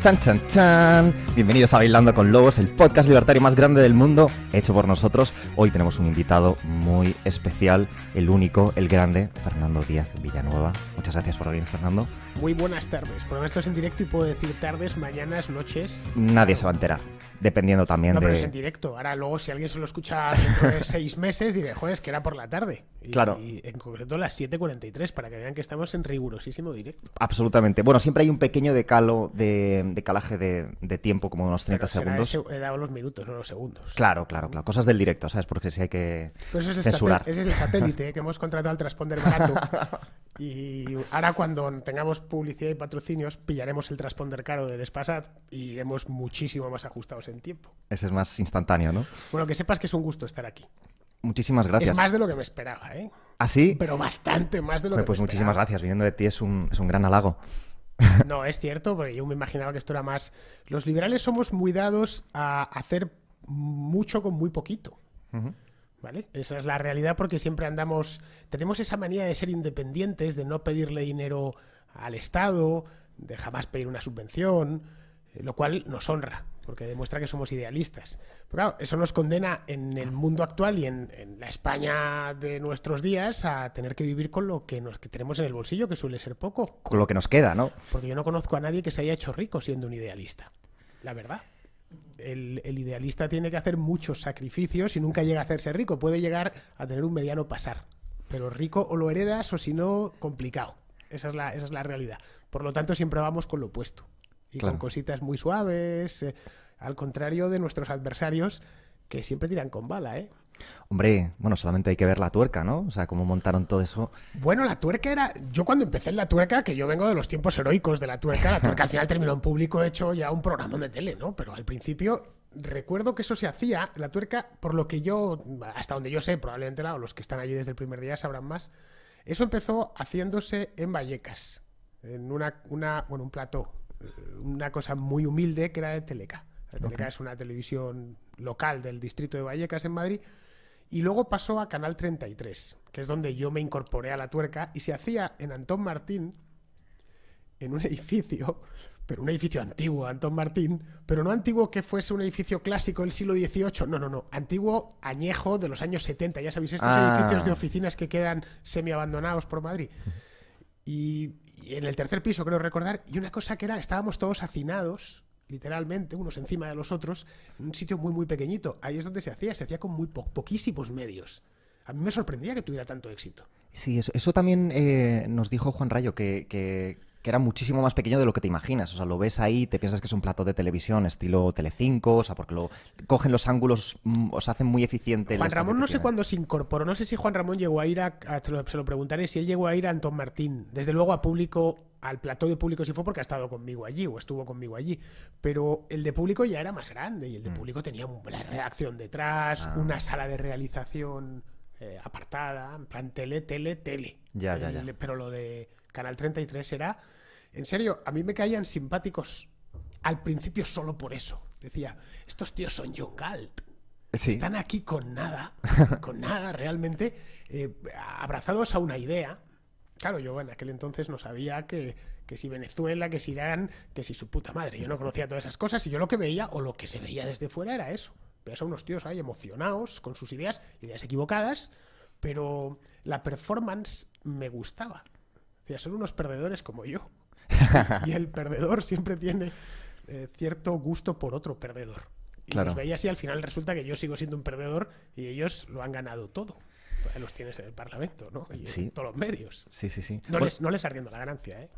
Chan, chan, chan. Bienvenidos a Bailando con Lobos, el podcast libertario más grande del mundo, hecho por nosotros. Hoy tenemos un invitado muy especial, el único, el grande, Fernando Díaz Villanueva. Muchas gracias por venir, Fernando. Muy buenas tardes. Por esto es en directo y puedo decir tardes, mañanas, noches. Nadie se va a enterar, dependiendo también no, de. Pero es en directo. Ahora, luego, si alguien se escucha seis meses, diré, joder, que era por la tarde. Y, claro. en concreto las 7.43, para que vean que estamos en rigurosísimo directo. Absolutamente. Bueno, siempre hay un pequeño decalo de, calaje de, tiempo, como unos 30 segundos. He dado los minutos, no los segundos. Claro, claro, claro. Cosas del directo, ¿sabes? Porque si hay que pues censurar. Ese es el satélite ¿eh? que hemos contratado al transponder caro. y ahora cuando tengamos publicidad y patrocinios, pillaremos el transponder caro del Spasat y iremos muchísimo más ajustados en tiempo. Ese es más instantáneo, ¿no? Bueno, que sepas que es un gusto estar aquí. Muchísimas gracias. Es más de lo que me esperaba, ¿eh? ¿Así? ¿Ah, Pero bastante más de lo que pues muchísimas gracias. Viniendo de ti es un, es un gran halago. No, es cierto, porque yo me imaginaba que esto era más. Los liberales somos muy dados a hacer mucho con muy poquito. ¿Vale? Esa es la realidad porque siempre andamos. Tenemos esa manía de ser independientes, de no pedirle dinero al Estado, de jamás pedir una subvención eh, lo cual nos honra, porque demuestra que somos idealistas. Pero claro, eso nos condena en el mundo actual y en, la España de nuestros días a tener que vivir con lo que, nos, que tenemos en el bolsillo, que suele ser poco. Con lo que nos queda, ¿no? Porque yo no conozco a nadie que se haya hecho rico siendo un idealista, la verdad. El, idealista tiene que hacer muchos sacrificios y nunca llega a hacerse rico. Puede llegar a tener un mediano pasar, pero rico o lo heredas o si no, complicado. Esa es, la, esa es la realidad. Por lo tanto, siempre vamos con lo opuesto y con cositas muy suaves, eh, al contrario de nuestros adversarios que siempre tiran con bala, ¿eh? Hombre, bueno, solamente hay que ver la tuerca, ¿no? O sea, cómo montaron todo eso. Bueno, la tuerca era. Yo cuando empecé en la tuerca, que yo vengo de los tiempos heroicos de la tuerca, la tuerca al final terminó en público hecho ya un programa de tele, ¿no? Pero al principio recuerdo que eso se hacía, la tuerca, por lo que yo, hasta donde yo sé, probablemente los que están allí desde el primer día sabrán más. Eso empezó haciéndose en Vallecas, en una, una bueno, un plató, eh, una cosa muy humilde que era de Teleca. Eh, Teleca es una televisión local del distrito de Vallecas en Madrid. Y luego pasó a Canal 33, que es donde yo me incorporé a la tuerca y se hacía en Antón Martín, en un edificio, pero un edificio antiguo, Antón Martín, pero no antiguo que fuese un edificio clásico del siglo XVIII, no, no, no, antiguo añejo de los años 70, ya sabéis, estos ah. edificios de oficinas que quedan semi abandonados por Madrid. Y, y en el tercer piso, creo recordar, y una cosa que era, estábamos todos hacinados, literalmente, unos encima de los otros, en un sitio muy, muy pequeñito. Ahí es donde se hacía, se hacía con muy poquísimos medios. A mí me sorprendía que tuviera tanto éxito. Sí, eso, también eh, nos dijo Juan Rayo, que, que era muchísimo más pequeño de lo que te imaginas. O sea, lo ves ahí, te piensas que es un plato de televisión estilo Telecinco, o sea, porque lo cogen los ángulos, mm, os hacen muy eficiente. Juan Ramón no sé cuándo se incorporó, no sé si Juan Ramón llegó a ir a, se lo preguntaré, si él llegó a ir a Anton Martín, desde luego a público, al plató de público sí fue porque ha estado conmigo allí o estuvo conmigo allí, pero el de público ya era más grande y el de mm. público tenía una redacción detrás, ah. una sala de realización eh, apartada, en plan tele, tele, tele. Ya, ya, ya. Pero lo de Canal 33 era... En serio, a mí me caían simpáticos al principio solo por eso. Decía, estos tíos son John Galt. Están aquí con nada, con nada realmente, eh, abrazados a una idea. Claro, yo en aquel entonces no sabía que, si Venezuela, que si Irán, que si su puta madre. Yo no conocía todas esas cosas y yo lo que veía o lo que se veía desde fuera era eso. Pero a unos tíos ahí emocionados con sus ideas, ideas equivocadas, pero la performance me gustaba son unos perdedores como yo. y el perdedor siempre tiene eh, cierto gusto por otro perdedor. Y claro. los veías y al final resulta que yo sigo siendo un perdedor y ellos lo han ganado todo. Los tienes en el Parlamento, ¿no? todos los medios. Sí, sí, sí. No, les, no les arriendo la ganancia, ¿eh?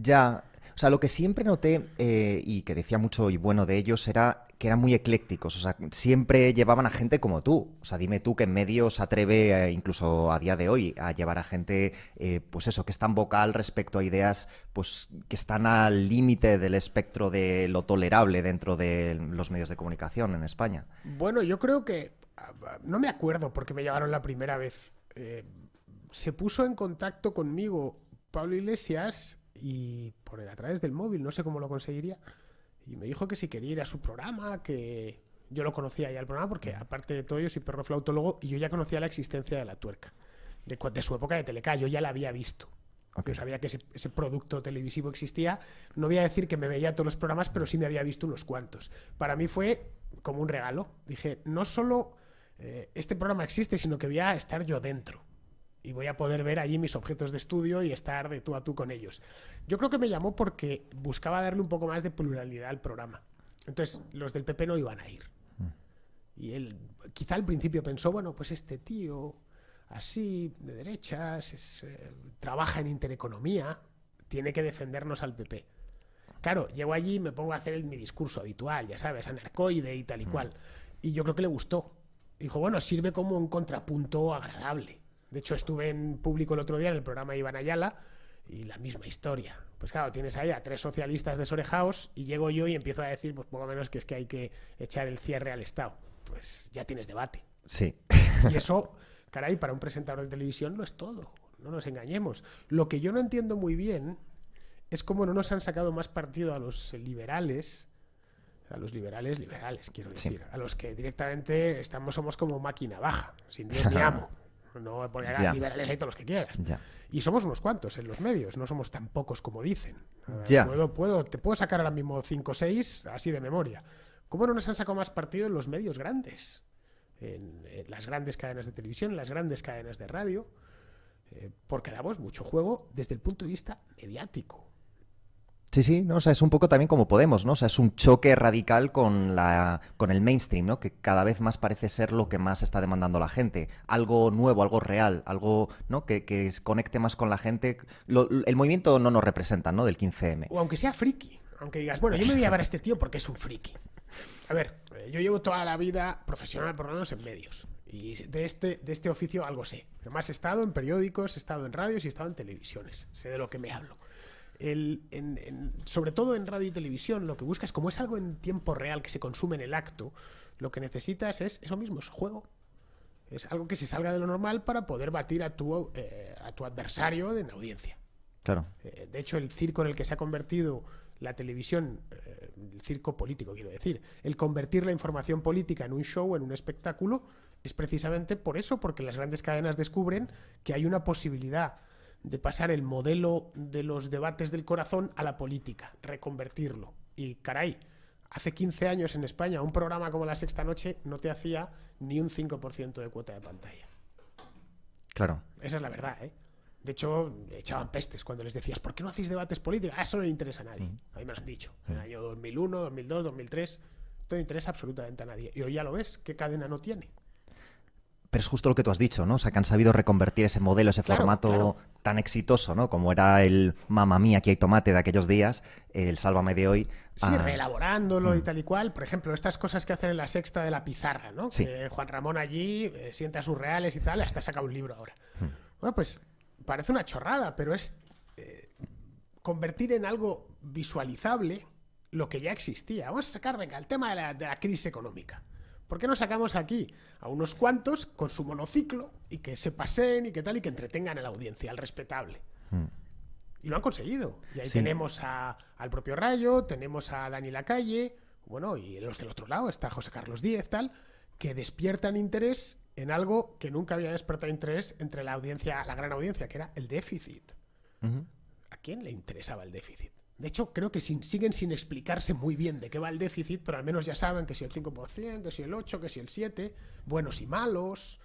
Ya, o sea, lo que siempre noté eh, y que decía mucho y bueno de ellos era que eran muy eclécticos, o sea, siempre llevaban a gente como tú. O sea, dime tú que medio se atreve, eh, incluso a día de hoy, a llevar a gente, eh, pues eso, que es tan vocal respecto a ideas, pues que están al límite del espectro de lo tolerable dentro de los medios de comunicación en España. Bueno, yo creo que, ah, no me acuerdo porque me llevaron la primera vez, se puso en contacto conmigo Pablo Iglesias y por el, a través del móvil, no sé cómo lo conseguiría. Y me dijo que si quería ir a su programa, que yo lo conocía ya el programa, porque aparte de todo, yo soy perro flautólogo y yo ya conocía la existencia de la tuerca, de, su época de Teleca, yo ya la había visto. Yo sabía que ese, producto televisivo existía. No voy a decir que me veía todos los programas, pero sí me había visto unos cuantos. Para mí fue como un regalo. Dije, no solo eh, este programa existe, sino que voy a estar yo dentro y voy a poder ver allí mis objetos de estudio y estar de tú a tú con ellos. Yo creo que me llamó porque buscaba darle un poco más de pluralidad al programa. Entonces, los del PP no iban a ir. Mm. Y él quizá al principio pensó, bueno, pues este tío, así, de derechas, eh, trabaja en intereconomía, tiene que defendernos al PP. Claro, llego allí y me pongo a hacer mi discurso habitual, ya sabes, anarcoide y tal y mm. cual. Y yo creo que le gustó. Dijo, bueno, sirve como un contrapunto agradable. De hecho, estuve en público el otro día en el programa de Iván Ayala y la misma historia. Pues claro, tienes ahí a tres socialistas desorejados y llego yo y empiezo a decir, pues poco menos que es que hay que echar el cierre al Estado. Pues ya tienes debate. Sí. Y eso, caray, para un presentador de televisión no es todo. No nos engañemos. Lo que yo no entiendo muy bien es cómo no nos han sacado más partido a los liberales a los liberales, liberales, quiero decir, a los que directamente estamos, somos como máquina baja, sin Dios ni amo. No, porque liberar liberales y todos los que quieras. Y somos unos cuantos en los medios, no somos tan pocos como dicen. ya. Puedo, puedo, te puedo sacar ahora mismo 5 o 6 así de memoria. ¿Cómo no nos han sacado más partido en los medios grandes? En, las grandes cadenas de televisión, las grandes cadenas de radio. Eh, porque damos mucho juego desde el punto de vista mediático. Sí, sí, ¿no? O sea, es un poco también como Podemos, ¿no? O sea, es un choque radical con, la, con el mainstream, ¿no? Que cada vez más parece ser lo que más está demandando la gente. Algo nuevo, algo real, algo, ¿no? Que, que conecte más con la gente. el movimiento no nos representa, ¿no? Del 15M. O aunque sea friki. Aunque digas, bueno, yo me voy a ver a este tío porque es un friki. A ver, eh, yo llevo toda la vida profesional, por lo menos, en medios. Y de este, de este oficio algo sé. Además, he estado en periódicos, he estado en radios y he estado en televisiones. Sé de lo que me hablo sobre todo en radio y televisión, lo que buscas, como es algo en tiempo real que se consume en el acto, lo que necesitas es eso mismo, es juego. Es algo que se salga de lo normal para poder batir a tu, eh, a tu adversario en audiencia. Claro. Eh, de hecho, el circo en el que se ha convertido la televisión, eh, el circo político, quiero decir, el convertir la información política en un show, en un espectáculo, es precisamente por eso, porque las grandes cadenas descubren que hay una posibilidad de pasar el modelo de los debates del corazón a la política, reconvertirlo. Y caray, hace 15 años en España un programa como La Sexta Noche no te hacía ni un 5% de cuota de pantalla. Claro. Esa es la verdad, ¿eh? De hecho, echaban pestes cuando les decías, ¿por qué no hacéis debates políticos? Ah, eso no le interesa a nadie. Mm. A mí me lo han dicho. En el año 2001, 2002, 2003, esto no interesa absolutamente a nadie. Y hoy ya lo ves, ¿qué cadena no tiene? es justo lo que tú has dicho, ¿no? O sea, que han sabido reconvertir ese modelo, ese formato tan exitoso, ¿no? Como era el mamá Mía, aquí hay tomate de aquellos días, el Sálvame de hoy. Sí, ah. reelaborándolo y mm. tal y cual. Por ejemplo, estas cosas que hacen en la sexta de la pizarra, ¿no? Que Juan Ramón allí eh, sienta sus reales y tal, hasta saca un libro ahora. Mm. Bueno, pues parece una chorrada, pero es eh, convertir en algo visualizable lo que ya existía. Vamos a sacar, venga, el tema de la crisis económica. ¿Por qué no sacamos aquí a unos cuantos con su monociclo y que se paseen y que tal y que entretengan a la audiencia, al respetable? Hmm. Y lo han conseguido. Y ahí tenemos al propio Rayo, tenemos a Dani Lacalle, bueno, y los del otro lado está José Carlos Díez, tal, que despiertan interés en algo que nunca había despertado interés entre la audiencia, la gran audiencia, que era el déficit. ¿A quién le interesaba el déficit? De hecho, creo que siguen sin explicarse muy bien de qué va el déficit, pero al menos ya saben que si el 5%, que si el 8%, que si el 7%, buenos y malos,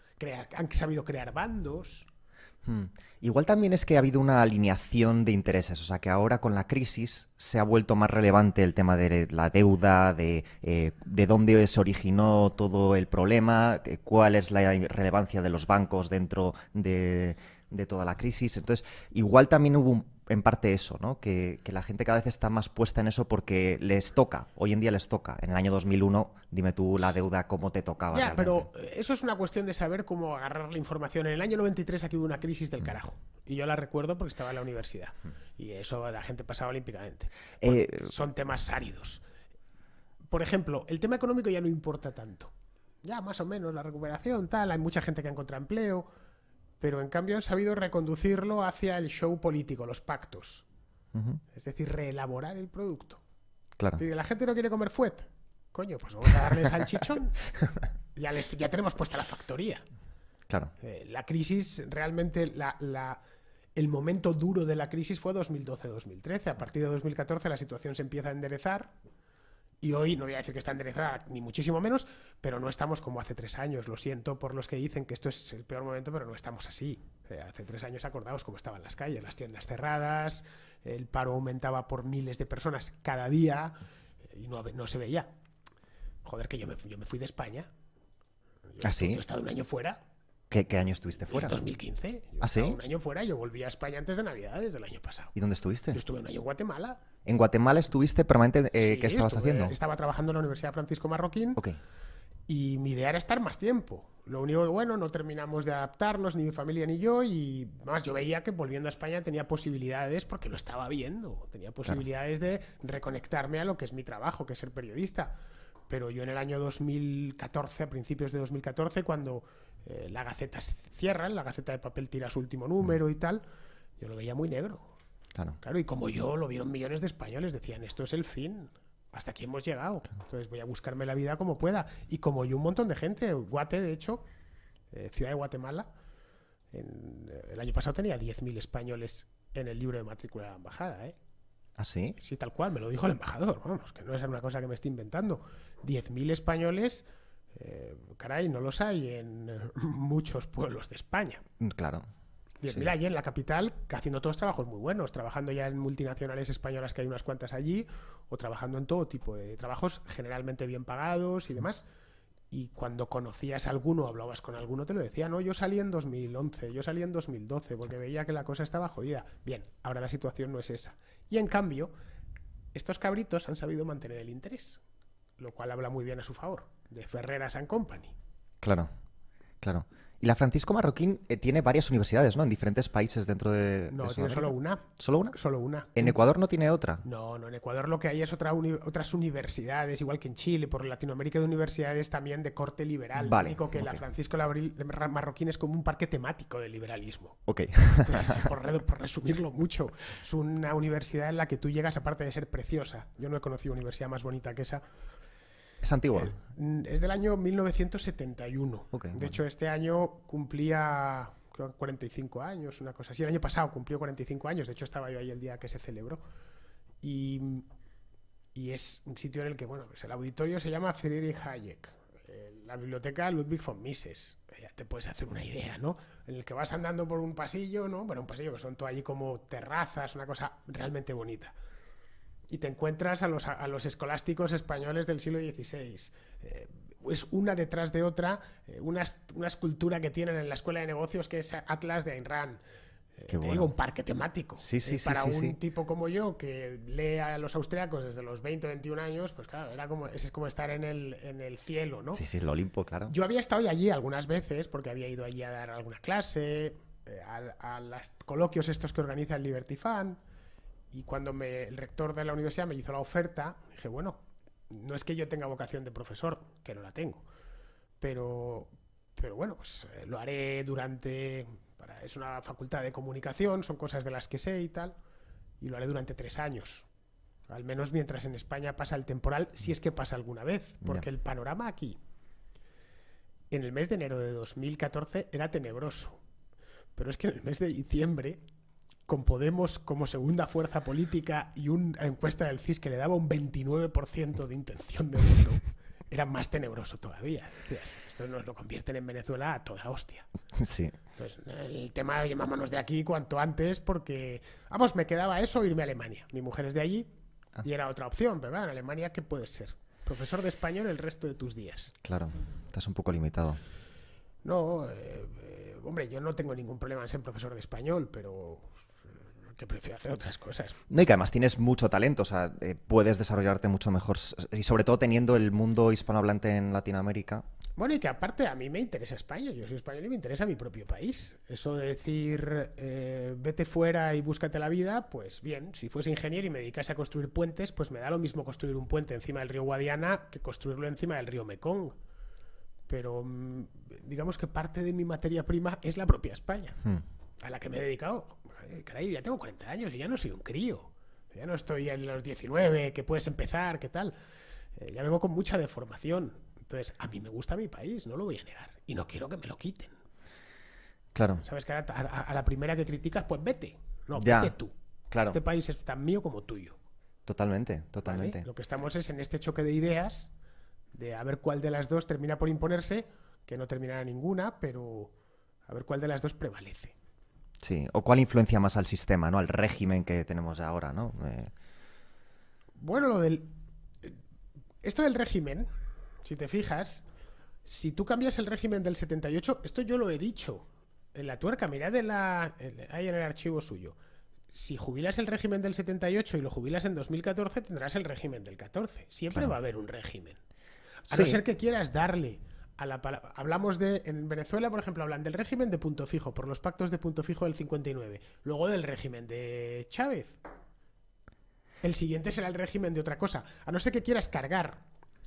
han sabido crear bandos. Hmm. Igual también es que ha habido una alineación de intereses, o sea que ahora con la crisis se ha vuelto más relevante el tema de la deuda, de, eh, de dónde se originó todo el problema, eh, cuál es la relevancia de los bancos dentro de, de toda la crisis. Entonces, igual también hubo un en parte eso, ¿no? Que, la gente cada vez está más puesta en eso porque les toca, hoy en día les toca. En el año 2001, dime tú la deuda, cómo te tocaba. Ya, pero eso es una cuestión de saber cómo agarrar la información. En el año 93 aquí hubo una crisis del mm. carajo. Y yo la recuerdo porque estaba en la universidad. Mm. Y eso la gente pasaba olímpicamente. Eh, eh, son temas áridos. Por ejemplo, el tema económico ya no importa tanto. Ya, más o menos, la recuperación, tal. Hay mucha gente que ha encontrado empleo pero en cambio han sabido reconducirlo hacia el show político, los pactos. Es decir, reelaborar el producto. Claro. la gente no quiere comer fuet. Coño, pues vamos a darle salchichón. y ya tenemos puesta la factoría. Claro. Eh, la crisis, realmente, el momento duro de la crisis fue 2012-2013. A partir de 2014 la situación se empieza a enderezar. Y hoy no voy a decir que está enderezada, ni muchísimo menos, pero no estamos como hace tres años. Lo siento por los que dicen que esto es el peor momento, pero no estamos así. Eh, hace tres años acordados cómo estaban las calles, las tiendas cerradas, el paro aumentaba por miles de personas cada día eh, y no, se veía. Joder, que yo me, yo me fui de España. Yo ¿Ah, he estado un año fuera ¿Qué, año estuviste fuera? En 2015. ¿Ah, sí? Un año fuera, yo volví a España antes de Navidad, desde el año pasado. ¿Y dónde estuviste? Yo estuve un año en Guatemala. ¿En Guatemala estuviste permanente? Eh, ¿Qué estabas haciendo? Estaba trabajando en la Universidad Francisco Marroquín. Ok. Y mi idea era estar más tiempo. Lo único que, bueno, no terminamos de adaptarnos, ni mi familia ni yo, y más, yo veía que volviendo a España tenía posibilidades, porque lo estaba viendo, tenía posibilidades de reconectarme a lo que es mi trabajo, que es ser periodista. Pero yo en el año 2014, a principios de 2014, cuando eh, la Gaceta cierra, la Gaceta de Papel tira su último número mm. y tal, yo lo veía muy negro. Claro. Claro, y como yo, lo vieron millones de españoles, decían, esto es el fin, hasta aquí hemos llegado, entonces voy a buscarme la vida como pueda. Y como yo, un montón de gente, Guate, de hecho, eh, ciudad de Guatemala, eh, el año pasado tenía 10.000 españoles en el libro de matrícula de la embajada, ¿eh? ¿Ah, sí? Sí, tal cual, me lo dijo el embajador, vamos, que no es una cosa que me esté inventando. 10.000 españoles eh, caray, no los hay en eh, muchos pueblos de España. Mm, claro. Mira, allí en la capital, haciendo todos trabajos muy buenos, trabajando ya en multinacionales españolas que hay unas cuantas allí, o trabajando en todo tipo de trabajos, generalmente bien pagados y mm. demás. Y cuando conocías a alguno, hablabas con alguno, te lo decía, no, yo salí en 2011, yo salí en 2012, porque veía que la cosa estaba jodida. Bien, ahora la situación no es esa. Y en cambio, estos cabritos han sabido mantener el interés lo cual habla muy bien a su favor, de Ferreras and Company. Claro, claro. Y la Francisco Marroquín eh, tiene varias universidades, ¿no? En diferentes países dentro de. No, tiene solo una. ¿Solo una? Solo una. ¿En Ecuador no tiene otra? No, no. En Ecuador lo que hay es otras universidades, igual que en Chile, por Latinoamérica de universidades también de corte liberal. Vale. que la Francisco Marroquín es como un parque temático del liberalismo. Ok. Pues, por, por, resumirlo mucho, es una universidad en la que tú llegas, aparte de ser preciosa. Yo no he conocido universidad más bonita que esa. Es antigua. Eh, es del año 1971. de hecho, este año cumplía, 45 años, una cosa así. El año pasado cumplió 45 años. De hecho, estaba yo ahí el día que se celebró. Y, es un sitio en el que, bueno, pues el auditorio se llama Friedrich Hayek. Eh, la biblioteca Ludwig von Mises, eh, ya te puedes hacer una idea, ¿no? En el que vas andando por un pasillo, ¿no? Bueno, un pasillo que son todo allí como terrazas, una cosa realmente bonita y te encuentras a los, a los escolásticos españoles del siglo XVI. Eh, es una detrás de otra, eh, una, escultura que tienen en la Escuela de Negocios que es Atlas de Ayn Rand. Eh, te un parque temático. Sí, sí, sí, para un tipo como yo que lee a los austriacos desde los 20, 21 años, pues claro, era como, es como estar en el, en el cielo, ¿no? Sí, sí, el Olimpo, claro. Yo había estado allí algunas veces porque había ido allí a dar alguna clase, a, a los coloquios estos que organiza el Liberty Fan. Y cuando me, el rector de la universidad me hizo la oferta, dije, bueno, no es que yo tenga vocación de profesor, que no la tengo, pero, pero bueno, pues eh, lo haré durante... es una facultad de comunicación, son cosas de las que sé y tal, y lo haré durante tres años, al menos mientras en España pasa el temporal, si es que pasa alguna vez, porque el panorama aquí, en el mes de enero de 2014, era tenebroso, pero es que en el mes de diciembre con Podemos como segunda fuerza política y una encuesta del CIS que le daba un 29% de intención de voto, era más tenebroso todavía. esto nos lo convierten en Venezuela a toda hostia. Sí. Entonces, el tema, de llamámonos de aquí cuanto antes porque, vamos, me quedaba eso, irme a Alemania. Mi mujer es de allí ah. y era otra opción, ¿verdad? en Alemania, ¿qué puedes ser? Profesor de español el resto de tus días. Claro, estás un poco limitado. No, eh, eh, hombre, yo no tengo ningún problema en ser profesor de español, pero que prefiero hacer otras cosas. No, y que además tienes mucho talento, o sea, eh, puedes desarrollarte mucho mejor, y sobre todo teniendo el mundo hispanohablante en Latinoamérica. Bueno, y que aparte a mí me interesa España, yo soy español y me interesa mi propio país. Eso de decir, eh, vete fuera y búscate la vida, pues bien, si fuese ingeniero y me dedicase a construir puentes, pues me da lo mismo construir un puente encima del río Guadiana que construirlo encima del río Mekong pero mm, digamos que parte de mi materia prima es la propia España, hmm. a la que me he dedicado eh, caray, ya tengo 40 años y ya no soy un crío. Ya no estoy en los 19, que puedes empezar, qué tal. Eh, ya vengo con mucha deformación. Entonces, a mí me gusta mi país, no lo voy a negar. Y no quiero que me lo quiten. Claro. Sabes que a, la primera que criticas, pues vete. No, vete tú. Claro. Este país es tan mío como tuyo. Totalmente, totalmente. Lo que estamos es en este choque de ideas, de a ver cuál de las dos termina por imponerse, que no terminará ninguna, pero a ver cuál de las dos prevalece. Sí, o cuál influencia más al sistema, ¿no? Al régimen que tenemos ahora, ¿no? Eh, bueno, lo del... Eh, esto del régimen, si te fijas, si tú cambias el régimen del 78, esto yo lo he dicho en la tuerca, mirad en la... ahí en el archivo suyo. Si jubilas el régimen del 78 y lo jubilas en 2014, tendrás el régimen del 14. Siempre va a haber un régimen. A no ser que quieras darle hablamos de, en Venezuela, por ejemplo, hablan del régimen de punto fijo, por los pactos de punto fijo del 59, luego del régimen de Chávez. El siguiente será el régimen de otra cosa, a no ser que quieras cargar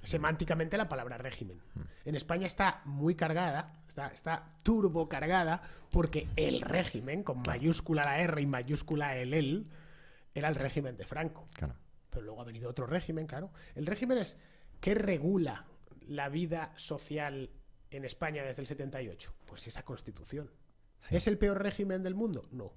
semánticamente la palabra régimen. Hmm. En España está muy cargada, está, turbo cargada, porque el régimen, con mayúscula la R y mayúscula el L, era el régimen de Franco. Pero luego ha venido otro régimen, claro. El régimen es qué regula la vida social en España desde el 78? Pues esa constitución. ¿Es el peor régimen del mundo? No.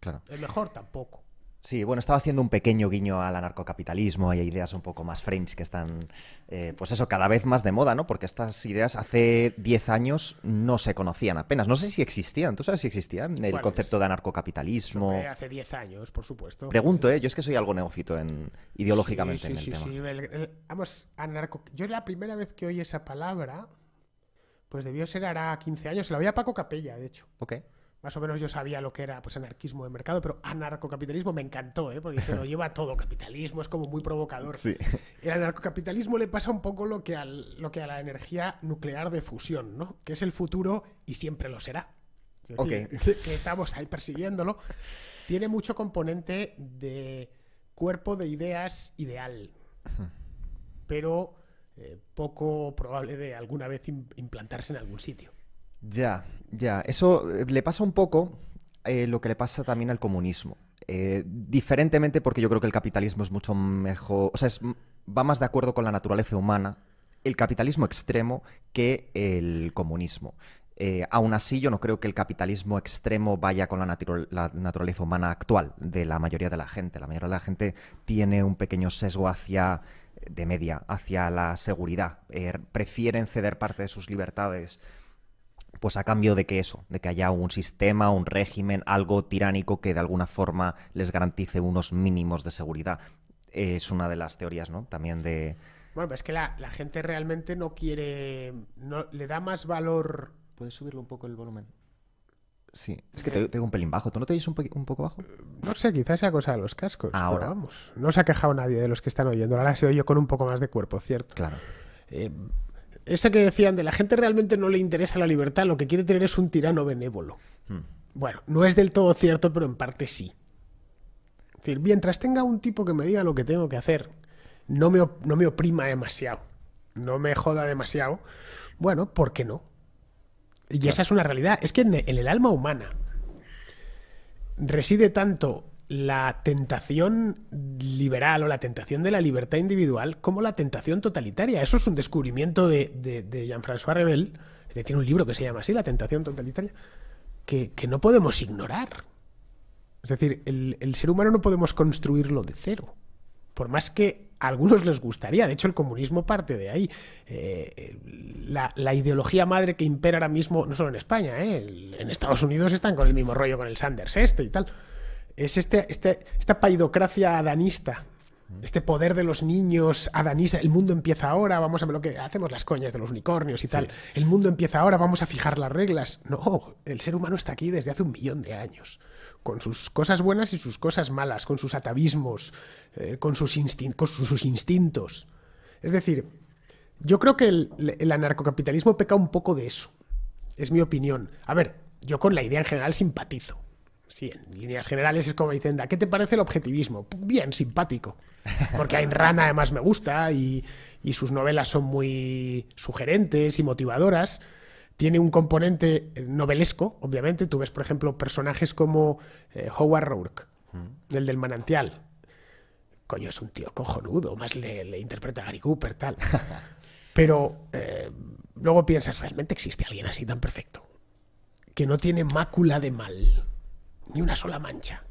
Claro. ¿El mejor? Tampoco. Sí, bueno, estaba haciendo un pequeño guiño al anarcocapitalismo hay ideas un poco más French que están, eh, pues eso, cada vez más de moda, ¿no? Porque estas ideas hace 10 años no se conocían apenas. No sé si existían. ¿Tú sabes si existían el concepto de anarcocapitalismo? hace 10 años, por supuesto. Pregunto, ¿eh? Yo es que soy algo neófito en, ideológicamente en el sí, tema. vamos, anarco... Yo la primera vez que oí esa palabra, pues debió ser hará 15 años. Se la había a Paco Capella, de hecho. Ok más o menos yo sabía lo que era pues anarquismo de mercado, pero anarcocapitalismo me encantó, ¿eh? porque lo lleva todo, capitalismo es como muy provocador. Sí. El anarcocapitalismo le pasa un poco lo que, lo que a la energía nuclear de fusión, ¿no? que es el futuro y siempre lo será. que estamos ahí persiguiéndolo. Tiene mucho componente de cuerpo de ideas ideal, pero eh, poco probable de alguna vez implantarse en algún sitio. Ya, ya. Eso eh, le pasa un poco eh, lo que le pasa también al comunismo. Eh, diferentemente porque yo creo que el capitalismo es mucho mejor, o sea, va más de acuerdo con la naturaleza humana, el capitalismo extremo, que el comunismo. aún así, yo no creo que el capitalismo extremo vaya con la, naturaleza humana actual de la mayoría de la gente. La mayoría de la gente tiene un pequeño sesgo hacia, de media, hacia la seguridad. prefieren ceder parte de sus libertades pues a cambio de que eso, de que haya un sistema, un régimen, algo tiránico que de alguna forma les garantice unos mínimos de seguridad. Es una de las teorías, ¿no? También de... Bueno, pues es que la, gente realmente no quiere, no, le da más valor... ¿Puedes subirle un poco el volumen? Sí, es que tengo un pelín bajo. ¿Tú no te oyes un, poco bajo? No sé, quizás sea cosa de los cascos. Ahora vamos. No se ha quejado nadie de los que están oyendo. Ahora se oye con un poco más de cuerpo, ¿cierto? Claro. Eh, esa que decían de la gente realmente no le interesa la libertad, lo que quiere tener es un tirano benévolo. Hmm. Bueno, no es del todo cierto, pero en parte sí. Es decir, mientras tenga un tipo que me diga lo que tengo que hacer, no me, no me oprima demasiado, no me joda demasiado, bueno, ¿por qué no? Y esa es una realidad. Es que en el alma humana reside tanto la tentación liberal o la tentación de la libertad individual como la tentación totalitaria. Eso es un descubrimiento de, Jean-François Rebel, que tiene un libro que se llama así, La tentación totalitaria, que, no podemos ignorar. Es decir, el, ser humano no podemos construirlo de cero. Por más que a algunos les gustaría, de hecho el comunismo parte de ahí. Eh, la, ideología madre que impera ahora mismo, no solo en España, eh, en Estados Unidos están con el mismo rollo con el Sanders este y tal. Es este, este, esta paidocracia adanista, este poder de los niños, adanista, el mundo empieza ahora, vamos a ver lo que hacemos las coñas de los unicornios y tal. El mundo empieza ahora, vamos a fijar las reglas. No, el ser humano está aquí desde hace un millón de años, con sus cosas buenas y sus cosas malas, con sus atavismos, eh, con, sus con sus instintos. Es decir, yo creo que el anarcocapitalismo peca un poco de eso. Es mi opinión. A ver, yo con la idea en general simpatizo sí, en líneas generales es como dicen, ¿qué te parece el objetivismo? Bien, simpático. Porque Ayn Rand además me gusta y, sus novelas son muy sugerentes y motivadoras. Tiene un componente eh, novelesco, obviamente. Tú ves, por ejemplo, personajes como eh, Howard Rourke, mm. el del manantial. Coño, es un tío cojonudo, más le, interpreta a Gary Cooper, tal. Pero eh, luego piensas, ¿realmente existe alguien así tan perfecto? Que no tiene mácula de mal ni una sola mancha.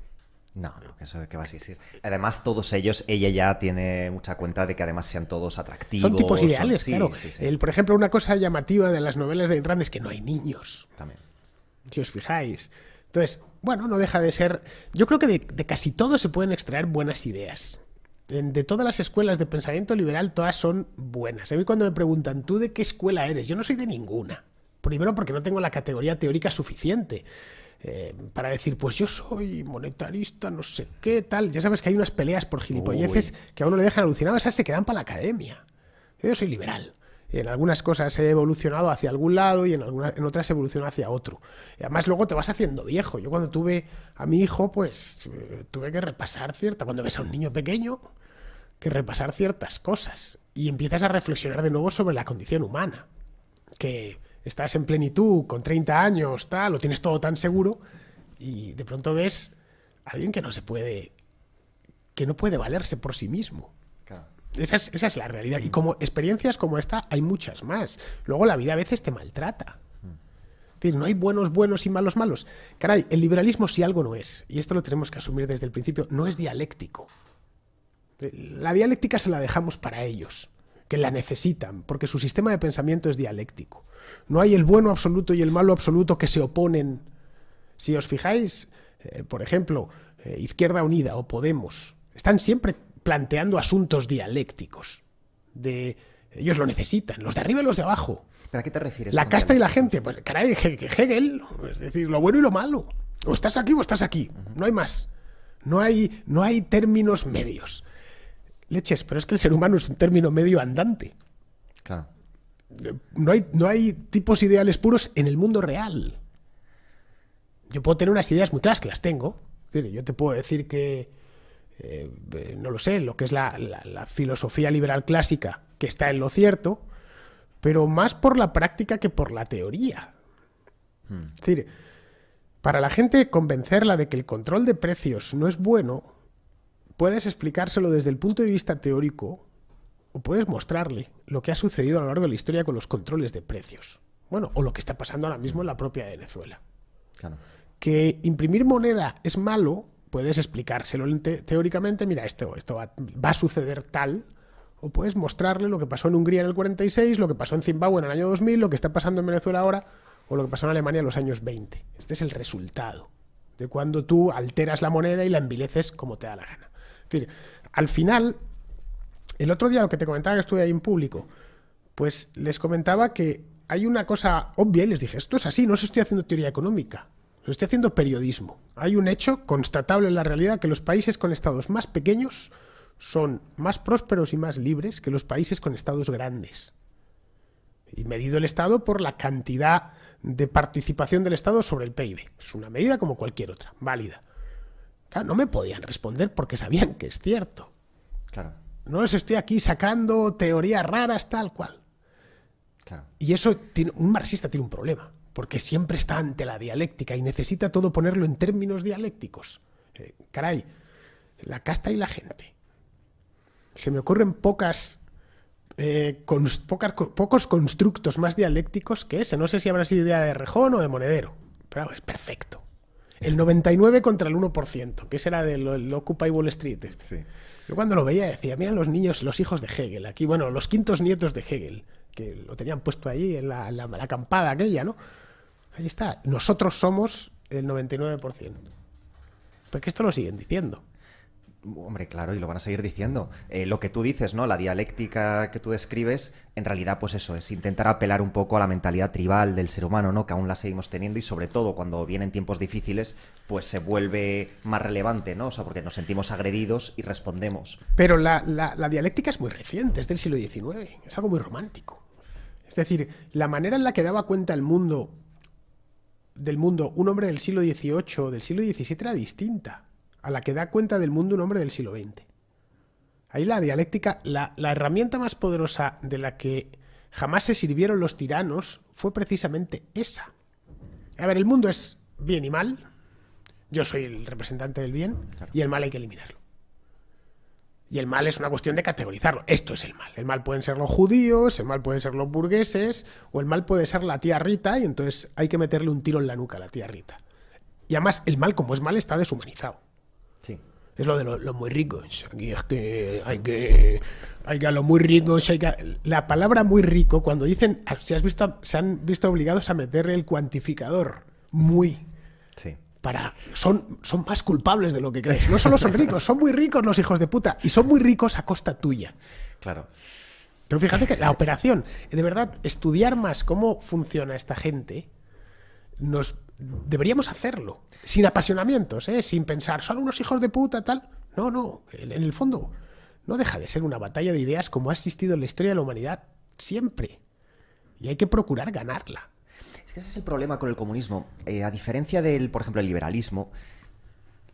No, no, eso es que vas a decir. Además, todos ellos, ella ya tiene mucha cuenta de que además sean todos atractivos. Son tipos ideales, claro. El, por ejemplo, una cosa llamativa de las novelas de Ayn es que no hay niños. También. Si os fijáis. Entonces, bueno, no deja de ser. Yo creo que de, casi todo se pueden extraer buenas ideas. De, de, todas las escuelas de pensamiento liberal, todas son buenas. A mí cuando me preguntan, ¿tú de qué escuela eres? Yo no soy de ninguna. Primero porque no tengo la categoría teórica suficiente. Eh, para decir, pues yo soy monetarista, no sé qué, tal. Ya sabes que hay unas peleas por gilipolleces que a uno le dejan alucinado, esas se quedan para la academia. Yo soy liberal. En algunas cosas he evolucionado hacia algún lado y en, en otras he evolucionado hacia otro. además luego te vas haciendo viejo. Yo cuando tuve a mi hijo, pues eh, tuve que repasar cierta. Cuando ves a un niño pequeño, que repasar ciertas cosas y empiezas a reflexionar de nuevo sobre la condición humana. Que estás en plenitud, con 30 años, tal, lo tienes todo tan seguro, y de pronto ves a alguien que no se puede, que no puede valerse por sí mismo. Esa, es, la realidad. Y como experiencias como esta hay muchas más. Luego la vida a veces te maltrata. No hay buenos buenos y malos malos. Caray, el liberalismo si algo no es, y esto lo tenemos que asumir desde el principio, no es dialéctico. La dialéctica se la dejamos para ellos que la necesitan, porque su sistema de pensamiento es dialéctico. No hay el bueno absoluto y el malo absoluto que se oponen. Si os fijáis, eh, por ejemplo, eh, Izquierda Unida o Podemos, están siempre planteando asuntos dialécticos. De, ellos lo necesitan, los de arriba y los de abajo. ¿Para qué te refieres? La casta y la gente. Pues caray, Hegel, es decir, lo bueno y lo malo. O estás aquí o estás aquí. No hay más. No hay, no hay términos medios. Leches, pero es que el ser humano es un término medio andante. Claro. No hay, tipos ideales puros en el mundo real. Yo puedo tener unas ideas muy claras las tengo. Yo te puedo decir que, eh, eh, no lo sé, lo que es la, filosofía liberal clásica, que está en lo cierto, pero más por la práctica que por la teoría. Hmm. Es decir, para la gente convencerla de que el control de precios no es bueno, puedes explicárselo desde el punto de vista teórico o puedes mostrarle lo que ha sucedido a lo largo de la historia con los controles de precios. Bueno, o lo que está pasando ahora mismo en la propia Venezuela. Que imprimir moneda es malo, puedes explicárselo teóricamente, mira, esto, va, va, a suceder tal, o puedes mostrarle lo que pasó en Hungría en el 46, lo que pasó en Zimbabue en el año 2000, lo que está pasando en Venezuela ahora, o lo que pasó en Alemania en los años 20. Este es el resultado de cuando tú alteras la moneda y la envileces como te da la gana decir, al final, el otro día lo que te comentaba que estuve ahí en público, pues les comentaba que hay una cosa obvia y les dije, esto es así, no os estoy haciendo teoría económica, lo estoy haciendo periodismo. Hay un hecho constatable en la realidad que los países con estados más pequeños son más prósperos y más libres que los países con estados grandes. Y medido el Estado por la cantidad de participación del Estado sobre el PIB. Es una medida como cualquier otra, válida no me podían responder porque sabían que es cierto. Claro. No les estoy aquí sacando teorías raras, tal cual. Claro. Y eso, tiene, un marxista tiene un problema, porque siempre está ante la dialéctica y necesita todo ponerlo en términos dialécticos. Eh, caray, la casta y la gente. Se me ocurren pocas, eh, pocos constructos más dialécticos que ese. No sé si habrá sido idea de Rejón o de Monedero, pero es perfecto. El 99 contra el 1%, que ese era del de Occupy Wall Street. Este. Sí. Yo cuando lo veía decía, mira los niños, los hijos de Hegel, aquí, bueno, los quintos nietos de Hegel, que lo tenían puesto allí en la, acampada aquella, ¿no? Ahí está, nosotros somos el 99%. Porque pues esto lo siguen diciendo. Hombre, claro, y lo van a seguir diciendo. Eh, lo que tú dices, ¿no? La dialéctica que tú describes, en realidad, pues eso, es intentar apelar un poco a la mentalidad tribal del ser humano, ¿no? Que aún la seguimos teniendo y sobre todo cuando vienen tiempos difíciles, pues se vuelve más relevante, ¿no? O sea, porque nos sentimos agredidos y respondemos. Pero la, dialéctica es muy reciente, es del siglo XIX, es algo muy romántico. Es decir, la manera en la que daba cuenta el mundo del mundo un hombre del siglo XVIII, del siglo XVII era distinta a la que da cuenta del mundo un hombre del siglo XX. Ahí la dialéctica, la, herramienta más poderosa de la que jamás se sirvieron los tiranos fue precisamente esa. A ver, el mundo es bien y mal. Yo soy el representante del bien y el mal hay que eliminarlo. Y el mal es una cuestión de categorizarlo. Esto es el mal. El mal pueden ser los judíos, el mal pueden ser los burgueses, o el mal puede ser la tía Rita, y entonces hay que meterle un tiro en la nuca a la tía Rita. Y además, el mal, como es mal, está deshumanizado. Es lo de los, muy rico. Aquí es que hay que. Hay que a los muy ricos. la palabra muy rico, cuando dicen. Se, has visto, se han visto obligados a meter el cuantificador. Muy. Sí. Para, son, son más culpables de lo que crees. No solo son ricos, son muy ricos los hijos de puta. Y son muy ricos a costa tuya. Claro. Pero fíjate que la operación, de verdad, estudiar más cómo funciona esta gente nos, deberíamos hacerlo, sin apasionamientos, ¿eh? sin pensar, son unos hijos de puta, tal. No, no, en el fondo no deja de ser una batalla de ideas como ha existido en la historia de la humanidad siempre. Y hay que procurar ganarla. Es que ese es el problema con el comunismo. Eh, a diferencia del, por ejemplo, el liberalismo,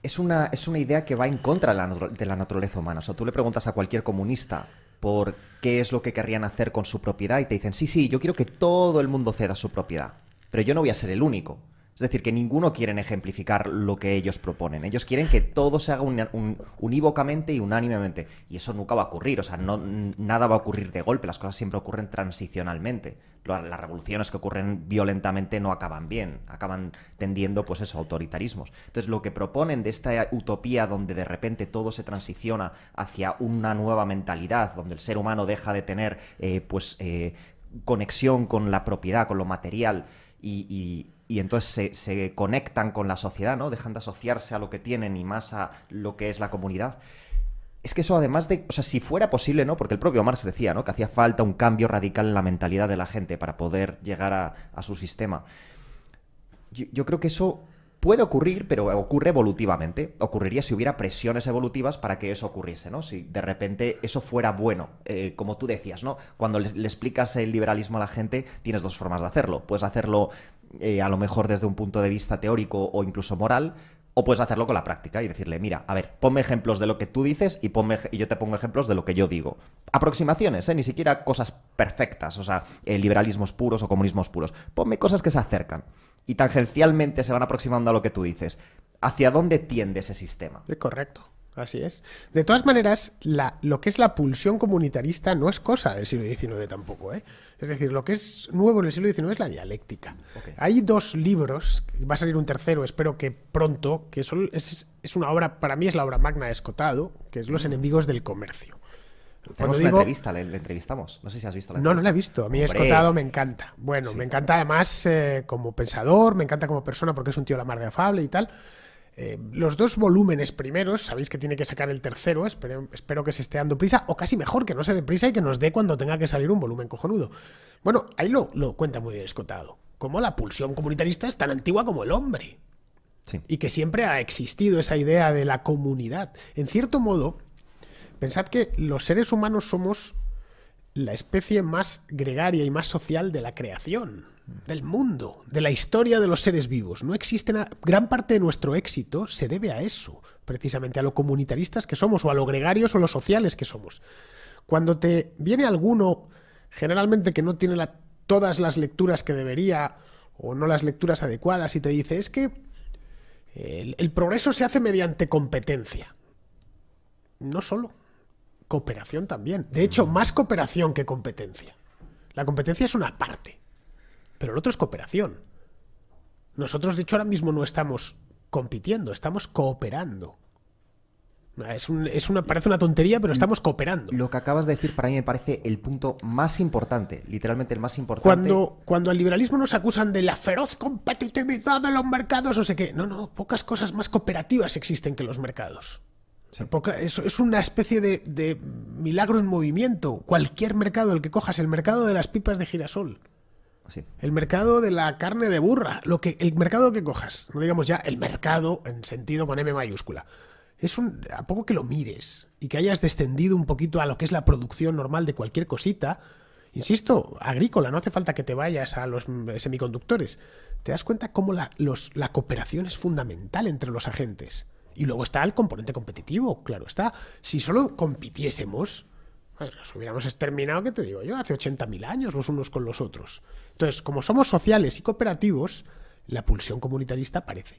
es una, es una idea que va en contra de la, de la naturaleza humana. O sea, tú le preguntas a cualquier comunista por qué es lo que querrían hacer con su propiedad y te dicen, sí, sí, yo quiero que todo el mundo ceda su propiedad, pero yo no voy a ser el único. Es decir, que ninguno quieren ejemplificar lo que ellos proponen. Ellos quieren que todo se haga unívocamente y unánimemente. Y eso nunca va a ocurrir. O sea, no, nada va a ocurrir de golpe. Las cosas siempre ocurren transicionalmente. Las revoluciones que ocurren violentamente no acaban bien. Acaban tendiendo, pues autoritarismos. Entonces, lo que proponen de esta utopía donde de repente todo se transiciona hacia una nueva mentalidad, donde el ser humano deja de tener, eh, pues, eh, conexión con la propiedad, con lo material y y entonces se, conectan con la sociedad, ¿no? Dejan de asociarse a lo que tienen y más a lo que es la comunidad. Es que eso además de, o sea, si fuera posible, ¿no? Porque el propio Marx decía, ¿no? Que hacía falta un cambio radical en la mentalidad de la gente para poder llegar a, su sistema. Yo, creo que eso puede ocurrir, pero ocurre evolutivamente. Ocurriría si hubiera presiones evolutivas para que eso ocurriese, ¿no? Si de repente eso fuera bueno, eh, como tú decías, ¿no? Cuando le, le explicas el liberalismo a la gente, tienes dos formas de hacerlo. Puedes hacerlo eh, a lo mejor desde un punto de vista teórico o incluso moral, o puedes hacerlo con la práctica y decirle, mira, a ver, ponme ejemplos de lo que tú dices y, yo te pongo ejemplos de lo que yo digo. Aproximaciones, ¿eh? ni siquiera cosas perfectas, o sea, eh, liberalismos puros o comunismos puros. Ponme cosas que se acercan y tangencialmente se van aproximando a lo que tú dices. ¿Hacia dónde tiende ese sistema? Es correcto. Así es. De todas maneras, lo que es la pulsión comunitarista no es cosa del siglo XIX tampoco. ¿eh? Es decir, lo que es nuevo en el siglo XIX es la dialéctica. Hay dos libros, va a salir un tercero, espero que pronto, que es, una obra, para mí es la obra magna de Escotado, que es Los mm. enemigos del comercio. Cuando digo, entrevista, le, entrevistamos. No sé si has visto la No, no la he visto. A mí Escotado me encanta. Bueno, me encanta además eh, como pensador, me encanta como persona porque es un tío la mar de afable y tal. Eh, los dos volúmenes primeros, sabéis que tiene que sacar el tercero, espero, que se esté dando prisa, o casi mejor que no se dé prisa y que nos dé cuando tenga que salir un volumen cojonudo. Bueno, ahí lo, lo cuenta muy bien escotado, como la pulsión comunitarista es tan antigua como el hombre. Y que siempre ha existido esa idea de la comunidad. En cierto modo, pensad que los seres humanos somos la especie más gregaria y más social de la creación del mundo, de la historia de los seres vivos. No existe gran parte de nuestro éxito se debe a eso, precisamente a lo comunitaristas que somos o a lo gregarios o los sociales que somos. Cuando te viene alguno generalmente que no tiene todas las lecturas que debería o no las lecturas adecuadas y te dice, "Es que el progreso se hace mediante competencia." No solo, cooperación también. De hecho, mm. más cooperación que competencia. La competencia es una parte pero el otro es cooperación. Nosotros, de hecho, ahora mismo no estamos compitiendo, estamos cooperando. Es, una, parece una tontería, pero estamos cooperando. Lo que acabas de decir para mí me parece el punto más importante, literalmente el más importante. Cuando, al liberalismo nos acusan de la feroz competitividad de los mercados, no sé qué. No, no, pocas cosas más cooperativas existen que los mercados. es, una especie de milagro en movimiento. Cualquier mercado, el que cojas, el mercado de las pipas de girasol. El mercado de la carne de burra, lo que, el mercado que cojas, no digamos ya el mercado en sentido con M mayúscula. Es un, a poco que lo mires y que hayas descendido un poquito a lo que es la producción normal de cualquier cosita, insisto, agrícola, no hace falta que te vayas a los semiconductores. Te das cuenta cómo la, la cooperación es fundamental entre los agentes. Y luego está el componente competitivo, claro está. Si solo compitiésemos, nos hubiéramos exterminado, ¿qué te digo yo? Hace 80.000 años los unos con los otros. Entonces, como somos sociales y cooperativos, la pulsión comunitarista aparece.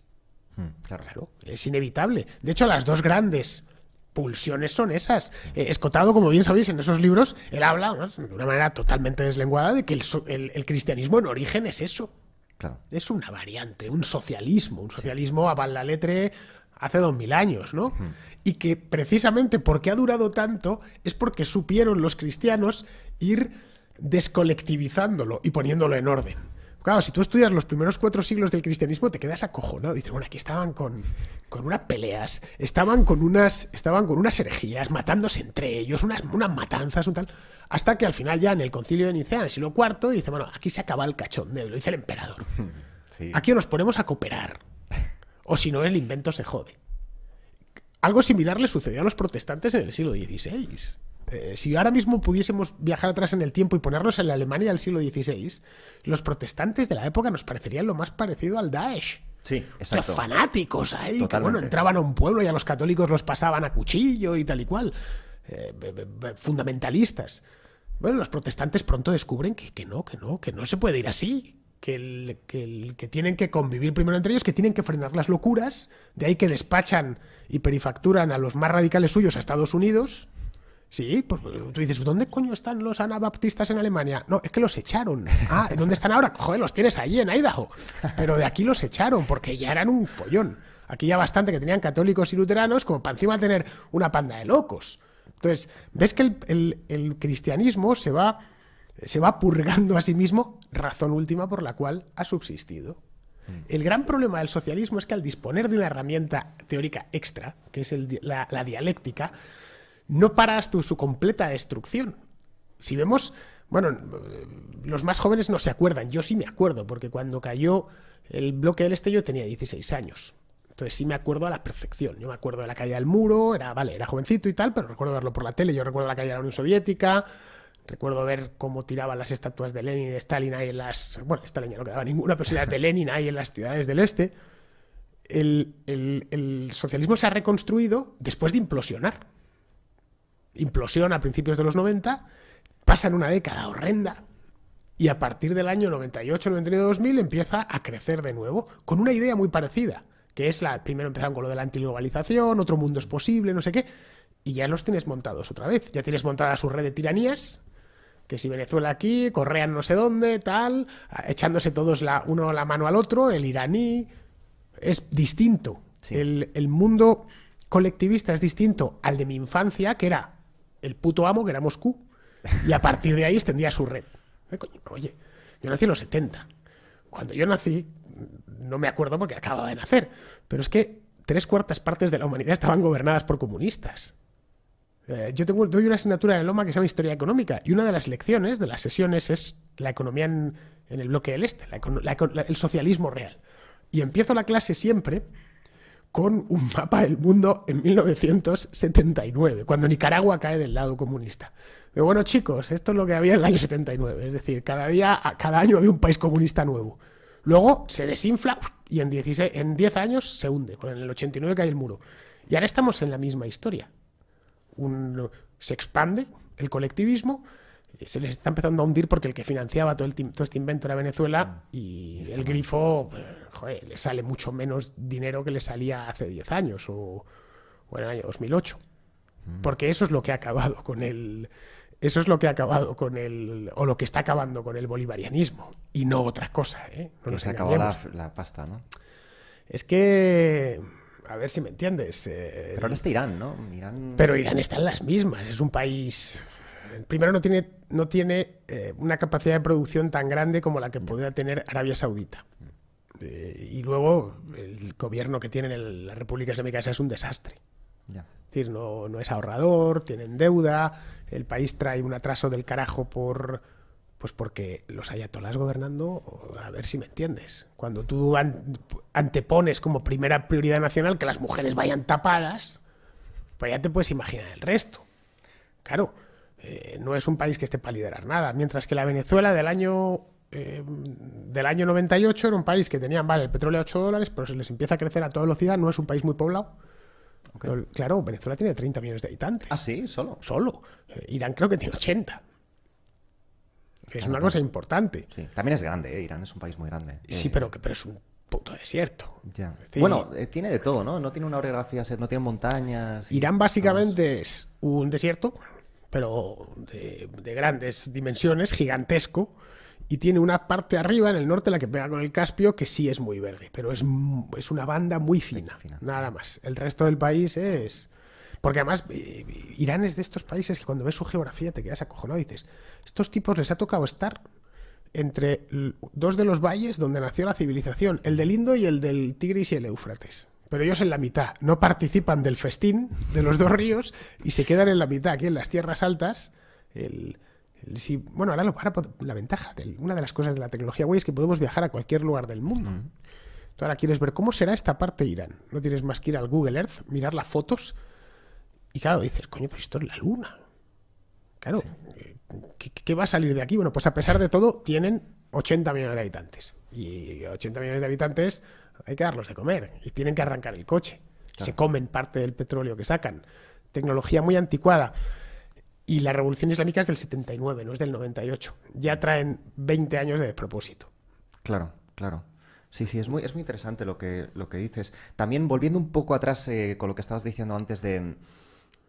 Mm, claro. es inevitable. De hecho, las dos grandes pulsiones son esas. Eh, Escotado, como bien sabéis, en esos libros, él habla de una manera totalmente deslenguada de que el, cristianismo en origen es eso. Claro. Es una variante, un socialismo, un socialismo a a la letre hace dos mil años, ¿no? Hmm. Y que precisamente porque ha durado tanto es porque supieron los cristianos ir descolectivizándolo y poniéndolo en orden. Claro, si tú estudias los primeros cuatro siglos del cristianismo, te quedas acojonado. Dices, bueno, aquí estaban con, con unas peleas, estaban con unas, estaban con unas herejías, matándose entre ellos, unas, unas matanzas, un tal. Hasta que al final, ya en el concilio de Nicea, en el siglo IV, dice, bueno, aquí se acaba el cachondeo, lo dice el emperador. Aquí nos ponemos a cooperar. O si no, el invento se jode. Algo similar le sucedió a los protestantes en el siglo XVI. Eh, si ahora mismo pudiésemos viajar atrás en el tiempo y ponernos en la Alemania del siglo XVI, los protestantes de la época nos parecerían lo más parecido al Daesh. Sí, Los fanáticos ahí, que bueno, entraban a un pueblo y a los católicos los pasaban a cuchillo y tal y cual. Eh, fundamentalistas. Bueno, los protestantes pronto descubren que, no, que no, que no se puede ir así. Que, que, tienen que convivir primero entre ellos, que tienen que frenar las locuras, de ahí que despachan y perifacturan a los más radicales suyos a Estados Unidos, Sí, pues, tú dices, ¿dónde coño están los anabaptistas en Alemania? No, es que los echaron. Ah, ¿dónde están ahora? Joder, los tienes allí en Idaho. Pero de aquí los echaron porque ya eran un follón. Aquí ya bastante que tenían católicos y luteranos como para encima tener una panda de locos. Entonces, ves que el, cristianismo se va, se va purgando a sí mismo, razón última por la cual ha subsistido. Mm. El gran problema del socialismo es que al disponer de una herramienta teórica extra, que es la dialéctica, no paras tu su completa destrucción. Si vemos, bueno, los más jóvenes no se acuerdan, yo sí me acuerdo, porque cuando cayó el bloque del Este yo tenía 16 años. Entonces sí me acuerdo a la perfección. Yo me acuerdo de la caída del muro, era, vale, era jovencito y tal, pero recuerdo verlo por la tele, yo recuerdo la caída de la Unión Soviética, recuerdo ver cómo tiraban las estatuas de Lenin y de Stalin ahí en las... Bueno, Stalin ya no quedaba ninguna, pero las de Lenin ahí en las ciudades del Este. el socialismo se ha reconstruido después de implosionar implosión a principios de los 90, pasan una década horrenda y a partir del año 98, 99, 2000 empieza a crecer de nuevo con una idea muy parecida, que es la, primero empezaron con lo de la antiglobalización, otro mundo es posible, no sé qué, y ya los tienes montados otra vez, ya tienes montada su red de tiranías, que si Venezuela aquí, Correa no sé dónde, tal, echándose todos la, uno la mano al otro, el iraní, es distinto. El, el, mundo colectivista es distinto al de mi infancia, que era el puto amo, que era Moscú, y a partir de ahí extendía su red. Eh, oye, yo nací en los 70. Cuando yo nací, no me acuerdo porque acababa de nacer, pero es que tres cuartas partes de la humanidad estaban gobernadas por comunistas. Eh, yo tengo, doy una asignatura en Loma que se llama Historia Económica y una de las lecciones, de las sesiones, es la economía en, el bloque del Este, el socialismo real. Y empiezo la clase siempre con un mapa del mundo en 1979, cuando Nicaragua cae del lado comunista. Pero bueno, chicos, esto es lo que había en el año 79, es decir, cada, día, cada año había un país comunista nuevo. Luego se desinfla y en, 10 años se hunde, en el 89 cae el muro. Y ahora estamos en la misma historia. se expande el colectivismo, se les está empezando a hundir porque el que financiaba todo, el, todo este invento era Venezuela mm. y el grifo, pues, joder, le sale mucho menos dinero que le salía hace 10 años o, en el año 2008. Mm. Porque eso es lo que ha acabado con el. Eso es lo que ha acabado con el. o lo que está acabando con el bolivarianismo. Y no otra cosa, ¿eh? No se ha la, la, pasta, ¿no? Es que. A ver si me entiendes. Eh, Pero ahora está Irán, ¿no? Pero Irán está en las mismas. Es un país. Primero no tiene no tiene eh, una capacidad de producción tan grande como la que podría tener Arabia Saudita. Eh, y luego el gobierno que tiene en la República Islámica es un desastre. Es decir, no, es ahorrador, tienen deuda, el país trae un atraso del carajo por pues porque los ayatolás gobernando, a ver si me entiendes. Cuando tú antepones como primera prioridad nacional que las mujeres vayan tapadas, pues ya te puedes imaginar el resto. Claro, eh, no es un país que esté para liderar nada, mientras que la Venezuela del año eh, del año 98 era un país que tenía, vale, el petróleo a 8 dólares, pero se les empieza a crecer a toda velocidad, no es un país muy poblado. claro, Venezuela tiene 30 millones de habitantes. Ah, sí, solo. Solo. Eh, Irán creo que tiene 80. es ah, una cosa importante. También es grande, Irán es un país muy grande. Sí, pero, que, pero es un puto desierto. bueno, tiene de todo, ¿no? No tiene una orografía, no tiene montañas. Irán básicamente es un desierto, pero de, grandes dimensiones, gigantesco, y tiene una parte arriba en el norte la que pega con el Caspio que sí es muy verde, pero es, es una banda muy fina, nada más. El resto del país es... Porque además eh, Irán es de estos países que cuando ves su geografía te quedas acojonado y dices, estos tipos les ha tocado estar entre dos de los valles donde nació la civilización, el del Indo y el del Tigris y el Éufrates pero ellos en la mitad. No participan del festín de los dos ríos y se quedan en la mitad, aquí en las tierras altas. El, bueno, ahora, la ventaja, de, una de las cosas de la tecnología güey es que podemos viajar a cualquier lugar del mundo. Mm. ahora quieres ver cómo será esta parte de Irán. No tienes más que ir al Google Earth, mirar las fotos y claro, dices, coño, pero esto es la luna. Claro, eh, ¿qué, va a salir de aquí? Bueno, pues a pesar de todo, tienen 80 millones de habitantes. Y 80 millones de habitantes hay que darlos de comer y tienen que arrancar el coche. Se comen parte del petróleo que sacan. Tecnología muy anticuada. Y la revolución islámica es del 79, no es del 98. Ya traen 20 años de propósito. Claro, claro. Sí, sí, es muy, es muy interesante lo que, lo que dices. También volviendo un poco atrás eh, con lo que estabas diciendo antes de,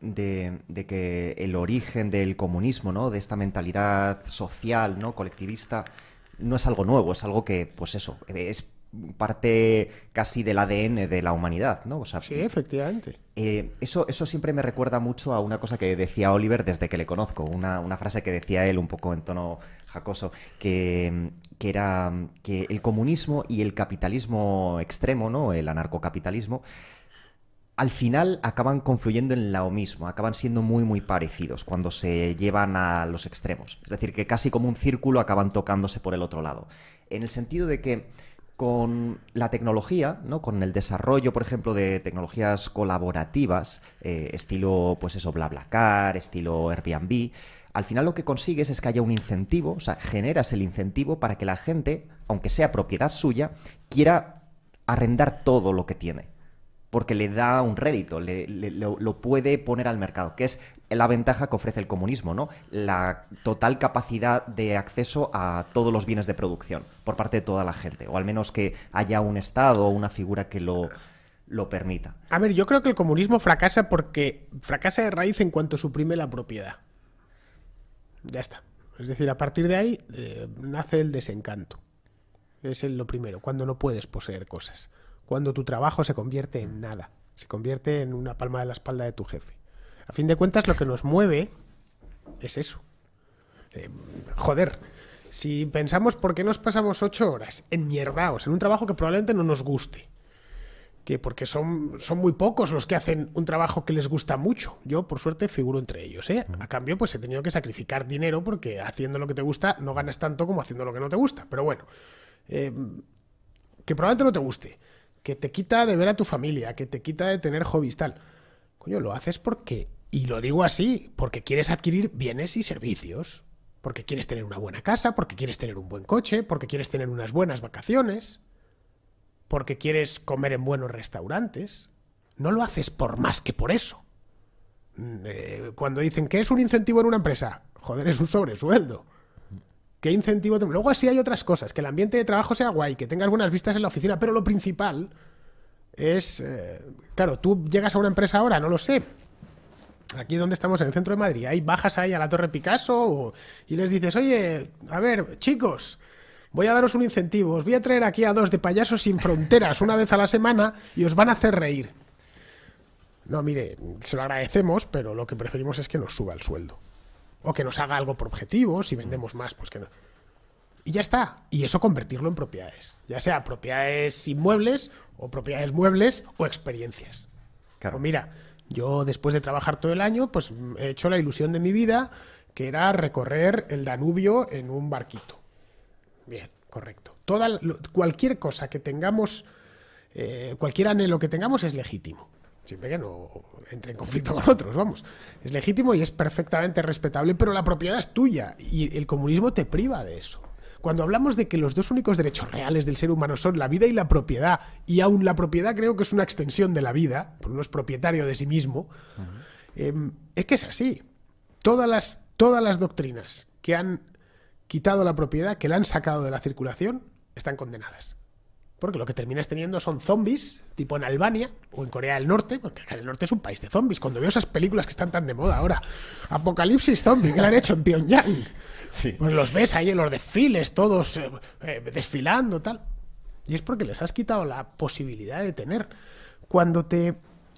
de, que el origen del comunismo, ¿no? de esta mentalidad social, ¿no? colectivista, no es algo nuevo, es algo que, pues eso, es parte casi del ADN de la humanidad, ¿no? sí, efectivamente. Eh, eso, eso siempre me recuerda mucho a una cosa que decía Oliver desde que le conozco, una, frase que decía él un poco en tono jacoso, que, que, era que el comunismo y el capitalismo extremo, ¿no? El anarcocapitalismo, al final acaban confluyendo en lo mismo, acaban siendo muy muy parecidos cuando se llevan a los extremos. Es decir, que casi como un círculo acaban tocándose por el otro lado. En el sentido de que con la tecnología, ¿no? con el desarrollo, por ejemplo, de tecnologías colaborativas, eh, estilo, pues eso, BlaBlaCar, estilo Airbnb, al final lo que consigues es que haya un incentivo, o sea, generas el incentivo para que la gente, aunque sea propiedad suya, quiera arrendar todo lo que tiene. Porque le da un rédito, le, lo, lo, puede poner al mercado, que es la ventaja que ofrece el comunismo, ¿no? La total capacidad de acceso a todos los bienes de producción por parte de toda la gente, o al menos que haya un Estado o una figura que lo, lo permita. A ver, yo creo que el comunismo fracasa porque fracasa de raíz en cuanto suprime la propiedad. Ya está. Es decir, a partir de ahí eh, nace el desencanto. Es lo primero, cuando no puedes poseer cosas, cuando tu trabajo se convierte en nada, se convierte en una palma de la espalda de tu jefe. A fin de cuentas, lo que nos mueve es eso. Eh, joder, si pensamos por qué nos pasamos ocho horas en mierdaos en un trabajo que probablemente no nos guste, que porque son, son muy pocos los que hacen un trabajo que les gusta mucho. Yo, por suerte, figuro entre ellos. ¿eh? A cambio, pues he tenido que sacrificar dinero porque haciendo lo que te gusta no ganas tanto como haciendo lo que no te gusta. Pero bueno, em, que probablemente no te guste, que te quita de ver a tu familia, que te quita de tener hobbies, tal. Coño, lo haces porque y lo digo así, porque quieres adquirir bienes y servicios, porque quieres tener una buena casa, porque quieres tener un buen coche, porque quieres tener unas buenas vacaciones, porque quieres comer en buenos restaurantes. No lo haces por más que por eso. Mm, eh, cuando dicen que es un incentivo en una empresa, joder, es un sobresueldo. ¿Qué incentivo? Luego así hay otras cosas, que el ambiente de trabajo sea guay, que tengas buenas vistas en la oficina, pero lo principal es, eh, claro, tú llegas a una empresa ahora, no lo sé, aquí donde estamos, en el centro de Madrid, hay bajas ahí a la Torre Picasso y les dices, oye, a ver, chicos, voy a daros un incentivo, os voy a traer aquí a dos de payasos sin fronteras una vez a la semana y os van a hacer reír. No, mire, se lo agradecemos, pero lo que preferimos es que nos suba el sueldo. O que nos haga algo por objetivo, si vendemos más, pues que no. Y ya está. Y eso convertirlo en propiedades. Ya sea propiedades inmuebles, o propiedades muebles, o experiencias. Claro. mira, yo después de trabajar todo el año, pues mm, he hecho la ilusión de mi vida, que era recorrer el Danubio en un barquito. Bien, correcto. Toda, cualquier cosa que tengamos, eh, cualquier anhelo que tengamos es legítimo. Siempre que no entre en conflicto con otros, vamos. Es legítimo y es perfectamente respetable, pero la propiedad es tuya y el comunismo te priva de eso. Cuando hablamos de que los dos únicos derechos reales del ser humano son la vida y la propiedad, y aún la propiedad creo que es una extensión de la vida, por uno es propietario de sí mismo, em, es que es así. Todas las, todas las doctrinas que han quitado la propiedad, que la han sacado de la circulación, están condenadas. Porque lo que terminas teniendo son zombies, tipo en Albania o en Corea del Norte, porque Corea del Norte es un país de zombies. Cuando veo esas películas que están tan de moda ahora, Apocalipsis Zombie, que la han hecho en Pyongyang, pues los ves ahí en los desfiles, todos eh, eh, desfilando, tal. Y es porque les has quitado la posibilidad de tener. Cuando te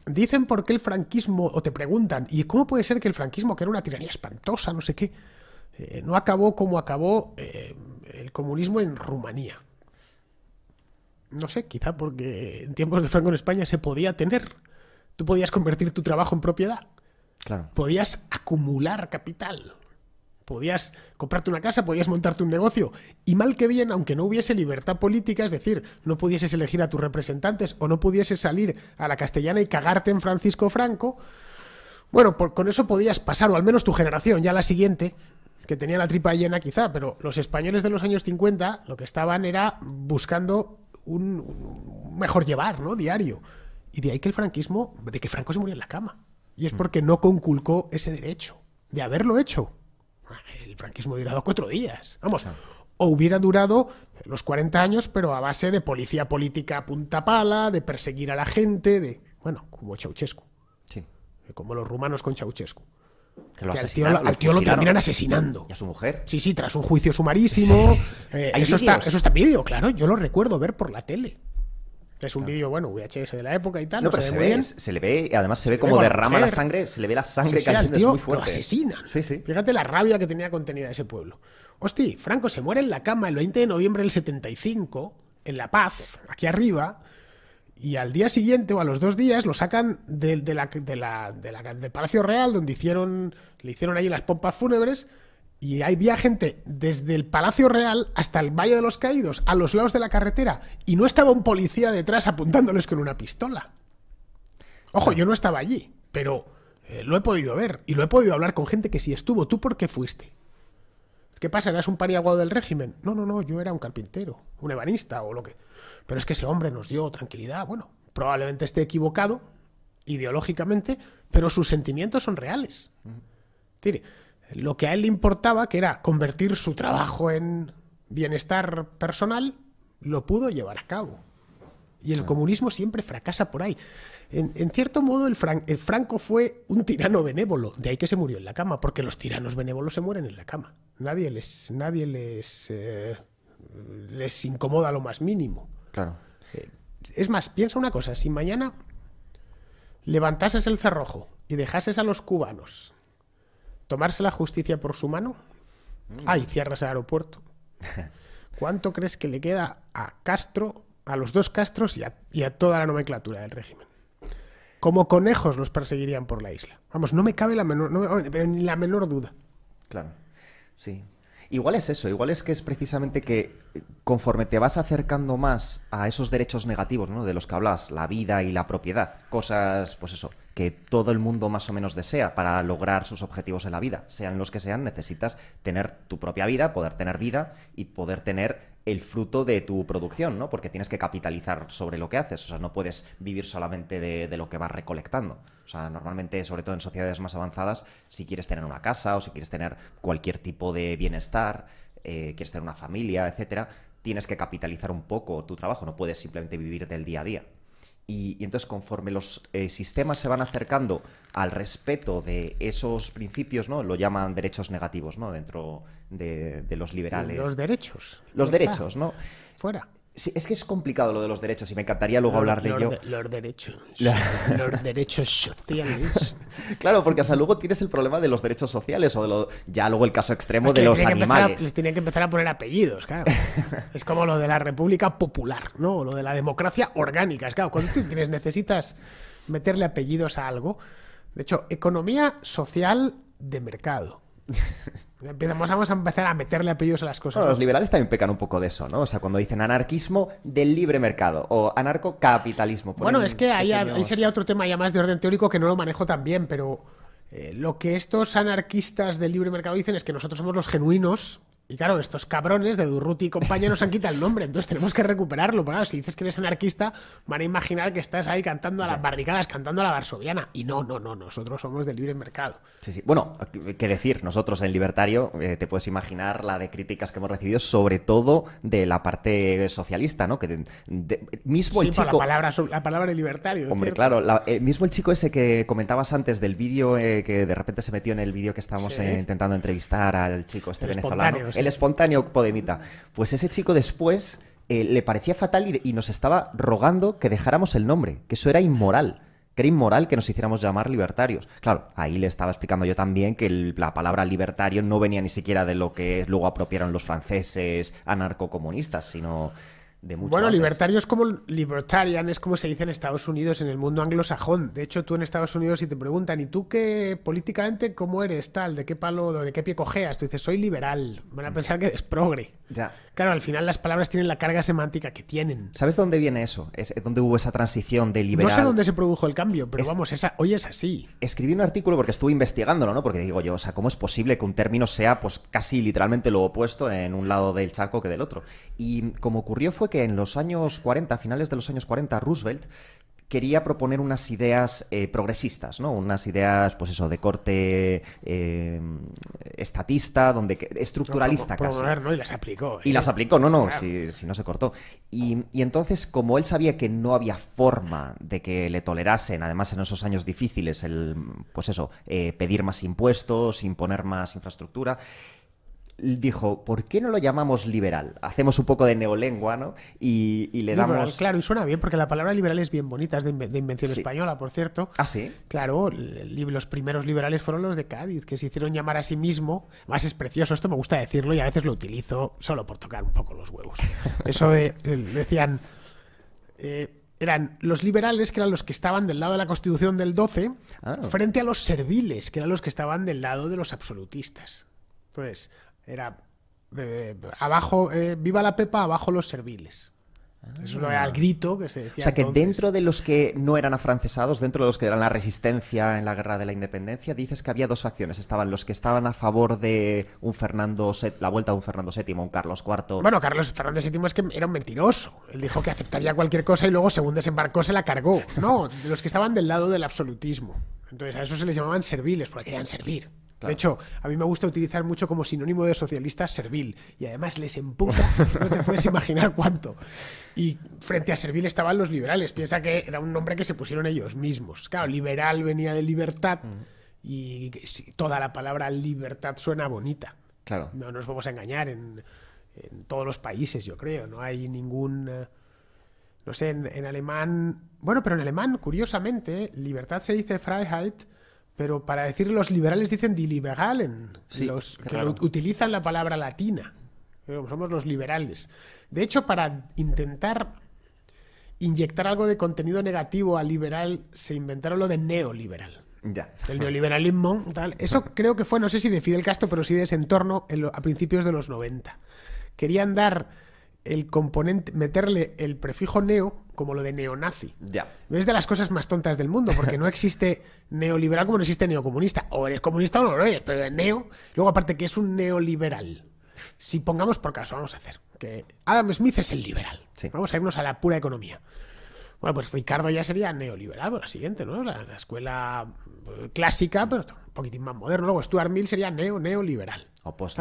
dicen por qué el franquismo, o te preguntan, ¿y cómo puede ser que el franquismo, que era una tiranía espantosa, no sé qué, eh, no acabó como acabó el comunismo en Rumanía? no sé, quizá porque en tiempos de Franco en España se podía tener. Tú podías convertir tu trabajo en propiedad. Podías acumular capital. Podías comprarte una casa, podías montarte un negocio. Y mal que bien, aunque no hubiese libertad política, es decir, no pudieses elegir a tus representantes o no pudieses salir a la castellana y cagarte en Francisco Franco, bueno, con eso podías pasar, o al menos tu generación, ya la siguiente, que tenía la tripa llena quizá, pero los españoles de los años 50 lo que estaban era buscando un, mejor llevar, ¿no? Diario. Y de ahí que el franquismo, de que Franco se murió en la cama. Y es mm. porque no conculcó ese derecho de haberlo hecho. El franquismo hubiera durado cuatro días. Vamos, o hubiera durado los 40 años, pero a base de policía política punta pala, de perseguir a la gente, de. Bueno, como Ceausescu. Sí. Como los rumanos con Ceausescu al tío, lo, terminan asesinando. ¿Y a su mujer? Sí, sí, tras un juicio sumarísimo. Eh, eso, está, eso está vídeo, claro. Yo lo recuerdo ver por la tele. Es un vídeo, bueno, VHS de la época y tal. se, ve, bien. le ve, además se, ve como derrama la sangre, se le ve la sangre sí, es muy fuerte. Lo asesinan. Fíjate la rabia que tenía contenida ese pueblo. Hostia, Franco se muere en la cama el 20 de noviembre del 75, en La Paz, aquí arriba, y al día siguiente o a los dos días lo sacan de, la, del Palacio Real, donde hicieron, le hicieron allí las pompas fúnebres, y ahí había gente desde el Palacio Real hasta el Valle de los Caídos, a los lados de la carretera, y no estaba un policía detrás apuntándoles con una pistola. Ojo, yo no estaba allí, pero eh, lo he podido ver, y lo he podido hablar con gente que si estuvo. ¿Tú por qué fuiste? ¿Qué pasa? ¿Eras un pariaguado del régimen? No, no, no, yo era un carpintero, un ebanista o lo que pero es que ese hombre nos dio tranquilidad. Bueno, probablemente esté equivocado ideológicamente, pero sus sentimientos son reales. lo que a él le importaba, que era convertir su trabajo en bienestar personal, lo pudo llevar a cabo. Y el comunismo siempre fracasa por ahí. En, cierto modo, el, Franco fue un tirano benévolo, de ahí que se murió en la cama, porque los tiranos benévolos se mueren en la cama. Nadie les, nadie les, eh, les incomoda lo más mínimo. Claro. Eh, es más, piensa una cosa, si mañana levantases el cerrojo y dejases a los cubanos tomarse la justicia por su mano, mm. ahí cierras el aeropuerto. ¿Cuánto crees que le queda a Castro, a los dos Castros y a, toda la nomenclatura del régimen? Como conejos los perseguirían por la isla. Vamos, no me cabe la menor, ni la menor duda. Claro, sí. Igual es eso, igual es que es precisamente que eh, conforme te vas acercando más a esos derechos negativos, ¿no? De los que hablas, la vida y la propiedad, cosas, pues eso, que todo el mundo más o menos desea para lograr sus objetivos en la vida, sean los que sean, necesitas tener tu propia vida, poder tener vida y poder tener el fruto de tu producción, ¿no? Porque tienes que capitalizar sobre lo que haces, o sea, no puedes vivir solamente de, lo que vas recolectando. O sea, normalmente, sobre todo en sociedades más avanzadas, si quieres tener una casa o si quieres tener cualquier tipo de bienestar, eh, quieres tener una familia, etcétera, tienes que capitalizar un poco tu trabajo, no puedes simplemente vivir del día a día. Y, entonces, conforme los eh, sistemas se van acercando al respeto de esos principios, ¿no? Lo llaman derechos negativos, ¿no? Dentro de, los liberales. Los derechos. Los derechos, ¿no? Fuera. Sí, es que es complicado lo de los derechos y me encantaría luego hablar de ello. los derechos. Los derechos sociales. claro, porque hasta luego tienes el problema de los derechos sociales o de lo, ya luego el caso extremo de los animales. les tienen que empezar a poner apellidos, claro. es como lo de la República Popular, ¿no? O lo de la democracia orgánica. Es claro, cuando tú tienes, necesitas meterle apellidos a algo. De hecho, economía social de mercado. Empezamos vamos a empezar a meterle apellidos a las cosas. los liberales también pecan un poco de eso, ¿no? O sea, cuando dicen anarquismo del libre mercado o anarcocapitalismo. Bueno, es que ahí, sería otro tema ya más de orden teórico que no lo manejo tan bien, pero eh, lo que estos anarquistas del libre mercado dicen es que nosotros somos los genuinos y claro, estos cabrones de Durruti y compañía nos han quitado el nombre, entonces tenemos que recuperarlo. si dices que eres anarquista, van a imaginar que estás ahí cantando a las barricadas, cantando a la varsoviana. Y no, no, no, nosotros somos del libre mercado. Sí, sí. Bueno, qué decir, nosotros en Libertario eh, te puedes imaginar la de críticas que hemos recibido, sobre todo de la parte socialista, ¿no? Que mismo el chico. La palabra, de libertario. Hombre, claro, eh, mismo el chico ese que comentabas antes del vídeo, eh, que de repente se metió en el vídeo que estábamos intentando entrevistar al chico este venezolano el espontáneo Podemita. Pues ese chico después eh, le parecía fatal y, nos estaba rogando que dejáramos el nombre, que eso era inmoral. Que era inmoral que nos hiciéramos llamar libertarios. Claro, ahí le estaba explicando yo también que la palabra libertario no venía ni siquiera de lo que luego apropiaron los franceses anarcocomunistas, sino bueno, libertario es como libertarian, es como se dice en Estados Unidos, en el mundo anglosajón. De hecho, tú en Estados Unidos, si te preguntan, ¿y tú qué políticamente cómo eres tal? ¿De qué palo, de qué pie cojeas? Tú dices, soy liberal. Van a pensar que eres progre. Ya claro, al final las palabras tienen la carga semántica que tienen. ¿Sabes dónde viene eso? Es dónde hubo esa transición de liberal. No sé dónde se produjo el cambio, pero vamos, esa, hoy es así. Escribí un artículo porque estuve investigándolo, ¿no? Porque digo yo, o sea, ¿cómo es posible que un término sea pues casi literalmente lo opuesto en un lado del charco que del otro? Y como ocurrió fue que en los años 40, finales de los años 40, Roosevelt quería proponer unas ideas eh, progresistas, ¿no? Unas ideas, pues eso, de corte eh, estatista, donde estructuralista casi. Y las aplicó. ¿eh? Y las aplicó, no, no, si, no se cortó. Y, y, entonces, como él sabía que no había forma de que le tolerasen, además en esos años difíciles, el, pues eso, pedir más impuestos, imponer más infraestructura, dijo, ¿por qué no lo llamamos liberal? Hacemos un poco de neolengua, ¿no? Y, y le damos... claro, y suena bien, porque la palabra liberal es bien bonita, es de, invención española, por cierto. Ah, sí. Claro, los primeros liberales fueron los de Cádiz, que se hicieron llamar a sí mismo. Más es precioso, esto me gusta decirlo y a veces lo utilizo solo por tocar un poco los huevos. Eso de, decían... Eh, eran los liberales, que eran los que estaban del lado de la Constitución del 12, ah. frente a los serviles, que eran los que estaban del lado de los absolutistas. Entonces, era eh, abajo, eh, viva la pepa, abajo los serviles. Ah. Eso era el grito que se decía. O sea, que dentro de los que no eran afrancesados, dentro de los que eran la resistencia en la guerra de la independencia, dices que había dos facciones. Estaban los que estaban a favor de un Fernando la vuelta de un Fernando VII, un Carlos IV. Bueno, Carlos Fernando VII es que era un mentiroso. Él dijo que aceptaría cualquier cosa y luego, según desembarcó, se la cargó. No, los que estaban del lado del absolutismo. Entonces, a eso se les llamaban serviles, porque querían servir. De hecho, a mí me gusta utilizar mucho como sinónimo de socialista servil. Y además les empuja, no te puedes imaginar cuánto. Y frente a servil estaban los liberales. Piensa que era un nombre que se pusieron ellos mismos. Claro, liberal venía de libertad. Mm. Y toda la palabra libertad suena bonita. Claro. No nos vamos a engañar en, todos los países, yo creo. No hay ningún. Eh, no sé, en alemán. Bueno, pero en alemán, curiosamente, libertad se dice Freiheit pero para decir los liberales dicen die los que utilizan la palabra latina. Eh, somos los liberales. De hecho, para intentar inyectar algo de contenido negativo a liberal, se inventaron lo de neoliberal. Ya. El neoliberalismo, tal. Eso creo que fue, no sé si de Fidel Castro, pero sí de ese entorno a principios de los 90. Querían dar el componente, meterle el prefijo neo como lo de neonazi. Es de las cosas más tontas del mundo, porque no existe neoliberal como no existe neocomunista. O eres comunista o no lo eres, pero neo. Luego, aparte, que es un neoliberal. Si pongamos por caso, vamos a hacer que Adam Smith es el liberal. Vamos a irnos a la pura economía. Bueno, pues Ricardo ya sería neoliberal, por la siguiente, ¿no? La, la escuela clásica, pero un poquitín más moderno. Luego Stuart Mill sería neo, neoliberal. O los,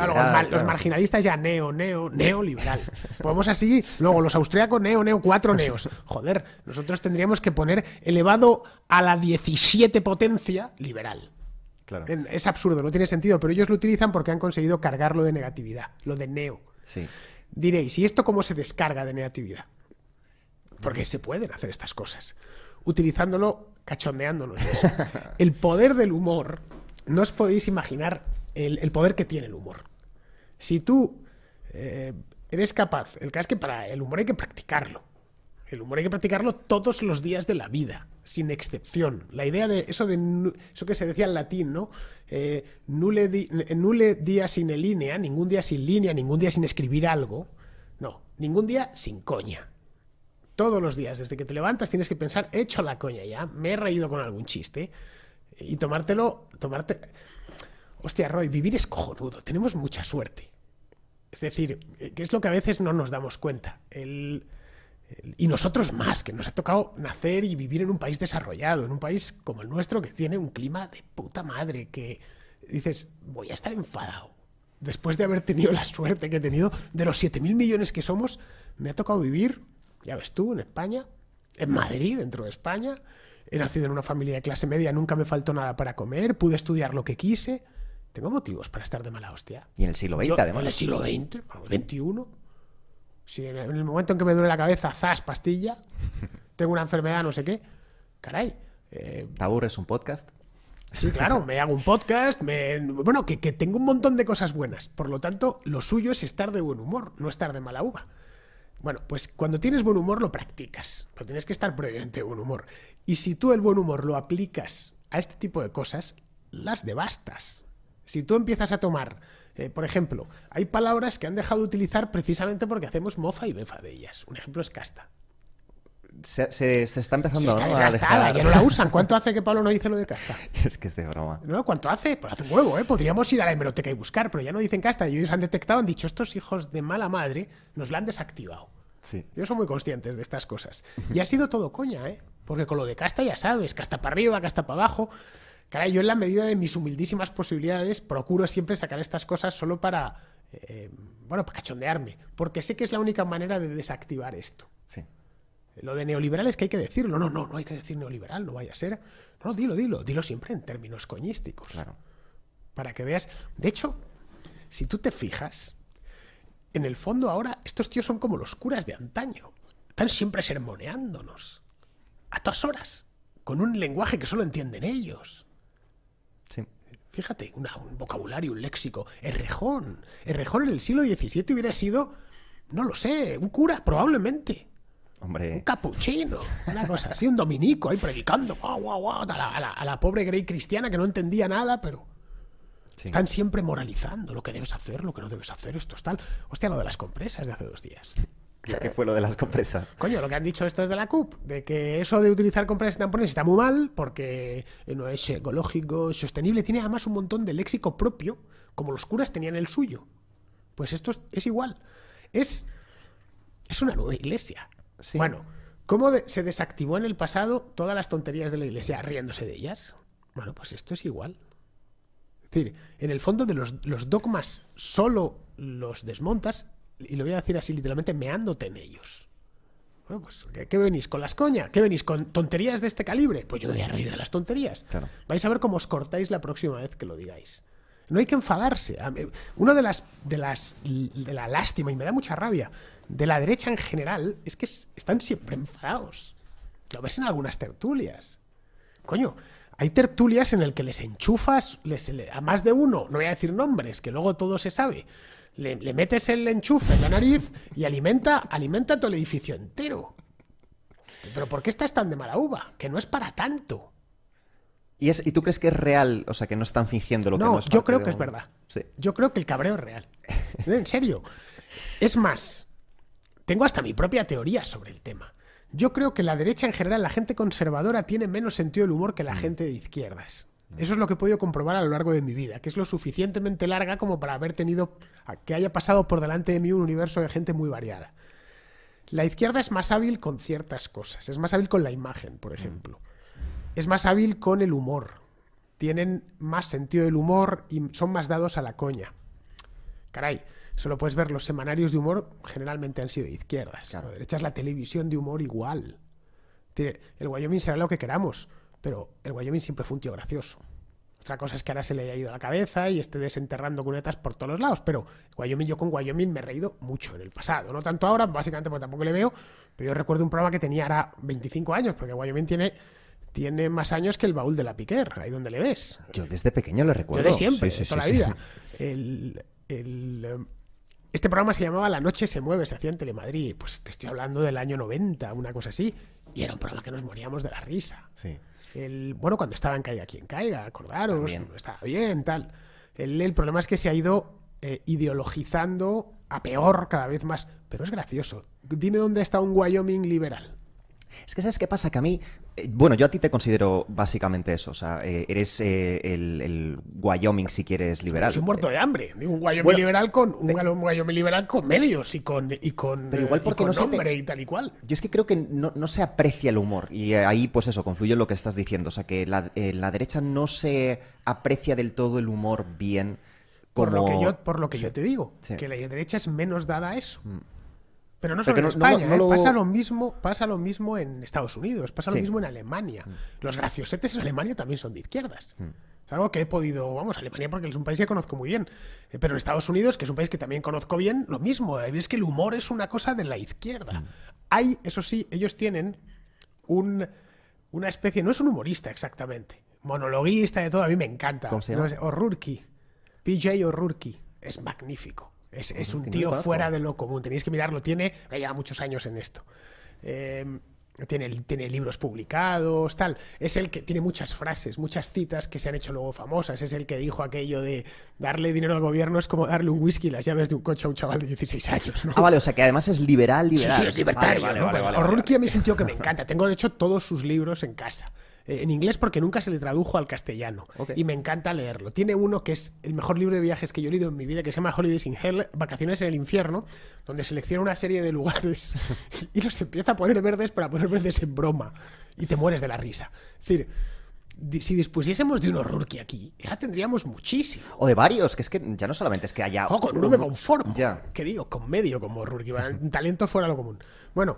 marginalistas ya neo, neo, neoliberal. Podemos así, luego los austríacos neo, neo, cuatro neos. Joder, nosotros tendríamos que poner elevado a la 17 potencia liberal. Claro. Es absurdo, no tiene sentido, pero ellos lo utilizan porque han conseguido cargarlo de negatividad, lo de neo. Diréis, ¿y esto cómo se descarga de negatividad? Porque se pueden hacer estas cosas utilizándolo, cachondeándonos. El poder del humor no os podéis imaginar el, poder que tiene el humor. Si tú eh, eres capaz, el caso es que para el humor hay que practicarlo. El humor hay que practicarlo todos los días de la vida, sin excepción. La idea de eso de eso que se decía en latín, ¿no? Eh, eh, nule, día sin línea, ningún día sin línea, ningún día sin escribir algo. No, ningún día sin coña. Todos los días, desde que te levantas, tienes que pensar, he hecho la coña ya, me he reído con algún chiste. Y tomártelo, tomarte... Hostia, Roy, vivir es cojonudo, tenemos mucha suerte. Es decir, eh, que es lo que a veces no nos damos cuenta. y nosotros más, que nos ha tocado nacer y vivir en un país desarrollado, en un país como el nuestro que tiene un clima de puta madre, que dices, voy a estar enfadado. Después de haber tenido la suerte que he tenido, de los mil millones que somos, me ha tocado vivir, ya ves tú, en España, en Madrid, dentro de España, he nacido en una familia de clase media, nunca me faltó nada para comer, pude estudiar lo que quise. Tengo motivos para estar de mala hostia. Y en el siglo XX, además. En el siglo XX, XXI. Si en el momento en que me duele la cabeza, zas, pastilla, tengo una enfermedad, no sé qué. Caray. Eh, ¿Te aburres un podcast? Sí, claro, me hago un podcast, bueno, que, tengo un montón de cosas buenas. Por lo tanto, lo suyo es estar de buen humor, no estar de mala uva. Bueno, pues cuando tienes buen humor lo practicas, pero tienes que estar previamente de buen humor. Y si tú el buen humor lo aplicas a este tipo de cosas, las devastas. Si tú empiezas a tomar, eh, por ejemplo, hay palabras que han dejado de utilizar precisamente porque hacemos mofa y befa de ellas. Un ejemplo es casta. Se, está empezando se está ¿no? ya no la usan. ¿Cuánto hace que Pablo no dice lo de casta? Es que es de broma. No, ¿cuánto hace? Pues hace un huevo, ¿eh? Podríamos ir a la hemeroteca y buscar, pero ya no dicen casta. Y ellos han detectado, han dicho, estos hijos de mala madre nos la han desactivado yo soy muy consciente de estas cosas. Y ha sido todo coña, ¿eh? Porque con lo de casta ya sabes, casta para arriba, casta para abajo. cara yo en la medida de mis humildísimas posibilidades procuro siempre sacar estas cosas solo para, eh, bueno, para cachondearme. Porque sé que es la única manera de desactivar esto. Lo de neoliberal es que hay que decirlo. No, no, no hay que decir neoliberal, no vaya a ser. No, dilo, dilo. Dilo siempre en términos coñísticos. Claro. Para que veas. De hecho, si tú te fijas, en el fondo ahora estos tíos son como los curas de antaño. Están siempre sermoneándonos. A todas horas. Con un lenguaje que solo entienden ellos. Sí. Fíjate, un vocabulario, un léxico. Errejón. Errejón en el siglo XVII hubiera sido, no lo sé, un cura, probablemente. Hombre. Un capuchino, una cosa así, un dominico ahí predicando, a la pobre Grey cristiana que no entendía nada, pero están siempre moralizando lo que debes hacer, lo que no debes hacer, esto es tal. Hostia, lo de las compresas de hace dos días. ¿Qué fue lo de las compresas? Coño, lo que han dicho estos de la CUP, de que eso de utilizar compresas y tampones está muy mal porque eh, no es ecológico, es sostenible, tiene además un montón de léxico propio, como los curas tenían el suyo. Pues esto es, igual. Es, es una nueva iglesia. Bueno, ¿cómo se desactivó en el pasado todas las tonterías de la iglesia riéndose de ellas? Bueno, pues esto es igual decir, en el fondo de los, dogmas solo los desmontas, y lo voy a decir así literalmente, meándote en ellos. Pues, ¿qué, venís? ¿Con las coñas? ¿Qué venís? ¿Con tonterías de este calibre? Pues yo me voy a reír de las tonterías. Vais a ver cómo os cortáis la próxima vez que lo digáis. No hay que enfadarse. Una de las, de las, de la lástima, y me da mucha rabia, de la derecha en general, es que están siempre enfadados. Lo ves en algunas tertulias. Coño, hay tertulias en el que les enchufas les, a más de uno, no voy a decir nombres, que luego todo se sabe. Le, metes el enchufe en la nariz y alimenta, alimenta todo el edificio entero. Pero ¿por qué estás tan de mala uva? Que no es para tanto. ¿Y, es, ¿Y, tú crees que es real? O sea, que no están fingiendo lo que no Yo creo que es verdad. Yo creo que el cabreo es real. En serio. Es más, tengo hasta mi propia teoría sobre el tema. Yo creo que la derecha en general, la gente conservadora, tiene menos sentido del humor que la mm. gente de izquierdas. Mm. Eso es lo que he podido comprobar a lo largo de mi vida, que es lo suficientemente larga como para haber tenido, que haya pasado por delante de mí un universo de gente muy variada. La izquierda es más hábil con ciertas cosas, es más hábil con la imagen, por mm. ejemplo. Es más hábil con el humor. Tienen más sentido del humor y son más dados a la coña. Caray, Solo puedes ver los semanarios de humor, generalmente han sido de izquierdas. Claro. derecha es la televisión de humor igual. El Wyoming será lo que queramos, pero el Wyoming siempre fue un tío gracioso. Otra cosa es que ahora se le haya ido a la cabeza y esté desenterrando cunetas por todos los lados, pero Wyoming, yo con Wyoming me he reído mucho en el pasado. No tanto ahora, básicamente porque tampoco le veo, pero yo recuerdo un programa que tenía ahora 25 años, porque Wyoming tiene tiene más años que el baúl de la Piquer, ahí donde le ves. Yo desde pequeño lo recuerdo. Yo de siempre, toda la vida. el, este programa se llamaba La Noche se mueve, se hacía en Telemadrid. Pues te estoy hablando del año 90, una cosa así. Y era un programa que nos moríamos de la risa. Sí. El, bueno, cuando estaba en Caiga quien caiga, acordaros, estaba bien, tal. El, problema es que se ha ido eh, ideologizando a peor cada vez más. Pero es gracioso. Dime dónde está un Wyoming liberal. Es que sabes qué pasa, que a mí, eh, bueno, yo a ti te considero básicamente eso, o sea, eh, eres eh, el, Wyoming si quieres liberal. Soy un muerto de hambre, un Wyoming liberal con un, liberal con medios y con y con Pero igual porque no nombre y tal y cual. Yo es que creo que no, se aprecia el humor y ahí pues eso confluye en lo que estás diciendo, o sea, que la, derecha no se aprecia del todo el humor bien. Como... Por lo que yo, te digo, que la derecha es menos dada a eso. Mm. Pero no solo en España, ¿eh? pasa, lo mismo, pasa lo mismo en Estados Unidos, pasa lo mismo en Alemania. Mm. Los graciosetes en Alemania también son de izquierdas. Mm. Es algo que he podido, vamos, Alemania porque es un país que conozco muy bien, eh, pero en Estados Unidos, que es un país que también conozco bien, lo mismo, eh, es que el humor es una cosa de la izquierda. Mm. Hay, eso sí, ellos tienen un, una especie, no es un humorista exactamente, monologuista de todo, a mí me encanta. O'Rourke, PJ O'Rourke, es magnífico. Es, un tío fuera de lo común. Tenéis que mirarlo. Tiene, lleva muchos años en esto. Eh, tiene, tiene, libros publicados, tal. Es el que tiene muchas frases, muchas citas que se han hecho luego famosas. Es el que dijo aquello de darle dinero al gobierno es como darle un whisky y las llaves de un coche a un chaval de 16 años. ¿no? Ah, vale, o sea que además es liberal, liberal. Sí, sí es libertario. a mí es un tío que me encanta. Tengo de hecho todos sus libros en casa. Eh, en inglés porque nunca se le tradujo al castellano. Y me encanta leerlo. Tiene uno que es el mejor libro de viajes que yo he leído en mi vida, que se llama Holidays in Hell, Vacaciones en el Infierno, donde selecciona una serie de lugares y los empieza a poner verdes para poner verdes en broma. Y te mueres de la risa. Es decir, si dispusiésemos de un que aquí, ya tendríamos muchísimo. O de varios, que es que ya no solamente es que haya. O con uno me conformo. Ya. Que digo, con medio como rookie, talento fuera lo común. Bueno,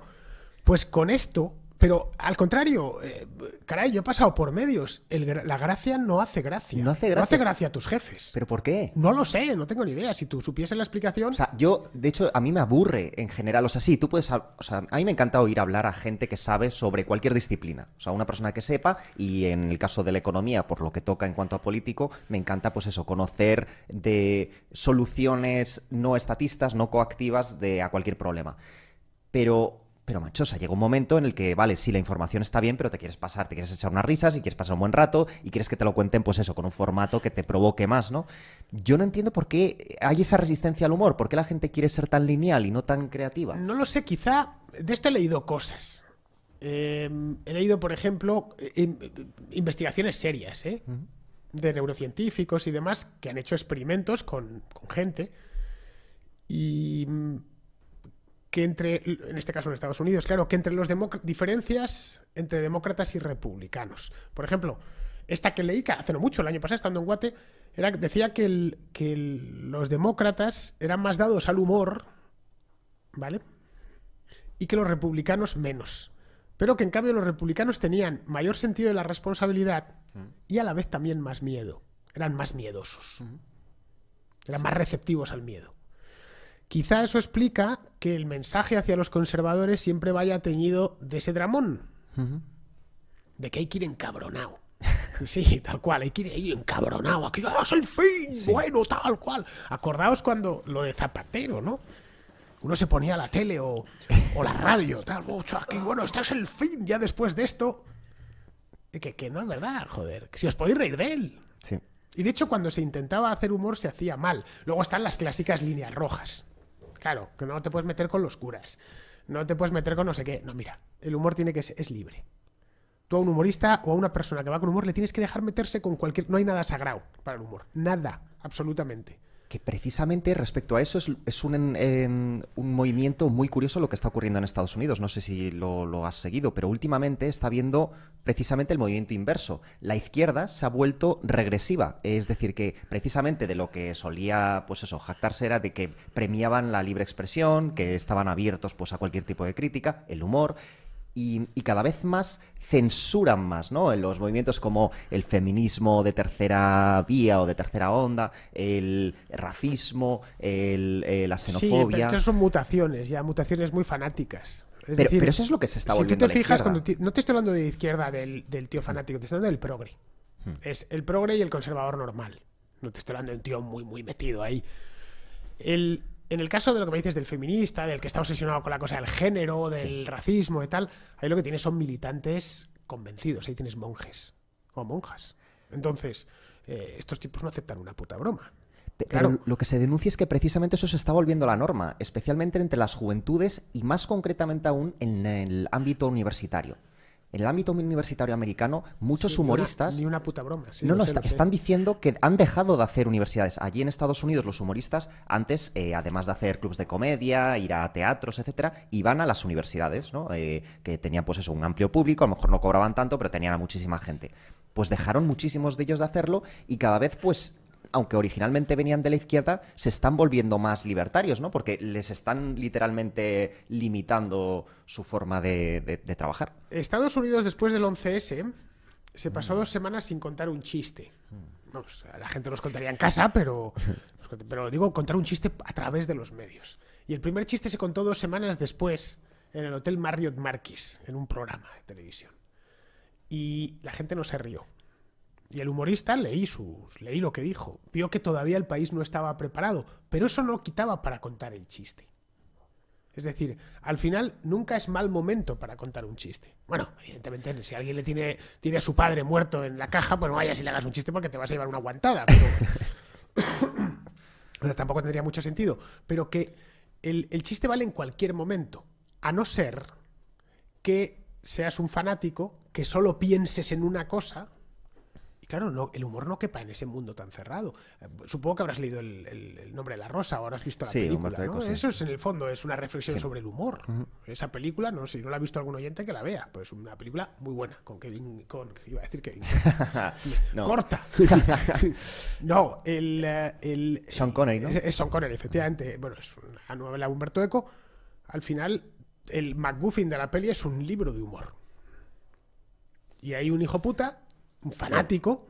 pues con esto pero al contrario, eh, caray, yo he pasado por medios. la gracia no hace gracia. No hace gracia. a tus jefes. ¿Pero por qué? No lo sé, no tengo ni idea. Si tú supieses la explicación. O sea, yo, de hecho, a mí me aburre en general. O sea, sí, tú puedes. O sea, a mí me encanta oír hablar a gente que sabe sobre cualquier disciplina. O sea, una persona que sepa, y en el caso de la economía, por lo que toca en cuanto a político, me encanta, pues eso, conocer de soluciones no estatistas, no coactivas de a cualquier problema. Pero pero macho, llega un momento en el que, vale, sí, la información está bien, pero te quieres pasar, te quieres echar unas risas y quieres pasar un buen rato y quieres que te lo cuenten, pues eso, con un formato que te provoque más, ¿no? Yo no entiendo por qué hay esa resistencia al humor, por qué la gente quiere ser tan lineal y no tan creativa. No lo sé, quizá de esto he leído cosas. Em, he leído, por ejemplo, investigaciones serias, ¿eh? De neurocientíficos y demás que han hecho experimentos con, con gente. Y que entre, en este caso en Estados Unidos, claro, que entre los diferencias entre demócratas y republicanos. Por ejemplo, esta que leí hace no mucho, el año pasado, estando en Guate, decía que, los demócratas eran más dados al humor, ¿vale? Y que los republicanos menos. Pero que en cambio los republicanos tenían mayor sentido de la responsabilidad y a la vez también más miedo. Eran más miedosos. Eran más receptivos al miedo. Quizá eso explica que el mensaje hacia los conservadores siempre vaya teñido de ese dramón. De que hay que ir encabronado. Sí, tal cual, hay que ir encabronado, aquí ¡Ah, es el fin, bueno, tal cual. Acordaos cuando lo de Zapatero, ¿no? Uno se ponía la tele o, la radio, tal, mucho, oh, aquí, bueno, este es el fin, ya después de esto. Que, que no es verdad, joder, que si os podéis reír de él. Sí. Y de hecho, cuando se intentaba hacer humor se hacía mal. Luego están las clásicas líneas rojas. Claro, que no te puedes meter con los curas, no te puedes meter con no sé qué. No, mira, el humor tiene que es libre. Tú a un humorista o a una persona que va con humor le tienes que dejar meterse con cualquier... No hay nada sagrado para el humor, nada, absolutamente que precisamente respecto a eso es, un, em, un, movimiento muy curioso lo que está ocurriendo en Estados Unidos. No sé si lo, has seguido, pero últimamente está viendo precisamente el movimiento inverso. La izquierda se ha vuelto regresiva, es decir, que precisamente de lo que solía, pues eso, jactarse era de que premiaban la libre expresión, que estaban abiertos pues a cualquier tipo de crítica, el humor y, cada vez más censuran más, ¿no? En los movimientos como el feminismo de tercera vía o de tercera onda, el racismo, eh, la xenofobia. Sí, son mutaciones, ya mutaciones muy fanáticas. pero, eso es lo que se está volviendo. Si tú te fijas, no te estoy hablando de izquierda del, tío fanático, te estoy hablando del progre. Hmm. Es el progre y el conservador normal. No te estoy hablando de un tío muy, muy metido ahí. El, en el caso de lo que me dices del feminista, del que está obsesionado con la cosa del género, del racismo y tal, ahí lo que tienes son militantes convencidos, ahí tienes monjes o monjas. Entonces, eh, estos tipos no aceptan una puta broma. Claro. lo que se denuncia es que precisamente eso se está volviendo la norma, especialmente entre las juventudes y más concretamente aún en el ámbito universitario en el ámbito universitario americano, muchos humoristas. Ni una, puta broma. no, no, están diciendo que han dejado de hacer universidades. Allí en Estados Unidos, los humoristas, antes, eh, además de hacer clubs de comedia, ir a teatros, etcétera, iban a las universidades, ¿no? Eh, que tenían, pues eso, un amplio público, a lo mejor no cobraban tanto, pero tenían a muchísima gente. Pues dejaron muchísimos de ellos de hacerlo y cada vez, pues, aunque originalmente venían de la izquierda, se están volviendo más libertarios, ¿no? Porque les están literalmente limitando su forma de, trabajar. Estados Unidos, después del 11S, se pasó mm. dos semanas sin contar un chiste. la gente los contaría en casa, pero, pero digo, contar un chiste a través de los medios. Y el primer chiste se contó dos semanas después en el Hotel Marriott Marquis, en un programa de televisión. Y la gente no se rió. Y el humorista leí, sus, leí lo que dijo. Vio que todavía el país no estaba preparado, pero eso no quitaba para contar el chiste. Es decir, al final nunca es mal momento para contar un chiste. Bueno, evidentemente, si alguien le tiene, tiene a su padre muerto en la caja, pues vaya si le hagas un chiste porque te vas a llevar una aguantada Pero... tampoco tendría mucho sentido. Pero que el, el chiste vale en cualquier momento. A no ser que seas un fanático que solo pienses en una cosa claro, el humor no quepa en ese mundo tan cerrado. Eh, supongo que habrás leído el, nombre de la rosa o habrás visto la película. ¿no? Eso es en el fondo, es una reflexión sobre el humor. Esa película, no si no la ha visto algún oyente, que la vea. Pues una película muy buena, con Kevin, iba a decir Kevin. Corta. no, el, eh, el Sean Connery, ¿no? Es, Sean Connery, efectivamente. Bueno, es una novela de Humberto Eco. Al final, el McGuffin de la peli es un libro de humor. Y hay un hijo puta un fanático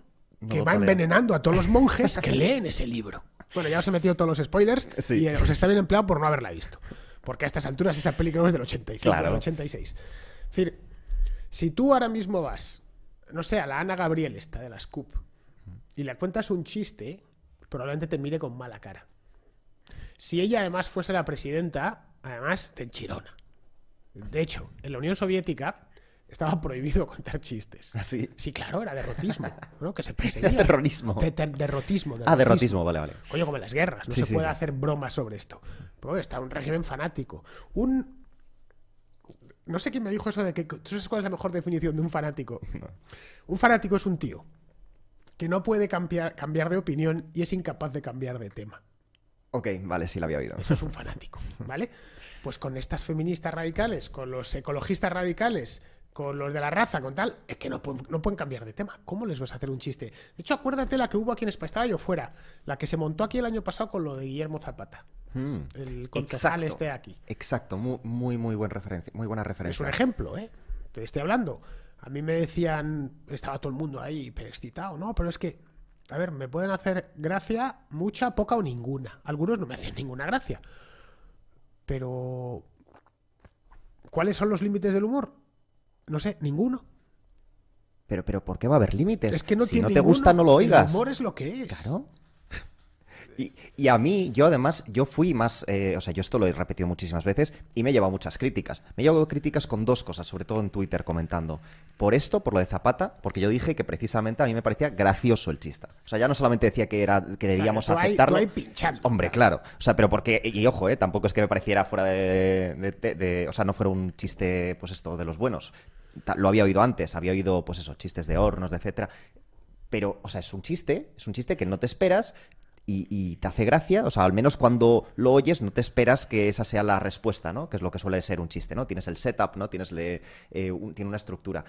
que va envenenando a todos los monjes que leen ese libro. Bueno, ya os he metido todos los spoilers y os está bien empleado por no haberla visto. Porque a estas alturas esa película no es del 85, claro. 86. Es decir, si tú ahora mismo vas, no sé, a la Ana Gabriel, esta de las CUP y le cuentas un chiste, probablemente te mire con mala cara. Si ella además fuese la presidenta, además te enchirona. De hecho, en la Unión Soviética, estaba prohibido contar chistes. ¿Ah, sí, claro, era derrotismo. ¿no? Que se perseguía. terrorismo. De, derrotismo, Ah, derrotismo, vale, vale. Coño, como en las guerras, no se puede hacer bromas sobre esto. Pues, está un régimen fanático. Un. No sé quién me dijo eso de que. ¿Tú sabes cuál es la mejor definición de un fanático? Un fanático es un tío que no puede cambiar, cambiar de opinión y es incapaz de cambiar de tema. Ok, vale, sí la había oído. Eso es un fanático, ¿vale? Pues con estas feministas radicales, con los ecologistas radicales, con los de la raza, con tal, es que no pueden, no pueden cambiar de tema. ¿Cómo les vas a hacer un chiste? De hecho, acuérdate la que hubo aquí en España, estaba yo fuera, la que se montó aquí el año pasado con lo de Guillermo Zapata. Hmm. el El tal este aquí. Exacto, muy, muy, muy, buen referencia, muy buena referencia. Es un ejemplo, ¿eh? Te estoy hablando. A mí me decían, estaba todo el mundo ahí pero ¿no? Pero es que, a ver, me pueden hacer gracia mucha, poca o ninguna. Algunos no me hacen ninguna gracia. Pero... ¿Cuáles son los límites del humor? No sé, ninguno. Pero, pero ¿por qué va a haber límites? Es que no si no te gusta, no lo oigas. El amor es lo que es. Claro. Y, a mí, yo además, yo fui más, eh, o sea, yo esto lo he repetido muchísimas veces y me he llevado muchas críticas. Me he llevado críticas con dos cosas, sobre todo en Twitter comentando. Por esto, por lo de Zapata, porque yo dije que precisamente a mí me parecía gracioso el chiste. O sea, ya no solamente decía que era que debíamos aceptarlo. Hay, hombre, claro. O sea, pero porque, y ojo, eh, tampoco es que me pareciera fuera de, de, O sea, no fuera un chiste, pues esto, de los buenos lo había oído antes, había oído, pues esos chistes de hornos, etc. etcétera. Pero, o sea, es un chiste, es un chiste que no te esperas y, te hace gracia, o sea, al menos cuando lo oyes no te esperas que esa sea la respuesta, ¿no? Que es lo que suele ser un chiste, ¿no? Tienes el setup, ¿no? Tienes eh, tiene una estructura.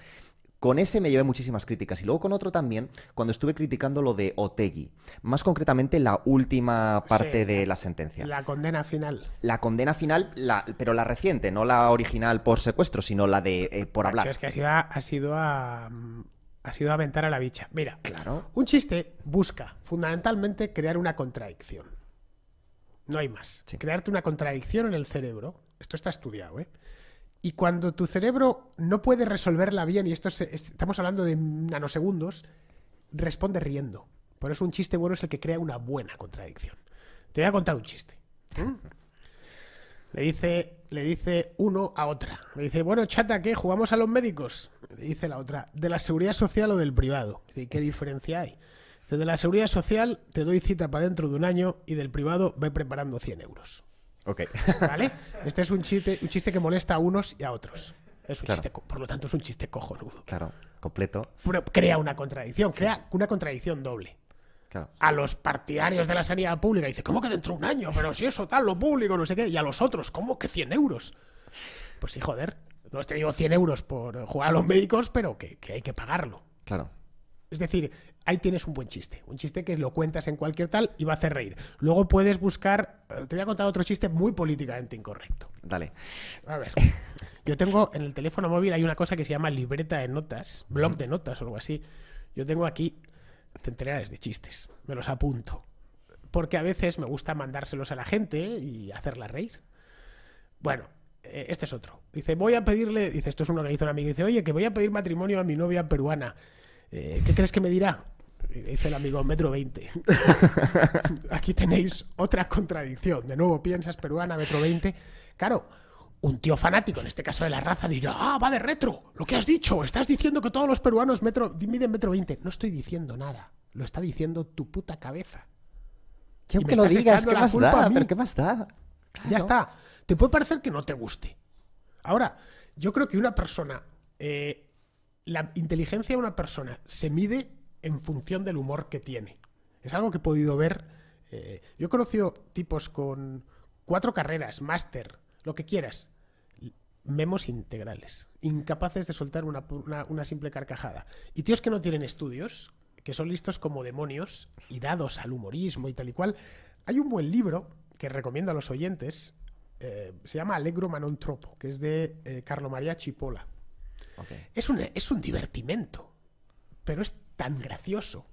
Con ese me llevé muchísimas críticas y luego con otro también, cuando estuve criticando lo de Otegi, más concretamente la última parte de la sentencia. La condena final. La condena final, pero la reciente, no la original por secuestro, sino la de eh, por hablar. Es que ha sido, mm, a, ha sido aventar a la bicha. Mira, claro. Un chiste busca fundamentalmente crear una contradicción. No hay más. Crearte una contradicción en el cerebro. Esto está estudiado, ¿eh? Y cuando tu cerebro no puede resolverla bien, y esto estamos hablando de nanosegundos, responde riendo. Por eso un chiste bueno es el que crea una buena contradicción. Te voy a contar un chiste. ¿eh? Le dice, le dice uno a otra. Le dice, bueno, chata, ¿qué? ¿Jugamos a los médicos? Le dice la otra, ¿de la seguridad social o del privado? ¿qué diferencia hay? desde de la seguridad social te doy cita para dentro de un año y del privado ve preparando 100 euros. ¿Vale? Este es un chiste, un chiste que molesta a unos y a otros. Es un por lo tanto, es un chiste cojonudo. Claro, completo. crea una contradicción, crea una contradicción doble. A los partidarios de la sanidad pública dice, ¿cómo que dentro de un año? Pero si eso tal, lo público, no sé qué. Y a los otros, ¿cómo que 100 euros? Pues sí, joder. No te digo 100 euros por jugar a los médicos, pero que, que hay que pagarlo. Claro. Es decir, ahí tienes un buen chiste. Un chiste que lo cuentas en cualquier tal y va a hacer reír. Luego puedes buscar. Eh, te voy a contar otro chiste muy políticamente incorrecto. Dale. A ver. Yo tengo en el teléfono móvil hay una cosa que se llama libreta de notas, blog de notas o algo así. Yo tengo aquí centenares de chistes. Me los apunto. Porque a veces me gusta mandárselos a la gente y hacerla reír. Bueno, eh, este es otro. Dice, voy a pedirle, dice, esto es uno que hizo un amigo, dice, oye, que voy a pedir matrimonio a mi novia peruana. Eh, ¿Qué crees que me dirá? Dice el amigo metro 20. Aquí tenéis otra contradicción. De nuevo piensas peruana, metro 20. Claro, un tío fanático, en este caso de la raza, dirá, ah, va de retro, lo que has dicho, estás diciendo que todos los peruanos metro, miden metro 20. No estoy diciendo nada, lo está diciendo tu puta cabeza. Que aunque lo digas, ¿qué más, pero Ya está, te puede parecer que no te guste. Ahora, yo creo que una persona, eh, la inteligencia de una persona se mide en función del humor que tiene. Es algo que he podido ver. Eh, yo he conocido tipos con cuatro carreras, máster, lo que quieras, memos integrales, incapaces de soltar una, una, simple carcajada. Y tíos que no tienen estudios, que son listos como demonios y dados al humorismo y tal y cual. Hay un buen libro que recomiendo a los oyentes, eh, se llama Allegro Manon Tropo, que es de eh, Carlo María Chipola. Es, un, es un divertimento, pero es tan gracioso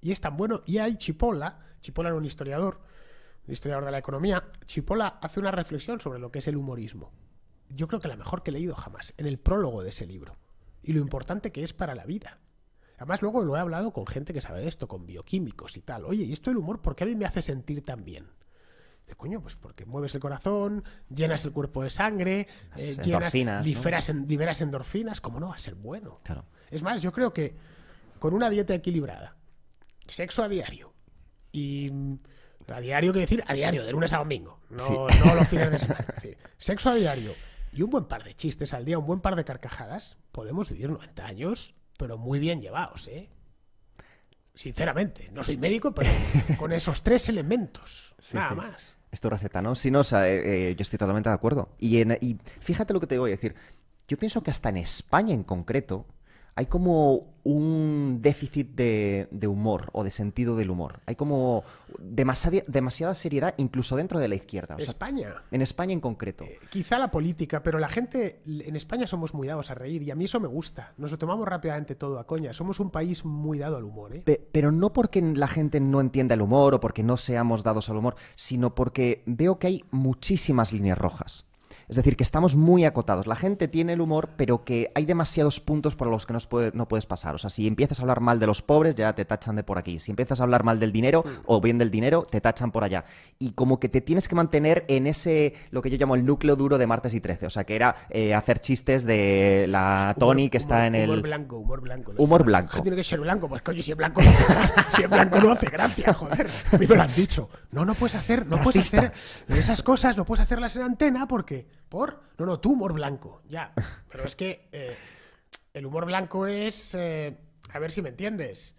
y es tan bueno. Y hay Chipola, Chipola era un historiador, un historiador de la economía, Chipola hace una reflexión sobre lo que es el humorismo. Yo creo que la mejor que he leído jamás, en el prólogo de ese libro. Y lo importante que es para la vida. Además, luego lo he hablado con gente que sabe de esto, con bioquímicos y tal. Oye, ¿y esto del humor por qué a mí me hace sentir tan bien? de coño, pues porque mueves el corazón, llenas el cuerpo de sangre, eh, llenas, liberas, endorfinas, ¿cómo no va a ser bueno? Es más, yo creo que con una dieta equilibrada, sexo a diario y mm, a diario quiere decir a diario, de lunes a domingo, no, los fines de semana. sexo a diario y un buen par de chistes al día, un buen par de carcajadas, podemos vivir 90 años, pero muy bien llevados, ¿eh? Sinceramente, no soy médico, pero con esos tres elementos, nada más. Esto receta, ¿no? Si no, o sea, eh, eh, yo estoy totalmente de acuerdo. Y, y fíjate lo que te voy a decir. Yo pienso que hasta en España en concreto, hay como un déficit de, humor o de sentido del humor. Hay como demasiada, seriedad incluso dentro de la izquierda. O España. En España en concreto. Eh, quizá la política, pero la gente en España somos muy dados a reír y a mí eso me gusta. Nos lo tomamos rápidamente todo a coña. Somos un país muy dado al humor. ¿eh? pero no porque la gente no entienda el humor o porque no seamos dados al humor, sino porque veo que hay muchísimas líneas rojas. Es decir, que estamos muy acotados. La gente tiene el humor, pero que hay demasiados puntos por los que no, puedes pasar. O sea, si empiezas a hablar mal de los pobres, ya te tachan de por aquí. Si empiezas a hablar mal del dinero mm. o bien del dinero, te tachan por allá. Y como que te tienes que mantener en ese, lo que yo llamo el núcleo duro de martes y 13. O sea, que era eh, hacer chistes de la pues Tony que está en el. Humor blanco, humor blanco. Humor Tiene que ser blanco, pues coño, si es blanco, no hace, si es blanco no hace gracia, joder. me lo han dicho. No, no puedes hacer, no puedes hacer esas cosas, no puedes hacerlas en antena porque ¿Por? No, no, tu humor blanco, ya. Pero es que eh, el humor blanco es, eh, a ver si me entiendes,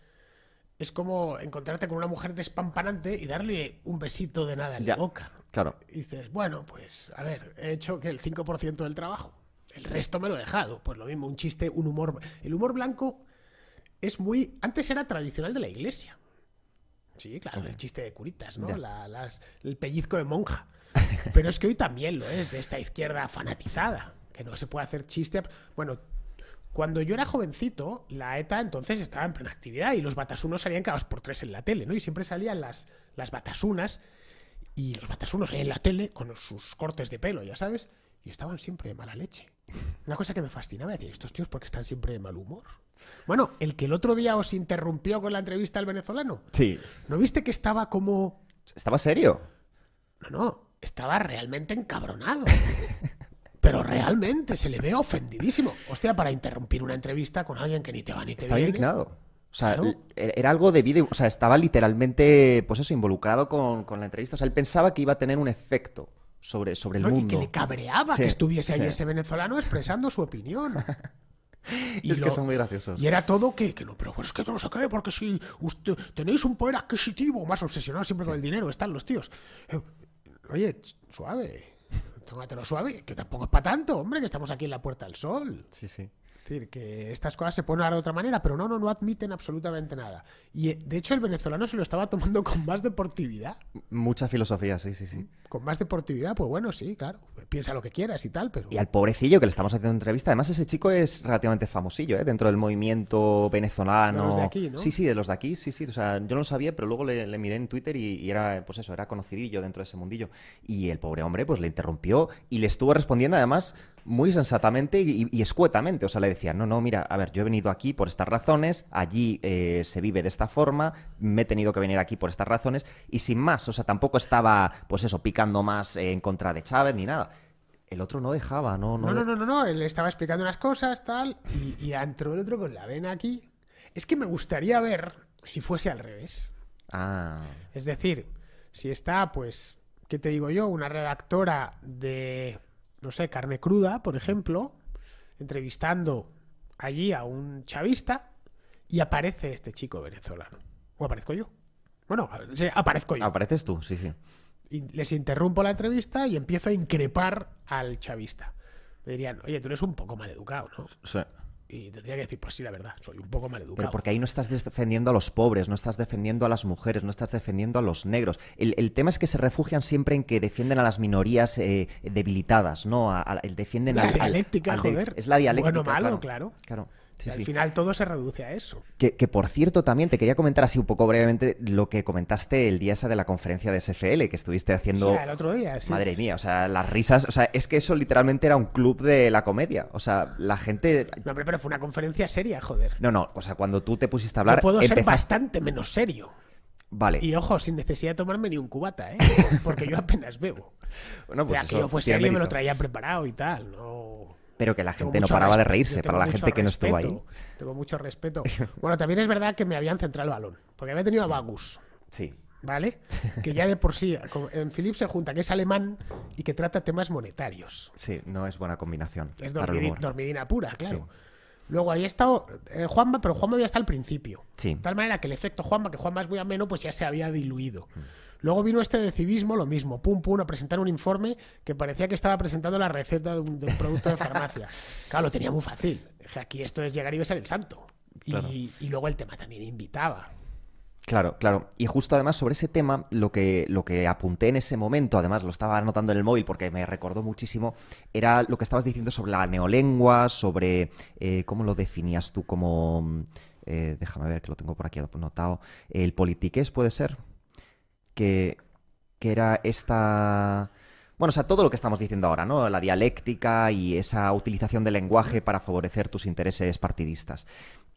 es como encontrarte con una mujer despampanante y darle un besito de nada en la boca. Claro. Y dices, bueno, pues, a ver, he hecho que el 5% del trabajo, el resto me lo he dejado. Pues lo mismo, un chiste, un humor. El humor blanco es muy. Antes era tradicional de la iglesia. Sí, claro, el chiste de curitas, ¿no? las, el pellizco de monja. Pero es que hoy también lo es, de esta izquierda fanatizada, que no se puede hacer chiste. Bueno, cuando yo era jovencito, la ETA entonces estaba en plena actividad y los batasunos salían cada por tres en la tele, ¿no? Y siempre salían las, las batasunas y los batasunos en la tele con sus cortes de pelo, ya sabes, y estaban siempre de mala leche. Una cosa que me fascinaba decir, estos tíos porque están siempre de mal humor. Bueno, el que el otro día os interrumpió con la entrevista al venezolano. Sí. ¿No viste que estaba como... Estaba serio. No, no estaba realmente encabronado. Pero realmente se le ve ofendidísimo. Hostia, para interrumpir una entrevista con alguien que ni te va ni te Estaba indignado. O sea, e-, era algo de vídeo. o sea, estaba literalmente, pues eso, involucrado con, la entrevista. O sea, él pensaba que iba a tener un efecto sobre, sobre el mundo. Y que le cabreaba que estuviese ahí ese venezolano expresando su opinión. Y es que son muy graciosos. Y era todo que, que no, pero pues es que no sé qué, porque si usted, tenéis un poder adquisitivo más obsesionado siempre con el dinero, están los tíos. Eh, oye, suave, tómatelo suave, que tampoco es para tanto, hombre, que estamos aquí en la Puerta del Sol. Sí, sí decir, que estas cosas se pueden hablar de otra manera, pero no, no, no admiten absolutamente nada. Y eh, de hecho el venezolano se lo estaba tomando con más deportividad. Mucha filosofía, sí, sí, sí. Mm, con más deportividad, pues bueno, sí, claro. Piensa lo que quieras y tal, pero... Y al pobrecillo que le estamos haciendo entrevista, además ese chico es relativamente famosillo, ¿eh? Dentro del movimiento venezolano. De los de aquí, ¿no? Sí, sí, de los de aquí, sí, sí. O sea, yo no lo sabía, pero luego le, miré en Twitter y, y, era, pues eso, era conocidillo dentro de ese mundillo. Y el pobre hombre, pues le interrumpió y le estuvo respondiendo además muy sensatamente y, escuetamente. O sea, le decía, no, no, mira, a ver, yo he venido aquí por estas razones, allí eh, se vive de esta forma, me he tenido que venir aquí por estas razones y sin más. O sea, tampoco estaba, pues eso, picando más en contra de Chávez ni nada. El otro no dejaba, no, no. No, no, no, no, él estaba explicando unas cosas, tal, y, y entró el otro con la vena aquí. Es que me gustaría ver si fuese al revés. Ah. Es decir, si está, pues, ¿qué te digo yo? Una redactora de no sé, carne cruda, por ejemplo, entrevistando allí a un chavista y aparece este chico venezolano. ¿O aparezco yo? Bueno, aparezco yo. Apareces tú, sí, sí. les interrumpo la entrevista y empiezo a increpar al chavista. Me dirían, oye, tú eres un poco mal educado, ¿no? Sí y tendría que decir, pues sí, la verdad, soy un poco maleducado. Pero porque ahí no estás defendiendo a los pobres, no estás defendiendo a las mujeres, no estás defendiendo a los negros. El, tema es que se refugian siempre en que defienden a las minorías eh, debilitadas, ¿no? A, a, defienden la dialéctica, joder. es la dialéctica. Bueno, malo, claro. claro. Al final todo se reduce a eso. Que, por cierto también te quería comentar así un poco brevemente lo que comentaste el día esa de la conferencia de SFL que estuviste haciendo. el otro día, sí. Madre mía, o sea, las risas, o sea, es que eso literalmente era un club de la comedia, o sea, la gente... No, pero, fue una conferencia seria, joder. No, no, o sea, cuando tú te pusiste a hablar... Yo puedo ser bastante menos serio. Vale. Y ojo, sin necesidad de tomarme ni un cubata, ¿eh? Porque yo apenas bebo. Bueno, pues o sea, que yo fuese serio, me lo traía preparado y tal, pero que la gente no paraba de reírse, para la gente que no estuvo ahí. Tengo mucho respeto. Bueno, también es verdad que me habían centrado el balón, porque había tenido a Bagus. Sí. ¿Vale? Que ya de por sí, en Philip se junta que es alemán y que trata temas monetarios. Sí, no es buena combinación. Es dormidina, pura, claro. Luego había estado eh, Juanma, pero Juanma había hasta al principio. Sí. De tal manera que el efecto Juanma, que Juanma es muy ameno, pues ya se había diluido. Mm. Luego vino este de civismo, lo mismo, pum, pum, a presentar un informe que parecía que estaba presentando la receta de un, producto de farmacia. claro, lo tenía muy fácil. Aquí esto es llegar y besar el santo. Y, luego el tema también invitaba. Claro, claro. Y justo además sobre ese tema, lo que, lo que apunté en ese momento, además lo estaba anotando en el móvil porque me recordó muchísimo, era lo que estabas diciendo sobre la neolengua, sobre eh, cómo lo definías tú como... Mm, eh, déjame ver que lo tengo por aquí anotado. ¿El politiqués puede ser? que, era esta... Bueno, o sea, todo lo que estamos diciendo ahora, ¿no? La dialéctica y esa utilización del lenguaje para favorecer tus intereses partidistas.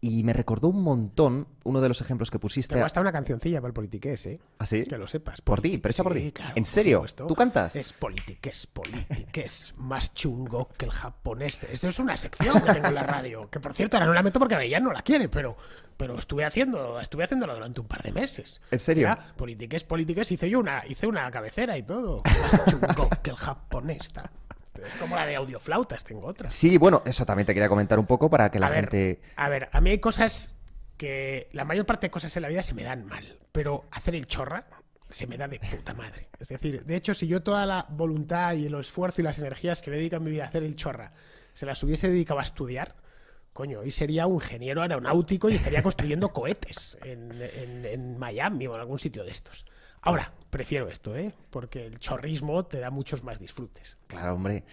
Y me recordó un montón uno de los ejemplos que pusiste. hasta una cancioncilla para el politiqués, ¿eh? ¿Ah, Que lo sepas. Por ti, pero por ti. ¿En serio? ¿Tú cantas? Es politiqués, politiqués, más chungo que el japonés. Esto es una sección que tengo en la radio. Que por cierto, ahora no la meto porque ella no la quiere, pero pero estuve haciendo, estuve haciéndolo durante un par de meses. ¿En serio? políticas politiques, hice yo una, hice una cabecera y todo. Más chungo que el japonés es como la de audioflautas, tengo otra. Sí, bueno, eso también te quería comentar un poco para que la gente. A ver, a mí hay cosas que. La mayor parte de cosas en la vida se me dan mal, pero hacer el chorra se me da de puta madre. Es decir, de hecho, si yo toda la voluntad y el esfuerzo y las energías que dedico en mi vida a hacer el chorra se las hubiese dedicado a estudiar, Coño, hoy sería un ingeniero aeronáutico y estaría construyendo cohetes en, Miami o en algún sitio de estos. Ahora, prefiero esto, ¿eh? Porque el chorrismo te da muchos más disfrutes. Claro, hombre.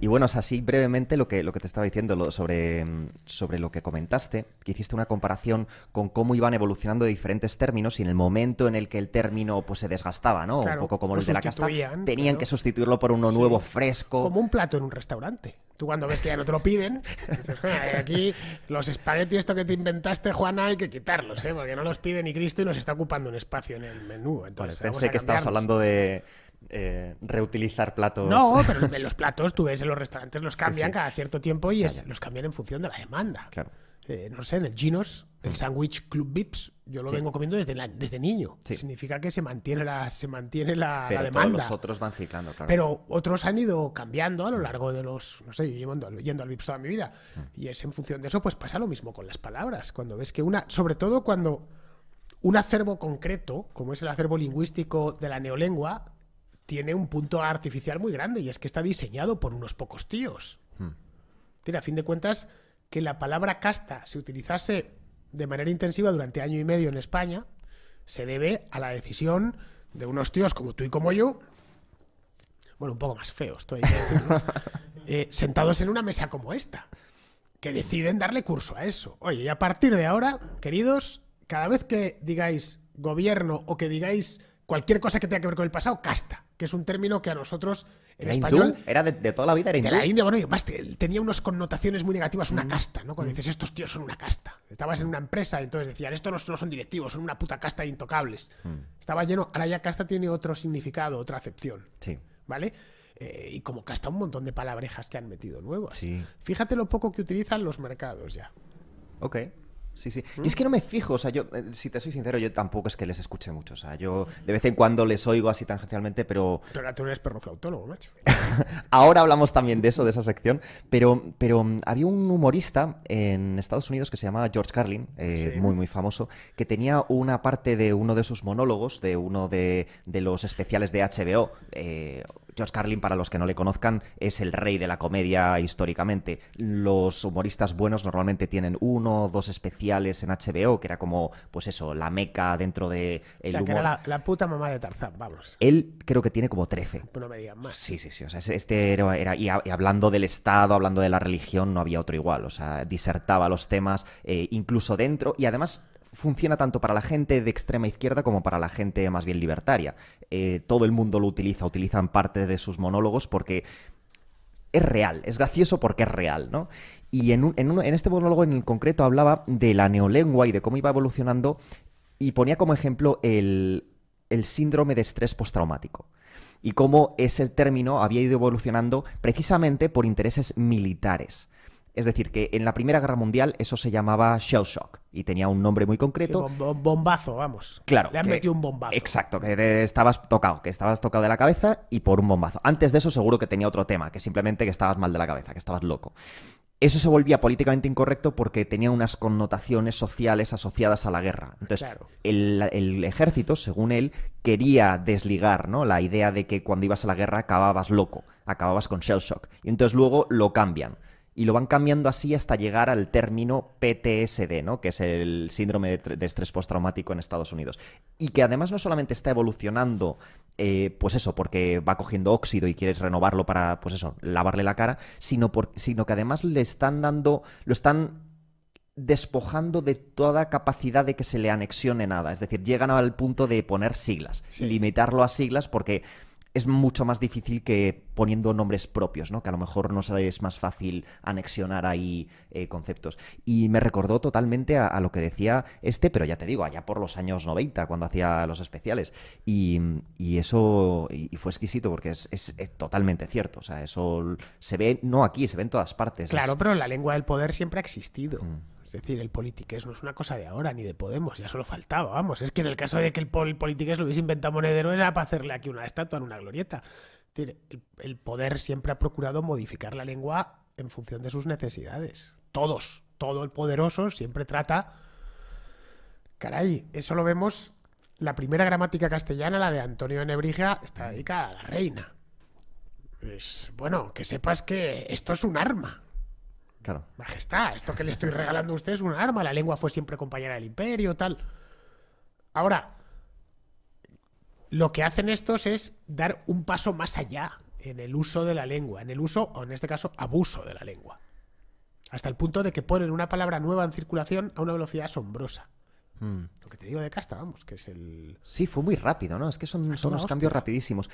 Y, bueno, es así brevemente lo que, lo que te estaba diciendo sobre, sobre lo que comentaste, que hiciste una comparación con cómo iban evolucionando diferentes términos y en el momento en el que el término pues, se desgastaba, ¿no? un poco como los de la casta, tenían que sustituirlo por uno nuevo, fresco. Como un plato en un restaurante. Tú cuando ves que ya no te lo piden, dices, aquí los espaguetis esto que te inventaste, Juana, hay que quitarlos, ¿eh? Porque no los pide ni Cristo y nos está ocupando un espacio en el menú. Entonces, pensé que estabas hablando de eh, reutilizar platos. No, pero los platos, tú ves en los restaurantes, los cambian cada cierto tiempo y los cambian en función de la demanda. Claro. Eh, no sé, en el Ginos, el mm. sándwich Club Vips, yo lo vengo comiendo desde, desde niño. Significa que se mantiene la, se mantiene la, demanda. Pero los otros van ciclando, claro. Pero otros han ido cambiando a lo mm. largo de los. No sé, yo llevo yendo, al Vips toda mi vida. Mm. Y es en función de eso, pues pasa lo mismo con las palabras. Cuando ves que una. Sobre todo cuando un acervo concreto, como es el acervo lingüístico de la neolengua, tiene un punto artificial muy grande y es que está diseñado por unos pocos tíos. Hmm. a fin de cuentas, que la palabra casta se utilizase de manera intensiva durante año y medio en España, se debe a la decisión de unos tíos como tú y como yo, bueno, un poco más feos, estoy eh, sentados en una mesa como esta, que deciden darle curso a eso. Oye, y a partir de ahora, queridos, cada vez que digáis gobierno o que digáis cualquier cosa que tenga que ver con el pasado, casta, que es un término que a nosotros en español. era de, toda la vida, era De la India, bueno, y tenía unas connotaciones muy negativas, una mm. casta, ¿no? Cuando mm. dices, estos tíos son una casta. Estabas en una empresa y entonces decían, estos no, son directivos, son una puta casta de intocables. Mm. Estaba lleno. Ahora ya casta tiene otro significado, otra acepción. Sí. ¿Vale? Eh, y como casta un montón de palabrejas que han metido nuevas. Sí. Fíjate lo poco que utilizan los mercados ya. Ok. Sí, sí. Mm. Y es que no me fijo, o sea, yo, eh, si te soy sincero, yo tampoco es que les escuche mucho. O sea, yo de vez en cuando les oigo así tangencialmente, pero. Pero tú eres perro macho. Ahora hablamos también de eso, de esa sección. Pero, pero mm, había un humorista en Estados Unidos que se llamaba George Carlin, eh, muy, muy famoso, que tenía una parte de uno de sus monólogos, de uno de, de los especiales de HBO. Eh, George Carlin, para los que no le conozcan, es el rey de la comedia históricamente. Los humoristas buenos normalmente tienen uno o dos especiales en HBO, que era como, pues eso, la meca dentro de el o sea, Que era la, puta mamá de Tarzán, vamos. Él creo que tiene como 13. no me digan más. Sí, sí, sí. O sea, este era, y, hablando del Estado, hablando de la religión, no había otro igual. O sea, disertaba los temas, eh, incluso dentro, y además funciona tanto para la gente de extrema izquierda como para la gente más bien libertaria. Eh, todo el mundo lo utiliza, utilizan parte de sus monólogos porque es real, es gracioso porque es real, ¿no? Y en, este monólogo en el concreto hablaba de la neolengua y de cómo iba evolucionando y ponía como ejemplo el, el síndrome de estrés postraumático y cómo ese término había ido evolucionando precisamente por intereses militares. Es decir, que en la Primera Guerra Mundial eso se llamaba shell shock y tenía un nombre muy concreto. bombazo, vamos. Claro. Le han metido un bombazo. Exacto, que estabas tocado, que estabas tocado de la cabeza y por un bombazo. Antes de eso seguro que tenía otro tema, que simplemente que estabas mal de la cabeza, que estabas loco. Eso se volvía políticamente incorrecto porque tenía unas connotaciones sociales asociadas a la guerra. Entonces, el, ejército, según él, quería desligar ¿no? la idea de que cuando ibas a la guerra acababas loco, acababas con shell shock. Y entonces luego lo cambian y lo van cambiando así hasta llegar al término PTSD, ¿no? que es el síndrome de, estrés postraumático en Estados Unidos. Y que además no solamente está evolucionando, eh, pues eso, porque va cogiendo óxido y quieres renovarlo para, pues eso, lavarle la cara, sino, sino que además le están dando, lo están despojando de toda capacidad de que se le anexione nada. Es decir, llegan al punto de poner siglas, limitarlo a siglas porque es mucho más difícil que poniendo nombres propios, ¿no? Que a lo mejor no es más fácil anexionar ahí eh, conceptos. Y me recordó totalmente a, lo que decía este, pero ya te digo, allá por los años 90, cuando hacía los especiales. Y, eso y fue exquisito porque es, es, totalmente cierto. O sea, eso se ve, no aquí, se ve en todas partes. Claro, pero la lengua del poder siempre ha existido. Mm. Es decir, el politiqués no es una cosa de ahora ni de Podemos, ya solo faltaba, vamos. Es que en el caso de que el politiqués lo hubiese inventado Monedero era para hacerle aquí una estatua en una glorieta. el, poder siempre ha procurado modificar la lengua en función de sus necesidades. Todos, todo el poderoso siempre trata... Caray, eso lo vemos... La primera gramática castellana, la de Antonio de Nebrija, está dedicada a la reina. Pues, bueno, que sepas que esto es un arma. Majestad, esto que le estoy regalando a usted es un arma, la lengua fue siempre compañera del imperio, tal. Ahora, lo que hacen estos es dar un paso más allá en el uso de la lengua, en el uso, o en este caso, abuso de la lengua. Hasta el punto de que ponen una palabra nueva en circulación a una velocidad asombrosa. Hmm. Lo que te digo de casta, vamos, que es el... Sí, fue muy rápido, ¿no? Es que son, ah, unos cambios rapidísimos.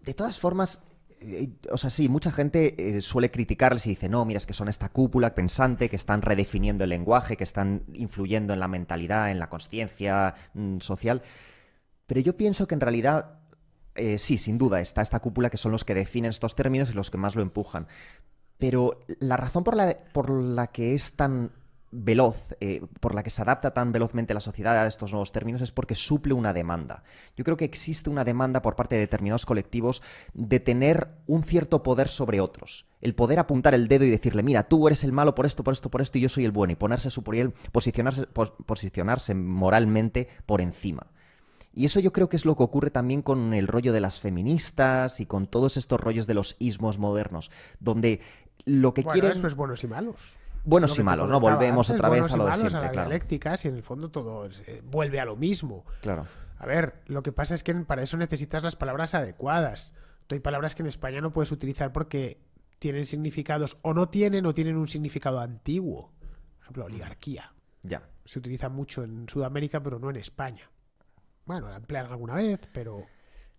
De todas formas, eh, o sea, sí, mucha gente eh, suele criticarles y dice, no, mira, es que son esta cúpula pensante que están redefiniendo el lenguaje, que están influyendo en la mentalidad, en la conciencia mm, social. Pero yo pienso que en realidad, eh, sí, sin duda, está esta cúpula que son los que definen estos términos y los que más lo empujan. Pero la razón por la, por la que es tan veloz, eh, por la que se adapta tan velozmente la sociedad a estos nuevos términos, es porque suple una demanda. Yo creo que existe una demanda por parte de determinados colectivos de tener un cierto poder sobre otros. El poder apuntar el dedo y decirle, mira, tú eres el malo por esto, por esto, por esto, y yo soy el bueno, y ponerse su posicionarse, posicionarse moralmente por encima. Y eso yo creo que es lo que ocurre también con el rollo de las feministas y con todos estos rollos de los ismos modernos, donde lo que bueno, quieren... es buenos y malos buenos y malos, ¿no? Volvemos otra vez a lo de siempre. la claro. en el fondo todo eh, vuelve a lo mismo. Claro. A ver, lo que pasa es que para eso necesitas las palabras adecuadas. Hay palabras que en España no puedes utilizar porque tienen significados o no tienen o tienen un significado antiguo. Por ejemplo, oligarquía. Ya. Se utiliza mucho en Sudamérica, pero no en España. Bueno, la emplean alguna vez, pero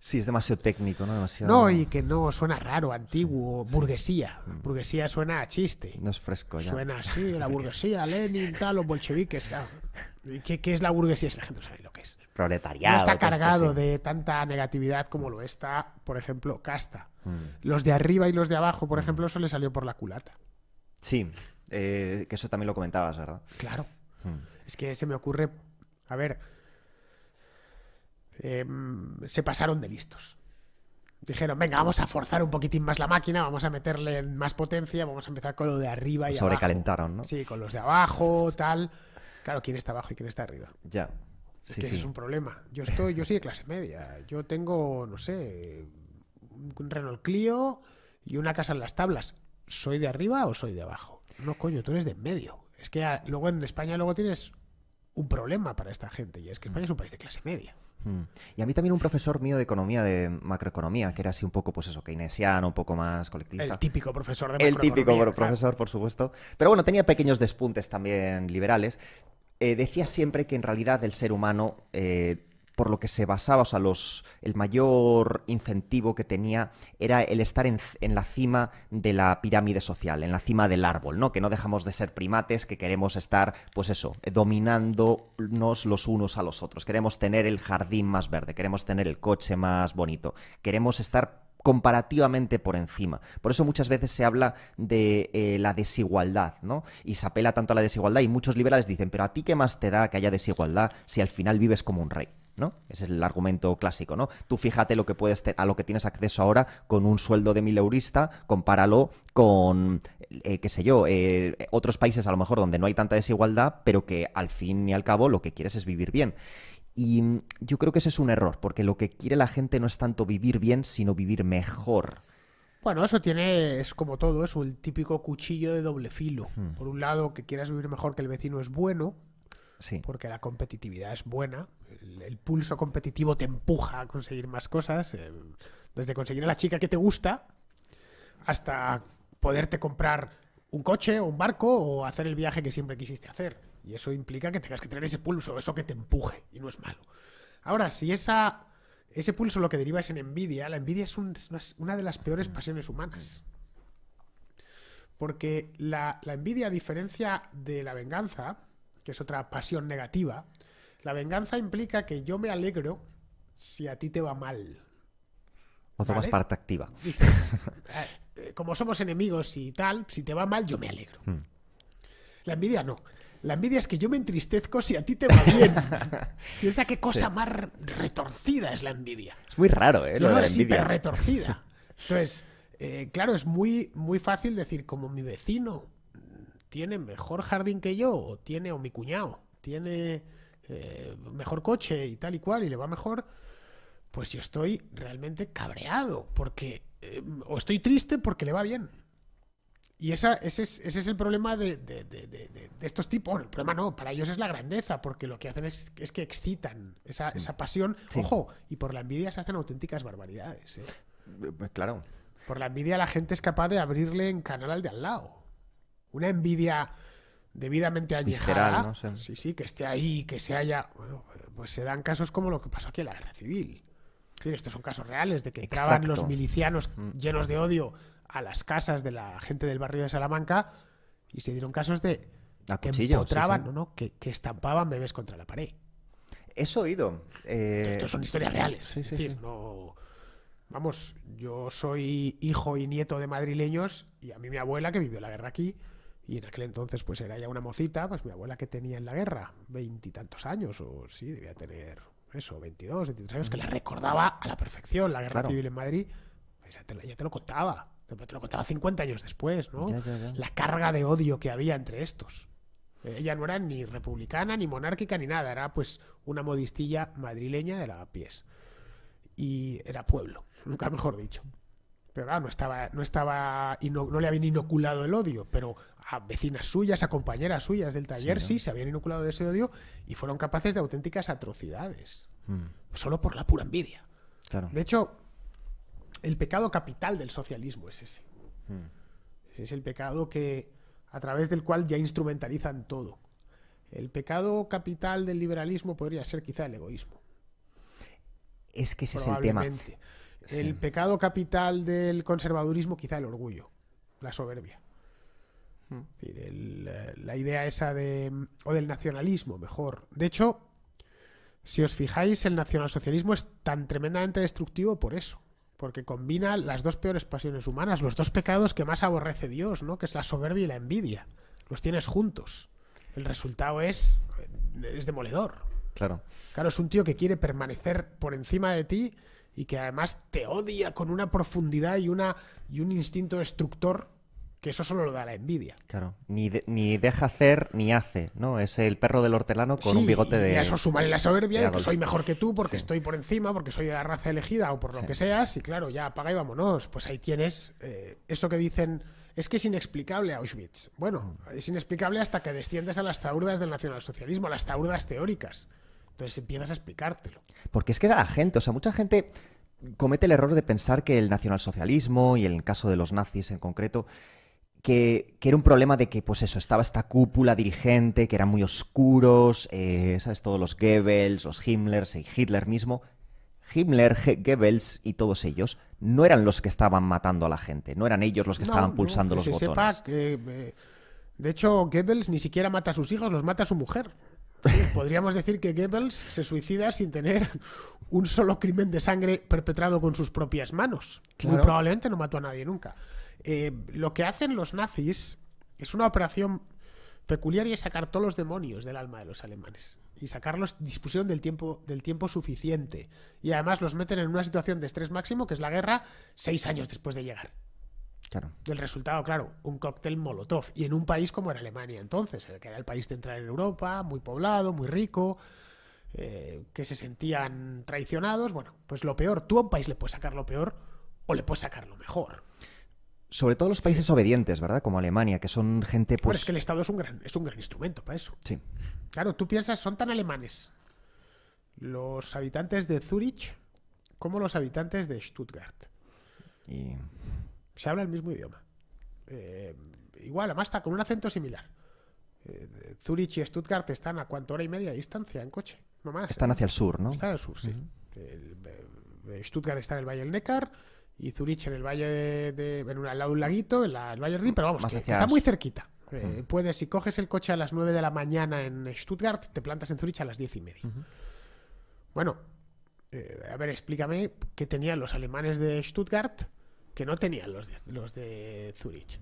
Sí, es demasiado técnico, ¿no? No, y que no suena raro, antiguo, burguesía. Mm. Burguesía suena a chiste. No es fresco ya. Suena así, la burguesía, Lenin, tal, los bolcheviques, claro. ¿Y qué, es la burguesía? es la gente no sabe lo que es. Proletariado. No está cargado de tanta negatividad como lo está, por ejemplo, casta. Mm. Los de arriba y los de abajo, por ejemplo, eso le salió por la culata. Sí, eh, que eso también lo comentabas, ¿verdad? Claro. Mm. Es que se me ocurre. A ver Em, se pasaron de listos. Dijeron, venga, vamos a forzar un poquitín más la máquina, vamos a meterle más potencia, vamos a empezar con lo de arriba y Sobrecalentaron, abajo. ¿no? Sí, con los de abajo, tal. Claro, quién está abajo y quién está arriba. Ya. Sí, que es un problema. Yo estoy, yo soy de clase media. Yo tengo, no sé, un Renault Clio y una casa en las tablas. ¿Soy de arriba o soy de abajo? No, coño, tú eres de medio. Es que ah, luego en España luego tienes un problema para esta gente y es que España es un país de clase media. Mm. Y a mí también un profesor mío de economía, de macroeconomía, que era así un poco, pues eso, keynesiano, un poco más colectivista. El típico profesor de El típico profesor, por supuesto. Pero bueno, tenía pequeños despuntes también liberales. Eh, decía siempre que en realidad el ser humano eh, por lo que se basaba, o sea, los, el mayor incentivo que tenía era el estar en, en, la cima de la pirámide social, en la cima del árbol, ¿no? Que no dejamos de ser primates, que queremos estar, pues eso, dominándonos los unos a los otros. Queremos tener el jardín más verde, queremos tener el coche más bonito, queremos estar comparativamente por encima. Por eso muchas veces se habla de eh, la desigualdad, ¿no? Y se apela tanto a la desigualdad y muchos liberales dicen, pero a ti qué más te da que haya desigualdad si al final vives como un rey. ¿no? Ese es el argumento clásico, ¿no? Tú fíjate lo que puedes a lo que tienes acceso ahora con un sueldo de mil eurista, compáralo con, eh, qué sé yo, eh, otros países a lo mejor donde no hay tanta desigualdad, pero que al fin y al cabo lo que quieres es vivir bien. Y mm, yo creo que ese es un error, porque lo que quiere la gente no es tanto vivir bien, sino vivir mejor. Bueno, eso tiene, es como todo, es el típico cuchillo de doble filo. Hmm. Por un lado, que quieras vivir mejor que el vecino es bueno, sí. porque la competitividad es buena, el, pulso competitivo te empuja a conseguir más cosas, eh, desde conseguir a la chica que te gusta hasta poderte comprar un coche o un barco o hacer el viaje que siempre quisiste hacer. Y eso implica que tengas que tener ese pulso, eso que te empuje, y no es malo. Ahora, si esa, ese pulso lo que deriva es en envidia, la envidia es una de las peores pasiones humanas. Porque la, envidia, a diferencia de la venganza, que es otra pasión negativa, la venganza implica que yo me alegro si a ti te va mal. O tomas parte activa. Eh, eh, como somos enemigos y tal, si te va mal, yo me alegro. Mm. La envidia no. La envidia es que yo me entristezco si a ti te va bien. Piensa qué cosa más retorcida es la envidia. Es muy raro, ¿eh? Lo no, retorcida. Entonces, eh, claro, es muy, muy fácil decir, como mi vecino tiene mejor jardín que yo, o tiene, o mi cuñado, tiene eh, mejor coche y tal y cual, y le va mejor, pues yo estoy realmente cabreado, porque, eh, o estoy triste porque le va bien. Y ese, es, el problema de, estos tipos. el problema no, para ellos es la grandeza, porque lo que hacen es, que excitan esa, mm. pasión. Ojo, y por la envidia se hacen auténticas barbaridades. ¿eh? Eh, pues claro. Por la envidia la gente es capaz de abrirle en canal al de al lado. Una envidia debidamente añejada. Sí. sí, que esté ahí, que se haya... pues se dan casos como lo que pasó aquí en la guerra civil. estos son casos reales de que traban los milicianos mm. llenos de odio a las casas de la gente del barrio de Salamanca y se dieron casos de que que, estampaban bebés contra la pared. Eso oído. Eh, Estos son historias reales. es decir, Vamos, yo soy hijo y nieto de madrileños y a mí mi abuela que vivió la guerra aquí y en aquel entonces pues era ya una mocita, pues mi abuela que tenía en la guerra veintitantos años o sí, debía tener eso, veintidós, veintitrés años, que la recordaba a la perfección la guerra civil en Madrid, pues ya te lo contaba. Pero te lo contaba 50 años después, ¿no? La carga de odio que había entre estos. Ella no era ni republicana, ni monárquica, ni nada. Era pues una modistilla madrileña de la pies. Y era pueblo, nunca mejor dicho. Pero claro, no estaba, no estaba, no le habían inoculado el odio, pero a vecinas suyas, a compañeras suyas del taller, sí, se habían inoculado de ese odio y fueron capaces de auténticas atrocidades. Hmm. Solo por la pura envidia. De hecho, el pecado capital del socialismo es ese. Hmm. Ese es el pecado que a través del cual ya instrumentalizan todo. El pecado capital del liberalismo podría ser quizá el egoísmo. Es que ese es el tema. El pecado capital del conservadurismo quizá el orgullo, la soberbia. Hmm. Eh, la idea esa de... o del nacionalismo, mejor. De hecho, si os fijáis, el nacionalsocialismo es tan tremendamente destructivo por eso porque combina las dos peores pasiones humanas, los dos pecados que más aborrece Dios, ¿no? que es la soberbia y la envidia. Los tienes juntos. El resultado es, es demoledor. Claro. Claro, es un tío que quiere permanecer por encima de ti y que además te odia con una profundidad y, una, y un instinto destructor que eso solo lo da la envidia. Claro. Ni, deja hacer ni hace, ¿no? Es el perro del hortelano con un bigote de. Y a eso sumarle la soberbia de, que soy mejor que tú porque estoy por encima, porque soy de la raza elegida o por lo que seas. Y claro, ya apaga y vámonos. Pues ahí tienes eh, eso que dicen. Es que es inexplicable Auschwitz. Bueno, mm. es inexplicable hasta que desciendes a las taurdas del nacionalsocialismo, a las taurdas teóricas. Entonces empiezas a explicártelo. Porque es que la gente, o sea, mucha gente comete el error de pensar que el nacionalsocialismo y el caso de los nazis en concreto que, era un problema de que, pues eso, estaba esta cúpula dirigente, que eran muy oscuros, eh, ¿sabes? Todos los Goebbels, los Himmlers y Hitler mismo. Himmler, Goebbels y todos ellos no eran los que estaban matando a la gente, no eran ellos los que estaban pulsando los botones. que, eh, de hecho, Goebbels ni siquiera mata a sus hijos, los mata a su mujer. podríamos decir que Goebbels se suicida sin tener un solo crimen de sangre perpetrado con sus propias manos. Muy probablemente no mató a nadie nunca. Eh, lo que hacen los nazis es una operación peculiar y es sacar todos los demonios del alma de los alemanes. Y sacarlos, dispusieron del tiempo, del tiempo suficiente. Y además los meten en una situación de estrés máximo, que es la guerra, seis años después de llegar. Claro. el resultado, claro, un cóctel molotov. Y en un país como era Alemania entonces, eh, que era el país central en Europa, muy poblado, muy rico, eh, que se sentían traicionados. Bueno, pues lo peor, tú a un país le puedes sacar lo peor o le puedes sacar lo mejor sobre todo los países obedientes, ¿verdad? Como Alemania, que son gente pues... es que el Estado es un gran, es un gran instrumento para eso. Sí. Claro, tú piensas, son tan alemanes los habitantes de Zurich como los habitantes de Stuttgart. Y... Se habla el mismo idioma. Eh, igual, además está con un acento similar. Eh, Zurich y Stuttgart están a cuánta hora y media de distancia en coche. No están ¿eh? hacia el sur, ¿no? Están al sur, sí. Eh, Stuttgart está en el Valle del Neckar y Zurich en el valle de, en un, al lado de un laguito, en la, el Valle pero vamos, está muy cerquita. Mm. Eh, puedes, si coges el coche a las 9 de la mañana en Stuttgart, te plantas en Zurich a las 10 y media. Bueno, eh, a ver, explícame qué tenían los alemanes de Stuttgart que no tenían los los de Zurich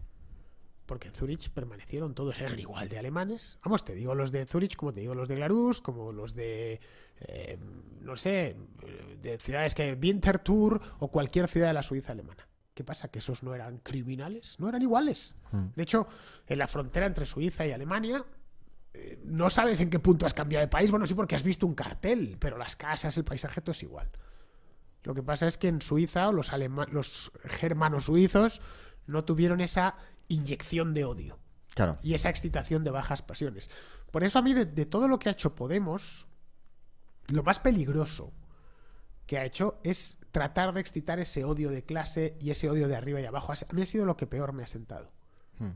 porque en Zurich permanecieron todos, eran igual de alemanes. Vamos, te digo los de Zurich, como te digo los de Glarus, como los de, eh, no sé, eh, de ciudades que Winterthur o cualquier ciudad de la Suiza alemana. ¿Qué pasa? Que esos no eran criminales, no eran iguales. Mm. De hecho, en la frontera entre Suiza y Alemania, eh, no sabes en qué punto has cambiado de país. Bueno, sí, porque has visto un cartel, pero las casas, el paisaje, todo es igual. Lo que pasa es que en Suiza los, los germanos suizos no tuvieron esa inyección de odio. Claro. Y esa excitación de bajas pasiones. Por eso a mí de, todo lo que ha hecho Podemos, lo más peligroso que ha hecho es tratar de excitar ese odio de clase y ese odio de arriba y abajo. A mí ha sido lo que peor me ha sentado. Hmm.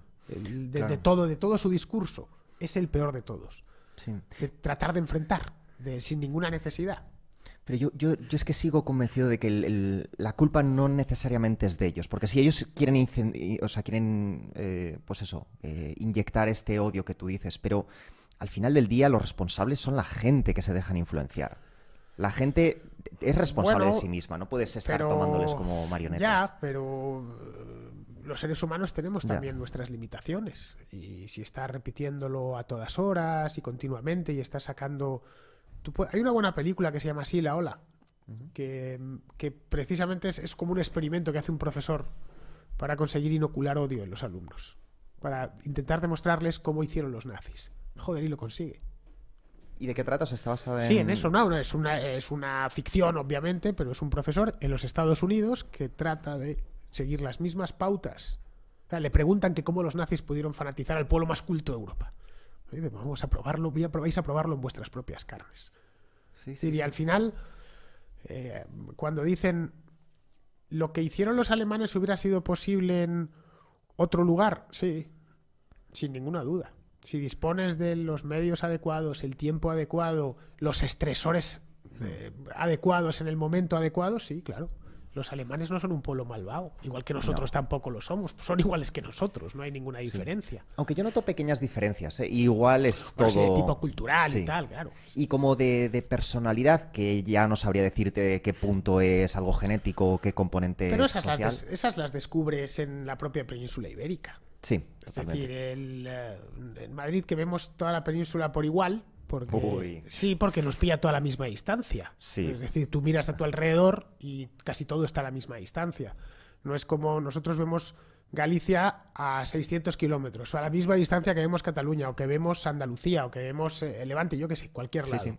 de, todo, de todo su discurso. Es el peor de todos. De tratar de enfrentar sin ninguna necesidad. Pero yo, yo, es que sigo convencido de que la culpa no necesariamente es de ellos, porque si ellos quieren, o sea, quieren eh, pues eso, eh, inyectar este odio que tú dices, pero al final del día los responsables son la gente que se dejan influenciar. La gente es responsable de sí misma, no puedes estar tomándoles como marionetas. Ya, pero eh, los seres humanos tenemos también nuestras limitaciones. Y si estás repitiéndolo a todas horas y continuamente y estás sacando hay una buena película que se llama así, La Ola, que, precisamente es, como un experimento que hace un profesor para conseguir inocular odio en los alumnos, para intentar demostrarles cómo hicieron los nazis. Joder, y lo consigue. ¿Y de qué trata? está basada en... Sí, en eso, no, es una, es una ficción, obviamente, pero es un profesor en los Estados Unidos que trata de seguir las mismas pautas. le preguntan que cómo los nazis pudieron fanatizar al pueblo más culto de Europa vamos a probarlo, voy a, a probarlo en vuestras propias carnes. y al final, eh, cuando dicen lo que hicieron los alemanes hubiera sido posible en otro lugar, sí, sin ninguna duda. Si dispones de los medios adecuados, el tiempo adecuado, los estresores eh, adecuados en el momento adecuado, sí, claro los alemanes no son un pueblo malvado, igual que nosotros tampoco lo somos, son iguales que nosotros, no hay ninguna diferencia. Aunque yo noto pequeñas diferencias, ¿eh? igual es todo... de tipo cultural y tal, claro. Y como de, personalidad, que ya no sabría decirte qué punto es algo genético, o qué componente Pero esas, Las, esas las descubres en la propia península ibérica. Sí, Es decir, el, eh, en Madrid que vemos toda la península por igual, Sí, porque nos pilla toda la misma distancia. Es decir, tú miras a tu alrededor y casi todo está a la misma distancia. No es como nosotros vemos Galicia a 600 kilómetros, o a la misma distancia que vemos Cataluña, o que vemos Andalucía, o que vemos eh, Levante, yo que sé, cualquier lado.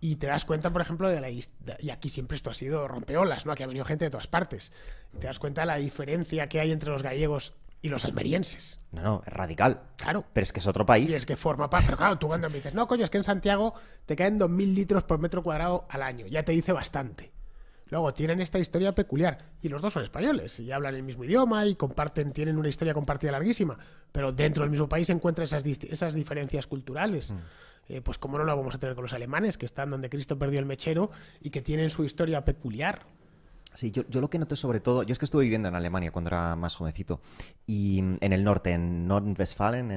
Y te das cuenta, por ejemplo, de la. Y aquí siempre esto ha sido rompeolas, ¿no? Aquí ha venido gente de todas partes. Te das cuenta de la diferencia que hay entre los gallegos y los almerienses. No, no, es radical. Claro. Pero es que es otro país. Y es que forma parte. claro, tú cuando me dices, no, coño, es que en Santiago te caen 2.000 litros por metro cuadrado al año. Ya te dice bastante. Luego tienen esta historia peculiar. Y los dos son españoles. Y hablan el mismo idioma y comparten, tienen una historia compartida larguísima. Pero dentro del mismo país se encuentran esas, esas diferencias culturales. Mm. Eh, pues como no lo vamos a tener con los alemanes, que están donde Cristo perdió el mechero y que tienen su historia peculiar. Sí, yo, lo que noté sobre todo, yo es que estuve viviendo en Alemania cuando era más jovencito, y en el norte, en Nordwestfalen, westfalen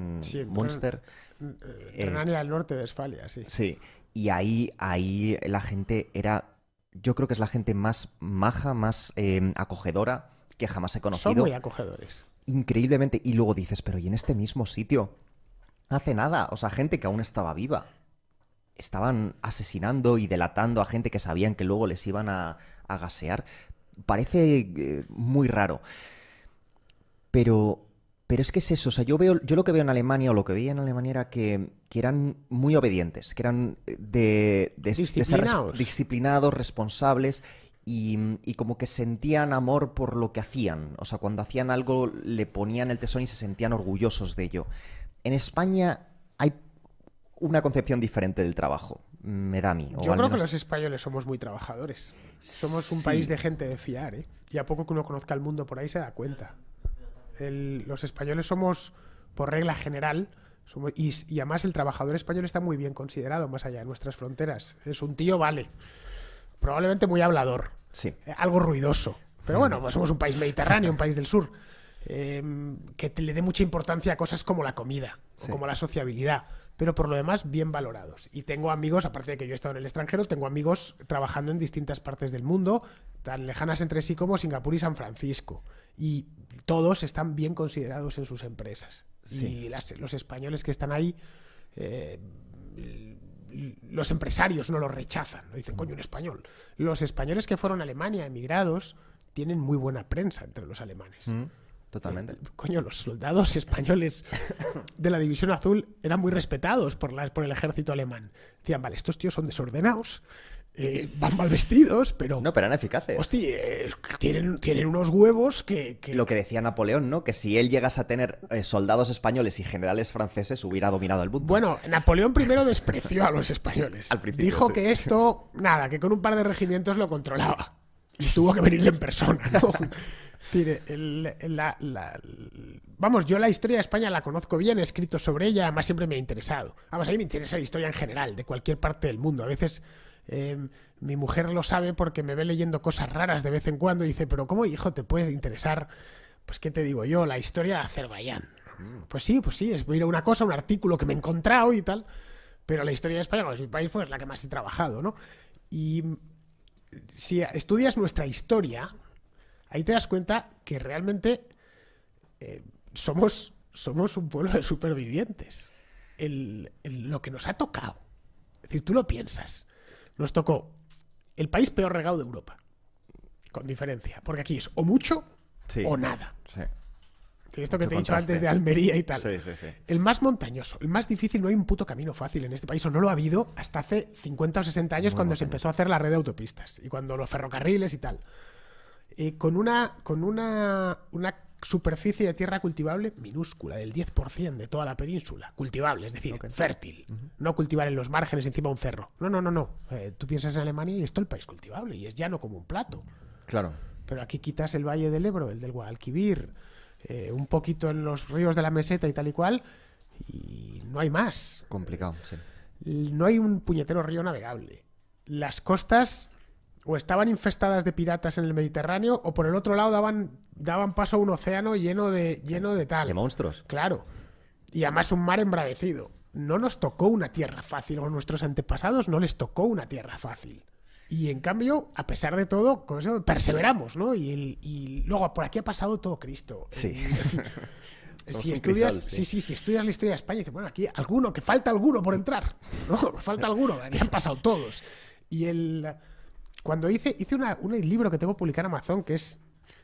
en Münster En, eh, Alemania del Norte, Westfalia, sí. Sí, y ahí, ahí la gente era, yo creo que es la gente más maja, más em, acogedora que jamás he conocido. Son muy acogedores. Increíblemente, y luego dices, pero ¿y en este mismo sitio? Hace nada, o sea, gente que aún estaba viva estaban asesinando y delatando a gente que sabían que luego les iban a, a, gasear parece eh, muy raro. Pero, pero es que es eso. O sea, yo, veo, yo lo que veo en Alemania o lo que veía en Alemania era que, que eran muy obedientes, que eran de, disciplinados. disciplinados, responsables y, y, como que sentían amor por lo que hacían. O sea, cuando hacían algo le ponían el tesón y se sentían orgullosos de ello. En España una concepción diferente del trabajo, me da a mí. Yo creo que los españoles somos muy trabajadores. Somos un país de gente de fiar, ¿eh? Y a poco que uno conozca el mundo por ahí se da cuenta. los españoles somos, por regla general, y, además el trabajador español está muy bien considerado más allá de nuestras fronteras. Es un tío, vale. Probablemente muy hablador. Sí. Eh, algo ruidoso. Pero bueno, pues somos un país mediterráneo, un país del sur. Eh, que le dé mucha importancia a cosas como la comida, como la sociabilidad, pero por lo demás bien valorados. Y tengo amigos, aparte de que yo he estado en el extranjero, tengo amigos trabajando en distintas partes del mundo, tan lejanas entre sí como Singapur y San Francisco. Y todos están bien considerados en sus empresas. si los españoles que están ahí... Eh, los empresarios no los rechazan, no dicen, coño, un español. Los españoles que fueron a Alemania, emigrados, tienen muy buena prensa entre los alemanes. Mm. Totalmente. Eh, coño, los soldados españoles de la División Azul eran muy respetados por, el ejército alemán. Decían, vale, estos tíos son desordenados, eh, van mal vestidos, pero. No, pero eran eficaces. Hostia, eh, tienen, tienen, unos huevos que, Lo que decía Napoleón, ¿no? Que si él llegase a tener soldados españoles y generales franceses, hubiera dominado el mundo. Bueno, Napoleón primero despreció a los españoles. Al principio, Dijo que esto, nada, que con un par de regimientos lo controlaba tuvo que venir en persona. ¿no? Tire, la, vamos, yo la historia de España la conozco bien, he escrito sobre ella, además siempre me ha interesado. Además, a mí me interesa la historia en general, de cualquier parte del mundo. A veces em, mi mujer lo sabe porque me ve leyendo cosas raras de vez en cuando y dice, pero ¿cómo, hijo, te puedes interesar, pues qué te digo yo, la historia de Azerbaiyán? Mm. Pues sí, pues sí, es mira, una cosa, un artículo que me he encontrado y tal, pero la historia de España, pues mi país, pues la que más he trabajado, ¿no? Y si estudias nuestra historia, ahí te das cuenta que realmente eh, somos, somos un pueblo de supervivientes. lo que nos ha tocado. Es decir, tú lo piensas. Nos tocó el país peor regado de Europa. Con diferencia. Porque aquí es o mucho o nada esto que te he dicho antes de Almería y tal. Sí, sí, sí. El más montañoso, el más difícil, no hay un puto camino fácil en este país, o no lo ha habido hasta hace 50 o 60 años cuando se empezó a hacer la red de autopistas y cuando los ferrocarriles y tal. Eh, con una, con una, superficie de tierra cultivable minúscula, del 10% de toda la península. Cultivable, es decir, fértil. No cultivar en los márgenes encima un cerro. No, no, no, no. Eh, tú piensas en Alemania y es el país cultivable y es llano como un plato. Claro. Pero aquí quitas el Valle del Ebro, el del Guadalquivir, eh, un poquito en los ríos de la meseta y tal y cual, y no hay más. Complicado, sí. No hay un puñetero río navegable. Las costas o estaban infestadas de piratas en el Mediterráneo o por el otro lado daban, paso a un océano lleno de, lleno de tal. De monstruos. Claro. Y además un mar embravecido. No nos tocó una tierra fácil, o nuestros antepasados no les tocó una tierra fácil. Y en cambio, a pesar de todo, perseveramos, ¿no? Y, luego por aquí ha pasado todo Cristo. Sí. si estudias, sí. sí. si estudias la historia de España, dices, bueno, aquí alguno, que falta alguno por entrar. No, falta alguno, han pasado todos. Y el cuando hice, hice un libro que tengo publicado en Amazon que es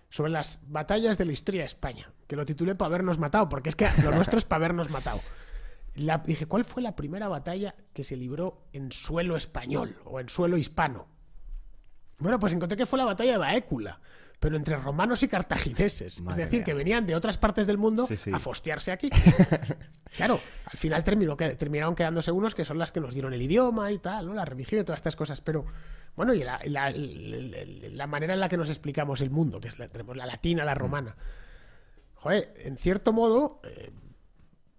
sobre las batallas de la historia de España, que lo titulé para habernos matado, porque es que lo nuestro es para habernos matado. dije, ¿cuál fue la primera batalla que se libró en suelo español o en suelo hispano? Bueno, pues encontré que fue la batalla de Baécula, pero entre romanos y cartagineses. es decir, que venían de otras partes del mundo a fostearse aquí. claro, al final terminó, terminaron quedándose unos que son las que nos dieron el idioma y tal, ¿no? la religión y todas estas cosas, pero... Bueno, y la, manera en la que nos explicamos el mundo, que es la, tenemos la latina, la mm. romana. Joder, en cierto modo, eh,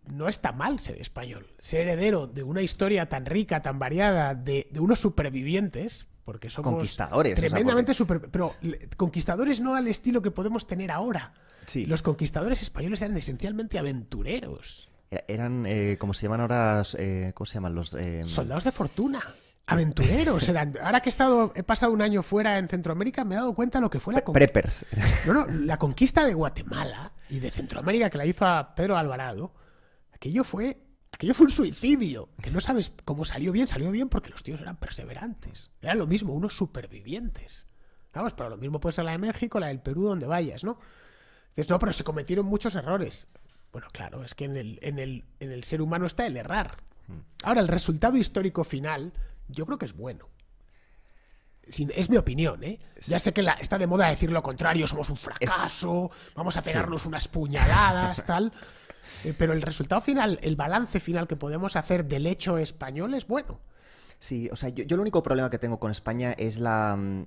no está mal ser español. Ser heredero de una historia tan rica, tan variada, de unos supervivientes, porque somos conquistadores, tremendamente super, pero conquistadores no al estilo que podemos tener ahora. Sí. Los conquistadores españoles eran esencialmente aventureros. eran, eh, ¿cómo como se llaman ahora, eh, ¿cómo se llaman los? Eh, Soldados de fortuna. Aventureros Ahora que he estado, he pasado un año fuera en Centroamérica, me he dado cuenta de lo que fue la conquista. No, no, la conquista de Guatemala y de Centroamérica que la hizo a Pedro Alvarado. Aquello fue Aquello fue un suicidio, que no sabes cómo salió bien, salió bien porque los tíos eran perseverantes. Era lo mismo, unos supervivientes. Vamos, pero lo mismo puede ser la de México, la del Perú, donde vayas, ¿no? Dices, no, pero se cometieron muchos errores. Bueno, claro, es que en el, ser humano está el errar. Hmm. Ahora, el resultado histórico final, yo creo que es bueno. es mi opinión, ¿eh? Ya sé que la, está de moda decir lo contrario, somos un fracaso, vamos a pegarnos unas puñaladas, tal. Eh, pero el resultado final, el balance final que podemos hacer del hecho español es bueno. Sí, o sea, yo el único problema que tengo con España es la mm,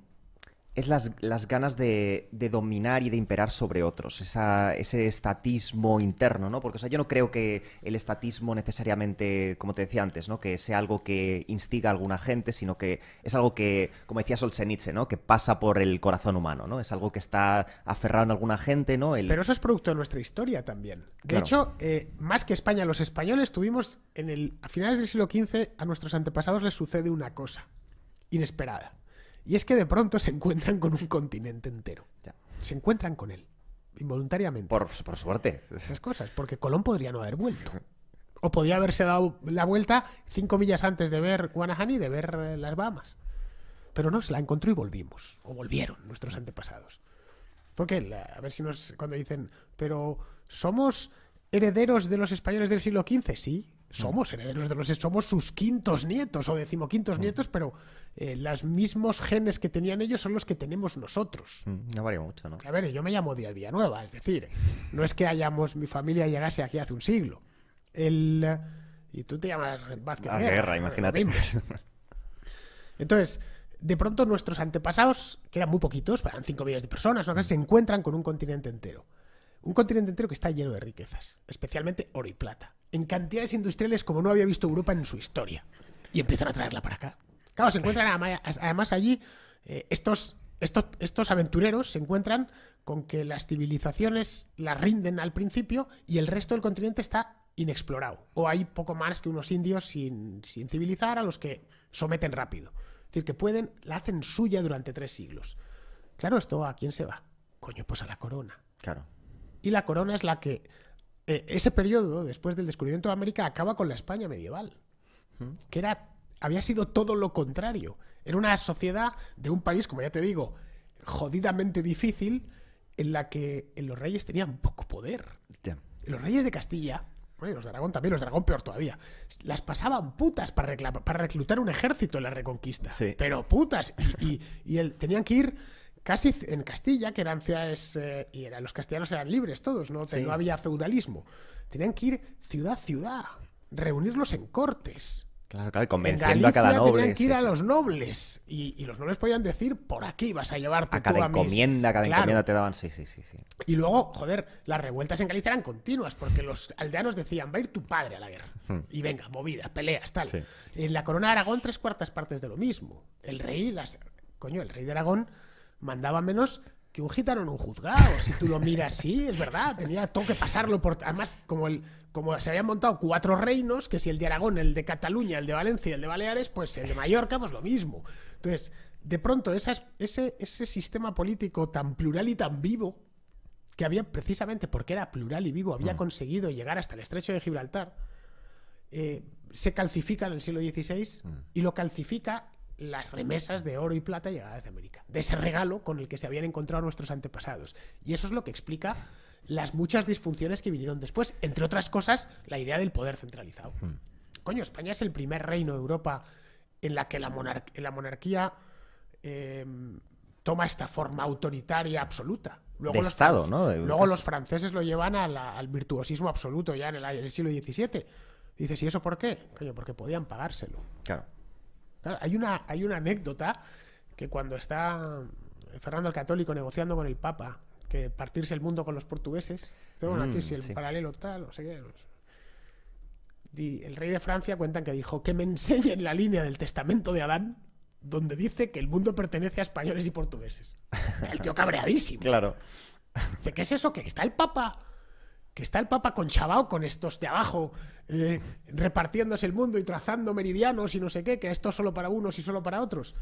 es las, ganas de, dominar y de imperar sobre otros, ese estatismo interno, ¿no? Porque sea, yo no creo que el estatismo necesariamente, como te decía antes, ¿no? Que sea algo que instiga a alguna gente, sino que es algo que, como decía Solzhenitsyn, ¿no? Que pasa por el corazón humano, ¿no? Es algo que está aferrado en alguna gente, ¿no? Pero eso es producto de nuestra historia también. De hecho, eh, más que España, los españoles tuvimos en el, a finales del siglo XV a nuestros antepasados les sucede una cosa inesperada y es que de pronto se encuentran con un continente entero. Se encuentran con él, involuntariamente. Por, suerte. Esas cosas, porque Colón podría no haber vuelto. O podía haberse dado la vuelta cinco millas antes de ver Guanahani y de ver eh, las Bahamas. Pero no, se la encontró y volvimos. O volvieron nuestros antepasados. Porque, a ver si nos. Cuando dicen, pero somos herederos de los españoles del siglo XV, sí somos herederos de los somos sus quintos nietos o decimoquintos mm. nietos, pero eh, los mismos genes que tenían ellos son los que tenemos nosotros. Mm, no varía mucho, ¿no? A ver, yo me llamo Díaz Villanueva, es decir, no es que hayamos, mi familia llegase aquí hace un siglo. El, y tú te llamas Vázquez. guerra, imagínate. Entonces, de pronto nuestros antepasados, que eran muy poquitos, eran 5 millones de personas, mm. se encuentran con un continente entero. Un continente entero que está lleno de riquezas, especialmente oro y plata en cantidades industriales como no había visto Europa en su historia. Y empiezan a traerla para acá. Claro, se encuentran además allí eh, estos, estos, aventureros se encuentran con que las civilizaciones las rinden al principio y el resto del continente está inexplorado. O hay poco más que unos indios sin, civilizar a los que someten rápido. Es decir, que pueden, la hacen suya durante tres siglos. Claro, esto a quién se va. Coño, pues a la corona. Claro. Y la corona es la que eh, ese periodo, después del descubrimiento de América, acaba con la España medieval, que era, había sido todo lo contrario. Era una sociedad de un país, como ya te digo, jodidamente difícil, en la que eh, los reyes tenían poco poder. Los reyes de Castilla, bueno, los dragón también, los dragón peor todavía, las pasaban putas para, reclutar un ejército en la Reconquista. Pero putas. Y, tenían que ir casi en Castilla, que eran ciudades, eh, y los castellanos eran libres todos, ¿no? no había feudalismo. Tenían que ir ciudad a ciudad, reunirlos en cortes. Claro, claro, convenciendo a cada noble. Tenían que ir a los nobles. Y, los nobles podían decir, por aquí vas a llevarte a cada cada encomienda te daban, sí, sí, sí, Y luego, joder, las revueltas en Galicia eran continuas, porque los aldeanos decían, va a ir tu padre a la guerra. Hmm. Y venga, movidas, peleas, tal. En la corona de Aragón, tres cuartas partes de lo mismo. El rey, las... Coño, el rey de Aragón mandaba menos que un gitano en un juzgado. Si tú lo miras, sí, es verdad, tenía todo que pasarlo por. Además, como, el, como se habían montado cuatro reinos, que si el de Aragón, el de Cataluña, el de Valencia y el de Baleares, pues el de Mallorca, pues lo mismo. Entonces, de pronto, ese, ese sistema político tan plural y tan vivo, que había precisamente porque era plural y vivo, había mm. conseguido llegar hasta el estrecho de Gibraltar, eh, se calcifica en el siglo XVI mm. y lo calcifica las remesas de oro y plata llegadas de América, de ese regalo con el que se habían encontrado nuestros antepasados. Y eso es lo que explica las muchas disfunciones que vinieron después, entre otras cosas, la idea del poder centralizado. Hmm. Coño, España es el primer reino de Europa en la que la, monarquía em, toma esta forma autoritaria absoluta. Luego Estado, ¿no? luego los franceses lo llevan al virtuosismo absoluto ya en el, en el siglo XVII. Dices, ¿y eso por qué? Coño, porque podían pagárselo. Claro hay, una, hay una anécdota que cuando está Fernando el Católico negociando con el Papa, que partirse el mundo con los portugueses, bueno, aquí mm, si el paralelo tal, no sé qué. el rey de Francia cuentan que dijo que me enseñen la línea del testamento de Adán donde dice que el mundo pertenece a españoles y portugueses. El tío cabreadísimo. Claro. Dice, ¿qué es eso? ¿Que está el Papa que está el Papa con chabao con estos de abajo, eh, repartiéndose el mundo y trazando meridianos y no sé qué, que esto solo para unos y solo para otros.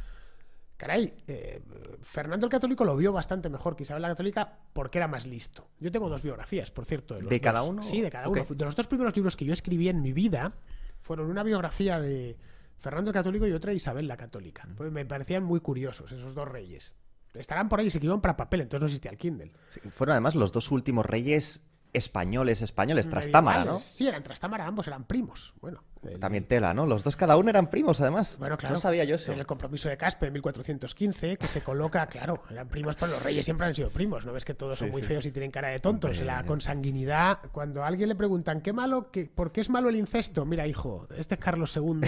Caray, eh, Fernando el Católico lo vio bastante mejor que Isabel la Católica porque era más listo. Yo tengo dos biografías, por cierto. ¿De, cada uno? Sí, de cada uno. De los dos primeros libros que yo escribí en mi vida fueron una biografía de Fernando el Católico y otra de Isabel la Católica. Mm. me parecían muy curiosos esos dos reyes. Estarán por ahí, se escribieron para papel, entonces no existía el Kindle. fueron además los dos últimos reyes españoles españoles, Trastámara, ¿no? Sí, eran Trastámara, ambos eran primos. Bueno, también tela, ¿no? Los dos cada uno eran primos, además. Bueno, claro. No sabía yo eso. En el compromiso de Caspe, en 1415, que se coloca, claro, eran primos, pero los reyes siempre han sido primos. ¿No ves que todos son muy feos y tienen cara de tontos? la eh. consanguinidad, cuando a alguien le preguntan, ¿qué malo? Qué, ¿Por qué es malo el incesto? Mira, hijo, este es Carlos II.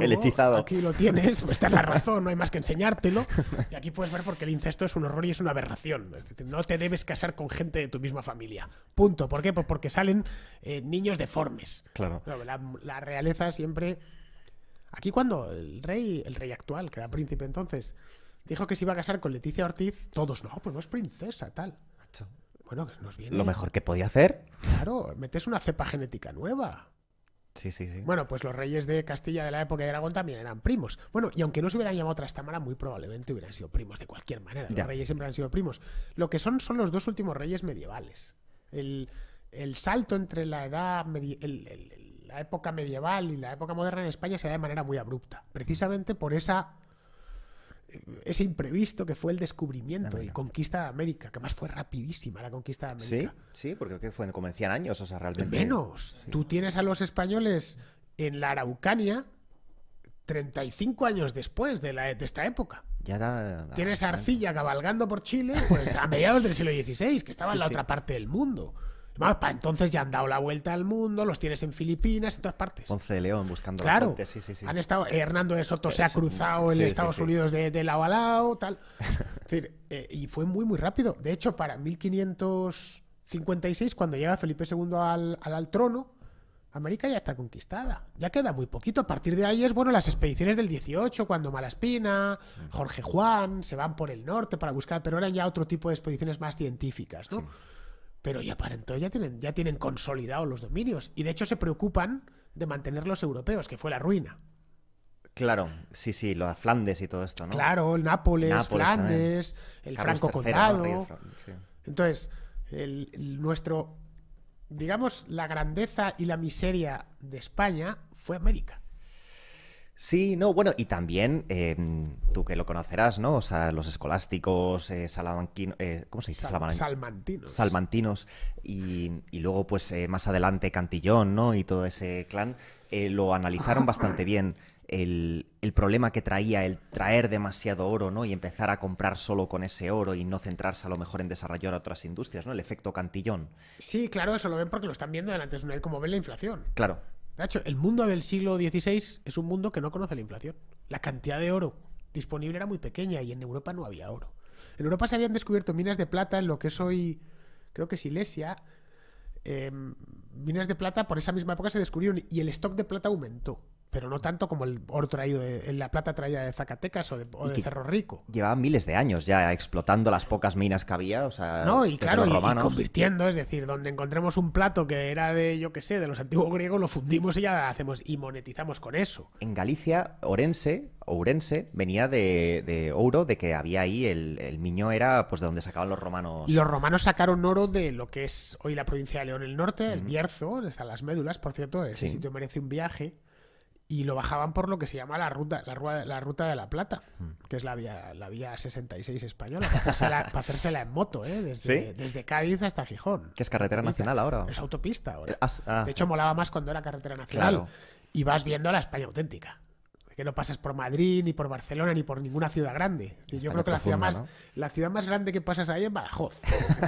el hechizado. Aquí lo tienes, pues está la razón, no hay más que enseñártelo. Y aquí puedes ver porque el incesto es un horror y es una aberración. no te debes casar con gente de tu misma familia. Punto. ¿Por qué? Pues porque salen eh, niños deformes. Claro. la realeza siempre... Aquí cuando el rey, el rey actual, que era príncipe entonces, dijo que se iba a casar con Leticia Ortiz, todos, no, pues no es princesa, tal. Bueno, que nos viene... Lo mejor que podía hacer. Claro, metes una cepa genética nueva. Sí, sí, sí. Bueno, pues los reyes de Castilla de la época de Aragón también eran primos. Bueno, y aunque no se hubieran llamado Trastámara, muy probablemente hubieran sido primos de cualquier manera. Los reyes siempre han sido primos. Lo que son son los dos últimos reyes medievales. El, el salto entre la edad, el, la época medieval y la época moderna en España se da de manera muy abrupta, precisamente por esa eh, ese imprevisto que fue el descubrimiento y conquista de América, que más fue rapidísima la conquista de América. Sí, sí, porque fue como decían años, o sea, realmente. Menos. Tú tienes a los españoles en la Araucania 35 años después de, la, de esta época. Ya tienes a Arcilla cabalgando por Chile pues a mediados del siglo XVI, que estaba en la otra parte del mundo para entonces ya han dado la vuelta al mundo, los tienes en Filipinas, en todas partes. Ponce de León buscando claro, la Han estado, eh, Hernando de Soto eh, se ha cruzado en Estados Unidos de, lado a lado, tal. es decir, eh, y fue muy, muy rápido. De hecho, para 1556, cuando llega Felipe II al, al, trono, América ya está conquistada. Ya queda muy poquito. A partir de ahí es, bueno, las expediciones del 18, cuando Malaspina, mm. Jorge Juan, se van por el norte para buscar, pero eran ya otro tipo de expediciones más científicas, ¿no? Pero ya para ya tienen, ya tienen consolidados los dominios. Y de hecho se preocupan de mantener los europeos, que fue la ruina. Claro, sí, sí, los Flandes y todo esto, ¿no? Claro, el Nápoles, Flandes, el Franco Condado. Entonces, el, nuestro, digamos, la grandeza y la miseria de España fue América. Sí, no, bueno, y también em, tú que lo conocerás, ¿no? O sea, los escolásticos, eh, salamanquinos, eh, ¿cómo se dice? salmantinos. Salmantinos. Y, luego, pues eh, más adelante, Cantillón, ¿no? Y todo ese clan, lo analizaron bastante bien. El, problema que traía el traer demasiado oro, ¿no? Y empezar a comprar solo con ese oro y no centrarse a lo mejor en desarrollar otras industrias, ¿no? El efecto cantillón. Sí, claro, eso lo ven porque lo están viendo delante de vez, como ven la inflación. Claro. De hecho, el mundo del siglo XVI es un mundo que no conoce la inflación. La cantidad de oro disponible era muy pequeña y en Europa no había oro. En Europa se habían descubierto minas de plata en lo que es hoy, creo que Silesia. Eh, minas de plata por esa misma época se descubrieron y el stock de plata aumentó pero no tanto como el oro traído, de, la plata traída de Zacatecas o de, Cerro Rico. llevaba miles de años ya explotando las pocas minas que había, o sea, no, y claro, y, convirtiendo, es decir, donde encontremos un plato que era de, yo qué sé, de los antiguos griegos, lo fundimos y ya hacemos y monetizamos con eso. En Galicia, Orense, Ourense, venía de, oro, de que había ahí el, miño era pues de donde sacaban los romanos. Y Los romanos sacaron oro de lo que es hoy la provincia de León el Norte, el Bierzo, donde están las médulas, por cierto, ese sitio merece un viaje y lo bajaban por lo que se llama la ruta, la, ruta, la ruta de la Plata, mm. que es la vía, la vía 66 española, para hacérsela, en moto, ¿eh? desde, desde Cádiz hasta Gijón. Que es carretera nacional ahora. Es autopista ahora. Eh, ah. de hecho, molaba más cuando era carretera nacional. Y vas viendo la España auténtica. Que no pasas por Madrid, ni por Barcelona, ni por ninguna ciudad grande. Y yo creo que la ciudad más, la ciudad más grande que pasas ahí es Badajoz.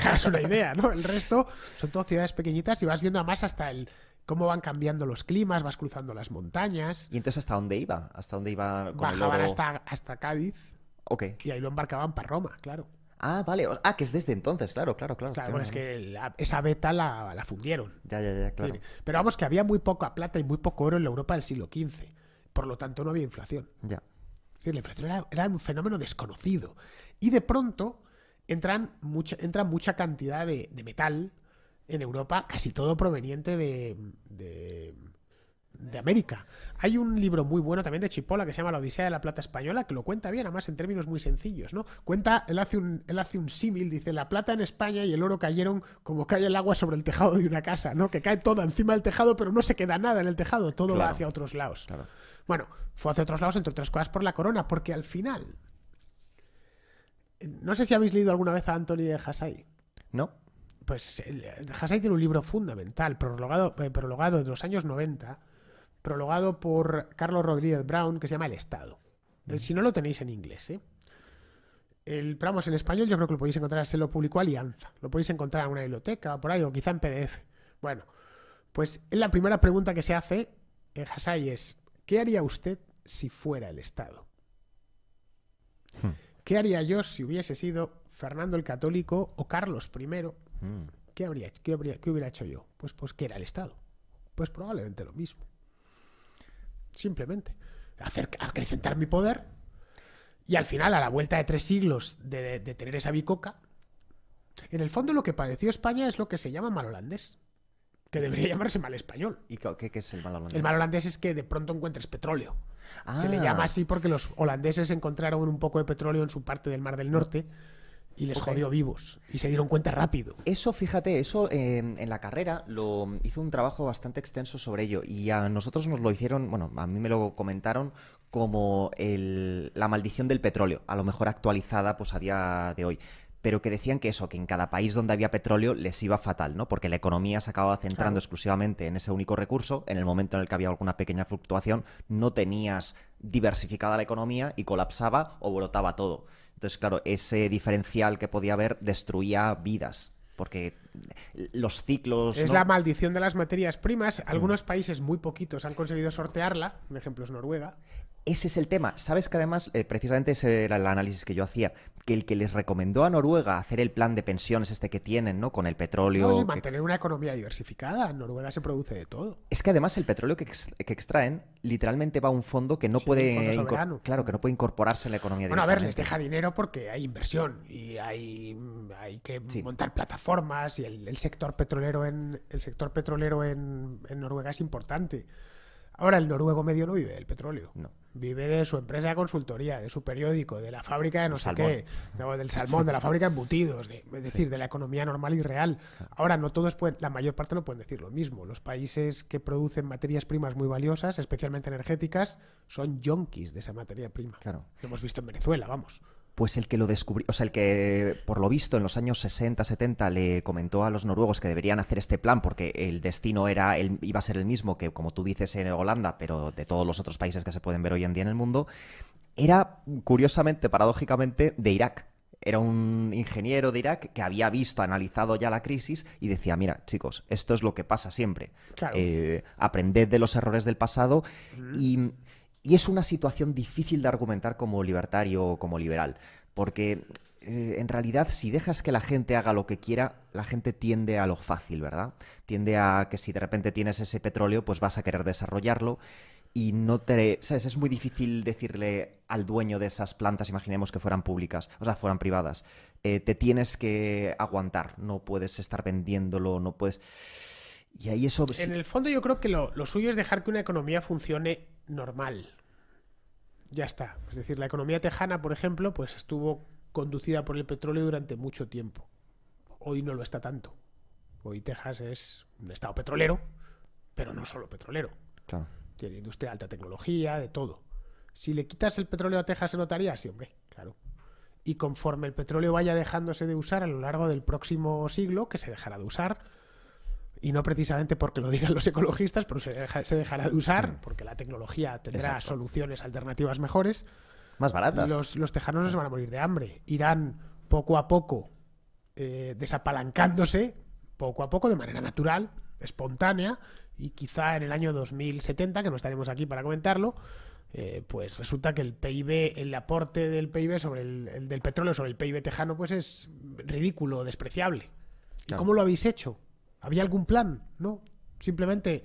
es una idea, ¿no? El resto son todas ciudades pequeñitas y vas viendo a más hasta el cómo van cambiando los climas, vas cruzando las montañas. ¿Y entonces hasta dónde iba? ¿Hasta dónde iba Bajaban Hasta, Cádiz. Ok. Y ahí lo embarcaban para Roma, claro. Ah, vale. Ah, que es desde entonces, claro, claro, claro. Claro, es que esa beta la, fundieron. Ya, ya, ya, claro. Pero vamos, que había muy poca plata y muy poco oro en la Europa del siglo XV. Por lo tanto, no había inflación. Ya. Es decir, la inflación era, un fenómeno desconocido. Y de pronto entran mucha, entra mucha cantidad de metal, en Europa, casi todo proveniente de, de, América. Hay un libro muy bueno también de Chipola que se llama La Odisea de la Plata Española, que lo cuenta bien, además en términos muy sencillos, ¿no? Cuenta, él hace un, él hace un símil, dice, la plata en España y el oro cayeron como cae el agua sobre el tejado de una casa, ¿no? Que cae toda encima del tejado, pero no se queda nada en el tejado, todo va hacia otros lados. Bueno, fue hacia otros lados, entre otras cosas, por la corona, porque al final... No sé si habéis leído alguna vez a Anthony de Hasai. No pues Hasai tiene un libro fundamental, prologado, eh, de los años 90, prologado por Carlos Rodríguez Brown, que se llama El Estado. si no lo tenéis en inglés, ¿eh? El, Pramos en español yo creo que lo podéis encontrar, se lo publicó Alianza. Lo podéis encontrar en una biblioteca o por ahí, o quizá en PDF. Bueno, pues la primera pregunta que se hace en eh, Hasai es, ¿qué haría usted si fuera el Estado? Hmm. ¿Qué haría yo si hubiese sido Fernando el Católico o Carlos I, mm. ¿qué, habría, qué, habría, hubiera hecho yo? Pues, pues que era el Estado. Pues probablemente lo mismo. Simplemente. Hacer, acrecentar mi poder y al final, a la vuelta de tres siglos de, tener esa bicoca, en el fondo lo que padeció España es lo que se llama mal holandés que debería llamarse mal español. ¿Y qué, es el mal holandés? El mal holandés es que de pronto encuentres petróleo. Se le ah. llama así porque los holandeses encontraron un poco de petróleo en su parte del Mar del Norte. Y les jodió vivos. Y se dieron cuenta rápido. Eso, fíjate, eso em, en la carrera lo hizo un trabajo bastante extenso sobre ello. Y a nosotros nos lo hicieron, bueno, a mí me lo comentaron como la maldición del petróleo, a lo mejor actualizada pues a día de hoy pero que decían que eso, que en cada país donde había petróleo les iba fatal, ¿no? Porque la economía se acababa centrando exclusivamente en ese único recurso, en el momento en el que había alguna pequeña fluctuación, no tenías diversificada la economía y colapsaba o brotaba todo. Entonces, claro, ese diferencial que podía haber destruía vidas. Porque los ciclos. Es la maldición de las materias primas. Mm. Algunos países, muy poquitos, han conseguido sortearla. Un ejemplo es Noruega. Ese es el tema. Sabes que además, eh, precisamente ese era el análisis que yo hacía, que el que les recomendó a Noruega hacer el plan de pensiones este que tienen, ¿no? Con el petróleo. y mantener una economía diversificada. En Noruega se produce de todo. Es que además el petróleo que, extraen literalmente va a un fondo que no puede. Claro, que no puede incorporarse en la economía Bueno, a ver, les deja dinero porque hay inversión y hay, que montar plataformas y el, sector petrolero en el sector petrolero en Noruega es importante. Ahora el noruego medio no vive del petróleo. No. Vive de su empresa de consultoría, de su periódico, de la fábrica de no sé qué, del salmón, de la fábrica de embutidos, de, es decir, de la economía normal y real. Ahora no todos la mayor parte no pueden decir lo mismo. Los países que producen materias primas muy valiosas, especialmente energéticas, son yonkis de esa materia prima. Claro. Lo hemos visto en Venezuela, vamos. Pues el que lo descubrió, o sea, el que por lo visto en los años 60, 70 le comentó a los noruegos que deberían hacer este plan porque el destino era el, iba a ser el mismo que, como tú dices, en Holanda, pero de todos los otros países que se pueden ver hoy en día en el mundo, era curiosamente, paradójicamente, de Irak. Era un ingeniero de Irak que había visto, analizado ya la crisis y decía, mira, chicos, esto es lo que pasa siempre. Eh, aprended de los errores del pasado. Y y es una situación difícil de argumentar como libertario o como liberal, porque eh, en realidad si dejas que la gente haga lo que quiera, la gente tiende a lo fácil, ¿verdad? Tiende a que si de repente tienes ese petróleo, pues vas a querer desarrollarlo y no te... ¿Sabes? Es muy difícil decirle al dueño de esas plantas, imaginemos que fueran públicas, o sea, fueran privadas, eh, te tienes que aguantar, no puedes estar vendiéndolo, no puedes... En el fondo yo creo que lo, suyo es dejar que una economía funcione normal. Ya está. Es decir, la economía tejana, por ejemplo, pues estuvo conducida por el petróleo durante mucho tiempo. Hoy no lo está tanto. Hoy Texas es un estado petrolero, pero no solo petrolero. Tiene industria de alta tecnología, de todo. Si le quitas el petróleo a Texas, ¿se notaría? Sí, hombre, claro. Y conforme el petróleo vaya dejándose de usar a lo largo del próximo siglo, que se dejará de usar, y no precisamente porque lo digan los ecologistas, pero se, dejará de usar mm. porque la tecnología tendrá soluciones alternativas mejores. Más baratas. Los, los tejanos no se van a morir de hambre. Irán poco a poco eh, desapalancándose, poco a poco, de manera natural, espontánea, y quizá en el año 2070, que no estaremos aquí para comentarlo, eh, pues resulta que el PIB, el aporte del PIB sobre el, del petróleo sobre el PIB tejano, pues es ridículo, despreciable. ¿Y cómo lo habéis hecho? había algún plan, ¿no? Simplemente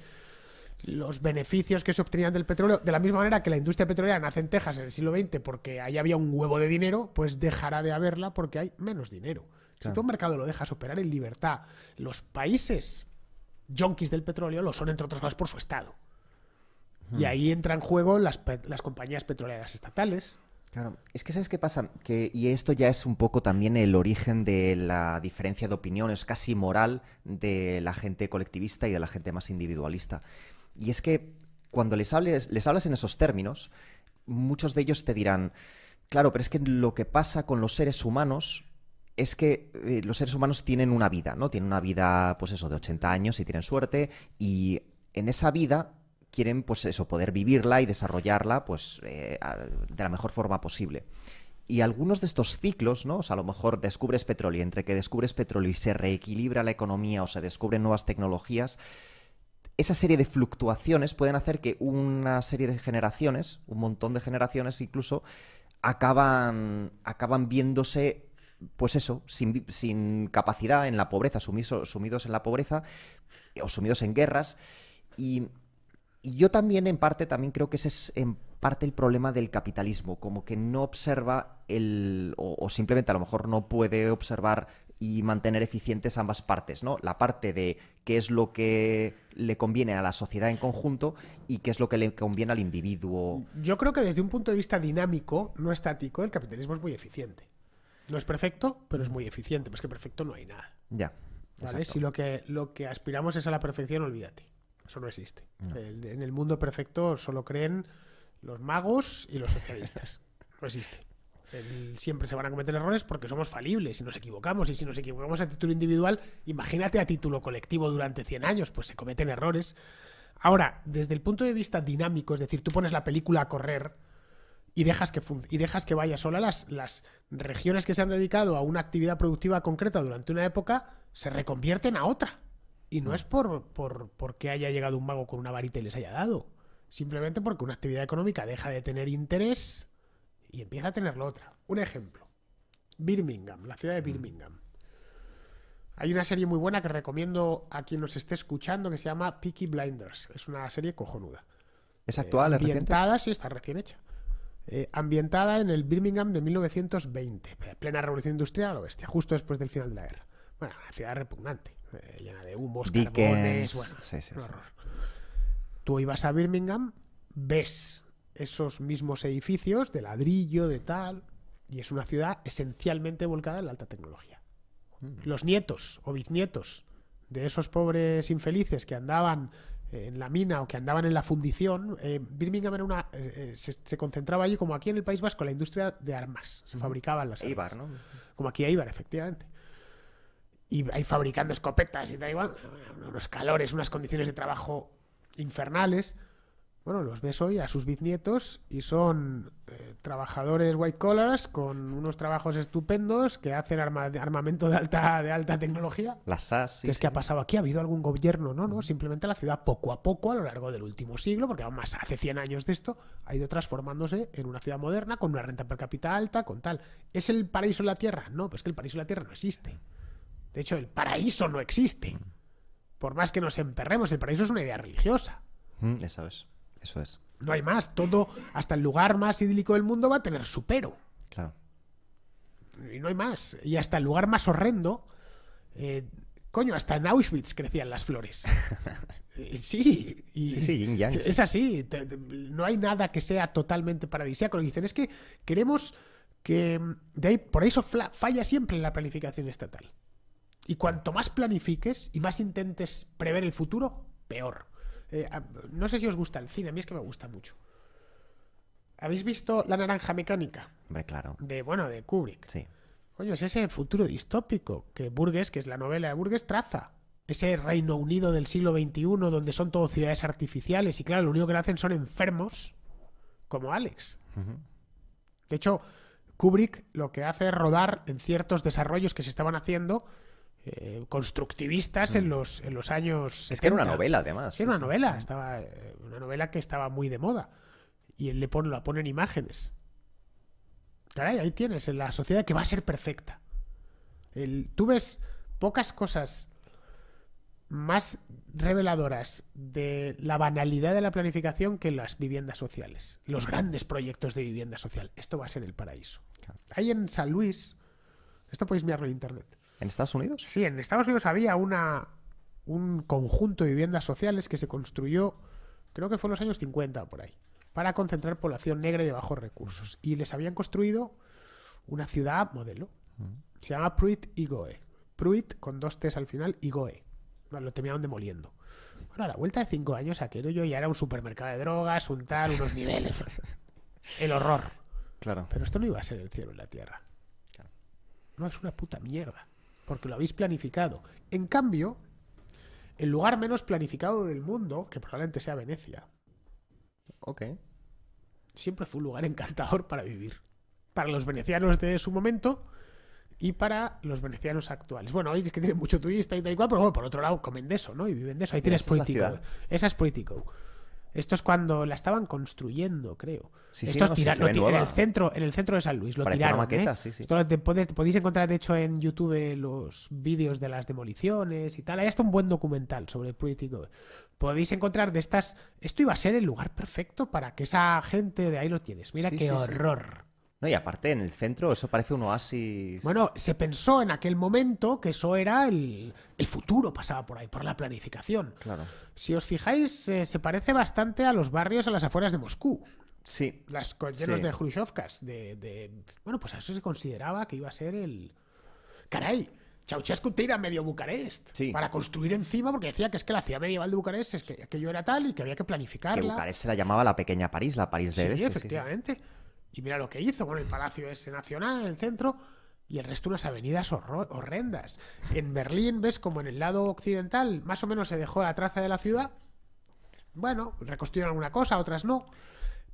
los beneficios que se obtenían del petróleo, de la misma manera que la industria petrolera nace en Texas en el siglo XX porque ahí había un huevo de dinero, pues dejará de haberla porque hay menos dinero. Si tú un mercado lo dejas operar en libertad, los países junkies del petróleo lo son, entre otras cosas, por su Estado. Y hmm. ahí entran en juego las compañías petroleras estatales, Claro, es que sabes qué pasa, que, y esto ya es un poco también el origen de la diferencia de opiniones casi moral de la gente colectivista y de la gente más individualista. Y es que cuando les, hables, les hablas en esos términos, muchos de ellos te dirán, claro, pero es que lo que pasa con los seres humanos es que eh, los seres humanos tienen una vida, ¿no? Tienen una vida, pues eso, de 80 años y tienen suerte, y en esa vida quieren, pues eso, poder vivirla y desarrollarla, pues, eh, de la mejor forma posible. Y algunos de estos ciclos, ¿no? O sea, a lo mejor descubres petróleo, y entre que descubres petróleo y se reequilibra la economía o se descubren nuevas tecnologías, esa serie de fluctuaciones pueden hacer que una serie de generaciones, un montón de generaciones incluso, acaban, acaban viéndose, pues eso, sin, capacidad en la pobreza, sumidos en la pobreza eh, o sumidos en guerras. Y y yo también, en parte, también creo que ese es en parte el problema del capitalismo, como que no observa el, o, simplemente a lo mejor no puede observar y mantener eficientes ambas partes, ¿no? La parte de qué es lo que le conviene a la sociedad en conjunto y qué es lo que le conviene al individuo. Yo creo que desde un punto de vista dinámico, no estático, el capitalismo es muy eficiente. No es perfecto, pero es muy eficiente, es que perfecto no hay nada. Ya. ¿Vale? Si lo que, lo que aspiramos es a la perfección, olvídate. Eso no existe. en el mundo perfecto solo creen los magos y los socialistas. No existe. siempre se van a cometer errores porque somos falibles y nos equivocamos. Y si nos equivocamos a título individual, imagínate a título colectivo durante 100 años, pues se cometen errores. Ahora, desde el punto de vista dinámico, es decir, tú pones la película a correr y dejas que, y dejas que vaya sola, las, las regiones que se han dedicado a una actividad productiva concreta durante una época se reconvierten a otra. Y no mm. es por, por porque haya llegado un mago con una varita y les haya dado. Simplemente porque una actividad económica deja de tener interés y empieza a tenerlo otra. Un ejemplo. Birmingham, la ciudad de mm. Birmingham. Hay una serie muy buena que recomiendo a quien nos esté escuchando que se llama Peaky Blinders. Es una serie cojonuda. ¿Es eh, actual? Eh, ambientada, sí, está recién hecha. Eh, ambientada en el Birmingham de 1920, plena revolución industrial o justo después del final de la guerra. Bueno, una ciudad repugnante. Eh, llena de humos, carbones, bueno, Tú ibas a Birmingham, ves esos mismos edificios de ladrillo, de tal, y es una ciudad esencialmente volcada en la alta tecnología. Mm. Los nietos o bisnietos de esos pobres infelices que andaban en la mina o que andaban en la fundición, eh, Birmingham era una, eh, se, concentraba allí, como aquí en el País Vasco, la industria de armas. Se fabricaban las armas. Como aquí Ibar, efectivamente y ahí fabricando escopetas y igual unos calores, unas condiciones de trabajo infernales. Bueno, los ves hoy a sus bisnietos y son eh, trabajadores white collars con unos trabajos estupendos que hacen armamento de alta, de alta tecnología. Las SAS. es que ha pasado aquí, ha habido algún gobierno, ¿no? no Simplemente la ciudad poco a poco a lo largo del último siglo, porque aún más hace 100 años de esto, ha ido transformándose en una ciudad moderna con una renta per cápita alta, con tal. ¿Es el paraíso en la tierra? No, pues que el paraíso en la tierra no existe. De hecho, el paraíso no existe. Por más que nos emperremos, el paraíso es una idea religiosa. Mm, eso es, eso es. No hay más. Todo, hasta el lugar más idílico del mundo va a tener su pero. Claro. Y no hay más. Y hasta el lugar más horrendo. Eh, coño, hasta en Auschwitz crecían las flores. Eh, sí, y sí, es así. No hay nada que sea totalmente paradisíaco. Lo dicen es que queremos que. Mm, de por eso falla siempre la planificación estatal. Y cuanto más planifiques y más intentes prever el futuro, peor. Eh, no sé si os gusta el cine, a mí es que me gusta mucho. ¿Habéis visto La Naranja Mecánica? Hombre, claro. De, bueno, de Kubrick. Sí. Coño, es ese futuro distópico que Burgess, que es la novela de Burgess, traza. Ese Reino Unido del siglo XXI donde son todo ciudades artificiales y claro, lo único que hacen son enfermos como Alex. De hecho, Kubrick lo que hace es rodar en ciertos desarrollos que se estaban haciendo eh, constructivistas en, mm. los, en los años. Es que era una novela, además. Era una novela, estaba, eh, una novela que estaba muy de moda. Y él le pone, la imágenes. Caray, ahí tienes, en la sociedad que va a ser perfecta. El, tú ves pocas cosas más reveladoras de la banalidad de la planificación que las viviendas sociales, los mm. grandes proyectos de vivienda social. Esto va a ser el paraíso. Ahí en San Luis, esto podéis mirarlo en internet. ¿En Estados Unidos? Sí, en Estados Unidos había una, un conjunto de viviendas sociales que se construyó, creo que fue en los años 50 por ahí, para concentrar población negra y de bajos recursos. Y les habían construido una ciudad modelo. Mm. Se llama Pruitt y Goe. Pruitt con dos T's al final y Goe. Lo terminaron demoliendo. Bueno, a la vuelta de cinco años, aquello yo ya era un supermercado de drogas, un tal, unos niveles. El horror. Claro. Pero esto no iba a ser el cielo y la tierra. No es una puta mierda porque lo habéis planificado. En cambio, el lugar menos planificado del mundo, que probablemente sea Venecia. Ok. Siempre fue un lugar encantador para vivir. Para los venecianos de su momento y para los venecianos actuales. Bueno, hay que tienen mucho turista y tal y cual, pero bueno, por otro lado comen de eso, ¿no? Y viven de eso. Ahí tienes política. Esa es político. Esto es cuando la estaban construyendo, creo. Esto es en, el centro, en el centro de San Luis, lo tiraron. ¿eh? podéis, encontrar, de hecho, en YouTube eh, los vídeos de las demoliciones y tal. Hay hasta un buen documental sobre el político. Podéis encontrar de estas. Esto iba a ser el lugar perfecto para que esa gente de ahí lo tienes. Mira qué horror. No, y aparte en el centro eso parece un oasis. Bueno, se pensó en aquel momento que eso era el, futuro, pasaba por ahí, por la planificación. Claro. Si os fijáis, eh, se parece bastante a los barrios a las afueras de Moscú. Sí. Las llenos de Khrushchevkas. De, Bueno, pues a eso se consideraba que iba a ser el. Caray, Ceausescu tira medio Bucarest sí. para construir encima, porque decía que es que la ciudad medieval de Bucarest es que aquello era tal y que había que planificarla. Que Bucarest se la llamaba la pequeña París, la París de este, Sí, efectivamente. Y mira lo que hizo con bueno, el Palacio es Nacional, el centro, y el resto unas avenidas horrendas. En Berlín ves como en el lado occidental más o menos se dejó la traza de la ciudad. Bueno, reconstruyeron alguna cosa, otras no.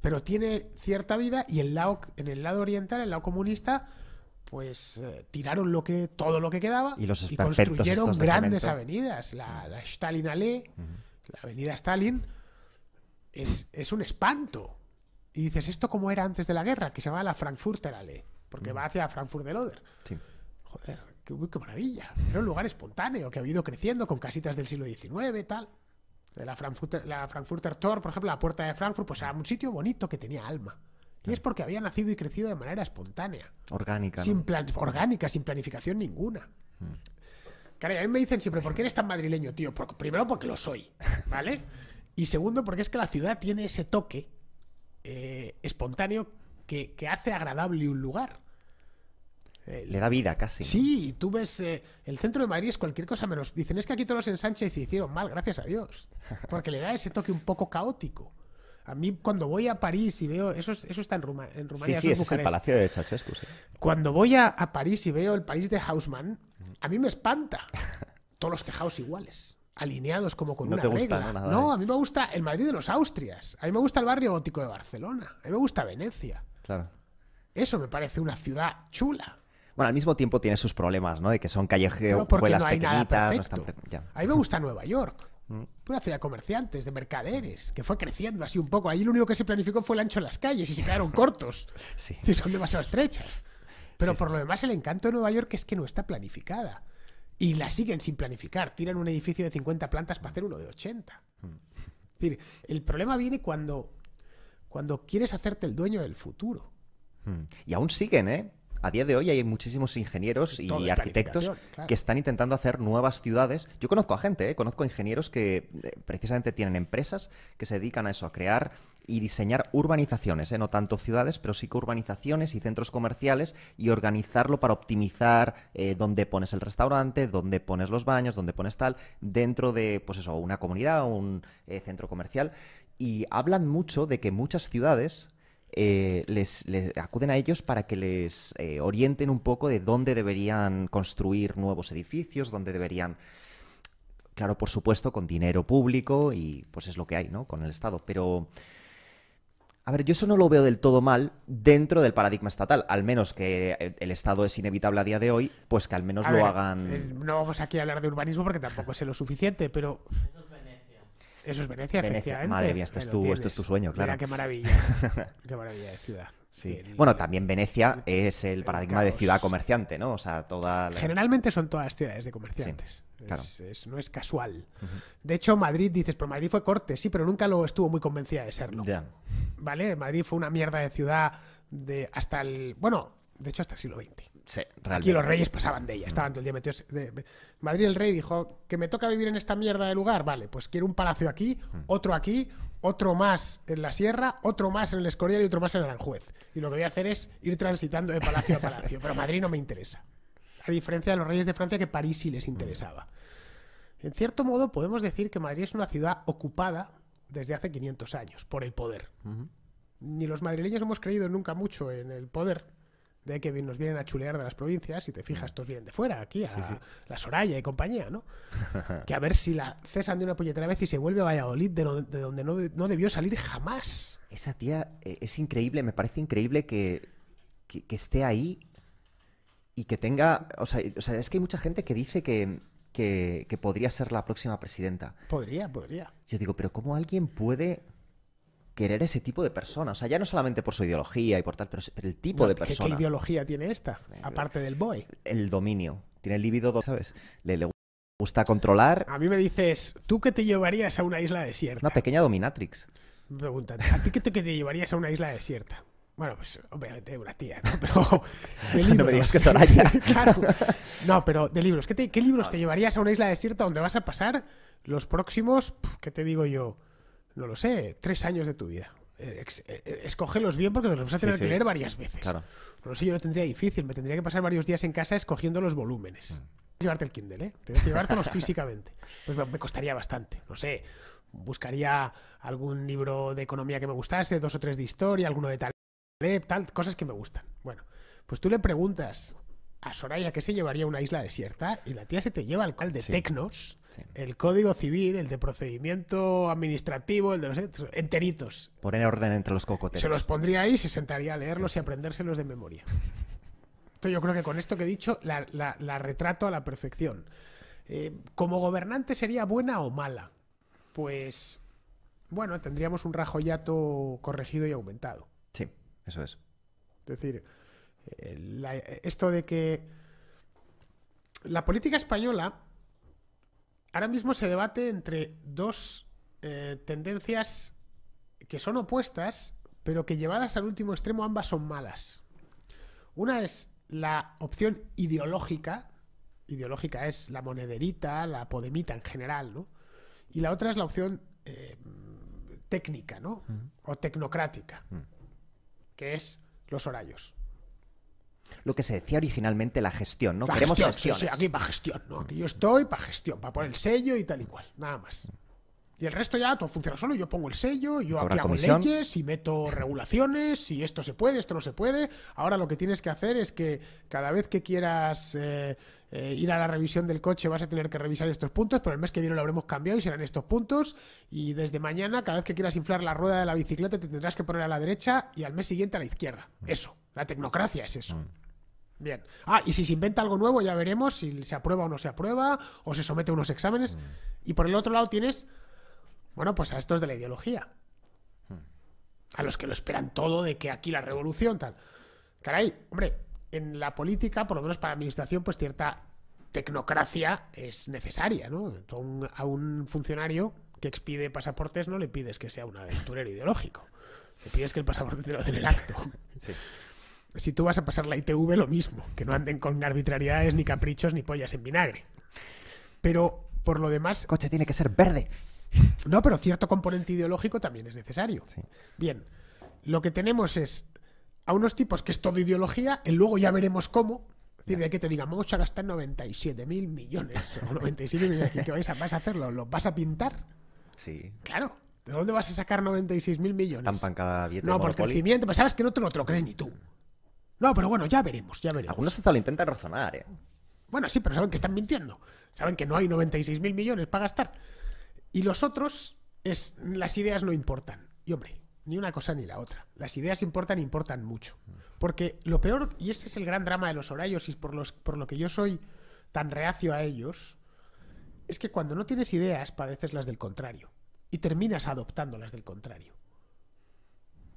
Pero tiene cierta vida y el lado, en el lado oriental, el lado comunista, pues eh, tiraron lo que, todo lo que quedaba y, construyeron grandes avenidas. La, la Stalin la avenida Stalin, es, es un espanto. Y dices, ¿esto cómo era antes de la guerra? Que se llamaba la Frankfurter Allee, porque mm. va hacia Frankfurt del Oder. Joder, qué, maravilla. Era un lugar espontáneo que ha ido creciendo con casitas del siglo XIX, tal. La Frankfurter, la Frankfurter Tor, por ejemplo, la puerta de Frankfurt, pues era un sitio bonito que tenía alma. Y es porque había nacido y crecido de manera espontánea. Orgánica. Sin plan orgánica, sin planificación ninguna. Mm. Cara, a mí me dicen siempre, ¿por qué eres tan madrileño, tío? primero porque lo soy, ¿vale? Y segundo porque es que la ciudad tiene ese toque eh, espontáneo que, hace agradable un lugar. Eh, le da vida casi. Sí, tú ves eh, el centro de Madrid es cualquier cosa menos. Dicen es que aquí todos los ensanches se hicieron mal, gracias a Dios. Porque le da ese toque un poco caótico. A mí cuando voy a París y veo, eso, eso está en, Rumanía. Sí, sí, es el palacio de Ceausescu. Cuando voy a, París y veo el París de Hausmann, a mí me espanta. Todos los tejados iguales alineados como con una te gusta no, ¿eh? a mí me gusta el Madrid de los Austrias. A mí me gusta el barrio gótico de Barcelona. A mí me gusta Venecia. Claro. Eso me parece una ciudad chula. Bueno, al mismo tiempo tiene sus problemas, ¿no? De que son callejeos, no A mí me gusta Nueva York. Una mm. ciudad de comerciantes, de mercaderes, que fue creciendo así un poco. Ahí lo único que se planificó fue el ancho en las calles y se quedaron cortos. sí. Y son demasiado estrechas. Pero por lo demás, el encanto de Nueva York es que no está planificada y la siguen sin planificar. Tiran un edificio de 50 plantas para hacer uno de 80. Hmm. Es decir, el problema viene cuando, cuando quieres hacerte el dueño del futuro. Hmm. Y aún siguen, ¿eh? A día de hoy hay muchísimos ingenieros y, arquitectos que están intentando hacer nuevas ciudades. Yo conozco a gente, ¿eh? conozco ingenieros que eh, precisamente tienen empresas que se dedican a eso, a crear y diseñar urbanizaciones, ¿eh? no tanto ciudades, pero sí que urbanizaciones y centros comerciales y organizarlo para optimizar eh, dónde pones el restaurante, dónde pones los baños, dónde pones tal, dentro de pues eso, una comunidad o un eh, centro comercial. Y hablan mucho de que muchas ciudades les, acuden a ellos para que les orienten un poco de dónde deberían construir nuevos edificios, dónde deberían. Claro, por supuesto, con dinero público y pues es lo que hay, ¿no? Con el Estado. Pero a ver, yo eso no lo veo del todo mal dentro del paradigma estatal, al menos que eh, el Estado es inevitable a día de hoy, pues que al menos lo hagan... Eh, no vamos aquí a hablar de urbanismo porque tampoco es lo suficiente, pero... Eso es Venecia. Eso es Venecia, efectivamente. Madre mía, esto este es tu, es tu, sueño, claro. qué maravilla. qué maravilla de ciudad. Bueno, también Venecia es el paradigma de ciudad comerciante, ¿no? O sea, toda Generalmente son todas ciudades de comerciantes. no es casual. De hecho, Madrid, dices, pero Madrid fue corte, sí, pero nunca lo estuvo muy convencida de serlo. ¿Vale? Madrid fue una mierda de ciudad de hasta el... Bueno, de hecho, hasta el siglo XX. Sí, Aquí los reyes pasaban de ella, estaban todo el día Madrid el rey dijo, que me toca vivir en esta mierda de lugar, vale, pues quiero un palacio aquí, otro aquí, otro más en la Sierra, otro más en el Escorial y otro más en Aranjuez. Y lo que voy a hacer es ir transitando de palacio a palacio, pero Madrid no me interesa. A diferencia de los reyes de Francia, que París sí les interesaba. En cierto modo, podemos decir que Madrid es una ciudad ocupada desde hace 500 años por el poder. Ni los madrileños hemos creído nunca mucho en el poder, de que nos vienen a chulear de las provincias, y te fijas, mm. todos vienen de fuera, aquí, a la Soraya y compañía, ¿no? que a ver si la cesan de una polletera vez y se vuelve a Valladolid, de, donde no, debió salir jamás. Esa tía eh, es increíble, me parece increíble que, esté ahí y que tenga. O sea, es que hay mucha gente que dice que, que, que podría ser la próxima presidenta. Podría, podría. Yo digo, pero ¿cómo alguien puede.? querer ese tipo de persona. O sea, ya no solamente por su ideología y por tal, pero, el tipo de persona. ¿qué, ideología tiene esta? Eh, Aparte del boy. El dominio. Tiene el líbido, ¿sabes? Le, gusta controlar. A mí me dices, ¿tú qué te llevarías a una isla desierta? Una pequeña dominatrix. Me preguntan, ¿a ti qué te, llevarías a una isla desierta? Bueno, pues obviamente una tía, ¿no? Pero No me digas que Soraya. claro. No, pero de libros. ¿Qué, libros te ah. llevarías a una isla desierta donde vas a pasar los próximos, qué te digo yo, no lo sé, tres años de tu vida. Eh, eh, eh, escógelos bien porque te los vas a tener que leer varias veces. Claro. No sé, yo lo tendría difícil, me tendría que pasar varios días en casa escogiendo los volúmenes. Mm. Llevarte el Kindle, ¿eh? Tienes que llevártelos físicamente. Pues me costaría bastante, no sé. Buscaría algún libro de economía que me gustase, dos o tres de historia, alguno de tal, tal, cosas que me gustan. Bueno, pues tú le preguntas a Soraya que se llevaría a una isla desierta y la tía se te lleva al cual de Tecnos, el código civil, el de procedimiento administrativo, el de los enteritos. Poner orden entre los cocoteros. Se los pondría ahí, se sentaría a leerlos y y aprendérselos de memoria. Entonces yo creo que con esto que he dicho la, retrato a la perfección. Eh, como gobernante sería buena o mala. Pues bueno, tendríamos un rajoyato corregido y aumentado. Sí, eso es. Es decir, la, esto de que la política española ahora mismo se debate entre dos eh, tendencias que son opuestas, pero que llevadas al último extremo ambas son malas. Una es la opción ideológica, ideológica es la monederita, la podemita en general, Y la otra es la opción eh, técnica, O tecnocrática, que es los horarios lo que se decía originalmente la gestión, ¿no? Queremos gestión, aquí para gestión, ¿no? Aquí yo estoy para gestión, para poner el sello y tal y cual, nada más. Y el resto ya todo funciona solo, yo pongo el sello, yo aquí hago leyes y meto regulaciones, si esto se puede, esto no se puede. Ahora lo que tienes que hacer es que cada vez que quieras eh, eh, ir a la revisión del coche vas a tener que revisar estos puntos, pero el mes que viene lo habremos cambiado y serán estos puntos. Y desde mañana, cada vez que quieras inflar la rueda de la bicicleta, te tendrás que poner a la derecha y al mes siguiente a la izquierda. Eso. La tecnocracia es eso. Mm. Bien. Ah, y si se inventa algo nuevo, ya veremos si se aprueba o no se aprueba, o se somete a unos exámenes. Mm. Y por el otro lado tienes, bueno, pues a estos de la ideología. Mm. A los que lo esperan todo de que aquí la revolución, tal. Caray, hombre, en la política, por lo menos para la administración, pues cierta tecnocracia es necesaria, ¿no? A un, a un funcionario que expide pasaportes no le pides que sea un aventurero ideológico. Le pides que el pasaporte te lo den el acto. si tú vas a pasar la ITV, lo mismo, que no anden con arbitrariedades, ni caprichos, ni pollas en vinagre. Pero por lo demás. El coche tiene que ser verde. No, pero cierto componente ideológico también es necesario. Bien, lo que tenemos es a unos tipos que es todo ideología, y luego ya veremos cómo. Es decir, de que te digan, vamos a gastar 97 mil millones o millones, vais a, vas a hacerlo? lo vas a pintar? Sí. Claro. ¿De dónde vas a sacar 96 mil millones? cada No, por crecimiento, sabes que no te lo crees ni tú. No, pero bueno, ya veremos, ya veremos. Algunos hasta lo intentan razonar, ¿eh? Bueno, sí, pero saben que están mintiendo. Saben que no hay 96.000 millones para gastar. Y los otros, es, las ideas no importan. Y hombre, ni una cosa ni la otra. Las ideas importan, importan mucho. Porque lo peor, y ese es el gran drama de los horarios y por, por lo que yo soy tan reacio a ellos, es que cuando no tienes ideas padeces las del contrario y terminas adoptándolas del contrario.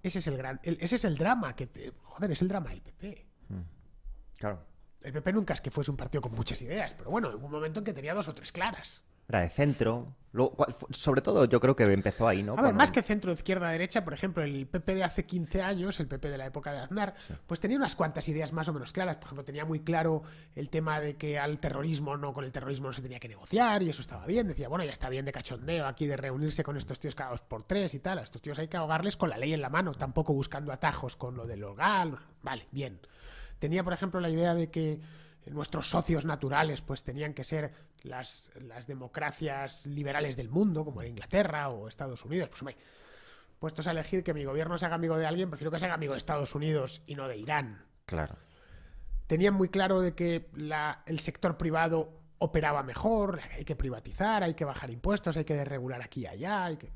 Ese es el gran, ese es el drama que te, joder, es el drama del PP. Hmm. Claro. El PP nunca es que fuese un partido con muchas ideas, pero bueno, en un momento en que tenía dos o tres claras. Era de centro. sobre todo yo creo que empezó ahí, ¿no? más que centro, izquierda, derecha, por ejemplo, el PP de hace 15 años, el PP de la época de Aznar, pues tenía unas cuantas ideas más o menos claras. Por ejemplo, tenía muy claro el tema de que al terrorismo, no, con el terrorismo no se tenía que negociar y eso estaba bien. Decía, bueno, ya está bien de cachondeo aquí de reunirse con estos tíos cada por tres y tal. A estos tíos hay que ahogarles con la ley en la mano, tampoco buscando atajos con lo del hogar. Vale, bien. Tenía, por ejemplo, la idea de que nuestros socios naturales pues tenían que ser las, democracias liberales del mundo, como era Inglaterra o Estados Unidos, pues hombre, puestos a elegir que mi gobierno se haga amigo de alguien, prefiero que se haga amigo de Estados Unidos y no de Irán. Claro. Tenían muy claro de que el sector privado operaba mejor, hay que privatizar, hay que bajar impuestos, hay que desregular aquí y allá, que...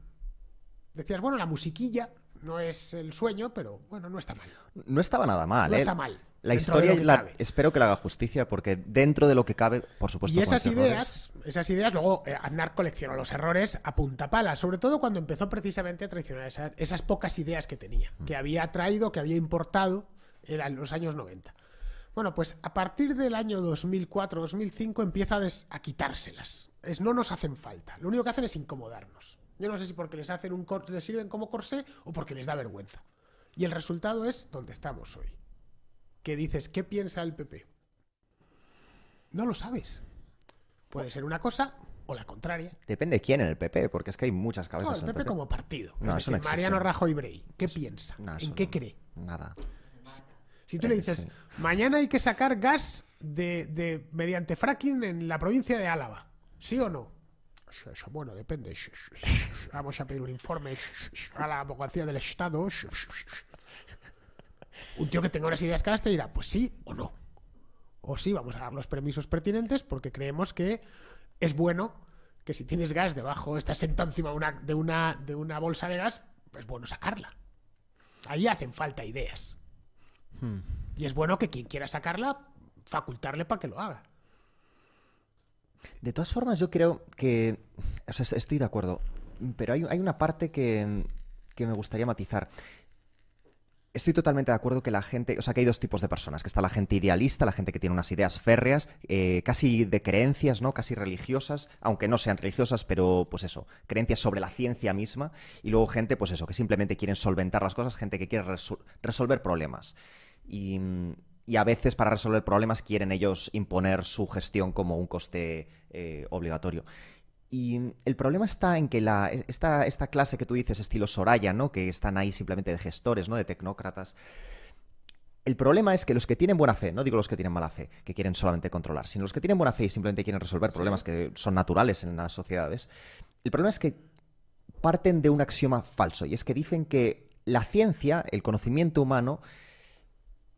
Decías, bueno, la musiquilla no es el sueño, pero bueno, no está mal. No estaba nada mal. No ¿eh? está mal. La historia, espero que la haga justicia, porque dentro de lo que cabe, por supuesto. Y esas ideas, esas ideas, luego eh, Aznar coleccionó los errores a punta pala, sobre todo cuando empezó precisamente a traicionar esas, pocas ideas que tenía, mm. que había traído, que había importado en los años 90. Bueno, pues a partir del año 2004-2005 empieza a, quitárselas. Es, no nos hacen falta. Lo único que hacen es incomodarnos. Yo no sé si porque les, hacen un les sirven como corsé o porque les da vergüenza. Y el resultado es donde estamos hoy que dices, ¿qué piensa el PP? No lo sabes. Puede ser una cosa o la contraria. Depende quién en el PP, porque es que hay muchas cabezas. No, el PP, como partido. es Mariano Rajoy Brey, ¿qué piensa? ¿En qué cree? Nada. Si, tú le dices, mañana hay que sacar gas de, mediante fracking en la provincia de Álava, ¿sí o no? Eso, bueno, depende. Vamos a pedir un informe a la abogacía del Estado un tío que tenga unas ideas claras te dirá, pues sí o no. O sí, vamos a dar los permisos pertinentes porque creemos que es bueno que si tienes gas debajo, estás sentado encima una, de, una, de una bolsa de gas, pues bueno sacarla. Ahí hacen falta ideas. Hmm. Y es bueno que quien quiera sacarla, facultarle para que lo haga. De todas formas, yo creo que... O sea, estoy de acuerdo. Pero hay, una parte que, que me gustaría matizar. Estoy totalmente de acuerdo que la gente, o sea, que hay dos tipos de personas, que está la gente idealista, la gente que tiene unas ideas férreas, eh, casi de creencias, ¿no? Casi religiosas, aunque no sean religiosas, pero pues eso, creencias sobre la ciencia misma, y luego gente, pues eso, que simplemente quieren solventar las cosas, gente que quiere resolver problemas. Y, a veces para resolver problemas quieren ellos imponer su gestión como un coste eh, obligatorio. Y mm, el problema está en que la, e, esta, esta, clase que tú dices, estilo Soraya, ¿no? Que están ahí simplemente de gestores, ¿no? De tecnócratas. El problema es que los que tienen buena fe, no digo los que tienen mala fe, que quieren solamente controlar, sino los que tienen buena fe y simplemente quieren resolver problemas que son naturales en las sociedades, el problema es que parten de un axioma falso, y es que dicen que la ciencia, el conocimiento humano,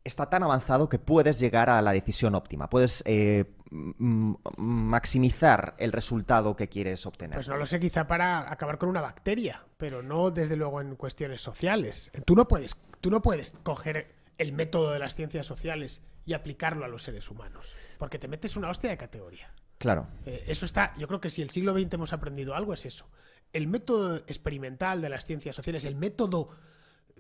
está tan avanzado que puedes llegar a la decisión óptima, puedes eh, maximizar el resultado que quieres obtener. Pues no lo sé, quizá para acabar con una bacteria, pero no desde luego en cuestiones sociales. Tú no puedes, tú no puedes coger el método de las ciencias sociales y aplicarlo a los seres humanos, porque te metes una hostia de categoría. Claro. Eh, eso está, yo creo que si el siglo XX hemos aprendido algo es eso. El método experimental de las ciencias sociales, el método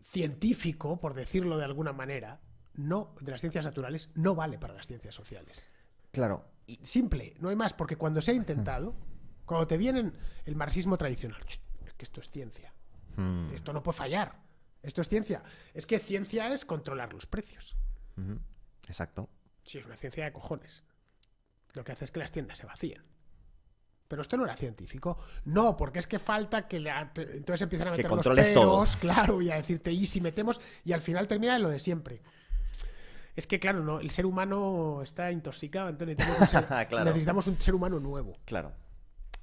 científico, por decirlo de alguna manera, no, de las ciencias naturales no vale para las ciencias sociales. Claro. simple, no hay más, porque cuando se ha intentado, cuando te vienen el marxismo tradicional, que esto es ciencia, hmm. esto no puede fallar, esto es ciencia. Es que ciencia es controlar los precios. Exacto. Sí, es una ciencia de cojones. Lo que hace es que las tiendas se vacíen. Pero esto no era científico. No, porque es que falta que entonces empiezan a meter los peros, claro, y a decirte, y si metemos, y al final termina en lo de siempre. Es que, claro, no, el ser humano está intoxicado, entonces necesitamos un ser humano nuevo. Claro.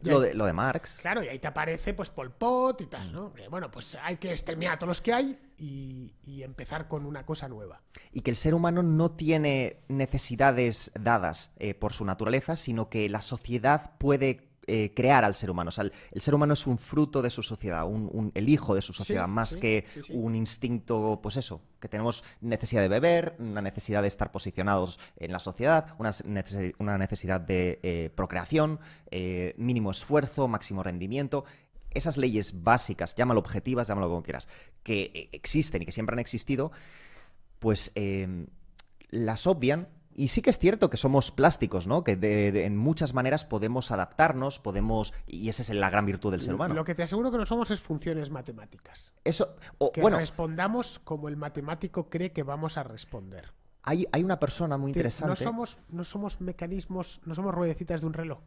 Lo de, Marx. Claro, y ahí te aparece pues Pol Pot y tal, mm. ¿no? bueno, pues hay que exterminar a todos los que hay y, empezar con una cosa nueva. Y que el ser humano no tiene necesidades dadas eh, por su naturaleza, sino que la sociedad puede eh, crear al ser humano. el, ser humano es un fruto de su sociedad, el hijo de su sociedad, más que un instinto, pues eso, que tenemos necesidad de beber, una necesidad de estar posicionados en la sociedad, una, necesidad de eh, procreación, eh, mínimo esfuerzo, máximo rendimiento. Esas leyes básicas, llámalo objetivas, llámalo como quieras, que existen y que siempre han existido, pues las obvian y sí que es cierto que somos plásticos, ¿no? Que en muchas maneras podemos adaptarnos, podemos... Y esa es la gran virtud del ser humano. Lo que te aseguro que no somos es funciones matemáticas. Eso... que bueno, respondamos como el matemático cree que vamos a responder. Hay, una persona muy interesante... No somos, no somos mecanismos, no somos ruedecitas de un reloj.